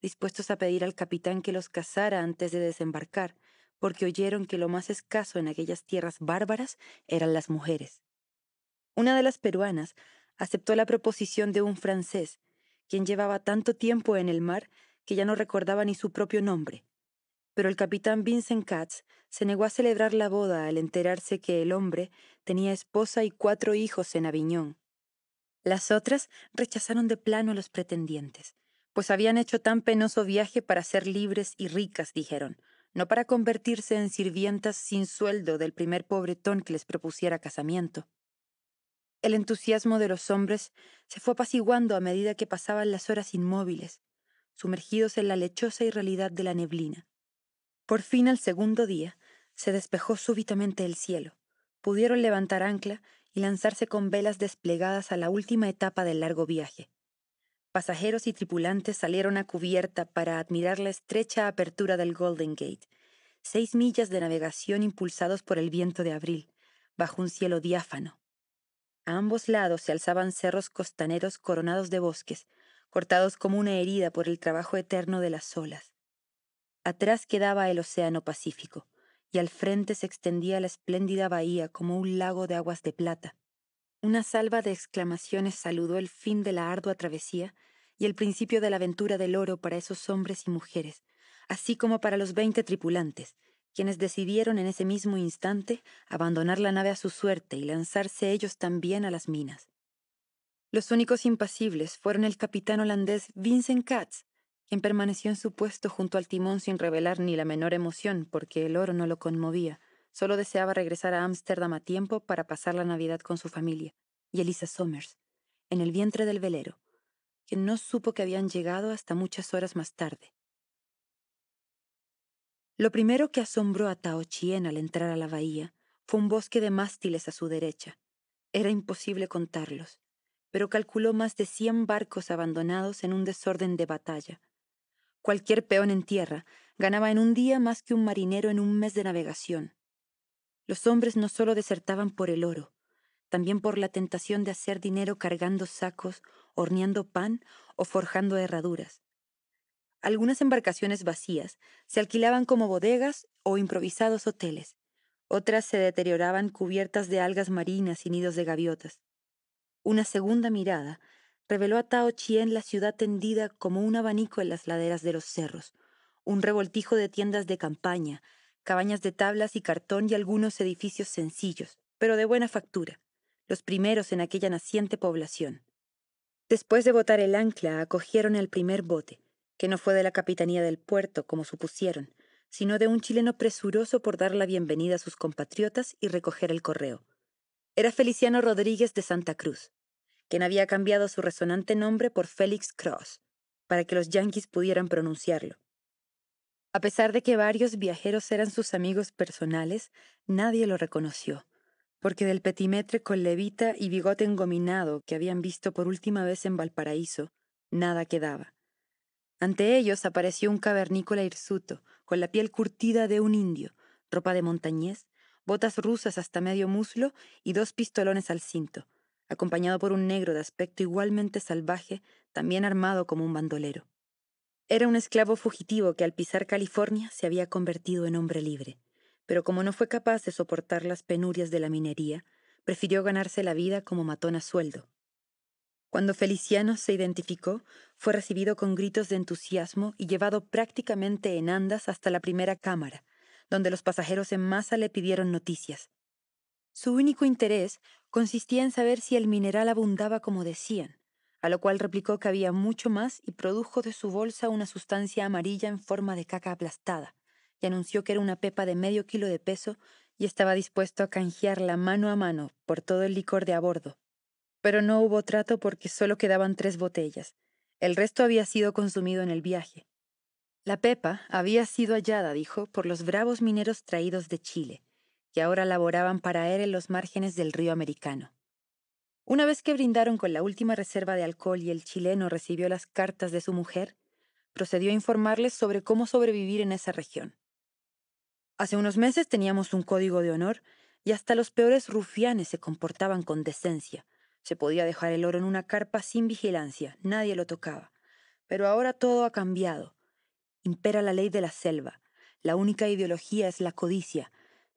dispuestos a pedir al capitán que los casara antes de desembarcar, porque oyeron que lo más escaso en aquellas tierras bárbaras eran las mujeres. Una de las peruanas aceptó la proposición de un francés, quien llevaba tanto tiempo en el mar que ya no recordaba ni su propio nombre. Pero el capitán Vincent Katz se negó a celebrar la boda al enterarse que el hombre tenía esposa y cuatro hijos en Aviñón. Las otras rechazaron de plano a los pretendientes, pues habían hecho tan penoso viaje para ser libres y ricas, dijeron, no para convertirse en sirvientas sin sueldo del primer pobretón que les propusiera casamiento. El entusiasmo de los hombres se fue apaciguando a medida que pasaban las horas inmóviles, sumergidos en la lechosa irrealidad de la neblina. Por fin al segundo día se despejó súbitamente el cielo. Pudieron levantar ancla y lanzarse con velas desplegadas a la última etapa del largo viaje. Pasajeros y tripulantes salieron a cubierta para admirar la estrecha apertura del Golden Gate, seis millas de navegación impulsados por el viento de abril, bajo un cielo diáfano. A ambos lados se alzaban cerros costaneros coronados de bosques, cortados como una herida por el trabajo eterno de las olas. Atrás quedaba el Océano Pacífico y al frente se extendía la espléndida bahía como un lago de aguas de plata. Una salva de exclamaciones saludó el fin de la ardua travesía y el principio de la aventura del oro para esos hombres y mujeres, así como para los veinte tripulantes, quienes decidieron en ese mismo instante abandonar la nave a su suerte y lanzarse ellos también a las minas. Los únicos impasibles fueron el capitán holandés Vincent Katz quien permaneció en su puesto junto al timón sin revelar ni la menor emoción, porque el oro no lo conmovía. Solo deseaba regresar a Ámsterdam a tiempo para pasar la Navidad con su familia, y Elisa Somers, en el vientre del velero, quien no supo que habían llegado hasta muchas horas más tarde. Lo primero que asombró a Tao Chien al entrar a la bahía fue un bosque de mástiles a su derecha. Era imposible contarlos, pero calculó más de cien barcos abandonados en un desorden de batalla, Cualquier peón en tierra ganaba en un día más que un marinero en un mes de navegación. Los hombres no solo desertaban por el oro, también por la tentación de hacer dinero cargando sacos, horneando pan o forjando herraduras. Algunas embarcaciones vacías se alquilaban como bodegas o improvisados hoteles. Otras se deterioraban cubiertas de algas marinas y nidos de gaviotas. Una segunda mirada reveló a Tao Chien la ciudad tendida como un abanico en las laderas de los cerros, un revoltijo de tiendas de campaña, cabañas de tablas y cartón y algunos edificios sencillos, pero de buena factura, los primeros en aquella naciente población. Después de botar el ancla, acogieron el primer bote, que no fue de la capitanía del puerto, como supusieron, sino de un chileno presuroso por dar la bienvenida a sus compatriotas y recoger el correo. Era Feliciano Rodríguez de Santa Cruz, quien había cambiado su resonante nombre por Félix Cross, para que los yanquis pudieran pronunciarlo. A pesar de que varios viajeros eran sus amigos personales, nadie lo reconoció, porque del petimetre con levita y bigote engominado que habían visto por última vez en Valparaíso, nada quedaba. Ante ellos apareció un cavernícola hirsuto, con la piel curtida de un indio, ropa de montañés, botas rusas hasta medio muslo y dos pistolones al cinto, acompañado por un negro de aspecto igualmente salvaje, también armado como un bandolero. Era un esclavo fugitivo que al pisar California se había convertido en hombre libre, pero como no fue capaz de soportar las penurias de la minería, prefirió ganarse la vida como matón a sueldo. Cuando Feliciano se identificó, fue recibido con gritos de entusiasmo y llevado prácticamente en andas hasta la primera cámara, donde los pasajeros en masa le pidieron noticias. Su único interés consistía en saber si el mineral abundaba como decían, a lo cual replicó que había mucho más y produjo de su bolsa una sustancia amarilla en forma de caca aplastada, y anunció que era una pepa de medio kilo de peso y estaba dispuesto a canjearla mano a mano por todo el licor de a bordo. Pero no hubo trato porque solo quedaban tres botellas. El resto había sido consumido en el viaje. La pepa había sido hallada, dijo, por los bravos mineros traídos de Chile, que ahora laboraban para él en los márgenes del río americano. Una vez que brindaron con la última reserva de alcohol y el chileno recibió las cartas de su mujer, procedió a informarles sobre cómo sobrevivir en esa región. Hace unos meses teníamos un código de honor y hasta los peores rufianes se comportaban con decencia. Se podía dejar el oro en una carpa sin vigilancia, nadie lo tocaba. Pero ahora todo ha cambiado. Impera la ley de la selva. La única ideología es la codicia,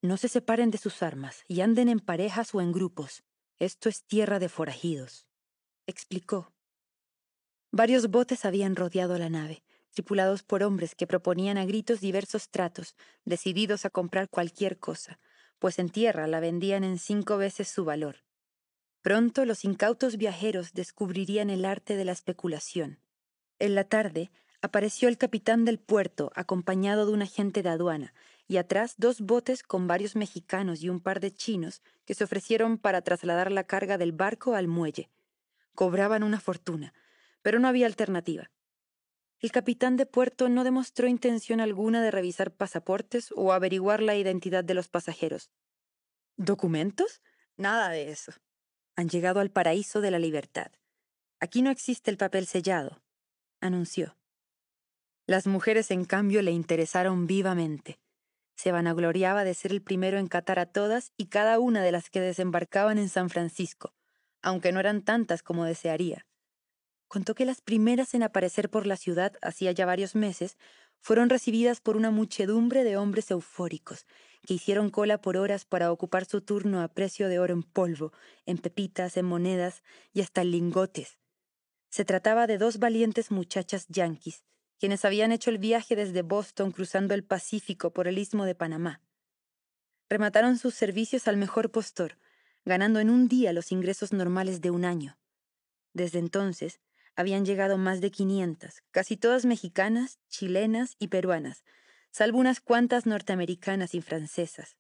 no se separen de sus armas y anden en parejas o en grupos. Esto es tierra de forajidos. Explicó. Varios botes habían rodeado la nave, tripulados por hombres que proponían a gritos diversos tratos, decididos a comprar cualquier cosa, pues en tierra la vendían en cinco veces su valor. Pronto los incautos viajeros descubrirían el arte de la especulación. En la tarde apareció el capitán del puerto acompañado de un agente de aduana, y atrás dos botes con varios mexicanos y un par de chinos que se ofrecieron para trasladar la carga del barco al muelle. Cobraban una fortuna, pero no había alternativa. El capitán de puerto no demostró intención alguna de revisar pasaportes o averiguar la identidad de los pasajeros. ¿Documentos? Nada de eso. Han llegado al paraíso de la libertad. Aquí no existe el papel sellado, anunció. Las mujeres, en cambio, le interesaron vivamente. Se vanagloriaba de ser el primero en catar a todas y cada una de las que desembarcaban en San Francisco, aunque no eran tantas como desearía. Contó que las primeras en aparecer por la ciudad hacía ya varios meses fueron recibidas por una muchedumbre de hombres eufóricos, que hicieron cola por horas para ocupar su turno a precio de oro en polvo, en pepitas, en monedas y hasta en lingotes. Se trataba de dos valientes muchachas yanquis, quienes habían hecho el viaje desde Boston cruzando el Pacífico por el istmo de Panamá. Remataron sus servicios al mejor postor, ganando en un día los ingresos normales de un año. Desde entonces, habían llegado más de 500, casi todas mexicanas, chilenas y peruanas, salvo unas cuantas norteamericanas y francesas.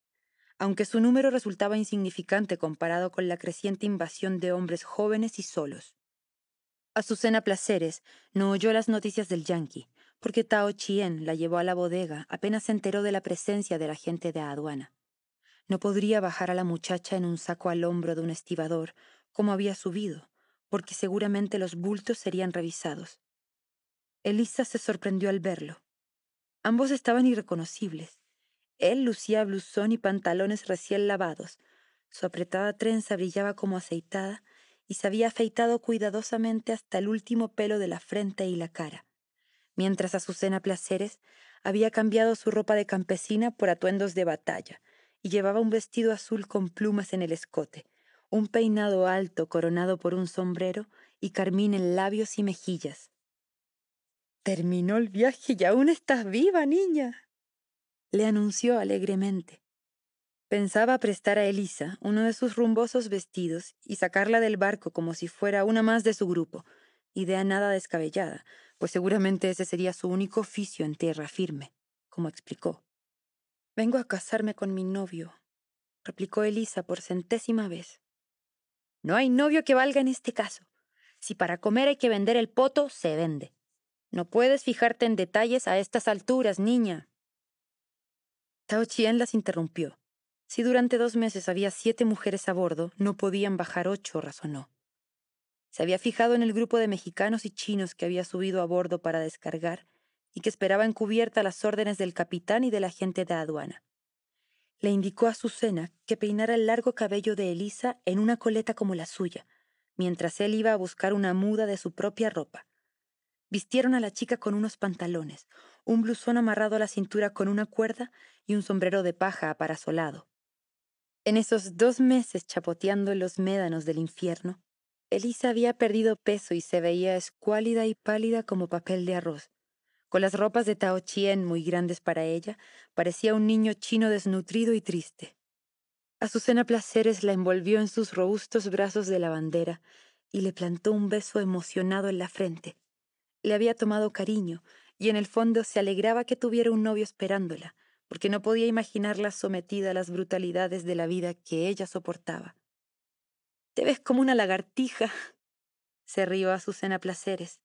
Aunque su número resultaba insignificante comparado con la creciente invasión de hombres jóvenes y solos. Azucena Placeres no oyó las noticias del Yankee, porque Tao Chien la llevó a la bodega apenas se enteró de la presencia de la gente de aduana. No podría bajar a la muchacha en un saco al hombro de un estibador, como había subido, porque seguramente los bultos serían revisados. Elisa se sorprendió al verlo. Ambos estaban irreconocibles. Él lucía blusón y pantalones recién lavados. Su apretada trenza brillaba como aceitada y se había afeitado cuidadosamente hasta el último pelo de la frente y la cara, mientras Azucena Placeres había cambiado su ropa de campesina por atuendos de batalla y llevaba un vestido azul con plumas en el escote, un peinado alto coronado por un sombrero y carmín en labios y mejillas. Terminó el viaje y aún estás viva, niña, le anunció alegremente, Pensaba prestar a Elisa uno de sus rumbosos vestidos y sacarla del barco como si fuera una más de su grupo, idea nada descabellada, pues seguramente ese sería su único oficio en tierra firme, como explicó. Vengo a casarme con mi novio, replicó Elisa por centésima vez. No hay novio que valga en este caso. Si para comer hay que vender el poto, se vende. No puedes fijarte en detalles a estas alturas, niña. Tao Chien las interrumpió. Si durante dos meses había siete mujeres a bordo, no podían bajar ocho, razonó. Se había fijado en el grupo de mexicanos y chinos que había subido a bordo para descargar y que esperaba encubierta las órdenes del capitán y de la gente de aduana. Le indicó a cena que peinara el largo cabello de Elisa en una coleta como la suya, mientras él iba a buscar una muda de su propia ropa. Vistieron a la chica con unos pantalones, un blusón amarrado a la cintura con una cuerda y un sombrero de paja aparasolado. En esos dos meses chapoteando los médanos del infierno, Elisa había perdido peso y se veía escuálida y pálida como papel de arroz. Con las ropas de Tao Chien muy grandes para ella, parecía un niño chino desnutrido y triste. Azucena Placeres la envolvió en sus robustos brazos de la bandera y le plantó un beso emocionado en la frente. Le había tomado cariño y en el fondo se alegraba que tuviera un novio esperándola, porque no podía imaginarla sometida a las brutalidades de la vida que ella soportaba. Te ves como una lagartija, se rió Azucena Placeres.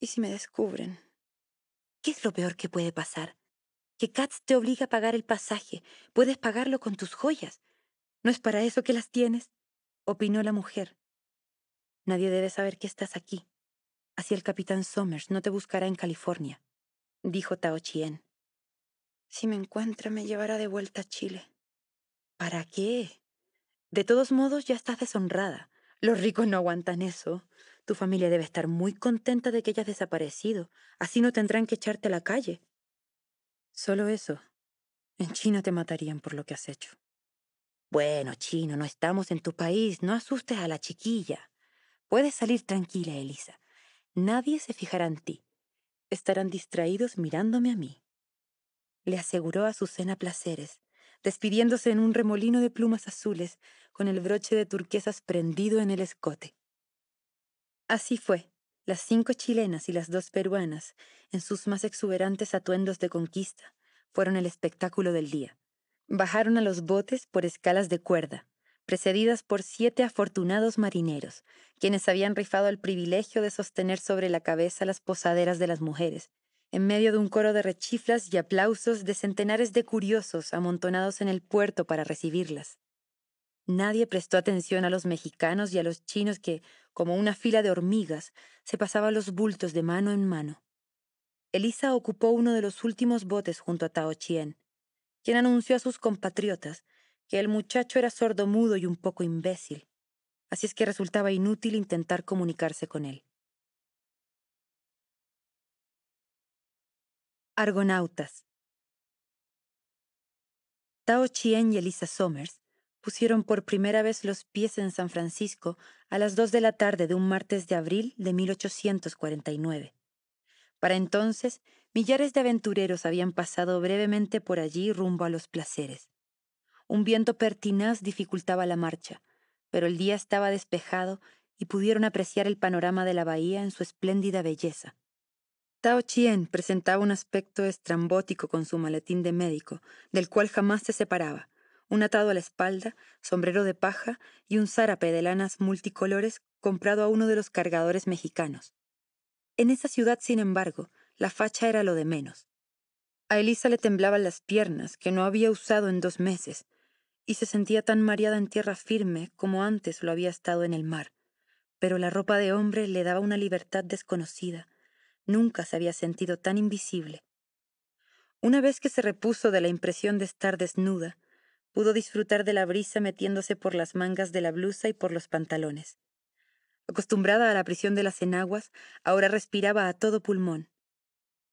¿Y si me descubren? ¿Qué es lo peor que puede pasar? Que Katz te obliga a pagar el pasaje. Puedes pagarlo con tus joyas. ¿No es para eso que las tienes? opinó la mujer. Nadie debe saber que estás aquí. Así el capitán Somers no te buscará en California, dijo Tao Chien. Si me encuentra, me llevará de vuelta a Chile. ¿Para qué? De todos modos, ya estás deshonrada. Los ricos no aguantan eso. Tu familia debe estar muy contenta de que hayas desaparecido. Así no tendrán que echarte a la calle. Solo eso. En China te matarían por lo que has hecho. Bueno, chino, no estamos en tu país. No asustes a la chiquilla. Puedes salir tranquila, Elisa. Nadie se fijará en ti. Estarán distraídos mirándome a mí le aseguró a su cena placeres, despidiéndose en un remolino de plumas azules con el broche de turquesas prendido en el escote. Así fue, las cinco chilenas y las dos peruanas, en sus más exuberantes atuendos de conquista, fueron el espectáculo del día. Bajaron a los botes por escalas de cuerda, precedidas por siete afortunados marineros, quienes habían rifado el privilegio de sostener sobre la cabeza las posaderas de las mujeres, en medio de un coro de rechiflas y aplausos de centenares de curiosos amontonados en el puerto para recibirlas. Nadie prestó atención a los mexicanos y a los chinos que, como una fila de hormigas, se pasaban los bultos de mano en mano. Elisa ocupó uno de los últimos botes junto a Tao Chien, quien anunció a sus compatriotas que el muchacho era sordomudo y un poco imbécil, así es que resultaba inútil intentar comunicarse con él. Argonautas. Tao Chien y Elisa Somers pusieron por primera vez los pies en San Francisco a las dos de la tarde de un martes de abril de 1849. Para entonces, millares de aventureros habían pasado brevemente por allí rumbo a los placeres. Un viento pertinaz dificultaba la marcha, pero el día estaba despejado y pudieron apreciar el panorama de la bahía en su espléndida belleza. Tao Chien presentaba un aspecto estrambótico con su maletín de médico, del cual jamás se separaba, un atado a la espalda, sombrero de paja y un zárape de lanas multicolores comprado a uno de los cargadores mexicanos. En esa ciudad, sin embargo, la facha era lo de menos. A Elisa le temblaban las piernas, que no había usado en dos meses, y se sentía tan mareada en tierra firme como antes lo había estado en el mar. Pero la ropa de hombre le daba una libertad desconocida, Nunca se había sentido tan invisible. Una vez que se repuso de la impresión de estar desnuda, pudo disfrutar de la brisa metiéndose por las mangas de la blusa y por los pantalones. Acostumbrada a la prisión de las enaguas, ahora respiraba a todo pulmón.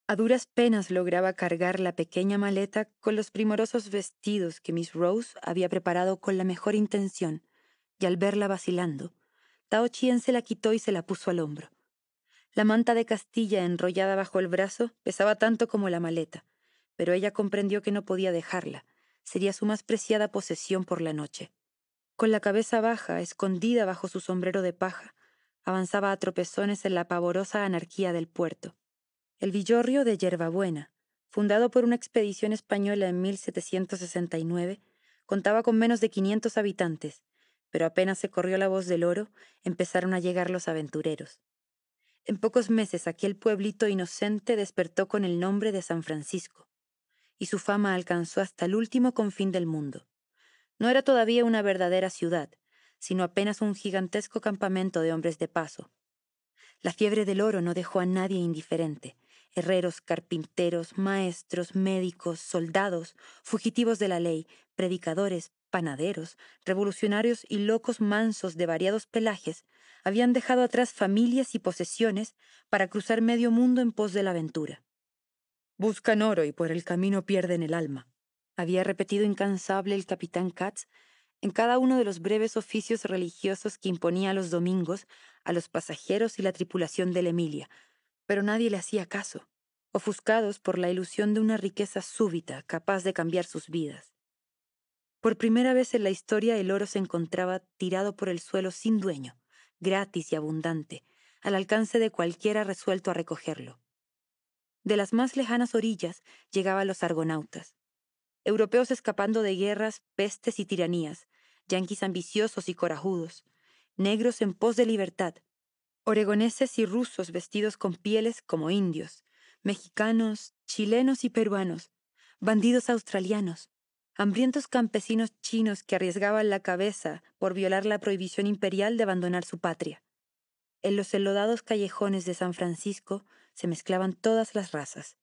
A duras penas lograba cargar la pequeña maleta con los primorosos vestidos que Miss Rose había preparado con la mejor intención, y al verla vacilando, Tao Chien se la quitó y se la puso al hombro. La manta de Castilla enrollada bajo el brazo pesaba tanto como la maleta, pero ella comprendió que no podía dejarla. Sería su más preciada posesión por la noche. Con la cabeza baja, escondida bajo su sombrero de paja, avanzaba a tropezones en la pavorosa anarquía del puerto. El Villorrio de Yerbabuena, fundado por una expedición española en 1769, contaba con menos de 500 habitantes, pero apenas se corrió la voz del oro, empezaron a llegar los aventureros. En pocos meses aquel pueblito inocente despertó con el nombre de San Francisco, y su fama alcanzó hasta el último confín del mundo. No era todavía una verdadera ciudad, sino apenas un gigantesco campamento de hombres de paso. La fiebre del oro no dejó a nadie indiferente. Herreros, carpinteros, maestros, médicos, soldados, fugitivos de la ley, predicadores, panaderos, revolucionarios y locos mansos de variados pelajes habían dejado atrás familias y posesiones para cruzar medio mundo en pos de la aventura. Buscan oro y por el camino pierden el alma, había repetido incansable el capitán Katz en cada uno de los breves oficios religiosos que imponía los domingos a los pasajeros y la tripulación del Emilia, pero nadie le hacía caso, ofuscados por la ilusión de una riqueza súbita capaz de cambiar sus vidas. Por primera vez en la historia el oro se encontraba tirado por el suelo sin dueño, gratis y abundante, al alcance de cualquiera resuelto a recogerlo. De las más lejanas orillas llegaban los argonautas, europeos escapando de guerras, pestes y tiranías, yanquis ambiciosos y corajudos, negros en pos de libertad, oregoneses y rusos vestidos con pieles como indios, mexicanos, chilenos y peruanos, bandidos australianos, hambrientos campesinos chinos que arriesgaban la cabeza por violar la prohibición imperial de abandonar su patria. En los enlodados callejones de San Francisco se mezclaban todas las razas.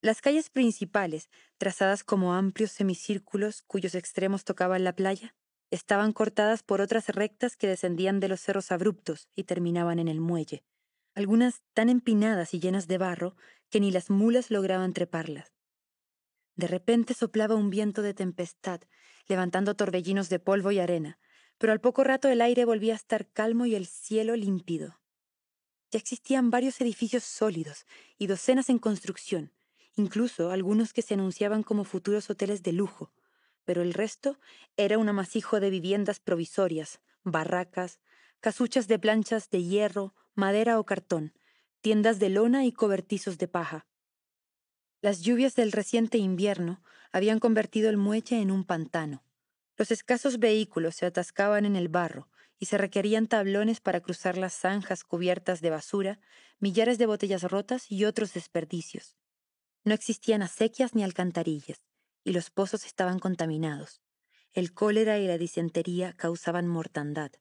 Las calles principales, trazadas como amplios semicírculos cuyos extremos tocaban la playa, estaban cortadas por otras rectas que descendían de los cerros abruptos y terminaban en el muelle, algunas tan empinadas y llenas de barro que ni las mulas lograban treparlas. De repente soplaba un viento de tempestad, levantando torbellinos de polvo y arena, pero al poco rato el aire volvía a estar calmo y el cielo límpido. Ya existían varios edificios sólidos y docenas en construcción, incluso algunos que se anunciaban como futuros hoteles de lujo, pero el resto era un amasijo de viviendas provisorias, barracas, casuchas de planchas de hierro, madera o cartón, tiendas de lona y cobertizos de paja, las lluvias del reciente invierno habían convertido el muelle en un pantano. Los escasos vehículos se atascaban en el barro y se requerían tablones para cruzar las zanjas cubiertas de basura, millares de botellas rotas y otros desperdicios. No existían acequias ni alcantarillas, y los pozos estaban contaminados. El cólera y la disentería causaban mortandad,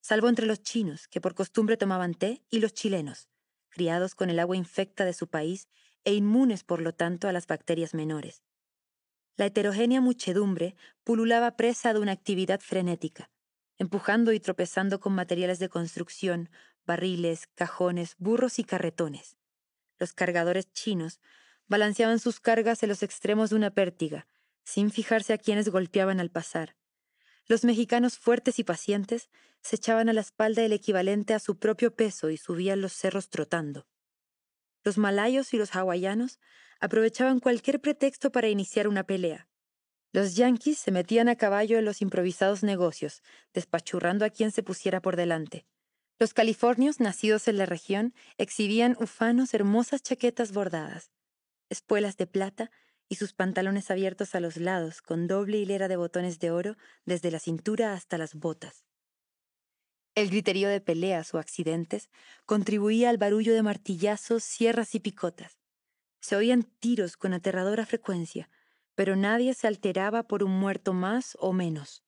salvo entre los chinos, que por costumbre tomaban té, y los chilenos, criados con el agua infecta de su país e inmunes por lo tanto a las bacterias menores. La heterogénea muchedumbre pululaba presa de una actividad frenética, empujando y tropezando con materiales de construcción, barriles, cajones, burros y carretones. Los cargadores chinos balanceaban sus cargas en los extremos de una pértiga, sin fijarse a quienes golpeaban al pasar. Los mexicanos fuertes y pacientes se echaban a la espalda el equivalente a su propio peso y subían los cerros trotando. Los malayos y los hawaianos aprovechaban cualquier pretexto para iniciar una pelea. Los yanquis se metían a caballo en los improvisados negocios, despachurrando a quien se pusiera por delante. Los californios, nacidos en la región, exhibían ufanos hermosas chaquetas bordadas, espuelas de plata y sus pantalones abiertos a los lados con doble hilera de botones de oro desde la cintura hasta las botas. El griterío de peleas o accidentes contribuía al barullo de martillazos, sierras y picotas. Se oían tiros con aterradora frecuencia, pero nadie se alteraba por un muerto más o menos.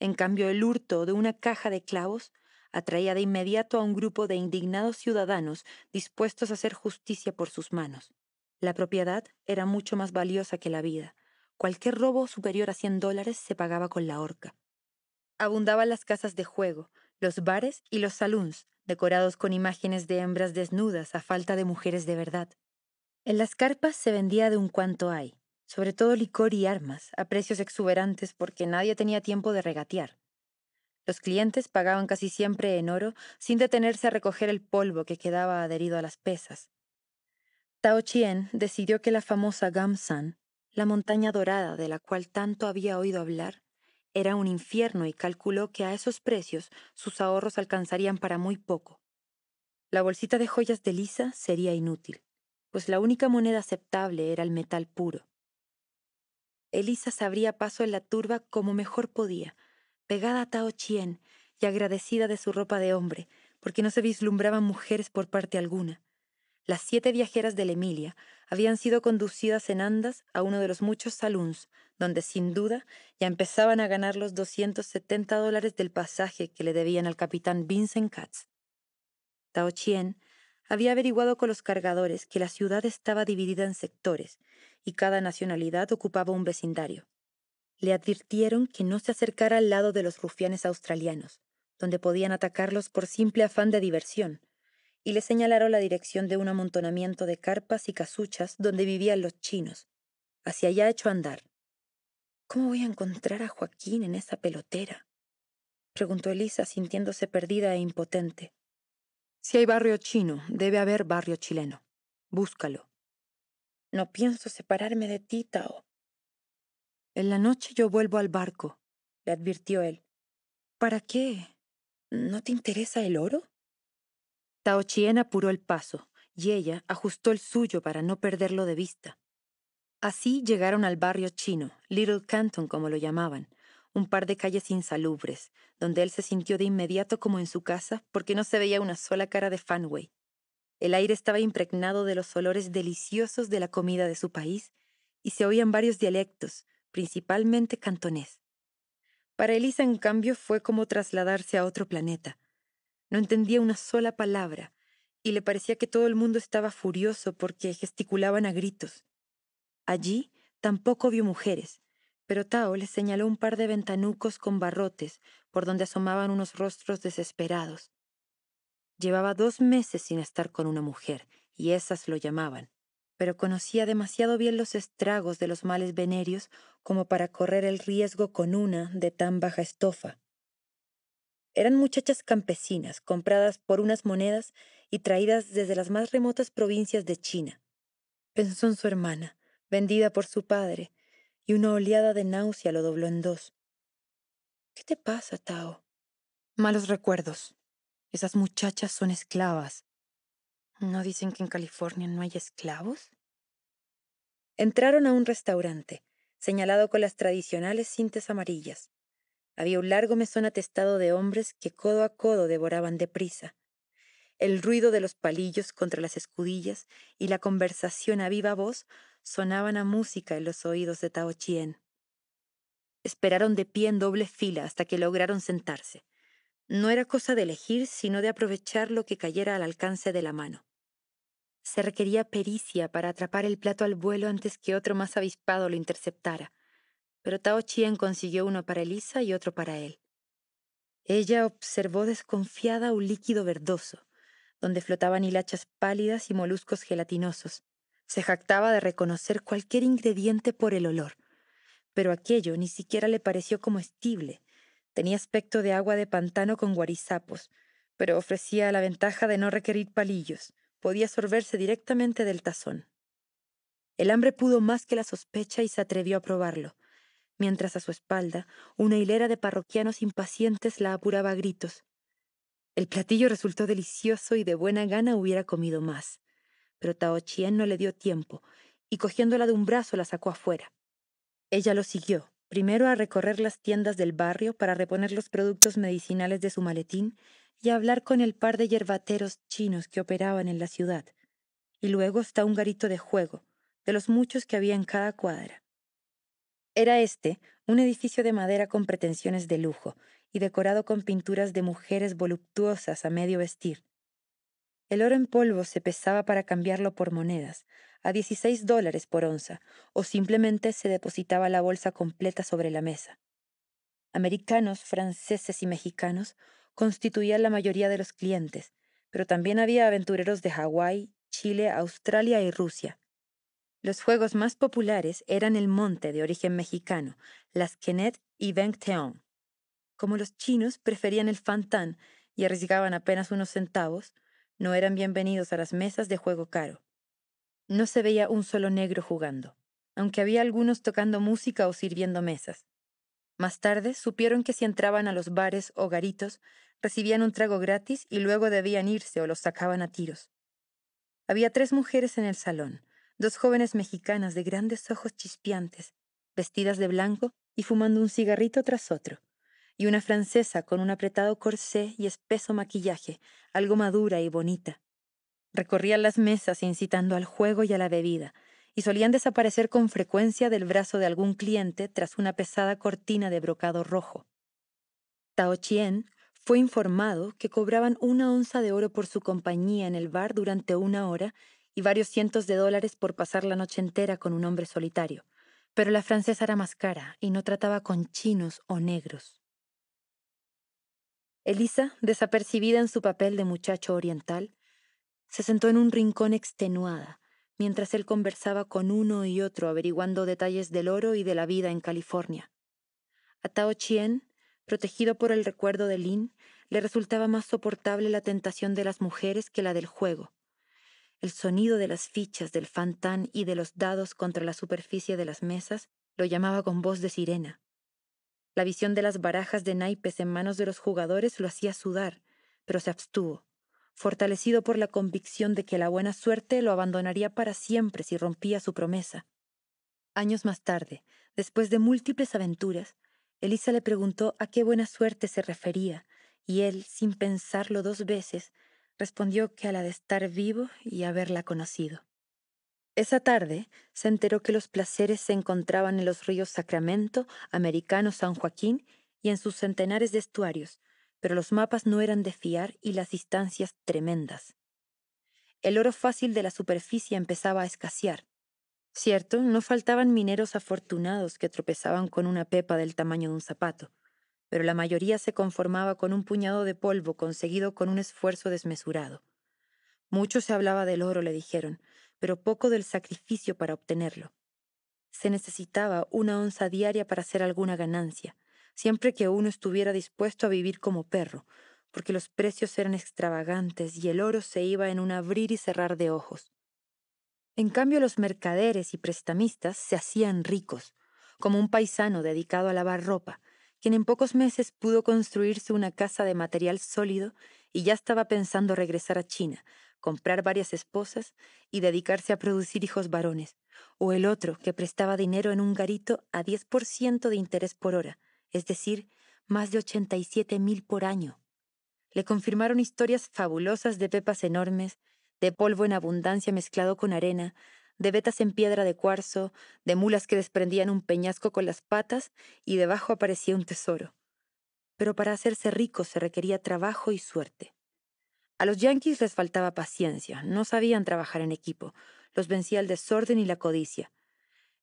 En cambio, el hurto de una caja de clavos atraía de inmediato a un grupo de indignados ciudadanos dispuestos a hacer justicia por sus manos. La propiedad era mucho más valiosa que la vida. Cualquier robo superior a 100 dólares se pagaba con la horca. Abundaban las casas de juego, los bares y los saloons, decorados con imágenes de hembras desnudas a falta de mujeres de verdad. En las carpas se vendía de un cuanto hay, sobre todo licor y armas, a precios exuberantes porque nadie tenía tiempo de regatear. Los clientes pagaban casi siempre en oro sin detenerse a recoger el polvo que quedaba adherido a las pesas. Tao Chien decidió que la famosa Gamsan, la montaña dorada de la cual tanto había oído hablar, era un infierno y calculó que a esos precios sus ahorros alcanzarían para muy poco. La bolsita de joyas de Lisa sería inútil, pues la única moneda aceptable era el metal puro. Elisa se abría paso en la turba como mejor podía, pegada a Tao Chien y agradecida de su ropa de hombre, porque no se vislumbraban mujeres por parte alguna. Las siete viajeras de la Emilia habían sido conducidas en andas a uno de los muchos saloons, donde sin duda ya empezaban a ganar los 270 dólares del pasaje que le debían al capitán Vincent Katz. Tao Chien había averiguado con los cargadores que la ciudad estaba dividida en sectores y cada nacionalidad ocupaba un vecindario. Le advirtieron que no se acercara al lado de los rufianes australianos, donde podían atacarlos por simple afán de diversión, y le señalaron la dirección de un amontonamiento de carpas y casuchas donde vivían los chinos. Hacia allá hecho andar. ¿Cómo voy a encontrar a Joaquín en esa pelotera? preguntó Elisa, sintiéndose perdida e impotente. Si hay barrio chino, debe haber barrio chileno. Búscalo. No pienso separarme de ti, Tao. En la noche yo vuelvo al barco, le advirtió él. ¿Para qué? ¿No te interesa el oro? Tao Chien apuró el paso y ella ajustó el suyo para no perderlo de vista. Así llegaron al barrio chino, Little Canton como lo llamaban, un par de calles insalubres, donde él se sintió de inmediato como en su casa porque no se veía una sola cara de Fanway. El aire estaba impregnado de los olores deliciosos de la comida de su país y se oían varios dialectos, principalmente cantonés. Para Elisa, en cambio, fue como trasladarse a otro planeta, no entendía una sola palabra, y le parecía que todo el mundo estaba furioso porque gesticulaban a gritos. Allí tampoco vio mujeres, pero Tao le señaló un par de ventanucos con barrotes por donde asomaban unos rostros desesperados. Llevaba dos meses sin estar con una mujer, y esas lo llamaban, pero conocía demasiado bien los estragos de los males venerios como para correr el riesgo con una de tan baja estofa. Eran muchachas campesinas, compradas por unas monedas y traídas desde las más remotas provincias de China. Pensó en su hermana, vendida por su padre, y una oleada de náusea lo dobló en dos. ¿Qué te pasa, Tao? Malos recuerdos. Esas muchachas son esclavas. ¿No dicen que en California no hay esclavos? Entraron a un restaurante, señalado con las tradicionales cintas amarillas. Había un largo mesón atestado de hombres que codo a codo devoraban deprisa. El ruido de los palillos contra las escudillas y la conversación a viva voz sonaban a música en los oídos de Tao Chien. Esperaron de pie en doble fila hasta que lograron sentarse. No era cosa de elegir, sino de aprovechar lo que cayera al alcance de la mano. Se requería pericia para atrapar el plato al vuelo antes que otro más avispado lo interceptara pero Tao Chien consiguió uno para Elisa y otro para él. Ella observó desconfiada un líquido verdoso, donde flotaban hilachas pálidas y moluscos gelatinosos. Se jactaba de reconocer cualquier ingrediente por el olor, pero aquello ni siquiera le pareció comestible. Tenía aspecto de agua de pantano con guarizapos, pero ofrecía la ventaja de no requerir palillos. Podía sorberse directamente del tazón. El hambre pudo más que la sospecha y se atrevió a probarlo mientras a su espalda una hilera de parroquianos impacientes la apuraba a gritos. El platillo resultó delicioso y de buena gana hubiera comido más, pero Tao Chien no le dio tiempo y cogiéndola de un brazo la sacó afuera. Ella lo siguió, primero a recorrer las tiendas del barrio para reponer los productos medicinales de su maletín y a hablar con el par de yerbateros chinos que operaban en la ciudad, y luego hasta un garito de juego, de los muchos que había en cada cuadra. Era este un edificio de madera con pretensiones de lujo y decorado con pinturas de mujeres voluptuosas a medio vestir. El oro en polvo se pesaba para cambiarlo por monedas, a 16 dólares por onza, o simplemente se depositaba la bolsa completa sobre la mesa. Americanos, franceses y mexicanos constituían la mayoría de los clientes, pero también había aventureros de Hawái, Chile, Australia y Rusia. Los juegos más populares eran el monte de origen mexicano, las Kenet y vengteon. Como los chinos preferían el fantan y arriesgaban apenas unos centavos, no eran bienvenidos a las mesas de juego caro. No se veía un solo negro jugando, aunque había algunos tocando música o sirviendo mesas. Más tarde supieron que si entraban a los bares o garitos, recibían un trago gratis y luego debían irse o los sacaban a tiros. Había tres mujeres en el salón, dos jóvenes mexicanas de grandes ojos chispeantes, vestidas de blanco y fumando un cigarrito tras otro, y una francesa con un apretado corsé y espeso maquillaje, algo madura y bonita. Recorrían las mesas incitando al juego y a la bebida, y solían desaparecer con frecuencia del brazo de algún cliente tras una pesada cortina de brocado rojo. Tao Chien fue informado que cobraban una onza de oro por su compañía en el bar durante una hora y varios cientos de dólares por pasar la noche entera con un hombre solitario, pero la francesa era más cara y no trataba con chinos o negros. Elisa, desapercibida en su papel de muchacho oriental, se sentó en un rincón extenuada, mientras él conversaba con uno y otro averiguando detalles del oro y de la vida en California. A Tao Chien, protegido por el recuerdo de Lin, le resultaba más soportable la tentación de las mujeres que la del juego, el sonido de las fichas del fantán y de los dados contra la superficie de las mesas lo llamaba con voz de sirena. La visión de las barajas de naipes en manos de los jugadores lo hacía sudar, pero se abstuvo, fortalecido por la convicción de que la buena suerte lo abandonaría para siempre si rompía su promesa. Años más tarde, después de múltiples aventuras, Elisa le preguntó a qué buena suerte se refería, y él, sin pensarlo dos veces, respondió que a la de estar vivo y haberla conocido. Esa tarde se enteró que los placeres se encontraban en los ríos Sacramento, Americano, San Joaquín y en sus centenares de estuarios, pero los mapas no eran de fiar y las distancias tremendas. El oro fácil de la superficie empezaba a escasear. Cierto, no faltaban mineros afortunados que tropezaban con una pepa del tamaño de un zapato, pero la mayoría se conformaba con un puñado de polvo conseguido con un esfuerzo desmesurado. Mucho se hablaba del oro, le dijeron, pero poco del sacrificio para obtenerlo. Se necesitaba una onza diaria para hacer alguna ganancia, siempre que uno estuviera dispuesto a vivir como perro, porque los precios eran extravagantes y el oro se iba en un abrir y cerrar de ojos. En cambio, los mercaderes y prestamistas se hacían ricos, como un paisano dedicado a lavar ropa, quien en pocos meses pudo construirse una casa de material sólido y ya estaba pensando regresar a China, comprar varias esposas y dedicarse a producir hijos varones, o el otro que prestaba dinero en un garito a 10% de interés por hora, es decir, más de 87 mil por año. Le confirmaron historias fabulosas de pepas enormes, de polvo en abundancia mezclado con arena, de vetas en piedra de cuarzo, de mulas que desprendían un peñasco con las patas y debajo aparecía un tesoro. Pero para hacerse rico se requería trabajo y suerte. A los yanquis les faltaba paciencia, no sabían trabajar en equipo, los vencía el desorden y la codicia.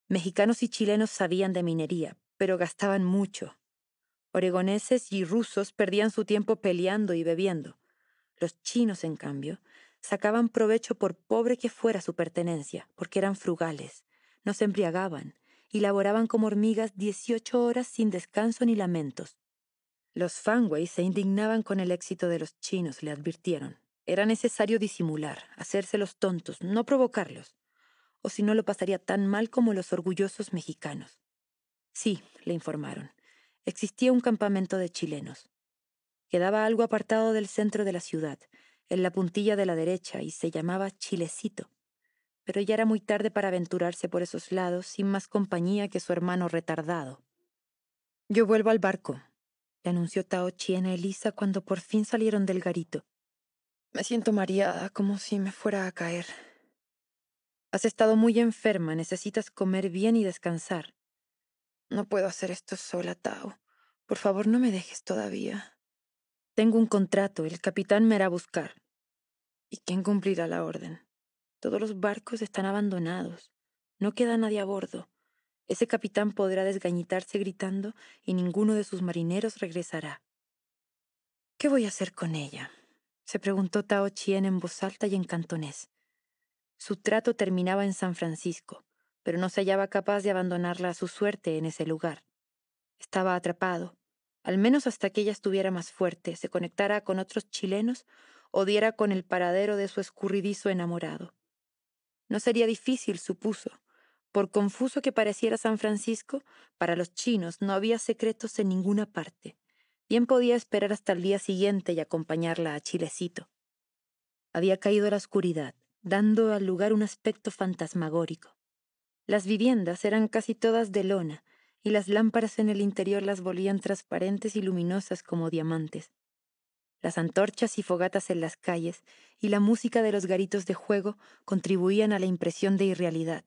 Mexicanos y chilenos sabían de minería, pero gastaban mucho. Oregoneses y rusos perdían su tiempo peleando y bebiendo. Los chinos, en cambio, Sacaban provecho por pobre que fuera su pertenencia, porque eran frugales, no se embriagaban y laboraban como hormigas dieciocho horas sin descanso ni lamentos. Los fanways se indignaban con el éxito de los chinos, le advirtieron. Era necesario disimular, hacerse los tontos, no provocarlos, o si no lo pasaría tan mal como los orgullosos mexicanos. Sí, le informaron, existía un campamento de chilenos. Quedaba algo apartado del centro de la ciudad, en la puntilla de la derecha y se llamaba Chilecito. Pero ya era muy tarde para aventurarse por esos lados sin más compañía que su hermano retardado. Yo vuelvo al barco, le anunció Tao Chien a Elisa cuando por fin salieron del garito. Me siento mareada, como si me fuera a caer. Has estado muy enferma, necesitas comer bien y descansar. No puedo hacer esto sola, Tao. Por favor, no me dejes todavía. Tengo un contrato, el capitán me hará buscar. ¿Y quién cumplirá la orden? Todos los barcos están abandonados. No queda nadie a bordo. Ese capitán podrá desgañitarse gritando y ninguno de sus marineros regresará. ¿Qué voy a hacer con ella? se preguntó Tao Chien en voz alta y en cantonés. Su trato terminaba en San Francisco, pero no se hallaba capaz de abandonarla a su suerte en ese lugar. Estaba atrapado, al menos hasta que ella estuviera más fuerte, se conectara con otros chilenos o diera con el paradero de su escurridizo enamorado. No sería difícil, supuso. Por confuso que pareciera San Francisco, para los chinos no había secretos en ninguna parte. Bien podía esperar hasta el día siguiente y acompañarla a Chilecito. Había caído la oscuridad, dando al lugar un aspecto fantasmagórico. Las viviendas eran casi todas de lona, y las lámparas en el interior las volvían transparentes y luminosas como diamantes. Las antorchas y fogatas en las calles y la música de los garitos de juego contribuían a la impresión de irrealidad.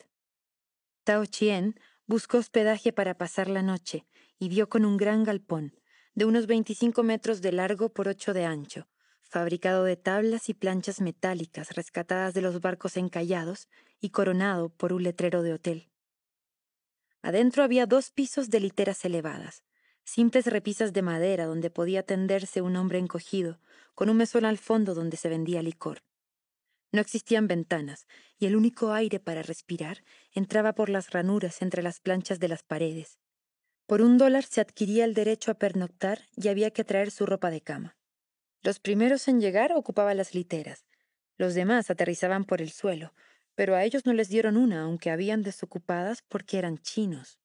Tao Chien buscó hospedaje para pasar la noche y dio con un gran galpón, de unos 25 metros de largo por 8 de ancho, fabricado de tablas y planchas metálicas rescatadas de los barcos encallados y coronado por un letrero de hotel. Adentro había dos pisos de literas elevadas, simples repisas de madera donde podía tenderse un hombre encogido, con un mesón al fondo donde se vendía licor. No existían ventanas, y el único aire para respirar entraba por las ranuras entre las planchas de las paredes. Por un dólar se adquiría el derecho a pernoctar y había que traer su ropa de cama. Los primeros en llegar ocupaban las literas, los demás aterrizaban por el suelo, pero a ellos no les dieron una, aunque habían desocupadas porque eran chinos.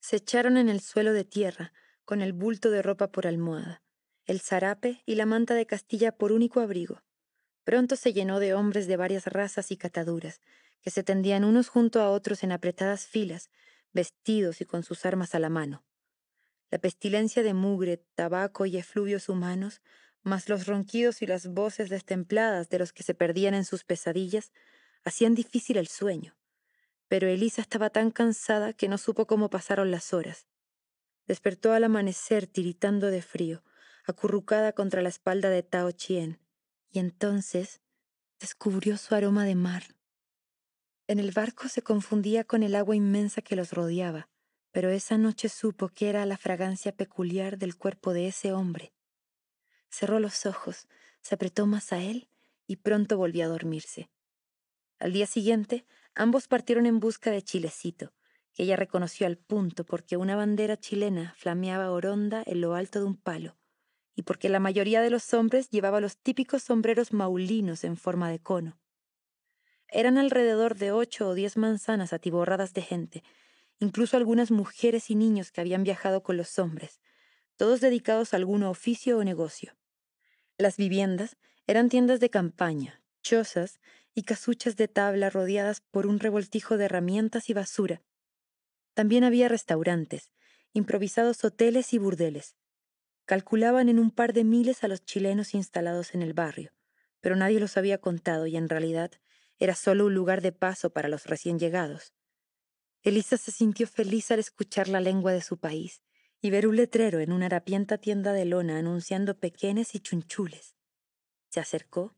Se echaron en el suelo de tierra, con el bulto de ropa por almohada, el zarape y la manta de Castilla por único abrigo. Pronto se llenó de hombres de varias razas y cataduras, que se tendían unos junto a otros en apretadas filas, vestidos y con sus armas a la mano. La pestilencia de mugre, tabaco y efluvios humanos, más los ronquidos y las voces destempladas de los que se perdían en sus pesadillas, hacían difícil el sueño, pero Elisa estaba tan cansada que no supo cómo pasaron las horas. Despertó al amanecer tiritando de frío, acurrucada contra la espalda de Tao Chien, y entonces descubrió su aroma de mar. En el barco se confundía con el agua inmensa que los rodeaba, pero esa noche supo que era la fragancia peculiar del cuerpo de ese hombre. Cerró los ojos, se apretó más a él y pronto volvió a dormirse. Al día siguiente, ambos partieron en busca de Chilecito, que ella reconoció al punto porque una bandera chilena flameaba oronda en lo alto de un palo, y porque la mayoría de los hombres llevaba los típicos sombreros maulinos en forma de cono. Eran alrededor de ocho o diez manzanas atiborradas de gente, incluso algunas mujeres y niños que habían viajado con los hombres, todos dedicados a algún oficio o negocio. Las viviendas eran tiendas de campaña, chozas, y casuchas de tabla rodeadas por un revoltijo de herramientas y basura. También había restaurantes, improvisados hoteles y burdeles. Calculaban en un par de miles a los chilenos instalados en el barrio, pero nadie los había contado y en realidad era solo un lugar de paso para los recién llegados. Elisa se sintió feliz al escuchar la lengua de su país y ver un letrero en una harapienta tienda de lona anunciando pequeños y chunchules. Se acercó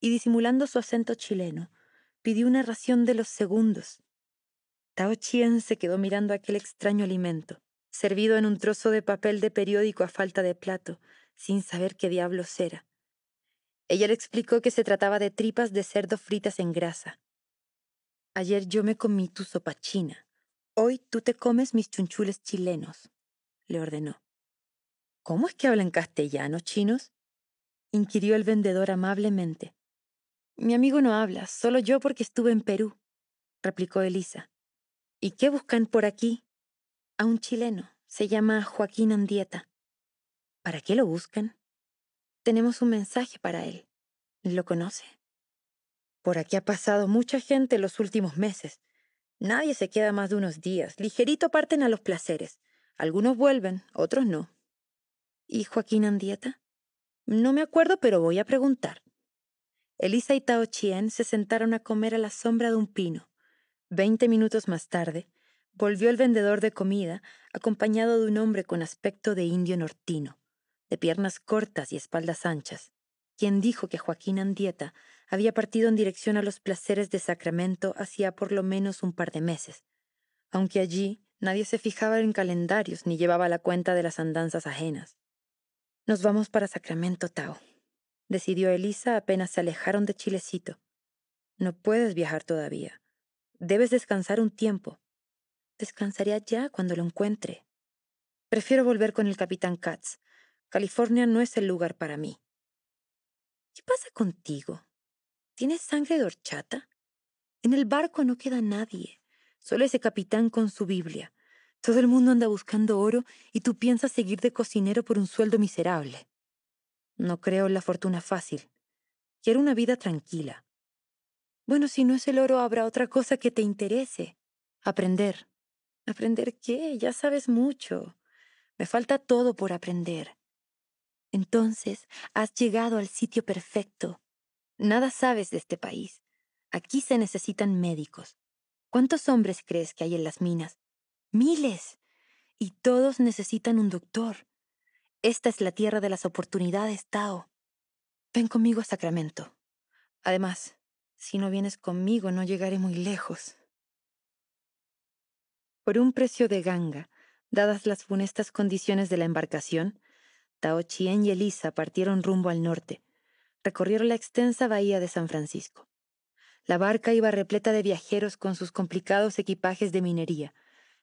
y disimulando su acento chileno, pidió una ración de los segundos. Tao Chien se quedó mirando aquel extraño alimento, servido en un trozo de papel de periódico a falta de plato, sin saber qué diablos era. Ella le explicó que se trataba de tripas de cerdo fritas en grasa. Ayer yo me comí tu sopa china. Hoy tú te comes mis chunchules chilenos, le ordenó. ¿Cómo es que hablan castellano, chinos? inquirió el vendedor amablemente, mi amigo no habla, solo yo porque estuve en Perú, replicó Elisa. ¿Y qué buscan por aquí? A un chileno, se llama Joaquín Andieta. ¿Para qué lo buscan? Tenemos un mensaje para él. ¿Lo conoce? Por aquí ha pasado mucha gente los últimos meses. Nadie se queda más de unos días. Ligerito parten a los placeres. Algunos vuelven, otros no. ¿Y Joaquín Andieta? No me acuerdo, pero voy a preguntar. Elisa y Tao Chien se sentaron a comer a la sombra de un pino. Veinte minutos más tarde, volvió el vendedor de comida acompañado de un hombre con aspecto de indio nortino, de piernas cortas y espaldas anchas, quien dijo que Joaquín Andieta había partido en dirección a los placeres de Sacramento hacía por lo menos un par de meses, aunque allí nadie se fijaba en calendarios ni llevaba la cuenta de las andanzas ajenas. Nos vamos para Sacramento, Tao, decidió Elisa apenas se alejaron de Chilecito. No puedes viajar todavía. Debes descansar un tiempo. Descansaré ya cuando lo encuentre. Prefiero volver con el capitán Katz. California no es el lugar para mí. ¿Qué pasa contigo? ¿Tienes sangre de horchata? En el barco no queda nadie, solo ese capitán con su Biblia. Todo el mundo anda buscando oro y tú piensas seguir de cocinero por un sueldo miserable. No creo en la fortuna fácil. Quiero una vida tranquila. Bueno, si no es el oro, habrá otra cosa que te interese. Aprender. ¿Aprender qué? Ya sabes mucho. Me falta todo por aprender. Entonces, has llegado al sitio perfecto. Nada sabes de este país. Aquí se necesitan médicos. ¿Cuántos hombres crees que hay en las minas? Miles. Y todos necesitan un doctor. Esta es la tierra de las oportunidades, Tao. Ven conmigo a Sacramento. Además, si no vienes conmigo no llegaré muy lejos. Por un precio de ganga, dadas las funestas condiciones de la embarcación, Tao Chien y Elisa partieron rumbo al norte. Recorrieron la extensa bahía de San Francisco. La barca iba repleta de viajeros con sus complicados equipajes de minería,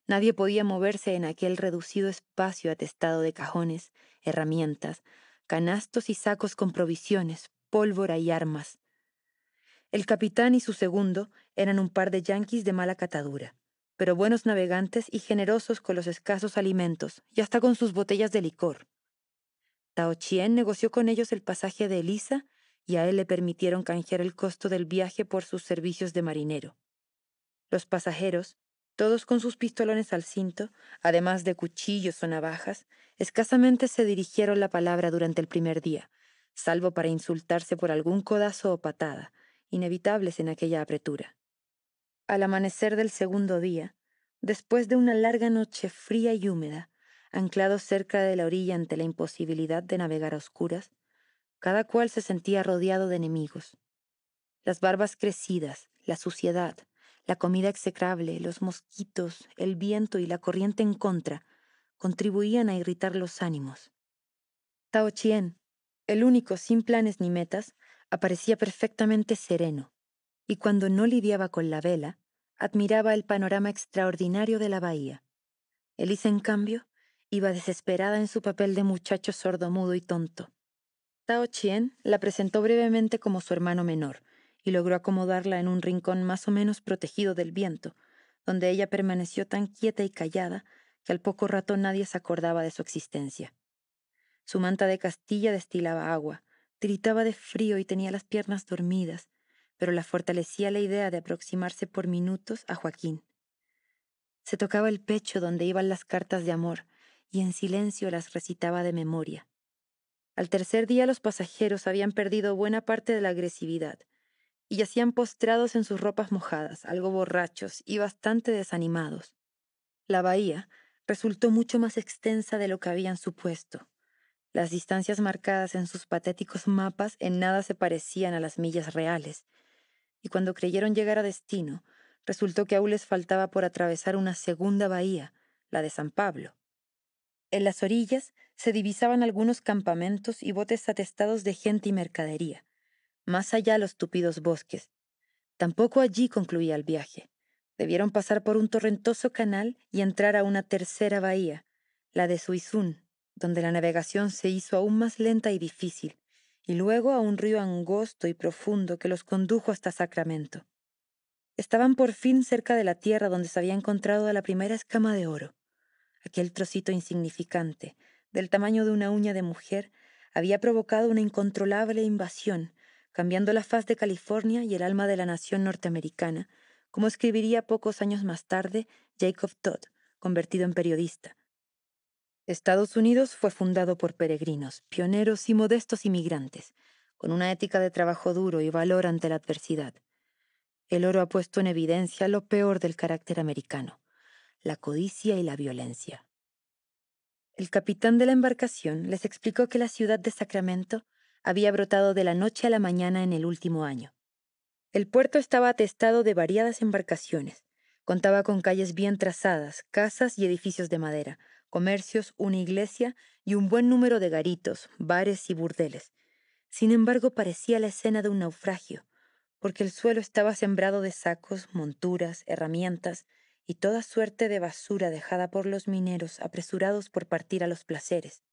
Nadie podía moverse en aquel reducido espacio atestado de cajones, herramientas, canastos y sacos con provisiones, pólvora y armas. El capitán y su segundo eran un par de yanquis de mala catadura, pero buenos navegantes y generosos con los escasos alimentos y hasta con sus botellas de licor. Tao Chien negoció con ellos el pasaje de Elisa y a él le permitieron canjear el costo del viaje por sus servicios de marinero. Los pasajeros, todos con sus pistolones al cinto, además de cuchillos o navajas, escasamente se dirigieron la palabra durante el primer día, salvo para insultarse por algún codazo o patada, inevitables en aquella apretura. Al amanecer del segundo día, después de una larga noche fría y húmeda, anclados cerca de la orilla ante la imposibilidad de navegar a oscuras, cada cual se sentía rodeado de enemigos. Las barbas crecidas, la suciedad, la comida execrable, los mosquitos, el viento y la corriente en contra contribuían a irritar los ánimos. Tao Chien, el único sin planes ni metas, aparecía perfectamente sereno, y cuando no lidiaba con la vela, admiraba el panorama extraordinario de la bahía. Elise, en cambio, iba desesperada en su papel de muchacho sordomudo y tonto. Tao Chien la presentó brevemente como su hermano menor, y logró acomodarla en un rincón más o menos protegido del viento, donde ella permaneció tan quieta y callada que al poco rato nadie se acordaba de su existencia. Su manta de Castilla destilaba agua, tritaba de frío y tenía las piernas dormidas, pero la fortalecía la idea de aproximarse por minutos a Joaquín. Se tocaba el pecho donde iban las cartas de amor, y en silencio las recitaba de memoria. Al tercer día los pasajeros habían perdido buena parte de la agresividad, y yacían postrados en sus ropas mojadas, algo borrachos y bastante desanimados. La bahía resultó mucho más extensa de lo que habían supuesto. Las distancias marcadas en sus patéticos mapas en nada se parecían a las millas reales, y cuando creyeron llegar a destino, resultó que aún les faltaba por atravesar una segunda bahía, la de San Pablo. En las orillas se divisaban algunos campamentos y botes atestados de gente y mercadería más allá los tupidos bosques. Tampoco allí concluía el viaje. Debieron pasar por un torrentoso canal y entrar a una tercera bahía, la de Suizún, donde la navegación se hizo aún más lenta y difícil, y luego a un río angosto y profundo que los condujo hasta Sacramento. Estaban por fin cerca de la tierra donde se había encontrado la primera escama de oro. Aquel trocito insignificante, del tamaño de una uña de mujer, había provocado una incontrolable invasión, cambiando la faz de California y el alma de la nación norteamericana, como escribiría pocos años más tarde Jacob Todd, convertido en periodista. Estados Unidos fue fundado por peregrinos, pioneros y modestos inmigrantes, con una ética de trabajo duro y valor ante la adversidad. El oro ha puesto en evidencia lo peor del carácter americano, la codicia y la violencia. El capitán de la embarcación les explicó que la ciudad de Sacramento había brotado de la noche a la mañana en el último año. El puerto estaba atestado de variadas embarcaciones. Contaba con calles bien trazadas, casas y edificios de madera, comercios, una iglesia y un buen número de garitos, bares y burdeles. Sin embargo, parecía la escena de un naufragio, porque el suelo estaba sembrado de sacos, monturas, herramientas y toda suerte de basura dejada por los mineros apresurados por partir a los placeres.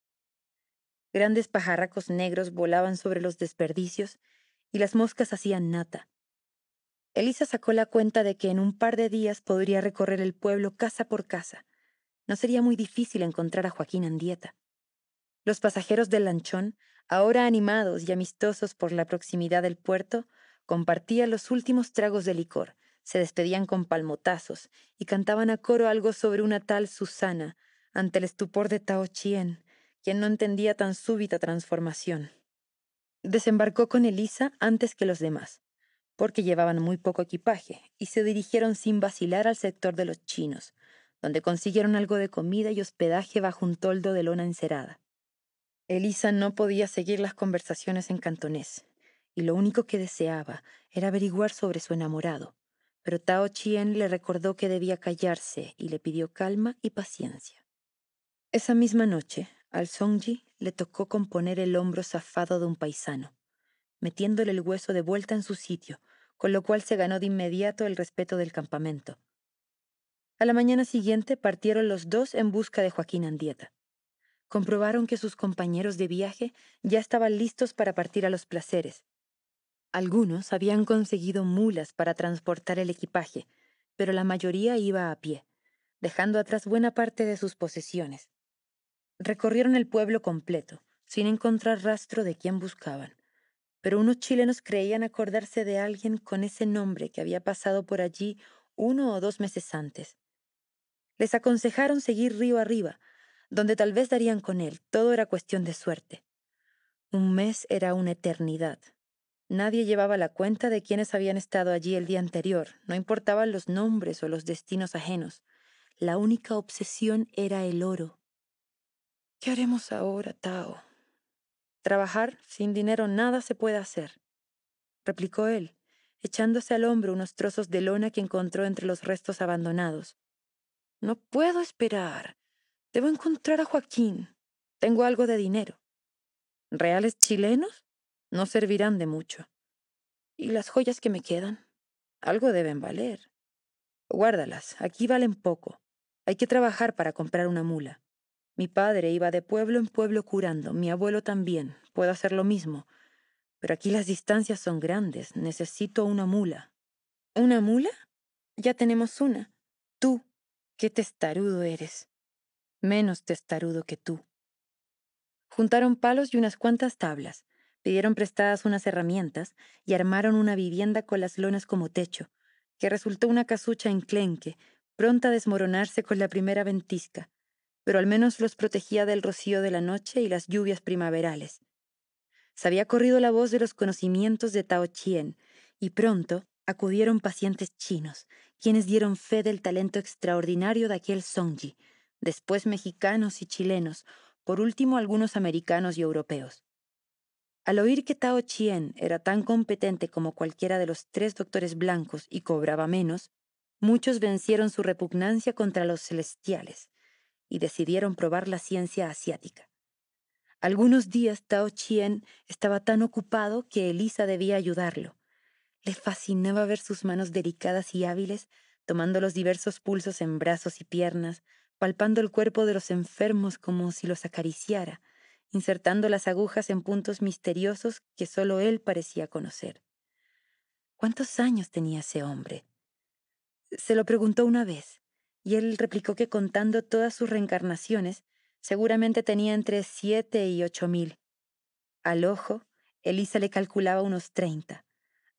Grandes pajarracos negros volaban sobre los desperdicios y las moscas hacían nata. Elisa sacó la cuenta de que en un par de días podría recorrer el pueblo casa por casa. No sería muy difícil encontrar a Joaquín Andieta. Los pasajeros del lanchón, ahora animados y amistosos por la proximidad del puerto, compartían los últimos tragos de licor, se despedían con palmotazos y cantaban a coro algo sobre una tal Susana, ante el estupor de Tao Chien, quien no entendía tan súbita transformación. Desembarcó con Elisa antes que los demás, porque llevaban muy poco equipaje, y se dirigieron sin vacilar al sector de los chinos, donde consiguieron algo de comida y hospedaje bajo un toldo de lona encerada. Elisa no podía seguir las conversaciones en cantonés, y lo único que deseaba era averiguar sobre su enamorado, pero Tao Chien le recordó que debía callarse y le pidió calma y paciencia. Esa misma noche, al Songji le tocó componer el hombro zafado de un paisano, metiéndole el hueso de vuelta en su sitio, con lo cual se ganó de inmediato el respeto del campamento. A la mañana siguiente partieron los dos en busca de Joaquín Andieta. Comprobaron que sus compañeros de viaje ya estaban listos para partir a los placeres. Algunos habían conseguido mulas para transportar el equipaje, pero la mayoría iba a pie, dejando atrás buena parte de sus posesiones. Recorrieron el pueblo completo, sin encontrar rastro de quien buscaban, pero unos chilenos creían acordarse de alguien con ese nombre que había pasado por allí uno o dos meses antes. Les aconsejaron seguir río arriba, donde tal vez darían con él, todo era cuestión de suerte. Un mes era una eternidad. Nadie llevaba la cuenta de quiénes habían estado allí el día anterior, no importaban los nombres o los destinos ajenos. La única obsesión era el oro. ¿Qué haremos ahora, Tao? Trabajar sin dinero nada se puede hacer, replicó él, echándose al hombro unos trozos de lona que encontró entre los restos abandonados. No puedo esperar. Debo encontrar a Joaquín. Tengo algo de dinero. ¿Reales chilenos? No servirán de mucho. ¿Y las joyas que me quedan? Algo deben valer. Guárdalas, aquí valen poco. Hay que trabajar para comprar una mula. Mi padre iba de pueblo en pueblo curando, mi abuelo también, puedo hacer lo mismo. Pero aquí las distancias son grandes, necesito una mula. ¿Una mula? Ya tenemos una. Tú, qué testarudo eres. Menos testarudo que tú. Juntaron palos y unas cuantas tablas, pidieron prestadas unas herramientas y armaron una vivienda con las lonas como techo, que resultó una casucha enclenque, pronta a desmoronarse con la primera ventisca, pero al menos los protegía del rocío de la noche y las lluvias primaverales. Se había corrido la voz de los conocimientos de Tao Chien, y pronto acudieron pacientes chinos, quienes dieron fe del talento extraordinario de aquel Songji, después mexicanos y chilenos, por último algunos americanos y europeos. Al oír que Tao Chien era tan competente como cualquiera de los tres doctores blancos y cobraba menos, muchos vencieron su repugnancia contra los celestiales, y decidieron probar la ciencia asiática. Algunos días Tao Chien estaba tan ocupado que Elisa debía ayudarlo. Le fascinaba ver sus manos delicadas y hábiles tomando los diversos pulsos en brazos y piernas, palpando el cuerpo de los enfermos como si los acariciara, insertando las agujas en puntos misteriosos que solo él parecía conocer. ¿Cuántos años tenía ese hombre? Se lo preguntó una vez y él replicó que contando todas sus reencarnaciones, seguramente tenía entre siete y ocho mil. Al ojo, Elisa le calculaba unos treinta,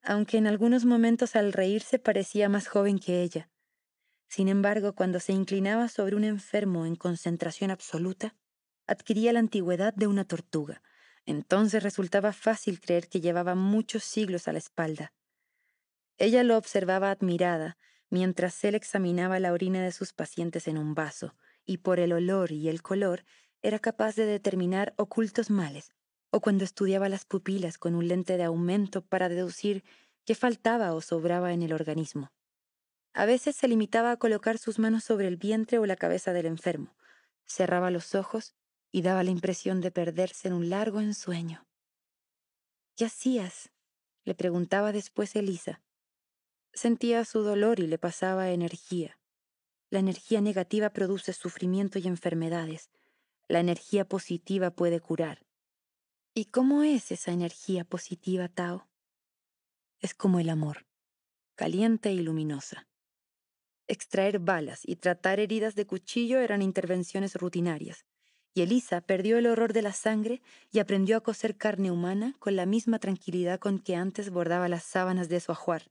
aunque en algunos momentos al reírse parecía más joven que ella. Sin embargo, cuando se inclinaba sobre un enfermo en concentración absoluta, adquiría la antigüedad de una tortuga. Entonces resultaba fácil creer que llevaba muchos siglos a la espalda. Ella lo observaba admirada, mientras él examinaba la orina de sus pacientes en un vaso, y por el olor y el color era capaz de determinar ocultos males, o cuando estudiaba las pupilas con un lente de aumento para deducir qué faltaba o sobraba en el organismo. A veces se limitaba a colocar sus manos sobre el vientre o la cabeza del enfermo, cerraba los ojos y daba la impresión de perderse en un largo ensueño. ¿Qué hacías? le preguntaba después Elisa, Sentía su dolor y le pasaba energía. La energía negativa produce sufrimiento y enfermedades. La energía positiva puede curar. ¿Y cómo es esa energía positiva, Tao? Es como el amor, caliente y luminosa. Extraer balas y tratar heridas de cuchillo eran intervenciones rutinarias, y Elisa perdió el horror de la sangre y aprendió a coser carne humana con la misma tranquilidad con que antes bordaba las sábanas de su ajuar.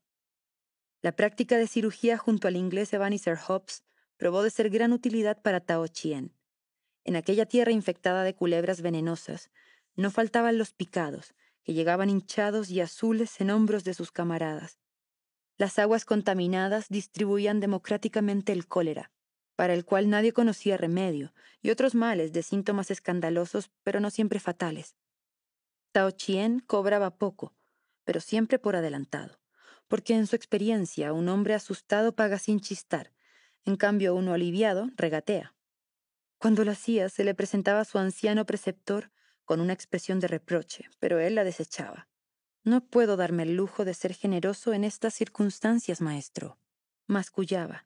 La práctica de cirugía junto al inglés Ebenezer Hobbes probó de ser gran utilidad para Tao Chien. En aquella tierra infectada de culebras venenosas, no faltaban los picados, que llegaban hinchados y azules en hombros de sus camaradas. Las aguas contaminadas distribuían democráticamente el cólera, para el cual nadie conocía remedio, y otros males de síntomas escandalosos, pero no siempre fatales. Tao Chien cobraba poco, pero siempre por adelantado porque en su experiencia un hombre asustado paga sin chistar, en cambio uno aliviado regatea. Cuando lo hacía, se le presentaba a su anciano preceptor con una expresión de reproche, pero él la desechaba. No puedo darme el lujo de ser generoso en estas circunstancias, maestro. Mascullaba.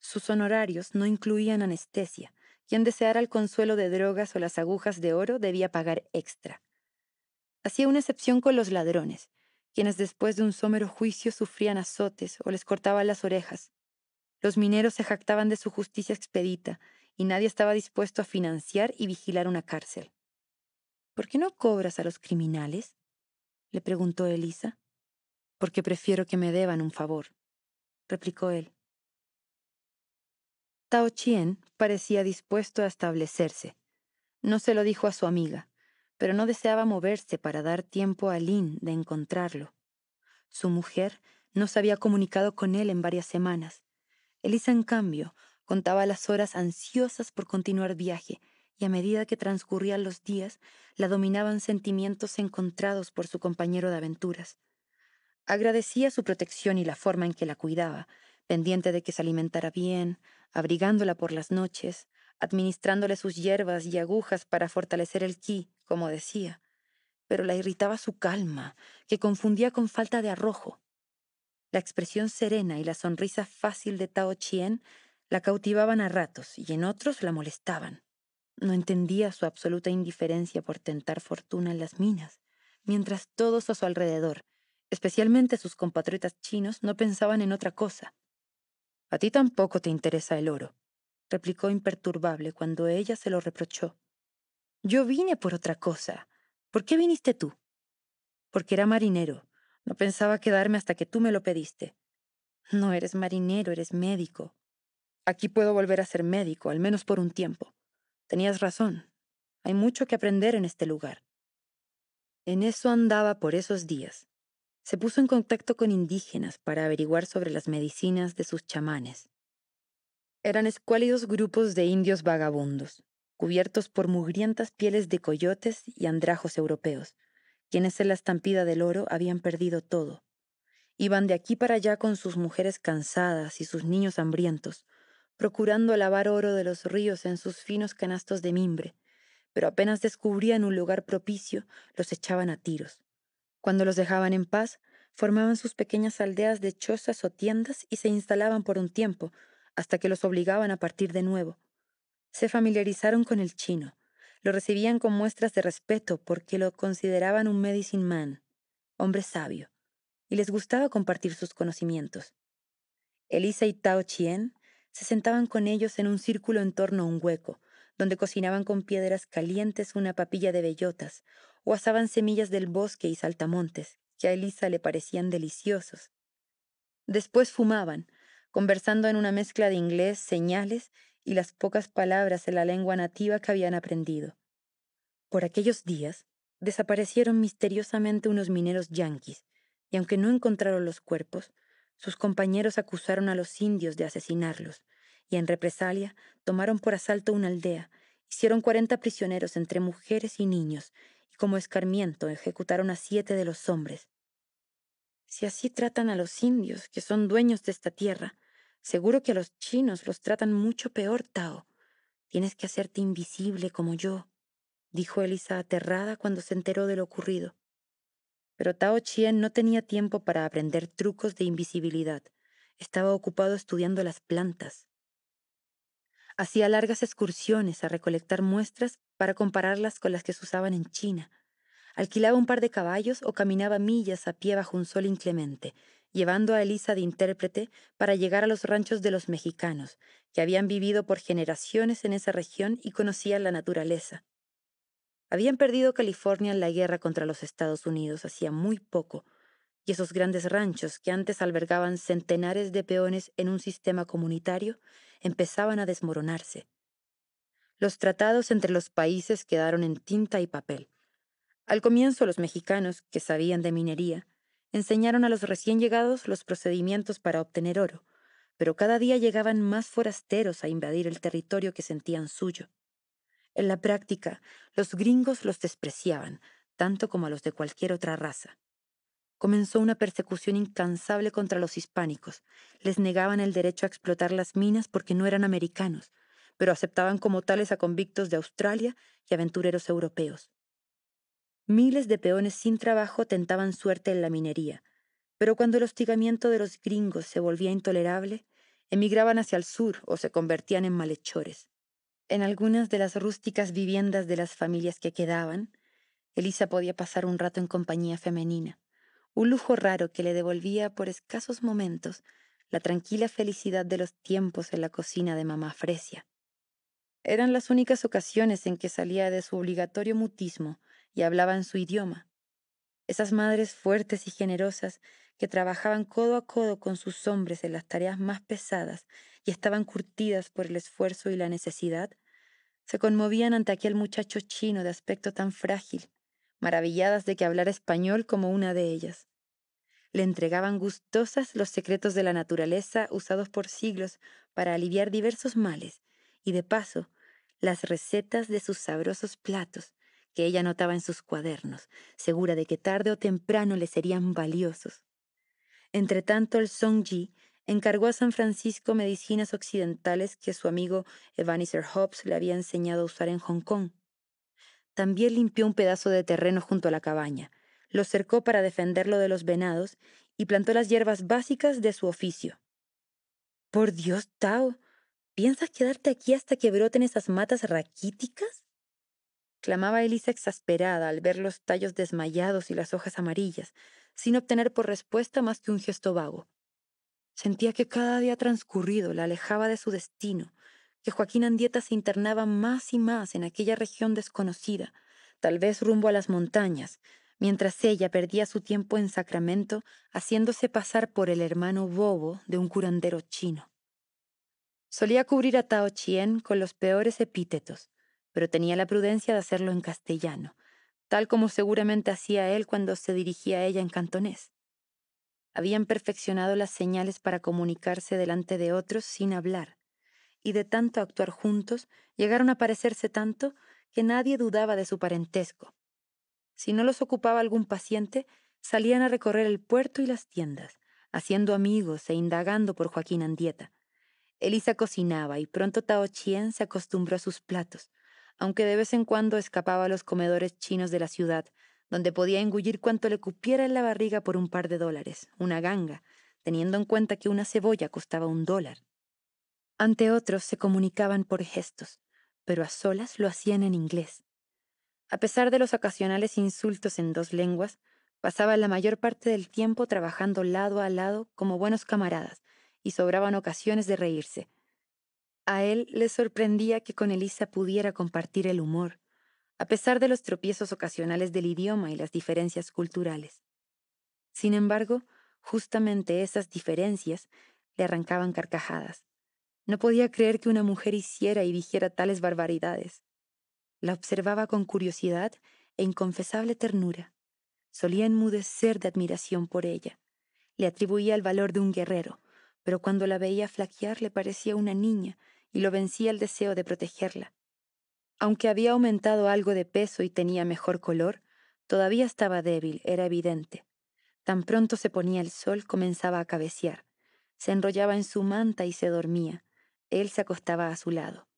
Sus honorarios no incluían anestesia. Quien deseara el consuelo de drogas o las agujas de oro debía pagar extra. Hacía una excepción con los ladrones, quienes después de un somero juicio sufrían azotes o les cortaban las orejas. Los mineros se jactaban de su justicia expedita, y nadie estaba dispuesto a financiar y vigilar una cárcel. ¿Por qué no cobras a los criminales? le preguntó Elisa. Porque prefiero que me deban un favor, replicó él. Tao Chien parecía dispuesto a establecerse. No se lo dijo a su amiga, pero no deseaba moverse para dar tiempo a Lynn de encontrarlo. Su mujer no se había comunicado con él en varias semanas. Elisa, en cambio, contaba las horas ansiosas por continuar viaje, y a medida que transcurrían los días, la dominaban sentimientos encontrados por su compañero de aventuras. Agradecía su protección y la forma en que la cuidaba, pendiente de que se alimentara bien, abrigándola por las noches, administrándole sus hierbas y agujas para fortalecer el ki, como decía, pero la irritaba su calma, que confundía con falta de arrojo. La expresión serena y la sonrisa fácil de Tao Chien la cautivaban a ratos y en otros la molestaban. No entendía su absoluta indiferencia por tentar fortuna en las minas, mientras todos a su alrededor, especialmente sus compatriotas chinos, no pensaban en otra cosa. A ti tampoco te interesa el oro, replicó imperturbable cuando ella se lo reprochó. Yo vine por otra cosa. ¿Por qué viniste tú? Porque era marinero. No pensaba quedarme hasta que tú me lo pediste. No eres marinero, eres médico. Aquí puedo volver a ser médico, al menos por un tiempo. Tenías razón. Hay mucho que aprender en este lugar. En eso andaba por esos días. Se puso en contacto con indígenas para averiguar sobre las medicinas de sus chamanes. Eran escuálidos grupos de indios vagabundos, cubiertos por mugrientas pieles de coyotes y andrajos europeos, quienes en la estampida del oro habían perdido todo. Iban de aquí para allá con sus mujeres cansadas y sus niños hambrientos, procurando lavar oro de los ríos en sus finos canastos de mimbre, pero apenas descubrían un lugar propicio, los echaban a tiros. Cuando los dejaban en paz, formaban sus pequeñas aldeas de chozas o tiendas y se instalaban por un tiempo, hasta que los obligaban a partir de nuevo, se familiarizaron con el chino. Lo recibían con muestras de respeto porque lo consideraban un medicine man, hombre sabio, y les gustaba compartir sus conocimientos. Elisa y Tao Chien se sentaban con ellos en un círculo en torno a un hueco, donde cocinaban con piedras calientes una papilla de bellotas, o asaban semillas del bosque y saltamontes, que a Elisa le parecían deliciosos. Después fumaban, conversando en una mezcla de inglés, señales y las pocas palabras en la lengua nativa que habían aprendido. Por aquellos días, desaparecieron misteriosamente unos mineros yanquis, y aunque no encontraron los cuerpos, sus compañeros acusaron a los indios de asesinarlos, y en represalia tomaron por asalto una aldea, hicieron cuarenta prisioneros entre mujeres y niños, y como escarmiento ejecutaron a siete de los hombres. Si así tratan a los indios, que son dueños de esta tierra, Seguro que a los chinos los tratan mucho peor, Tao. Tienes que hacerte invisible como yo, dijo Elisa aterrada cuando se enteró de lo ocurrido. Pero Tao Chien no tenía tiempo para aprender trucos de invisibilidad. Estaba ocupado estudiando las plantas. Hacía largas excursiones a recolectar muestras para compararlas con las que se usaban en China. Alquilaba un par de caballos o caminaba millas a pie bajo un sol inclemente llevando a Elisa de intérprete para llegar a los ranchos de los mexicanos, que habían vivido por generaciones en esa región y conocían la naturaleza. Habían perdido California en la guerra contra los Estados Unidos hacía muy poco, y esos grandes ranchos que antes albergaban centenares de peones en un sistema comunitario empezaban a desmoronarse. Los tratados entre los países quedaron en tinta y papel. Al comienzo los mexicanos, que sabían de minería, enseñaron a los recién llegados los procedimientos para obtener oro, pero cada día llegaban más forasteros a invadir el territorio que sentían suyo. En la práctica, los gringos los despreciaban, tanto como a los de cualquier otra raza. Comenzó una persecución incansable contra los hispánicos. Les negaban el derecho a explotar las minas porque no eran americanos, pero aceptaban como tales a convictos de Australia y aventureros europeos. Miles de peones sin trabajo tentaban suerte en la minería, pero cuando el hostigamiento de los gringos se volvía intolerable, emigraban hacia el sur o se convertían en malhechores. En algunas de las rústicas viviendas de las familias que quedaban, Elisa podía pasar un rato en compañía femenina, un lujo raro que le devolvía por escasos momentos la tranquila felicidad de los tiempos en la cocina de mamá Fresia. Eran las únicas ocasiones en que salía de su obligatorio mutismo y hablaban su idioma. Esas madres fuertes y generosas que trabajaban codo a codo con sus hombres en las tareas más pesadas y estaban curtidas por el esfuerzo y la necesidad, se conmovían ante aquel muchacho chino de aspecto tan frágil, maravilladas de que hablara español como una de ellas. Le entregaban gustosas los secretos de la naturaleza usados por siglos para aliviar diversos males y, de paso, las recetas de sus sabrosos platos, que ella anotaba en sus cuadernos, segura de que tarde o temprano le serían valiosos. Entretanto, el Song Ji encargó a San Francisco medicinas occidentales que su amigo Evaniser Hobbs le había enseñado a usar en Hong Kong. También limpió un pedazo de terreno junto a la cabaña, lo cercó para defenderlo de los venados y plantó las hierbas básicas de su oficio. Por Dios, Tao, ¿piensas quedarte aquí hasta que broten esas matas raquíticas? clamaba Elisa exasperada al ver los tallos desmayados y las hojas amarillas, sin obtener por respuesta más que un gesto vago. Sentía que cada día transcurrido la alejaba de su destino, que Joaquín Andieta se internaba más y más en aquella región desconocida, tal vez rumbo a las montañas, mientras ella perdía su tiempo en Sacramento haciéndose pasar por el hermano bobo de un curandero chino. Solía cubrir a Tao Chien con los peores epítetos, pero tenía la prudencia de hacerlo en castellano, tal como seguramente hacía él cuando se dirigía a ella en cantonés. Habían perfeccionado las señales para comunicarse delante de otros sin hablar, y de tanto actuar juntos llegaron a parecerse tanto que nadie dudaba de su parentesco. Si no los ocupaba algún paciente, salían a recorrer el puerto y las tiendas, haciendo amigos e indagando por Joaquín Andieta. Elisa cocinaba y pronto Tao Chien se acostumbró a sus platos, aunque de vez en cuando escapaba a los comedores chinos de la ciudad, donde podía engullir cuanto le cupiera en la barriga por un par de dólares, una ganga, teniendo en cuenta que una cebolla costaba un dólar. Ante otros se comunicaban por gestos, pero a solas lo hacían en inglés. A pesar de los ocasionales insultos en dos lenguas, pasaba la mayor parte del tiempo trabajando lado a lado como buenos camaradas, y sobraban ocasiones de reírse, a él le sorprendía que con Elisa pudiera compartir el humor, a pesar de los tropiezos ocasionales del idioma y las diferencias culturales. Sin embargo, justamente esas diferencias le arrancaban carcajadas. No podía creer que una mujer hiciera y dijera tales barbaridades. La observaba con curiosidad e inconfesable ternura. Solía enmudecer de admiración por ella. Le atribuía el valor de un guerrero, pero cuando la veía flaquear le parecía una niña y lo vencía el deseo de protegerla. Aunque había aumentado algo de peso y tenía mejor color, todavía estaba débil, era evidente. Tan pronto se ponía el sol, comenzaba a cabecear. Se enrollaba en su manta y se dormía. Él se acostaba a su lado.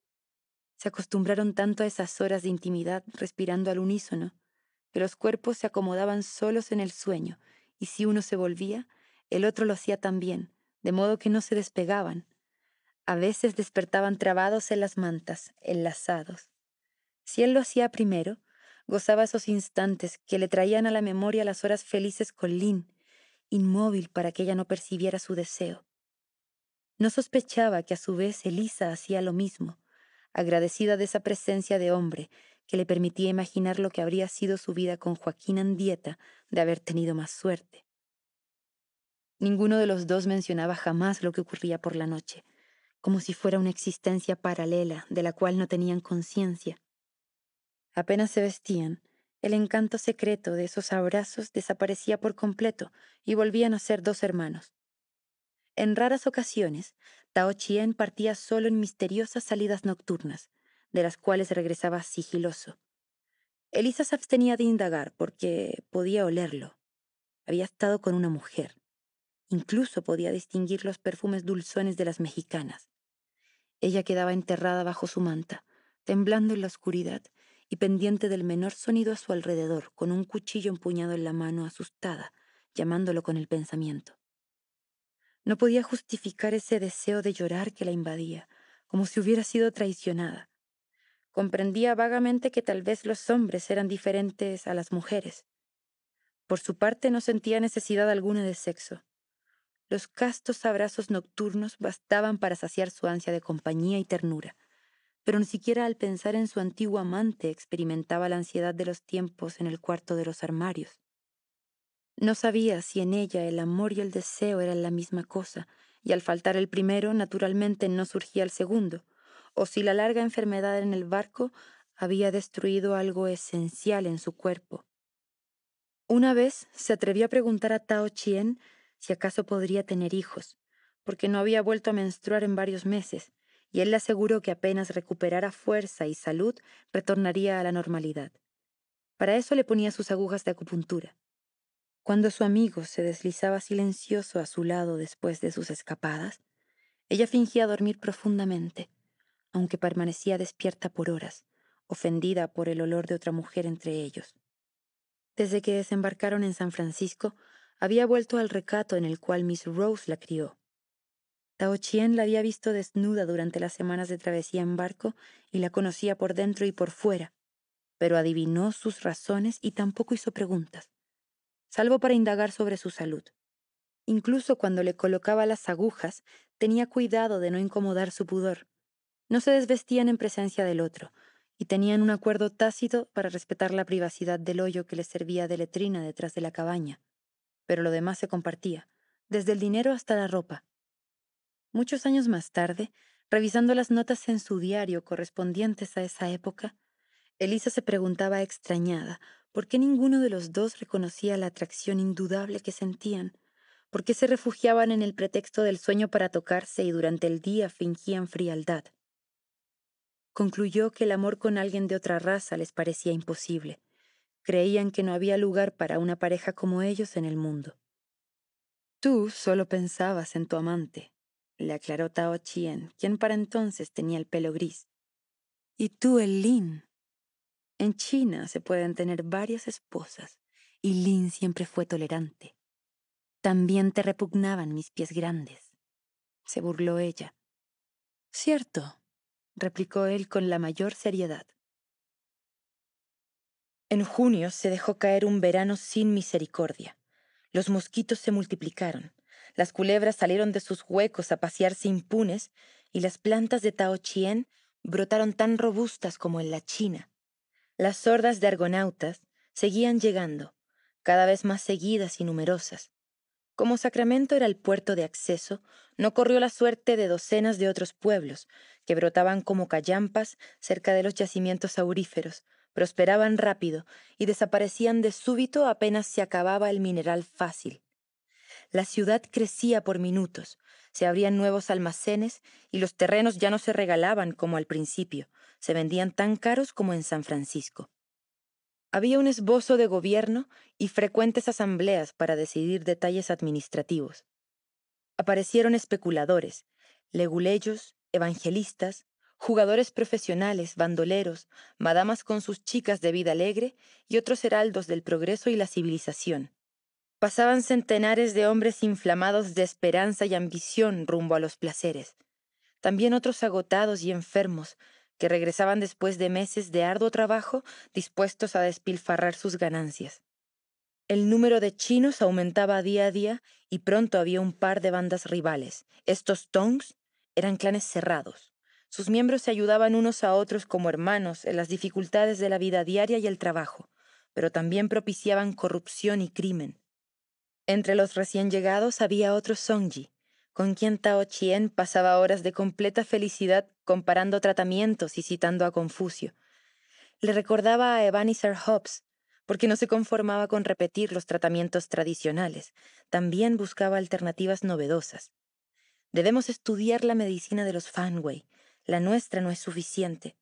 Se acostumbraron tanto a esas horas de intimidad respirando al unísono, que los cuerpos se acomodaban solos en el sueño, y si uno se volvía, el otro lo hacía también, de modo que no se despegaban, a veces despertaban trabados en las mantas, enlazados. Si él lo hacía primero, gozaba esos instantes que le traían a la memoria las horas felices con Lynn, inmóvil para que ella no percibiera su deseo. No sospechaba que a su vez Elisa hacía lo mismo, agradecida de esa presencia de hombre que le permitía imaginar lo que habría sido su vida con Joaquín Andieta de haber tenido más suerte. Ninguno de los dos mencionaba jamás lo que ocurría por la noche, como si fuera una existencia paralela de la cual no tenían conciencia. Apenas se vestían, el encanto secreto de esos abrazos desaparecía por completo y volvían a ser dos hermanos. En raras ocasiones, Tao Chien partía solo en misteriosas salidas nocturnas, de las cuales regresaba sigiloso. Elisa se abstenía de indagar porque podía olerlo. Había estado con una mujer. Incluso podía distinguir los perfumes dulzones de las mexicanas. Ella quedaba enterrada bajo su manta, temblando en la oscuridad y pendiente del menor sonido a su alrededor, con un cuchillo empuñado en la mano, asustada, llamándolo con el pensamiento. No podía justificar ese deseo de llorar que la invadía, como si hubiera sido traicionada. Comprendía vagamente que tal vez los hombres eran diferentes a las mujeres. Por su parte no sentía necesidad alguna de sexo. Los castos abrazos nocturnos bastaban para saciar su ansia de compañía y ternura, pero ni siquiera al pensar en su antiguo amante experimentaba la ansiedad de los tiempos en el cuarto de los armarios. No sabía si en ella el amor y el deseo eran la misma cosa, y al faltar el primero, naturalmente no surgía el segundo, o si la larga enfermedad en el barco había destruido algo esencial en su cuerpo. Una vez se atrevió a preguntar a Tao Chien si acaso podría tener hijos, porque no había vuelto a menstruar en varios meses, y él le aseguró que apenas recuperara fuerza y salud, retornaría a la normalidad. Para eso le ponía sus agujas de acupuntura. Cuando su amigo se deslizaba silencioso a su lado después de sus escapadas, ella fingía dormir profundamente, aunque permanecía despierta por horas, ofendida por el olor de otra mujer entre ellos. Desde que desembarcaron en San Francisco, había vuelto al recato en el cual Miss Rose la crió. Tao Chien la había visto desnuda durante las semanas de travesía en barco y la conocía por dentro y por fuera, pero adivinó sus razones y tampoco hizo preguntas, salvo para indagar sobre su salud. Incluso cuando le colocaba las agujas, tenía cuidado de no incomodar su pudor. No se desvestían en presencia del otro, y tenían un acuerdo tácito para respetar la privacidad del hoyo que les servía de letrina detrás de la cabaña pero lo demás se compartía, desde el dinero hasta la ropa. Muchos años más tarde, revisando las notas en su diario correspondientes a esa época, Elisa se preguntaba extrañada por qué ninguno de los dos reconocía la atracción indudable que sentían, por qué se refugiaban en el pretexto del sueño para tocarse y durante el día fingían frialdad. Concluyó que el amor con alguien de otra raza les parecía imposible, creían que no había lugar para una pareja como ellos en el mundo. Tú solo pensabas en tu amante, le aclaró Tao Chien, quien para entonces tenía el pelo gris. Y tú el Lin. En China se pueden tener varias esposas, y Lin siempre fue tolerante. También te repugnaban mis pies grandes. Se burló ella. Cierto, replicó él con la mayor seriedad. En junio se dejó caer un verano sin misericordia. Los mosquitos se multiplicaron, las culebras salieron de sus huecos a pasearse impunes y las plantas de Tao Chien brotaron tan robustas como en la China. Las hordas de argonautas seguían llegando, cada vez más seguidas y numerosas. Como Sacramento era el puerto de acceso, no corrió la suerte de docenas de otros pueblos, que brotaban como callampas cerca de los yacimientos auríferos, prosperaban rápido y desaparecían de súbito apenas se acababa el mineral fácil. La ciudad crecía por minutos, se abrían nuevos almacenes y los terrenos ya no se regalaban como al principio, se vendían tan caros como en San Francisco. Había un esbozo de gobierno y frecuentes asambleas para decidir detalles administrativos. Aparecieron especuladores, leguleyos, evangelistas, jugadores profesionales, bandoleros, madamas con sus chicas de vida alegre y otros heraldos del progreso y la civilización. Pasaban centenares de hombres inflamados de esperanza y ambición rumbo a los placeres. También otros agotados y enfermos, que regresaban después de meses de arduo trabajo dispuestos a despilfarrar sus ganancias. El número de chinos aumentaba día a día y pronto había un par de bandas rivales. Estos tongs eran clanes cerrados, sus miembros se ayudaban unos a otros como hermanos en las dificultades de la vida diaria y el trabajo, pero también propiciaban corrupción y crimen. Entre los recién llegados había otro Songji, con quien Tao Chien pasaba horas de completa felicidad comparando tratamientos y citando a Confucio. Le recordaba a Ebenezer Hobbes, porque no se conformaba con repetir los tratamientos tradicionales, también buscaba alternativas novedosas. Debemos estudiar la medicina de los Fanway, la nuestra no es suficiente,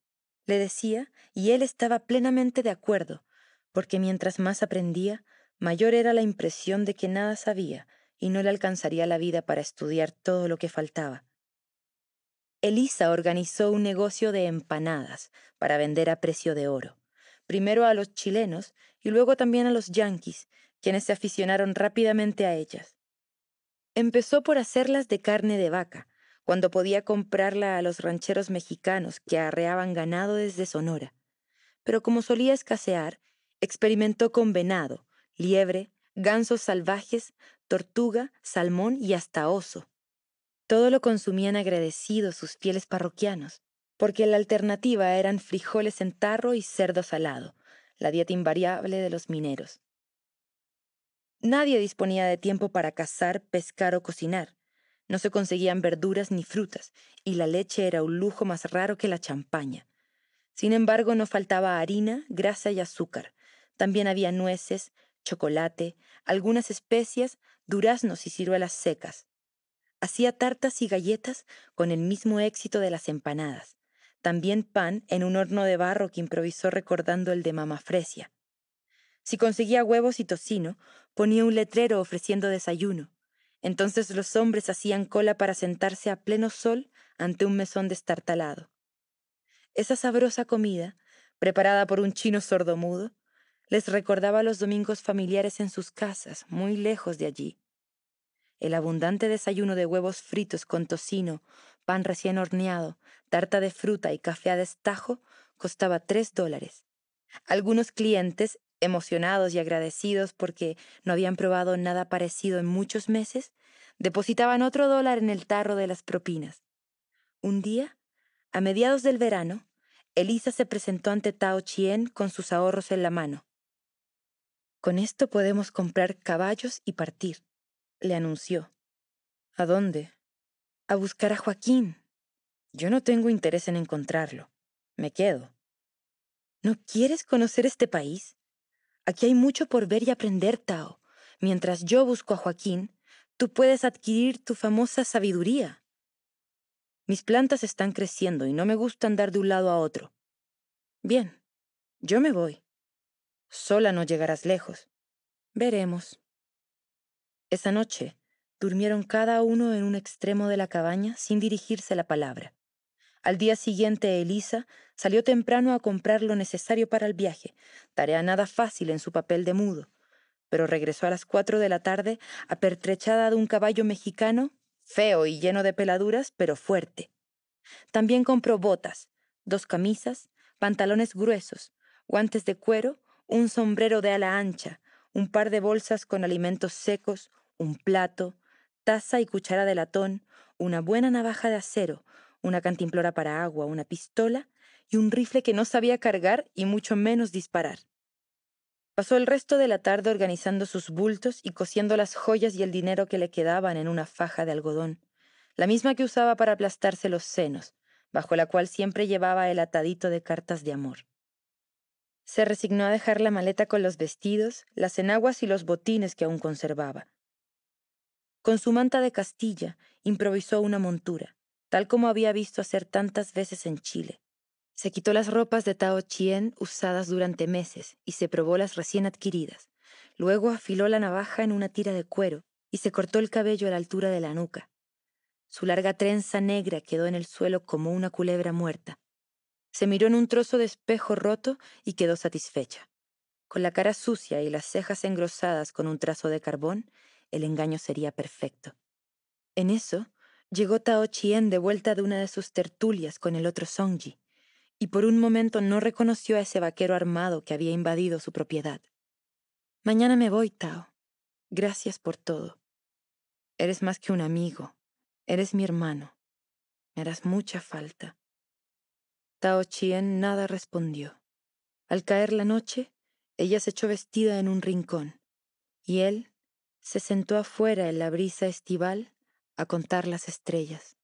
le decía, y él estaba plenamente de acuerdo, porque mientras más aprendía, mayor era la impresión de que nada sabía y no le alcanzaría la vida para estudiar todo lo que faltaba. Elisa organizó un negocio de empanadas para vender a precio de oro, primero a los chilenos y luego también a los yanquis, quienes se aficionaron rápidamente a ellas. Empezó por hacerlas de carne de vaca, cuando podía comprarla a los rancheros mexicanos que arreaban ganado desde Sonora. Pero como solía escasear, experimentó con venado, liebre, gansos salvajes, tortuga, salmón y hasta oso. Todo lo consumían agradecidos sus fieles parroquianos, porque la alternativa eran frijoles en tarro y cerdo salado, la dieta invariable de los mineros. Nadie disponía de tiempo para cazar, pescar o cocinar. No se conseguían verduras ni frutas, y la leche era un lujo más raro que la champaña. Sin embargo, no faltaba harina, grasa y azúcar. También había nueces, chocolate, algunas especias, duraznos y ciruelas secas. Hacía tartas y galletas con el mismo éxito de las empanadas. También pan en un horno de barro que improvisó recordando el de mamá Fresia. Si conseguía huevos y tocino, ponía un letrero ofreciendo desayuno. Entonces los hombres hacían cola para sentarse a pleno sol ante un mesón destartalado. Esa sabrosa comida, preparada por un chino sordomudo, les recordaba los domingos familiares en sus casas, muy lejos de allí. El abundante desayuno de huevos fritos con tocino, pan recién horneado, tarta de fruta y café a destajo costaba tres dólares. Algunos clientes emocionados y agradecidos porque no habían probado nada parecido en muchos meses, depositaban otro dólar en el tarro de las propinas. Un día, a mediados del verano, Elisa se presentó ante Tao Chien con sus ahorros en la mano. Con esto podemos comprar caballos y partir, le anunció. ¿A dónde? A buscar a Joaquín. Yo no tengo interés en encontrarlo. Me quedo. ¿No quieres conocer este país? Aquí hay mucho por ver y aprender, Tao. Mientras yo busco a Joaquín, tú puedes adquirir tu famosa sabiduría. Mis plantas están creciendo y no me gusta andar de un lado a otro. Bien, yo me voy. Sola no llegarás lejos. Veremos. Esa noche durmieron cada uno en un extremo de la cabaña sin dirigirse la palabra. Al día siguiente, Elisa salió temprano a comprar lo necesario para el viaje, tarea nada fácil en su papel de mudo, pero regresó a las cuatro de la tarde apertrechada de un caballo mexicano, feo y lleno de peladuras, pero fuerte. También compró botas, dos camisas, pantalones gruesos, guantes de cuero, un sombrero de ala ancha, un par de bolsas con alimentos secos, un plato, taza y cuchara de latón, una buena navaja de acero, una cantimplora para agua, una pistola y un rifle que no sabía cargar y mucho menos disparar. Pasó el resto de la tarde organizando sus bultos y cosiendo las joyas y el dinero que le quedaban en una faja de algodón, la misma que usaba para aplastarse los senos, bajo la cual siempre llevaba el atadito de cartas de amor. Se resignó a dejar la maleta con los vestidos, las enaguas y los botines que aún conservaba. Con su manta de Castilla improvisó una montura, tal como había visto hacer tantas veces en Chile. Se quitó las ropas de Tao Chien usadas durante meses y se probó las recién adquiridas. Luego afiló la navaja en una tira de cuero y se cortó el cabello a la altura de la nuca. Su larga trenza negra quedó en el suelo como una culebra muerta. Se miró en un trozo de espejo roto y quedó satisfecha. Con la cara sucia y las cejas engrosadas con un trazo de carbón, el engaño sería perfecto. En eso, llegó Tao Chien de vuelta de una de sus tertulias con el otro Songji, y por un momento no reconoció a ese vaquero armado que había invadido su propiedad. Mañana me voy, Tao. Gracias por todo. Eres más que un amigo, eres mi hermano. Me harás mucha falta. Tao Chien nada respondió. Al caer la noche, ella se echó vestida en un rincón, y él se sentó afuera en la brisa estival a contar las estrellas.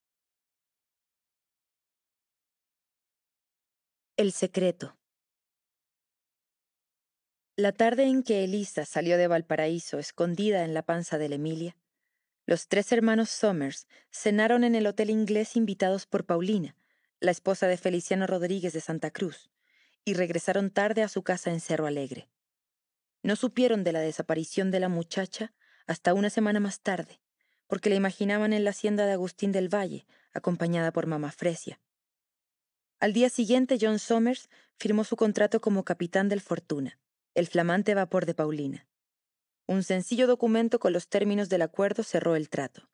El secreto. La tarde en que Elisa salió de Valparaíso escondida en la panza de la Emilia, los tres hermanos Somers cenaron en el hotel inglés invitados por Paulina, la esposa de Feliciano Rodríguez de Santa Cruz, y regresaron tarde a su casa en Cerro Alegre. No supieron de la desaparición de la muchacha hasta una semana más tarde, porque la imaginaban en la hacienda de Agustín del Valle, acompañada por mamá Fresia. Al día siguiente, John Somers firmó su contrato como capitán del Fortuna, el flamante vapor de Paulina. Un sencillo documento con los términos del acuerdo cerró el trato.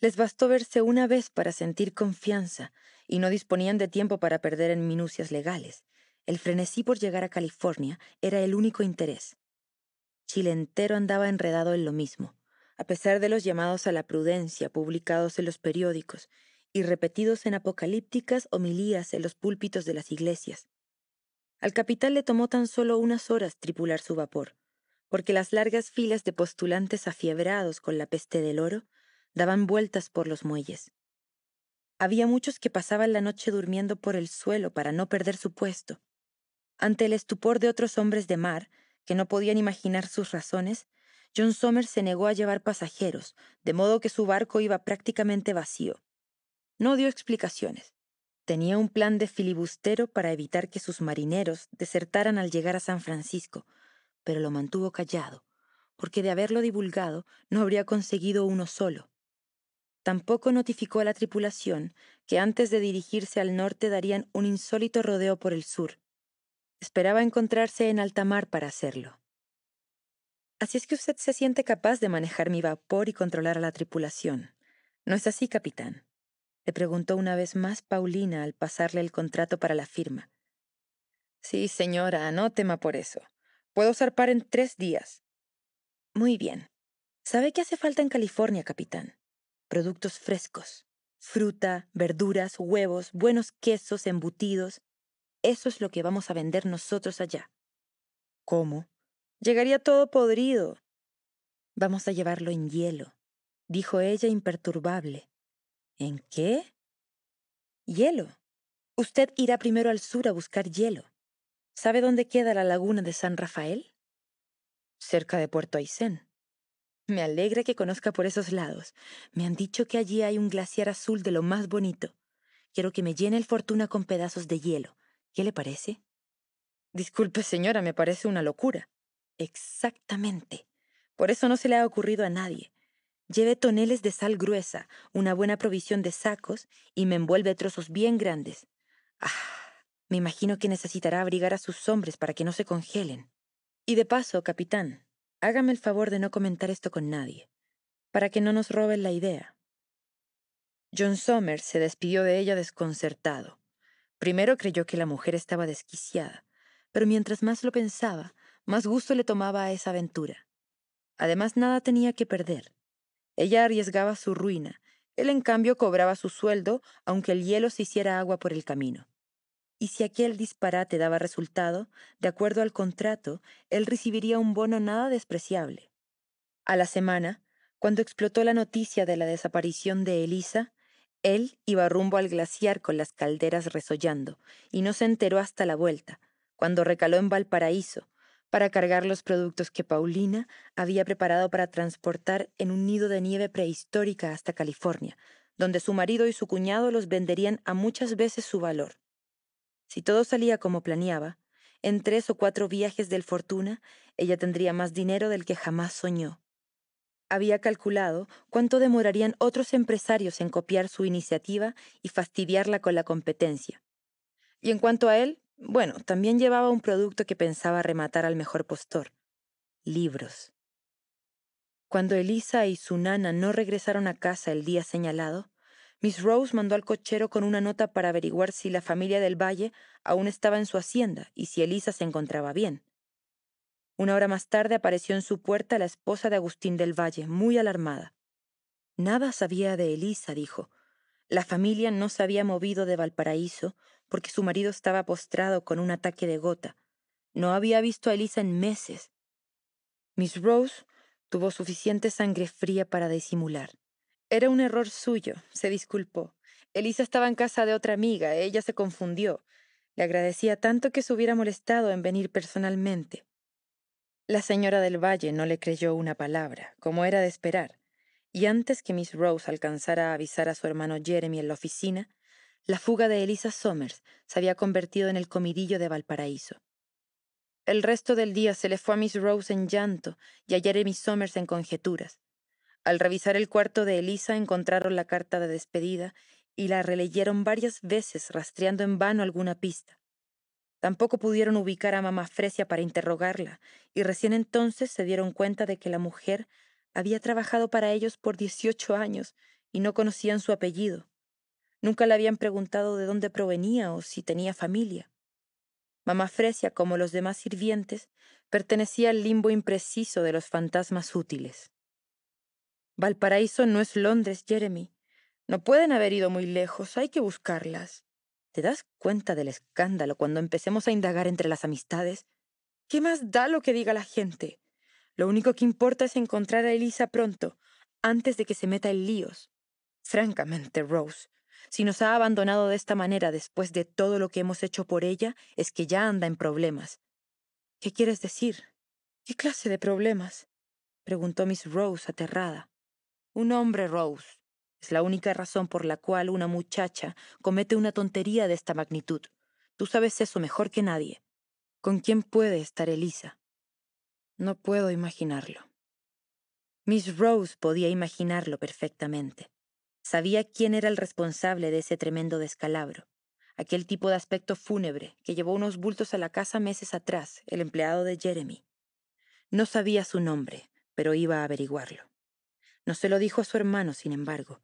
Les bastó verse una vez para sentir confianza y no disponían de tiempo para perder en minucias legales. El frenesí por llegar a California era el único interés. Chile entero andaba enredado en lo mismo a pesar de los llamados a la prudencia publicados en los periódicos y repetidos en apocalípticas homilías en los púlpitos de las iglesias. Al capital le tomó tan solo unas horas tripular su vapor, porque las largas filas de postulantes afiebrados con la peste del oro daban vueltas por los muelles. Había muchos que pasaban la noche durmiendo por el suelo para no perder su puesto. Ante el estupor de otros hombres de mar, que no podían imaginar sus razones, John Somers se negó a llevar pasajeros, de modo que su barco iba prácticamente vacío. No dio explicaciones. Tenía un plan de filibustero para evitar que sus marineros desertaran al llegar a San Francisco, pero lo mantuvo callado, porque de haberlo divulgado no habría conseguido uno solo. Tampoco notificó a la tripulación que antes de dirigirse al norte darían un insólito rodeo por el sur. Esperaba encontrarse en alta mar para hacerlo. Así es que usted se siente capaz de manejar mi vapor y controlar a la tripulación. ¿No es así, capitán? Le preguntó una vez más Paulina al pasarle el contrato para la firma. Sí, señora, no tema por eso. Puedo zarpar en tres días. Muy bien. ¿Sabe qué hace falta en California, capitán? Productos frescos. Fruta, verduras, huevos, buenos quesos, embutidos. Eso es lo que vamos a vender nosotros allá. ¿Cómo? Llegaría todo podrido. Vamos a llevarlo en hielo, dijo ella imperturbable. ¿En qué? Hielo. Usted irá primero al sur a buscar hielo. ¿Sabe dónde queda la laguna de San Rafael? Cerca de Puerto Aysén. Me alegra que conozca por esos lados. Me han dicho que allí hay un glaciar azul de lo más bonito. Quiero que me llene el fortuna con pedazos de hielo. ¿Qué le parece? Disculpe, señora, me parece una locura. Exactamente. Por eso no se le ha ocurrido a nadie. Lleve toneles de sal gruesa, una buena provisión de sacos y me envuelve trozos bien grandes. Ah, me imagino que necesitará abrigar a sus hombres para que no se congelen. Y de paso, capitán, hágame el favor de no comentar esto con nadie, para que no nos roben la idea. John Somers se despidió de ella desconcertado. Primero creyó que la mujer estaba desquiciada, pero mientras más lo pensaba, más gusto le tomaba a esa aventura. Además, nada tenía que perder. Ella arriesgaba su ruina, él en cambio cobraba su sueldo, aunque el hielo se hiciera agua por el camino. Y si aquel disparate daba resultado, de acuerdo al contrato, él recibiría un bono nada despreciable. A la semana, cuando explotó la noticia de la desaparición de Elisa, él iba rumbo al glaciar con las calderas resollando, y no se enteró hasta la vuelta, cuando recaló en Valparaíso, para cargar los productos que Paulina había preparado para transportar en un nido de nieve prehistórica hasta California, donde su marido y su cuñado los venderían a muchas veces su valor. Si todo salía como planeaba, en tres o cuatro viajes del Fortuna, ella tendría más dinero del que jamás soñó. Había calculado cuánto demorarían otros empresarios en copiar su iniciativa y fastidiarla con la competencia. Y en cuanto a él, bueno, también llevaba un producto que pensaba rematar al mejor postor, libros. Cuando Elisa y su nana no regresaron a casa el día señalado, Miss Rose mandó al cochero con una nota para averiguar si la familia del Valle aún estaba en su hacienda y si Elisa se encontraba bien. Una hora más tarde apareció en su puerta la esposa de Agustín del Valle, muy alarmada. Nada sabía de Elisa, dijo. La familia no se había movido de Valparaíso, porque su marido estaba postrado con un ataque de gota. No había visto a Elisa en meses. Miss Rose tuvo suficiente sangre fría para disimular. Era un error suyo, se disculpó. Elisa estaba en casa de otra amiga, ella se confundió. Le agradecía tanto que se hubiera molestado en venir personalmente. La señora del Valle no le creyó una palabra, como era de esperar, y antes que Miss Rose alcanzara a avisar a su hermano Jeremy en la oficina, la fuga de Elisa Somers se había convertido en el comidillo de Valparaíso. El resto del día se le fue a Miss Rose en llanto y a Jeremy Somers en conjeturas. Al revisar el cuarto de Elisa encontraron la carta de despedida y la releyeron varias veces rastreando en vano alguna pista. Tampoco pudieron ubicar a mamá Fresia para interrogarla, y recién entonces se dieron cuenta de que la mujer había trabajado para ellos por 18 años y no conocían su apellido. Nunca le habían preguntado de dónde provenía o si tenía familia. Mamá Fresia, como los demás sirvientes, pertenecía al limbo impreciso de los fantasmas útiles. Valparaíso no es Londres, Jeremy. No pueden haber ido muy lejos, hay que buscarlas. ¿Te das cuenta del escándalo cuando empecemos a indagar entre las amistades? ¿Qué más da lo que diga la gente? Lo único que importa es encontrar a Elisa pronto, antes de que se meta en líos. Francamente, Rose, si nos ha abandonado de esta manera después de todo lo que hemos hecho por ella, es que ya anda en problemas. ¿Qué quieres decir? ¿Qué clase de problemas? preguntó Miss Rose aterrada. Un hombre, Rose. Es la única razón por la cual una muchacha comete una tontería de esta magnitud. Tú sabes eso mejor que nadie. ¿Con quién puede estar Elisa? No puedo imaginarlo. Miss Rose podía imaginarlo perfectamente. Sabía quién era el responsable de ese tremendo descalabro, aquel tipo de aspecto fúnebre que llevó unos bultos a la casa meses atrás, el empleado de Jeremy. No sabía su nombre, pero iba a averiguarlo. No se lo dijo a su hermano, sin embargo,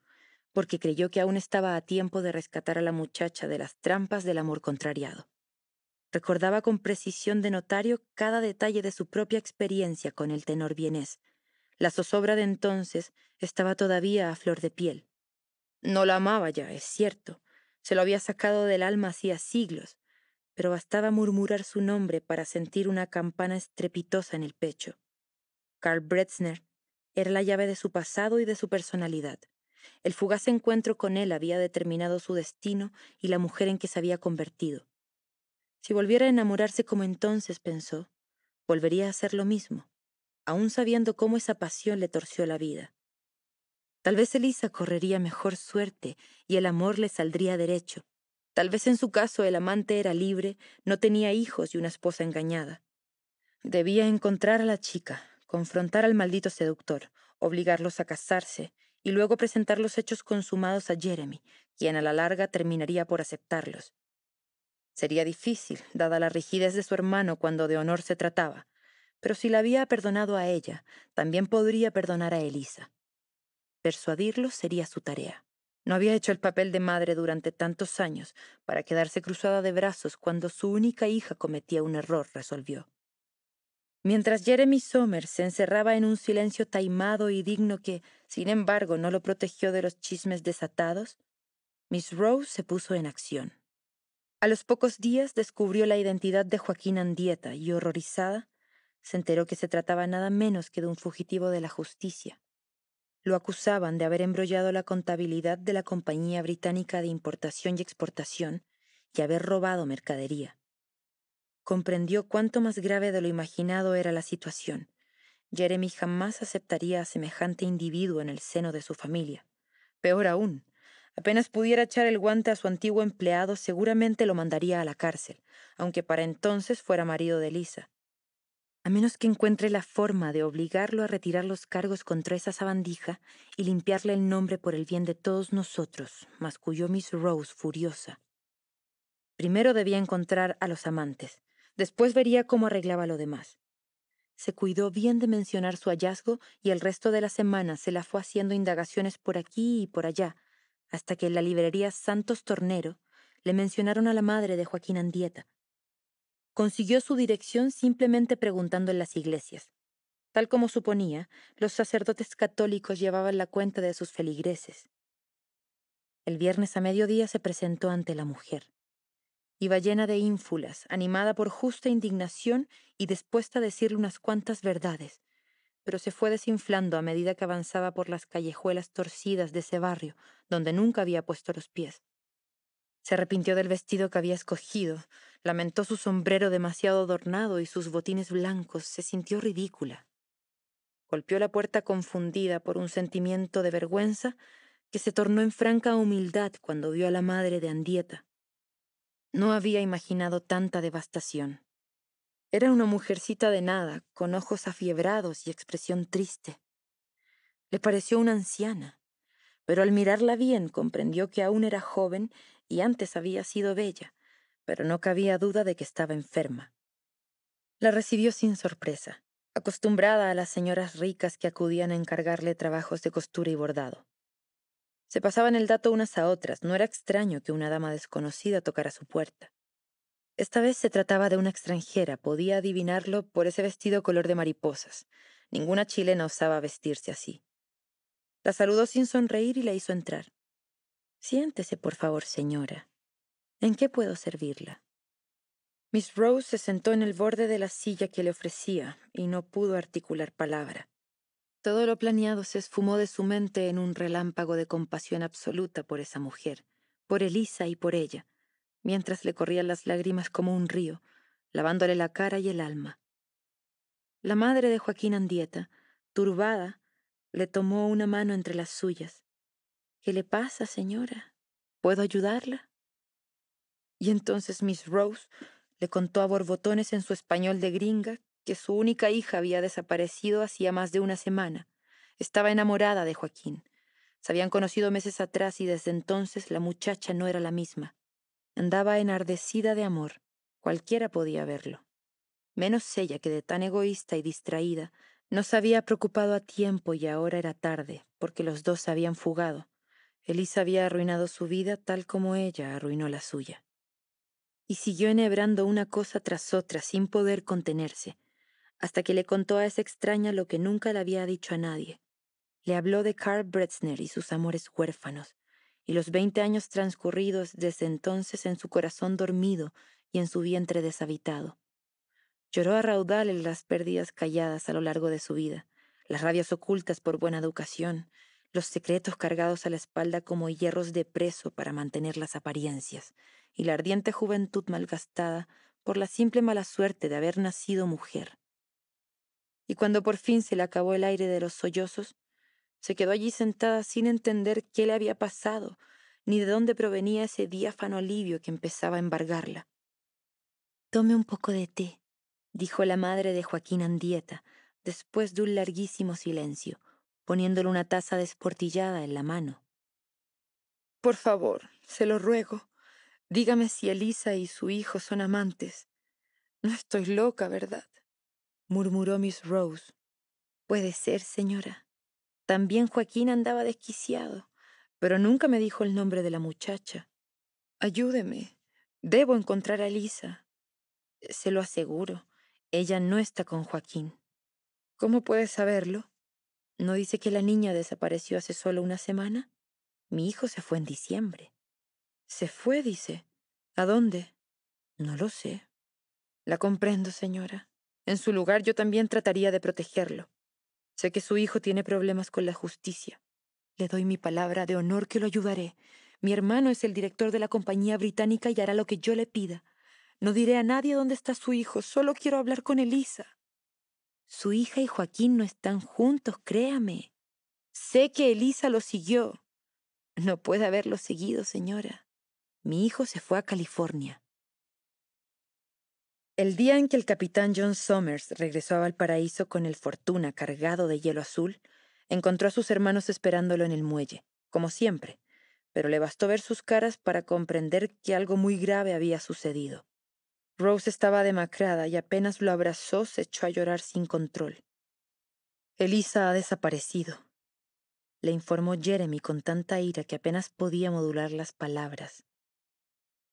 porque creyó que aún estaba a tiempo de rescatar a la muchacha de las trampas del amor contrariado. Recordaba con precisión de notario cada detalle de su propia experiencia con el tenor vienés. La zozobra de entonces estaba todavía a flor de piel. No la amaba ya, es cierto. Se lo había sacado del alma hacía siglos, pero bastaba murmurar su nombre para sentir una campana estrepitosa en el pecho. Karl Bretzner era la llave de su pasado y de su personalidad. El fugaz encuentro con él había determinado su destino y la mujer en que se había convertido. Si volviera a enamorarse como entonces pensó, volvería a hacer lo mismo, aún sabiendo cómo esa pasión le torció la vida. Tal vez Elisa correría mejor suerte y el amor le saldría derecho. Tal vez en su caso el amante era libre, no tenía hijos y una esposa engañada. Debía encontrar a la chica, confrontar al maldito seductor, obligarlos a casarse y luego presentar los hechos consumados a Jeremy, quien a la larga terminaría por aceptarlos. Sería difícil, dada la rigidez de su hermano cuando de honor se trataba, pero si la había perdonado a ella, también podría perdonar a Elisa. Persuadirlo sería su tarea. No había hecho el papel de madre durante tantos años para quedarse cruzada de brazos cuando su única hija cometía un error, resolvió. Mientras Jeremy Somers se encerraba en un silencio taimado y digno que, sin embargo, no lo protegió de los chismes desatados, Miss Rose se puso en acción. A los pocos días descubrió la identidad de Joaquín Andieta y, horrorizada, se enteró que se trataba nada menos que de un fugitivo de la justicia, lo acusaban de haber embrollado la contabilidad de la Compañía Británica de Importación y Exportación y haber robado mercadería. Comprendió cuánto más grave de lo imaginado era la situación. Jeremy jamás aceptaría a semejante individuo en el seno de su familia. Peor aún, apenas pudiera echar el guante a su antiguo empleado, seguramente lo mandaría a la cárcel, aunque para entonces fuera marido de Lisa a menos que encuentre la forma de obligarlo a retirar los cargos contra esa sabandija y limpiarle el nombre por el bien de todos nosotros, masculló Miss Rose furiosa. Primero debía encontrar a los amantes, después vería cómo arreglaba lo demás. Se cuidó bien de mencionar su hallazgo y el resto de la semana se la fue haciendo indagaciones por aquí y por allá, hasta que en la librería Santos Tornero le mencionaron a la madre de Joaquín Andieta, consiguió su dirección simplemente preguntando en las iglesias. Tal como suponía, los sacerdotes católicos llevaban la cuenta de sus feligreses. El viernes a mediodía se presentó ante la mujer. Iba llena de ínfulas, animada por justa indignación y dispuesta a decirle unas cuantas verdades, pero se fue desinflando a medida que avanzaba por las callejuelas torcidas de ese barrio, donde nunca había puesto los pies. Se arrepintió del vestido que había escogido, Lamentó su sombrero demasiado adornado y sus botines blancos. Se sintió ridícula. Golpeó la puerta confundida por un sentimiento de vergüenza que se tornó en franca humildad cuando vio a la madre de Andieta. No había imaginado tanta devastación. Era una mujercita de nada, con ojos afiebrados y expresión triste. Le pareció una anciana, pero al mirarla bien comprendió que aún era joven y antes había sido bella pero no cabía duda de que estaba enferma. La recibió sin sorpresa, acostumbrada a las señoras ricas que acudían a encargarle trabajos de costura y bordado. Se pasaban el dato unas a otras, no era extraño que una dama desconocida tocara su puerta. Esta vez se trataba de una extranjera, podía adivinarlo por ese vestido color de mariposas. Ninguna chilena osaba vestirse así. La saludó sin sonreír y la hizo entrar. Siéntese, por favor, señora, ¿En qué puedo servirla? Miss Rose se sentó en el borde de la silla que le ofrecía y no pudo articular palabra. Todo lo planeado se esfumó de su mente en un relámpago de compasión absoluta por esa mujer, por Elisa y por ella, mientras le corrían las lágrimas como un río, lavándole la cara y el alma. La madre de Joaquín Andieta, turbada, le tomó una mano entre las suyas. ¿Qué le pasa, señora? ¿Puedo ayudarla? Y entonces Miss Rose le contó a borbotones en su español de gringa que su única hija había desaparecido hacía más de una semana. Estaba enamorada de Joaquín. Se habían conocido meses atrás y desde entonces la muchacha no era la misma. Andaba enardecida de amor. Cualquiera podía verlo. Menos ella que de tan egoísta y distraída no se había preocupado a tiempo y ahora era tarde, porque los dos habían fugado. Elisa había arruinado su vida tal como ella arruinó la suya y siguió enhebrando una cosa tras otra sin poder contenerse, hasta que le contó a esa extraña lo que nunca le había dicho a nadie. Le habló de Karl Bretzner y sus amores huérfanos, y los veinte años transcurridos desde entonces en su corazón dormido y en su vientre deshabitado. Lloró a raudales las pérdidas calladas a lo largo de su vida, las rabias ocultas por buena educación, los secretos cargados a la espalda como hierros de preso para mantener las apariencias, y la ardiente juventud malgastada por la simple mala suerte de haber nacido mujer. Y cuando por fin se le acabó el aire de los sollozos, se quedó allí sentada sin entender qué le había pasado, ni de dónde provenía ese diáfano alivio que empezaba a embargarla. Tome un poco de té, dijo la madre de Joaquín Andieta, después de un larguísimo silencio poniéndole una taza desportillada en la mano. Por favor, se lo ruego, dígame si Elisa y su hijo son amantes. No estoy loca, ¿verdad? murmuró Miss Rose. Puede ser, señora. También Joaquín andaba desquiciado, pero nunca me dijo el nombre de la muchacha. Ayúdeme. Debo encontrar a Elisa. Se lo aseguro. Ella no está con Joaquín. ¿Cómo puede saberlo? ¿No dice que la niña desapareció hace solo una semana? Mi hijo se fue en diciembre. Se fue, dice. ¿A dónde? No lo sé. La comprendo, señora. En su lugar yo también trataría de protegerlo. Sé que su hijo tiene problemas con la justicia. Le doy mi palabra de honor que lo ayudaré. Mi hermano es el director de la compañía británica y hará lo que yo le pida. No diré a nadie dónde está su hijo, solo quiero hablar con Elisa. Su hija y Joaquín no están juntos, créame. Sé que Elisa lo siguió. No puede haberlo seguido, señora. Mi hijo se fue a California. El día en que el capitán John Somers regresó a Valparaíso con el Fortuna cargado de hielo azul, encontró a sus hermanos esperándolo en el muelle, como siempre, pero le bastó ver sus caras para comprender que algo muy grave había sucedido. Rose estaba demacrada y apenas lo abrazó se echó a llorar sin control. Elisa ha desaparecido, le informó Jeremy con tanta ira que apenas podía modular las palabras.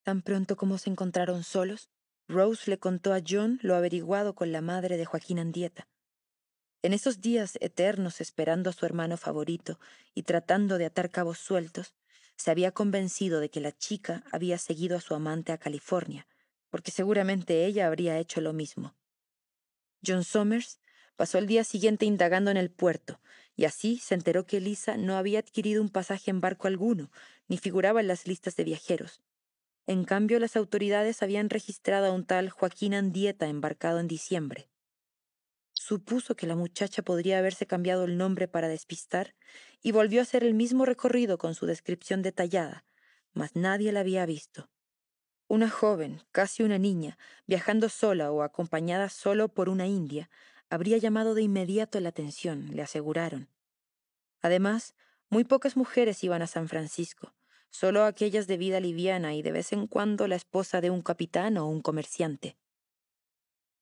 Tan pronto como se encontraron solos, Rose le contó a John lo averiguado con la madre de Joaquín Andieta. En esos días eternos esperando a su hermano favorito y tratando de atar cabos sueltos, se había convencido de que la chica había seguido a su amante a California, porque seguramente ella habría hecho lo mismo. John Somers pasó el día siguiente indagando en el puerto, y así se enteró que Elisa no había adquirido un pasaje en barco alguno, ni figuraba en las listas de viajeros. En cambio, las autoridades habían registrado a un tal Joaquín Andieta embarcado en diciembre. Supuso que la muchacha podría haberse cambiado el nombre para despistar y volvió a hacer el mismo recorrido con su descripción detallada, mas nadie la había visto. Una joven, casi una niña, viajando sola o acompañada solo por una india, habría llamado de inmediato la atención, le aseguraron. Además, muy pocas mujeres iban a San Francisco, solo aquellas de vida liviana y de vez en cuando la esposa de un capitán o un comerciante.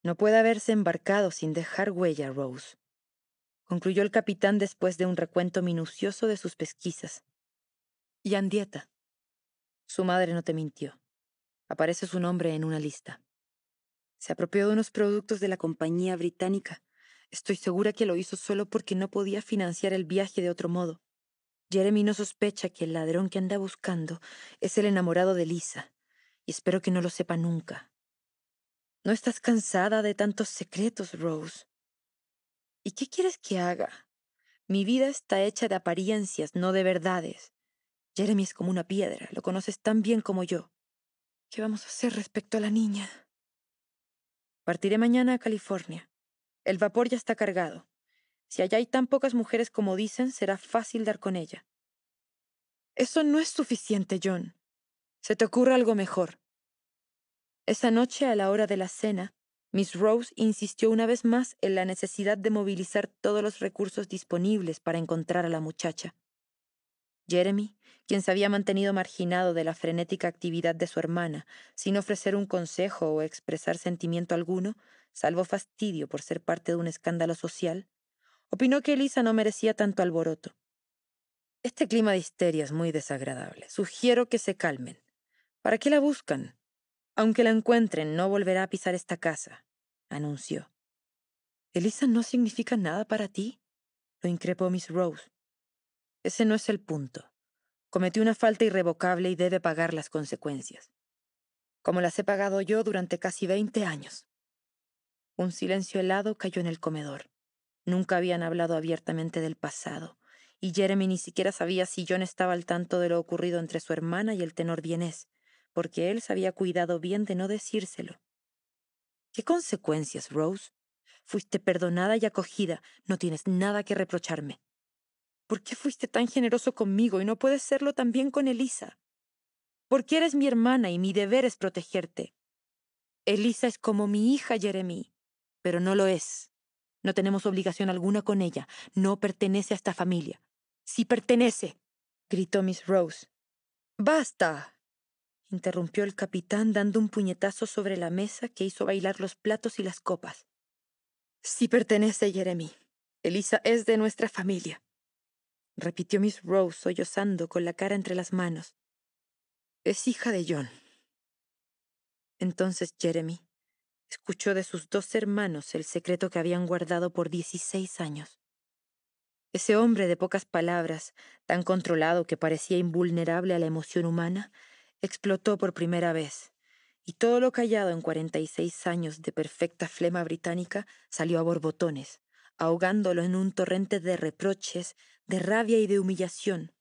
No puede haberse embarcado sin dejar huella, Rose, concluyó el capitán después de un recuento minucioso de sus pesquisas. Y Andieta. Su madre no te mintió aparece su nombre en una lista. Se apropió de unos productos de la compañía británica. Estoy segura que lo hizo solo porque no podía financiar el viaje de otro modo. Jeremy no sospecha que el ladrón que anda buscando es el enamorado de Lisa, y espero que no lo sepa nunca. No estás cansada de tantos secretos, Rose. ¿Y qué quieres que haga? Mi vida está hecha de apariencias, no de verdades. Jeremy es como una piedra, lo conoces tan bien como yo. ¿Qué vamos a hacer respecto a la niña? Partiré mañana a California. El vapor ya está cargado. Si allá hay tan pocas mujeres como dicen, será fácil dar con ella. Eso no es suficiente, John. Se te ocurre algo mejor. Esa noche, a la hora de la cena, Miss Rose insistió una vez más en la necesidad de movilizar todos los recursos disponibles para encontrar a la muchacha. Jeremy, quien se había mantenido marginado de la frenética actividad de su hermana, sin ofrecer un consejo o expresar sentimiento alguno, salvo fastidio por ser parte de un escándalo social, opinó que Elisa no merecía tanto alboroto. Este clima de histeria es muy desagradable. Sugiero que se calmen. ¿Para qué la buscan? Aunque la encuentren, no volverá a pisar esta casa, anunció. Elisa no significa nada para ti, lo increpó Miss Rose. Ese no es el punto. Cometí una falta irrevocable y debe pagar las consecuencias. Como las he pagado yo durante casi veinte años. Un silencio helado cayó en el comedor. Nunca habían hablado abiertamente del pasado, y Jeremy ni siquiera sabía si John estaba al tanto de lo ocurrido entre su hermana y el tenor vienés, porque él se había cuidado bien de no decírselo. ¿Qué consecuencias, Rose? Fuiste perdonada y acogida, no tienes nada que reprocharme. ¿Por qué fuiste tan generoso conmigo y no puedes serlo también con Elisa? Porque eres mi hermana y mi deber es protegerte. Elisa es como mi hija Jeremy, pero no lo es. No tenemos obligación alguna con ella. No pertenece a esta familia. —¡Si pertenece, gritó Miss Rose. Basta, interrumpió el capitán dando un puñetazo sobre la mesa que hizo bailar los platos y las copas. —¡Si pertenece, Jeremy. Elisa es de nuestra familia repitió Miss Rose sollozando con la cara entre las manos. Es hija de John. Entonces Jeremy escuchó de sus dos hermanos el secreto que habían guardado por dieciséis años. Ese hombre de pocas palabras, tan controlado que parecía invulnerable a la emoción humana, explotó por primera vez, y todo lo callado en cuarenta y seis años de perfecta flema británica salió a borbotones, ahogándolo en un torrente de reproches, de rabia y de humillación.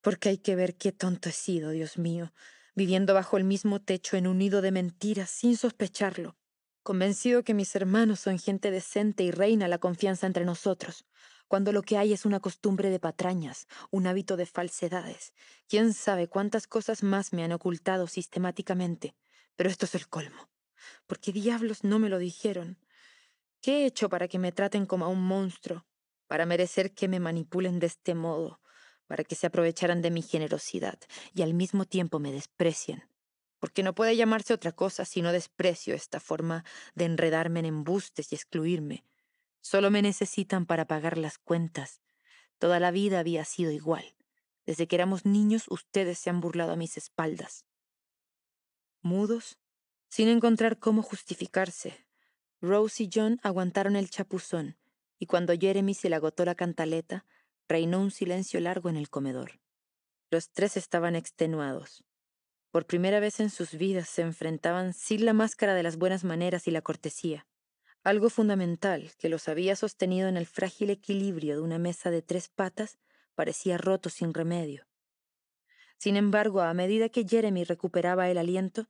Porque hay que ver qué tonto he sido, Dios mío, viviendo bajo el mismo techo en un nido de mentiras sin sospecharlo, convencido que mis hermanos son gente decente y reina la confianza entre nosotros, cuando lo que hay es una costumbre de patrañas, un hábito de falsedades. Quién sabe cuántas cosas más me han ocultado sistemáticamente, pero esto es el colmo. ¿Por qué diablos no me lo dijeron? ¿Qué he hecho para que me traten como a un monstruo? Para merecer que me manipulen de este modo, para que se aprovecharan de mi generosidad y al mismo tiempo me desprecien. Porque no puede llamarse otra cosa sino desprecio esta forma de enredarme en embustes y excluirme. Solo me necesitan para pagar las cuentas. Toda la vida había sido igual. Desde que éramos niños ustedes se han burlado a mis espaldas. Mudos, sin encontrar cómo justificarse, Rose y John aguantaron el chapuzón, y cuando Jeremy se le agotó la cantaleta, reinó un silencio largo en el comedor. Los tres estaban extenuados. Por primera vez en sus vidas se enfrentaban sin la máscara de las buenas maneras y la cortesía, algo fundamental que los había sostenido en el frágil equilibrio de una mesa de tres patas parecía roto sin remedio. Sin embargo, a medida que Jeremy recuperaba el aliento,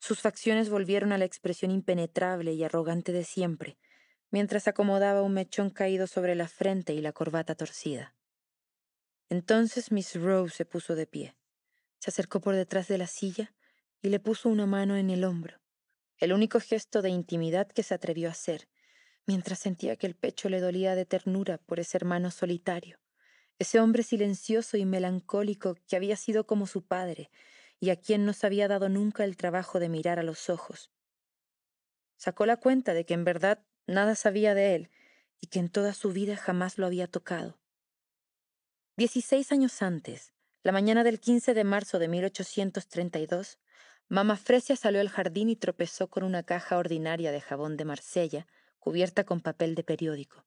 sus facciones volvieron a la expresión impenetrable y arrogante de siempre, mientras acomodaba un mechón caído sobre la frente y la corbata torcida. Entonces Miss Rose se puso de pie, se acercó por detrás de la silla y le puso una mano en el hombro, el único gesto de intimidad que se atrevió a hacer, mientras sentía que el pecho le dolía de ternura por ese hermano solitario, ese hombre silencioso y melancólico que había sido como su padre y a quien no se había dado nunca el trabajo de mirar a los ojos. Sacó la cuenta de que en verdad nada sabía de él y que en toda su vida jamás lo había tocado. Dieciséis años antes, la mañana del 15 de marzo de 1832, Mamá Fresia salió al jardín y tropezó con una caja ordinaria de jabón de Marsella, cubierta con papel de periódico.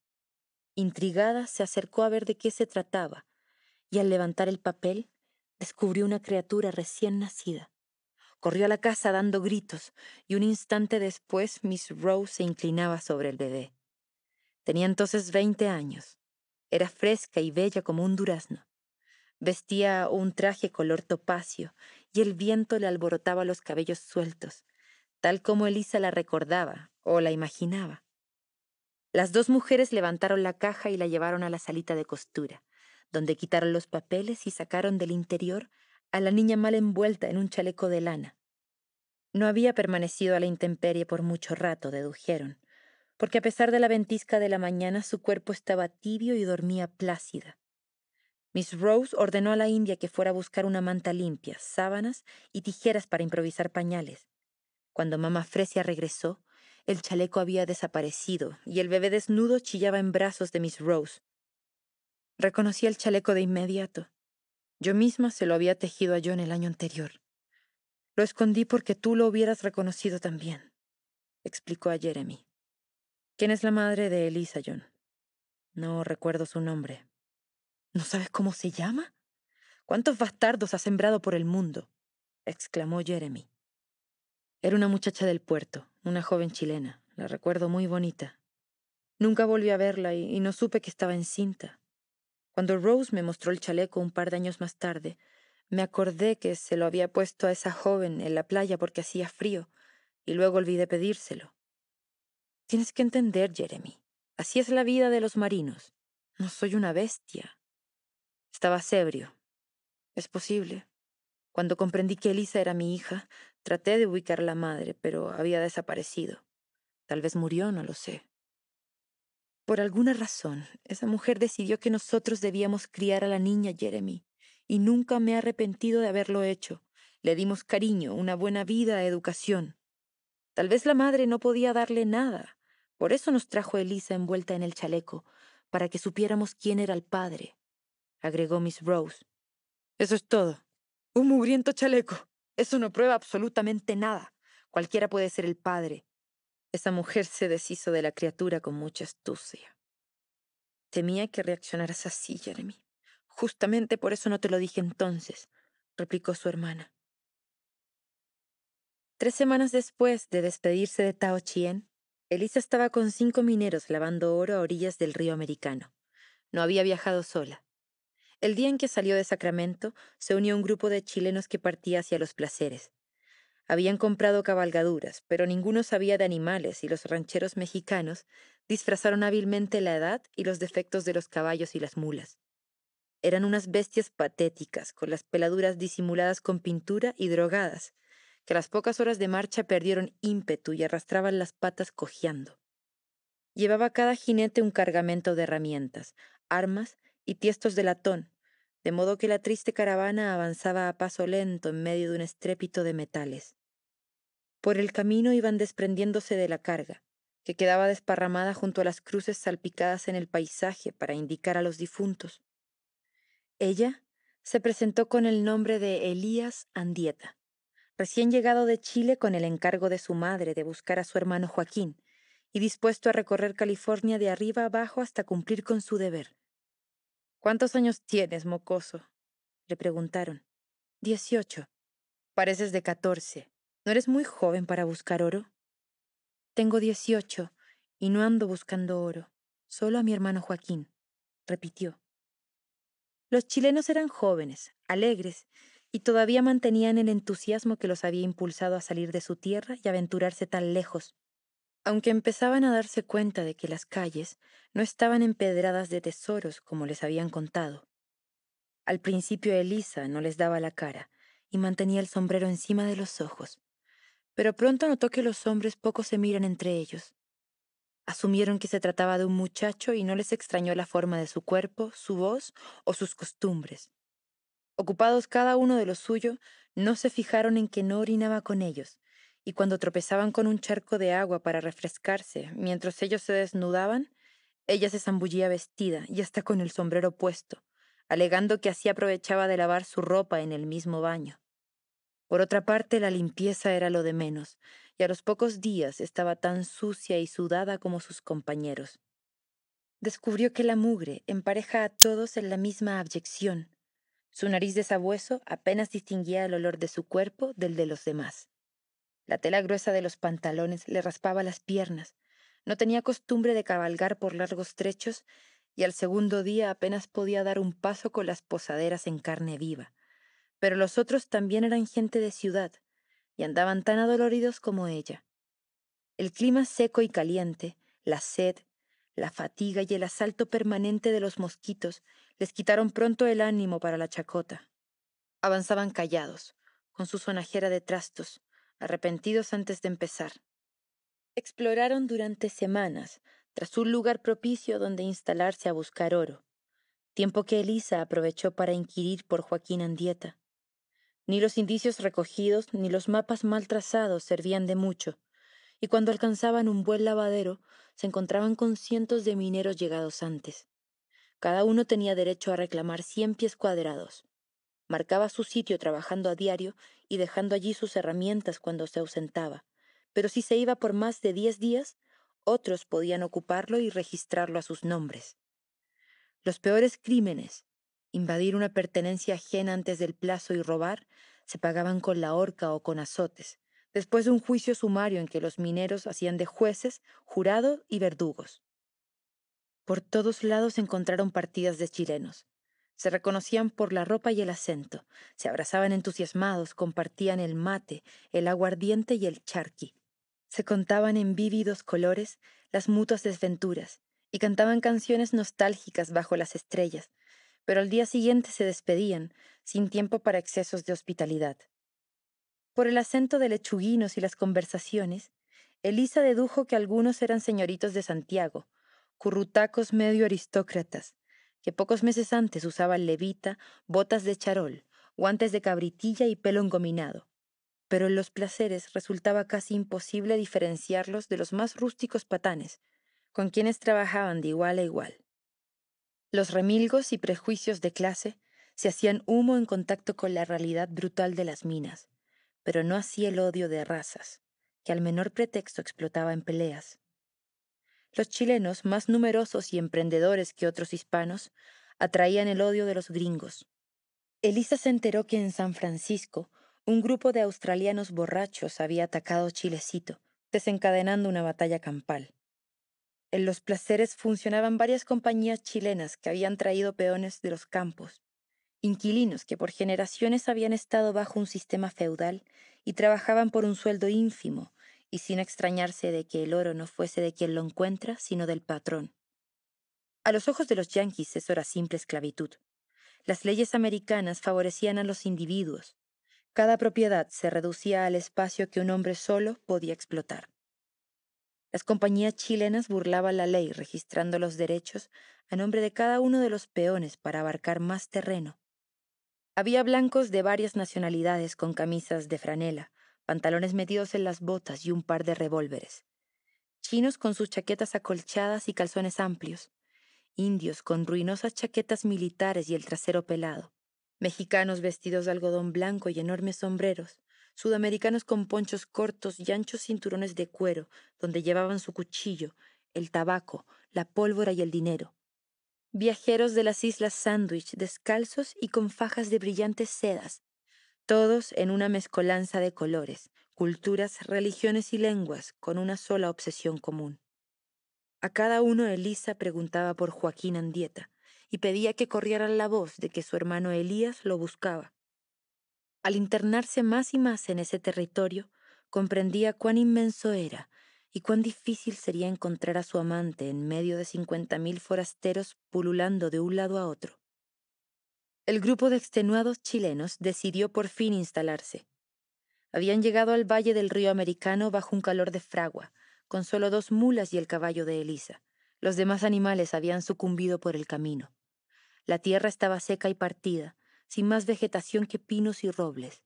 Intrigada, se acercó a ver de qué se trataba, y al levantar el papel, descubrió una criatura recién nacida. Corrió a la casa dando gritos y un instante después Miss Rose se inclinaba sobre el bebé. Tenía entonces veinte años. Era fresca y bella como un durazno. Vestía un traje color topacio y el viento le alborotaba los cabellos sueltos, tal como Elisa la recordaba o la imaginaba. Las dos mujeres levantaron la caja y la llevaron a la salita de costura donde quitaron los papeles y sacaron del interior a la niña mal envuelta en un chaleco de lana. No había permanecido a la intemperie por mucho rato, dedujeron, porque a pesar de la ventisca de la mañana su cuerpo estaba tibio y dormía plácida. Miss Rose ordenó a la india que fuera a buscar una manta limpia, sábanas y tijeras para improvisar pañales. Cuando mamá Fresia regresó, el chaleco había desaparecido y el bebé desnudo chillaba en brazos de Miss Rose, Reconocí el chaleco de inmediato. Yo misma se lo había tejido a John el año anterior. Lo escondí porque tú lo hubieras reconocido también, explicó a Jeremy. ¿Quién es la madre de Elisa, John? No recuerdo su nombre. ¿No sabes cómo se llama? ¿Cuántos bastardos ha sembrado por el mundo? exclamó Jeremy. Era una muchacha del puerto, una joven chilena, la recuerdo muy bonita. Nunca volví a verla y, y no supe que estaba encinta. Cuando Rose me mostró el chaleco un par de años más tarde, me acordé que se lo había puesto a esa joven en la playa porque hacía frío, y luego olvidé pedírselo. Tienes que entender, Jeremy. Así es la vida de los marinos. No soy una bestia. Estaba ebrio. Es posible. Cuando comprendí que Elisa era mi hija, traté de ubicar a la madre, pero había desaparecido. Tal vez murió, no lo sé. Por alguna razón, esa mujer decidió que nosotros debíamos criar a la niña Jeremy, y nunca me he arrepentido de haberlo hecho. Le dimos cariño, una buena vida, educación. Tal vez la madre no podía darle nada. Por eso nos trajo Elisa envuelta en el chaleco, para que supiéramos quién era el padre, agregó Miss Rose. Eso es todo. Un mugriento chaleco. Eso no prueba absolutamente nada. Cualquiera puede ser el padre. Esa mujer se deshizo de la criatura con mucha astucia. Temía que reaccionaras así, Jeremy. Justamente por eso no te lo dije entonces, replicó su hermana. Tres semanas después de despedirse de Tao Chien, Elisa estaba con cinco mineros lavando oro a orillas del río americano. No había viajado sola. El día en que salió de Sacramento, se unió un grupo de chilenos que partía hacia los placeres. Habían comprado cabalgaduras, pero ninguno sabía de animales y los rancheros mexicanos disfrazaron hábilmente la edad y los defectos de los caballos y las mulas. Eran unas bestias patéticas, con las peladuras disimuladas con pintura y drogadas, que a las pocas horas de marcha perdieron ímpetu y arrastraban las patas cojeando. Llevaba cada jinete un cargamento de herramientas, armas y tiestos de latón, de modo que la triste caravana avanzaba a paso lento en medio de un estrépito de metales. Por el camino iban desprendiéndose de la carga, que quedaba desparramada junto a las cruces salpicadas en el paisaje para indicar a los difuntos. Ella se presentó con el nombre de Elías Andieta, recién llegado de Chile con el encargo de su madre de buscar a su hermano Joaquín, y dispuesto a recorrer California de arriba abajo hasta cumplir con su deber. ¿Cuántos años tienes, mocoso? le preguntaron. Dieciocho. Pareces de catorce. ¿No eres muy joven para buscar oro? Tengo dieciocho y no ando buscando oro, solo a mi hermano Joaquín, repitió. Los chilenos eran jóvenes, alegres, y todavía mantenían el entusiasmo que los había impulsado a salir de su tierra y aventurarse tan lejos, aunque empezaban a darse cuenta de que las calles no estaban empedradas de tesoros como les habían contado. Al principio Elisa no les daba la cara y mantenía el sombrero encima de los ojos pero pronto notó que los hombres poco se miran entre ellos. Asumieron que se trataba de un muchacho y no les extrañó la forma de su cuerpo, su voz o sus costumbres. Ocupados cada uno de lo suyo, no se fijaron en que no orinaba con ellos, y cuando tropezaban con un charco de agua para refrescarse, mientras ellos se desnudaban, ella se zambullía vestida y hasta con el sombrero puesto, alegando que así aprovechaba de lavar su ropa en el mismo baño. Por otra parte, la limpieza era lo de menos, y a los pocos días estaba tan sucia y sudada como sus compañeros. Descubrió que la mugre empareja a todos en la misma abyección. Su nariz de sabueso apenas distinguía el olor de su cuerpo del de los demás. La tela gruesa de los pantalones le raspaba las piernas. No tenía costumbre de cabalgar por largos trechos y al segundo día apenas podía dar un paso con las posaderas en carne viva pero los otros también eran gente de ciudad, y andaban tan adoloridos como ella. El clima seco y caliente, la sed, la fatiga y el asalto permanente de los mosquitos les quitaron pronto el ánimo para la chacota. Avanzaban callados, con su sonajera de trastos, arrepentidos antes de empezar. Exploraron durante semanas, tras un lugar propicio donde instalarse a buscar oro, tiempo que Elisa aprovechó para inquirir por Joaquín Andieta ni los indicios recogidos ni los mapas mal trazados servían de mucho, y cuando alcanzaban un buen lavadero, se encontraban con cientos de mineros llegados antes. Cada uno tenía derecho a reclamar cien pies cuadrados. Marcaba su sitio trabajando a diario y dejando allí sus herramientas cuando se ausentaba, pero si se iba por más de diez días, otros podían ocuparlo y registrarlo a sus nombres. Los peores crímenes, invadir una pertenencia ajena antes del plazo y robar, se pagaban con la horca o con azotes, después de un juicio sumario en que los mineros hacían de jueces, jurado y verdugos. Por todos lados se encontraron partidas de chilenos. Se reconocían por la ropa y el acento, se abrazaban entusiasmados, compartían el mate, el aguardiente y el charqui. Se contaban en vívidos colores las mutuas desventuras y cantaban canciones nostálgicas bajo las estrellas, pero al día siguiente se despedían, sin tiempo para excesos de hospitalidad. Por el acento de lechuguinos y las conversaciones, Elisa dedujo que algunos eran señoritos de Santiago, currutacos medio aristócratas, que pocos meses antes usaban levita, botas de charol, guantes de cabritilla y pelo engominado. Pero en los placeres resultaba casi imposible diferenciarlos de los más rústicos patanes, con quienes trabajaban de igual a igual. Los remilgos y prejuicios de clase se hacían humo en contacto con la realidad brutal de las minas, pero no así el odio de razas, que al menor pretexto explotaba en peleas. Los chilenos, más numerosos y emprendedores que otros hispanos, atraían el odio de los gringos. Elisa se enteró que en San Francisco un grupo de australianos borrachos había atacado Chilecito, desencadenando una batalla campal. En los placeres funcionaban varias compañías chilenas que habían traído peones de los campos, inquilinos que por generaciones habían estado bajo un sistema feudal y trabajaban por un sueldo ínfimo, y sin extrañarse de que el oro no fuese de quien lo encuentra, sino del patrón. A los ojos de los yanquis eso era simple esclavitud. Las leyes americanas favorecían a los individuos. Cada propiedad se reducía al espacio que un hombre solo podía explotar. Las compañías chilenas burlaban la ley registrando los derechos a nombre de cada uno de los peones para abarcar más terreno. Había blancos de varias nacionalidades con camisas de franela, pantalones metidos en las botas y un par de revólveres. Chinos con sus chaquetas acolchadas y calzones amplios. Indios con ruinosas chaquetas militares y el trasero pelado. Mexicanos vestidos de algodón blanco y enormes sombreros sudamericanos con ponchos cortos y anchos cinturones de cuero, donde llevaban su cuchillo, el tabaco, la pólvora y el dinero. Viajeros de las Islas Sandwich, descalzos y con fajas de brillantes sedas, todos en una mezcolanza de colores, culturas, religiones y lenguas, con una sola obsesión común. A cada uno Elisa preguntaba por Joaquín Andieta y pedía que corrieran la voz de que su hermano Elías lo buscaba. Al internarse más y más en ese territorio, comprendía cuán inmenso era y cuán difícil sería encontrar a su amante en medio de cincuenta mil forasteros pululando de un lado a otro. El grupo de extenuados chilenos decidió por fin instalarse. Habían llegado al valle del río Americano bajo un calor de fragua, con solo dos mulas y el caballo de Elisa. Los demás animales habían sucumbido por el camino. La tierra estaba seca y partida, sin más vegetación que pinos y robles,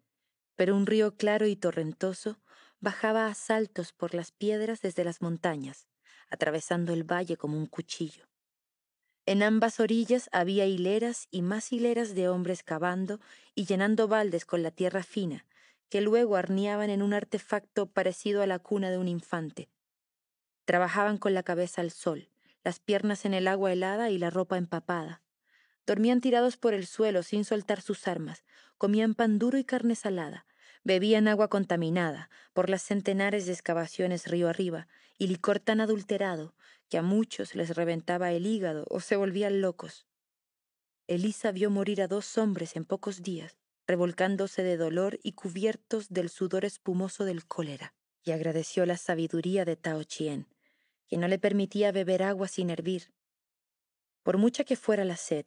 pero un río claro y torrentoso bajaba a saltos por las piedras desde las montañas, atravesando el valle como un cuchillo. En ambas orillas había hileras y más hileras de hombres cavando y llenando baldes con la tierra fina, que luego arneaban en un artefacto parecido a la cuna de un infante. Trabajaban con la cabeza al sol, las piernas en el agua helada y la ropa empapada, Dormían tirados por el suelo sin soltar sus armas, comían pan duro y carne salada, bebían agua contaminada por las centenares de excavaciones río arriba y licor tan adulterado que a muchos les reventaba el hígado o se volvían locos. Elisa vio morir a dos hombres en pocos días, revolcándose de dolor y cubiertos del sudor espumoso del cólera, y agradeció la sabiduría de Tao Chien, que no le permitía beber agua sin hervir. Por mucha que fuera la sed,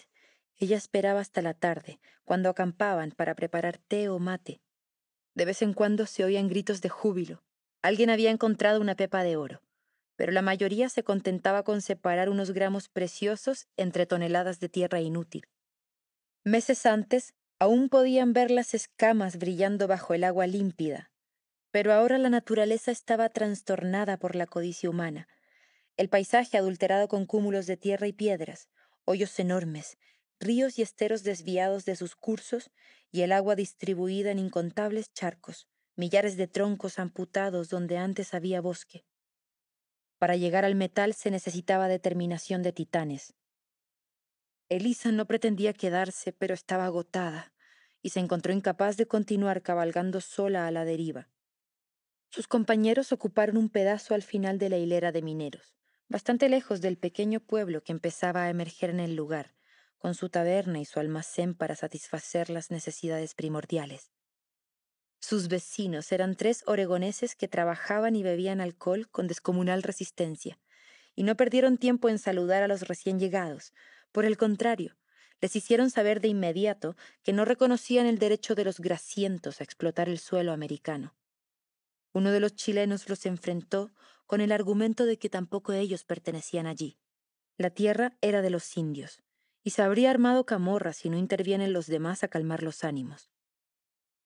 ella esperaba hasta la tarde, cuando acampaban para preparar té o mate. De vez en cuando se oían gritos de júbilo. Alguien había encontrado una pepa de oro, pero la mayoría se contentaba con separar unos gramos preciosos entre toneladas de tierra inútil. Meses antes, aún podían ver las escamas brillando bajo el agua límpida, pero ahora la naturaleza estaba trastornada por la codicia humana. El paisaje adulterado con cúmulos de tierra y piedras, hoyos enormes, ríos y esteros desviados de sus cursos y el agua distribuida en incontables charcos, millares de troncos amputados donde antes había bosque. Para llegar al metal se necesitaba determinación de titanes. Elisa no pretendía quedarse, pero estaba agotada y se encontró incapaz de continuar cabalgando sola a la deriva. Sus compañeros ocuparon un pedazo al final de la hilera de mineros, bastante lejos del pequeño pueblo que empezaba a emerger en el lugar, con su taberna y su almacén para satisfacer las necesidades primordiales. Sus vecinos eran tres oregoneses que trabajaban y bebían alcohol con descomunal resistencia, y no perdieron tiempo en saludar a los recién llegados. Por el contrario, les hicieron saber de inmediato que no reconocían el derecho de los grasientos a explotar el suelo americano. Uno de los chilenos los enfrentó con el argumento de que tampoco ellos pertenecían allí. La tierra era de los indios, y se habría armado camorra si no intervienen los demás a calmar los ánimos.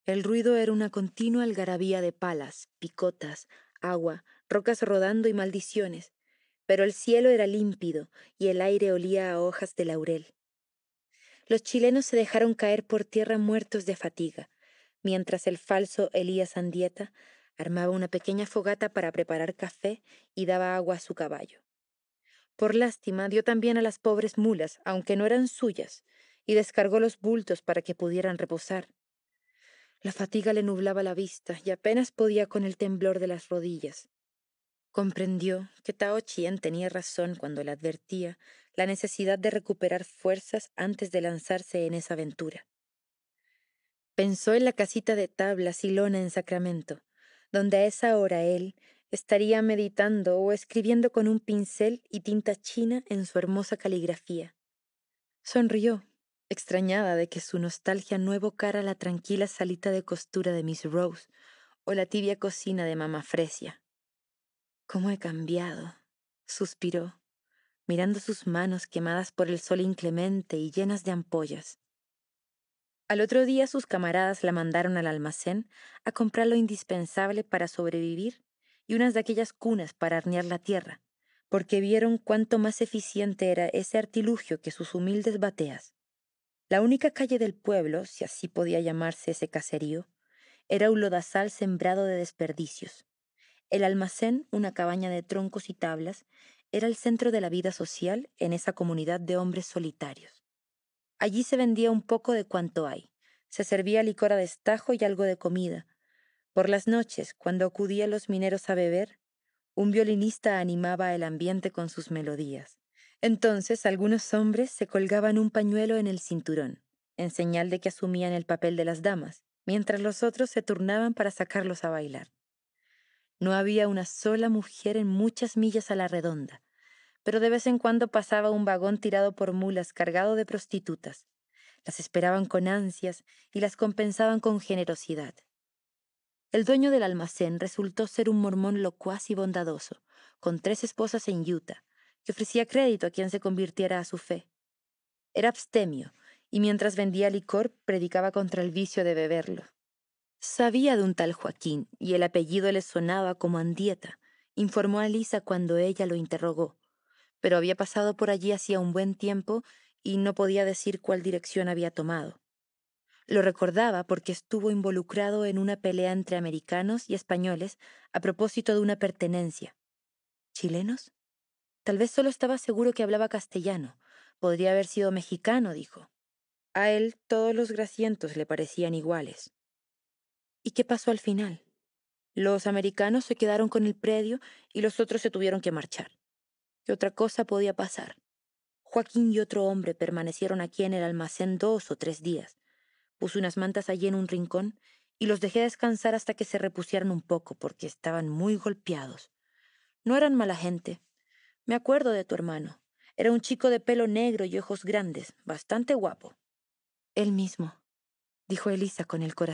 El ruido era una continua algarabía de palas, picotas, agua, rocas rodando y maldiciones, pero el cielo era límpido y el aire olía a hojas de laurel. Los chilenos se dejaron caer por tierra muertos de fatiga, mientras el falso Elías Andieta armaba una pequeña fogata para preparar café y daba agua a su caballo. Por lástima dio también a las pobres mulas, aunque no eran suyas, y descargó los bultos para que pudieran reposar. La fatiga le nublaba la vista y apenas podía con el temblor de las rodillas. Comprendió que Tao Chien tenía razón cuando le advertía la necesidad de recuperar fuerzas antes de lanzarse en esa aventura. Pensó en la casita de tablas y lona en Sacramento, donde a esa hora él, Estaría meditando o escribiendo con un pincel y tinta china en su hermosa caligrafía. Sonrió, extrañada de que su nostalgia no evocara la tranquila salita de costura de Miss Rose o la tibia cocina de mamá Fresia. ¿Cómo he cambiado? suspiró, mirando sus manos quemadas por el sol inclemente y llenas de ampollas. Al otro día sus camaradas la mandaron al almacén a comprar lo indispensable para sobrevivir y unas de aquellas cunas para arnear la tierra, porque vieron cuánto más eficiente era ese artilugio que sus humildes bateas. La única calle del pueblo, si así podía llamarse ese caserío, era un lodazal sembrado de desperdicios. El almacén, una cabaña de troncos y tablas, era el centro de la vida social en esa comunidad de hombres solitarios. Allí se vendía un poco de cuanto hay. Se servía licor de estajo y algo de comida, por las noches, cuando acudían los mineros a beber, un violinista animaba el ambiente con sus melodías. Entonces algunos hombres se colgaban un pañuelo en el cinturón, en señal de que asumían el papel de las damas, mientras los otros se turnaban para sacarlos a bailar. No había una sola mujer en muchas millas a la redonda, pero de vez en cuando pasaba un vagón tirado por mulas cargado de prostitutas. Las esperaban con ansias y las compensaban con generosidad. El dueño del almacén resultó ser un mormón locuaz y bondadoso, con tres esposas en Utah, que ofrecía crédito a quien se convirtiera a su fe. Era abstemio, y mientras vendía licor predicaba contra el vicio de beberlo. Sabía de un tal Joaquín, y el apellido le sonaba como Andieta, informó a Lisa cuando ella lo interrogó, pero había pasado por allí hacía un buen tiempo y no podía decir cuál dirección había tomado. Lo recordaba porque estuvo involucrado en una pelea entre americanos y españoles a propósito de una pertenencia. ¿Chilenos? Tal vez solo estaba seguro que hablaba castellano. Podría haber sido mexicano, dijo. A él todos los grasientos le parecían iguales. ¿Y qué pasó al final? Los americanos se quedaron con el predio y los otros se tuvieron que marchar. ¿Qué otra cosa podía pasar? Joaquín y otro hombre permanecieron aquí en el almacén dos o tres días, Puse unas mantas allí en un rincón y los dejé descansar hasta que se repusieran un poco porque estaban muy golpeados. No eran mala gente. Me acuerdo de tu hermano. Era un chico de pelo negro y ojos grandes, bastante guapo. Él mismo, dijo Elisa con el corazón.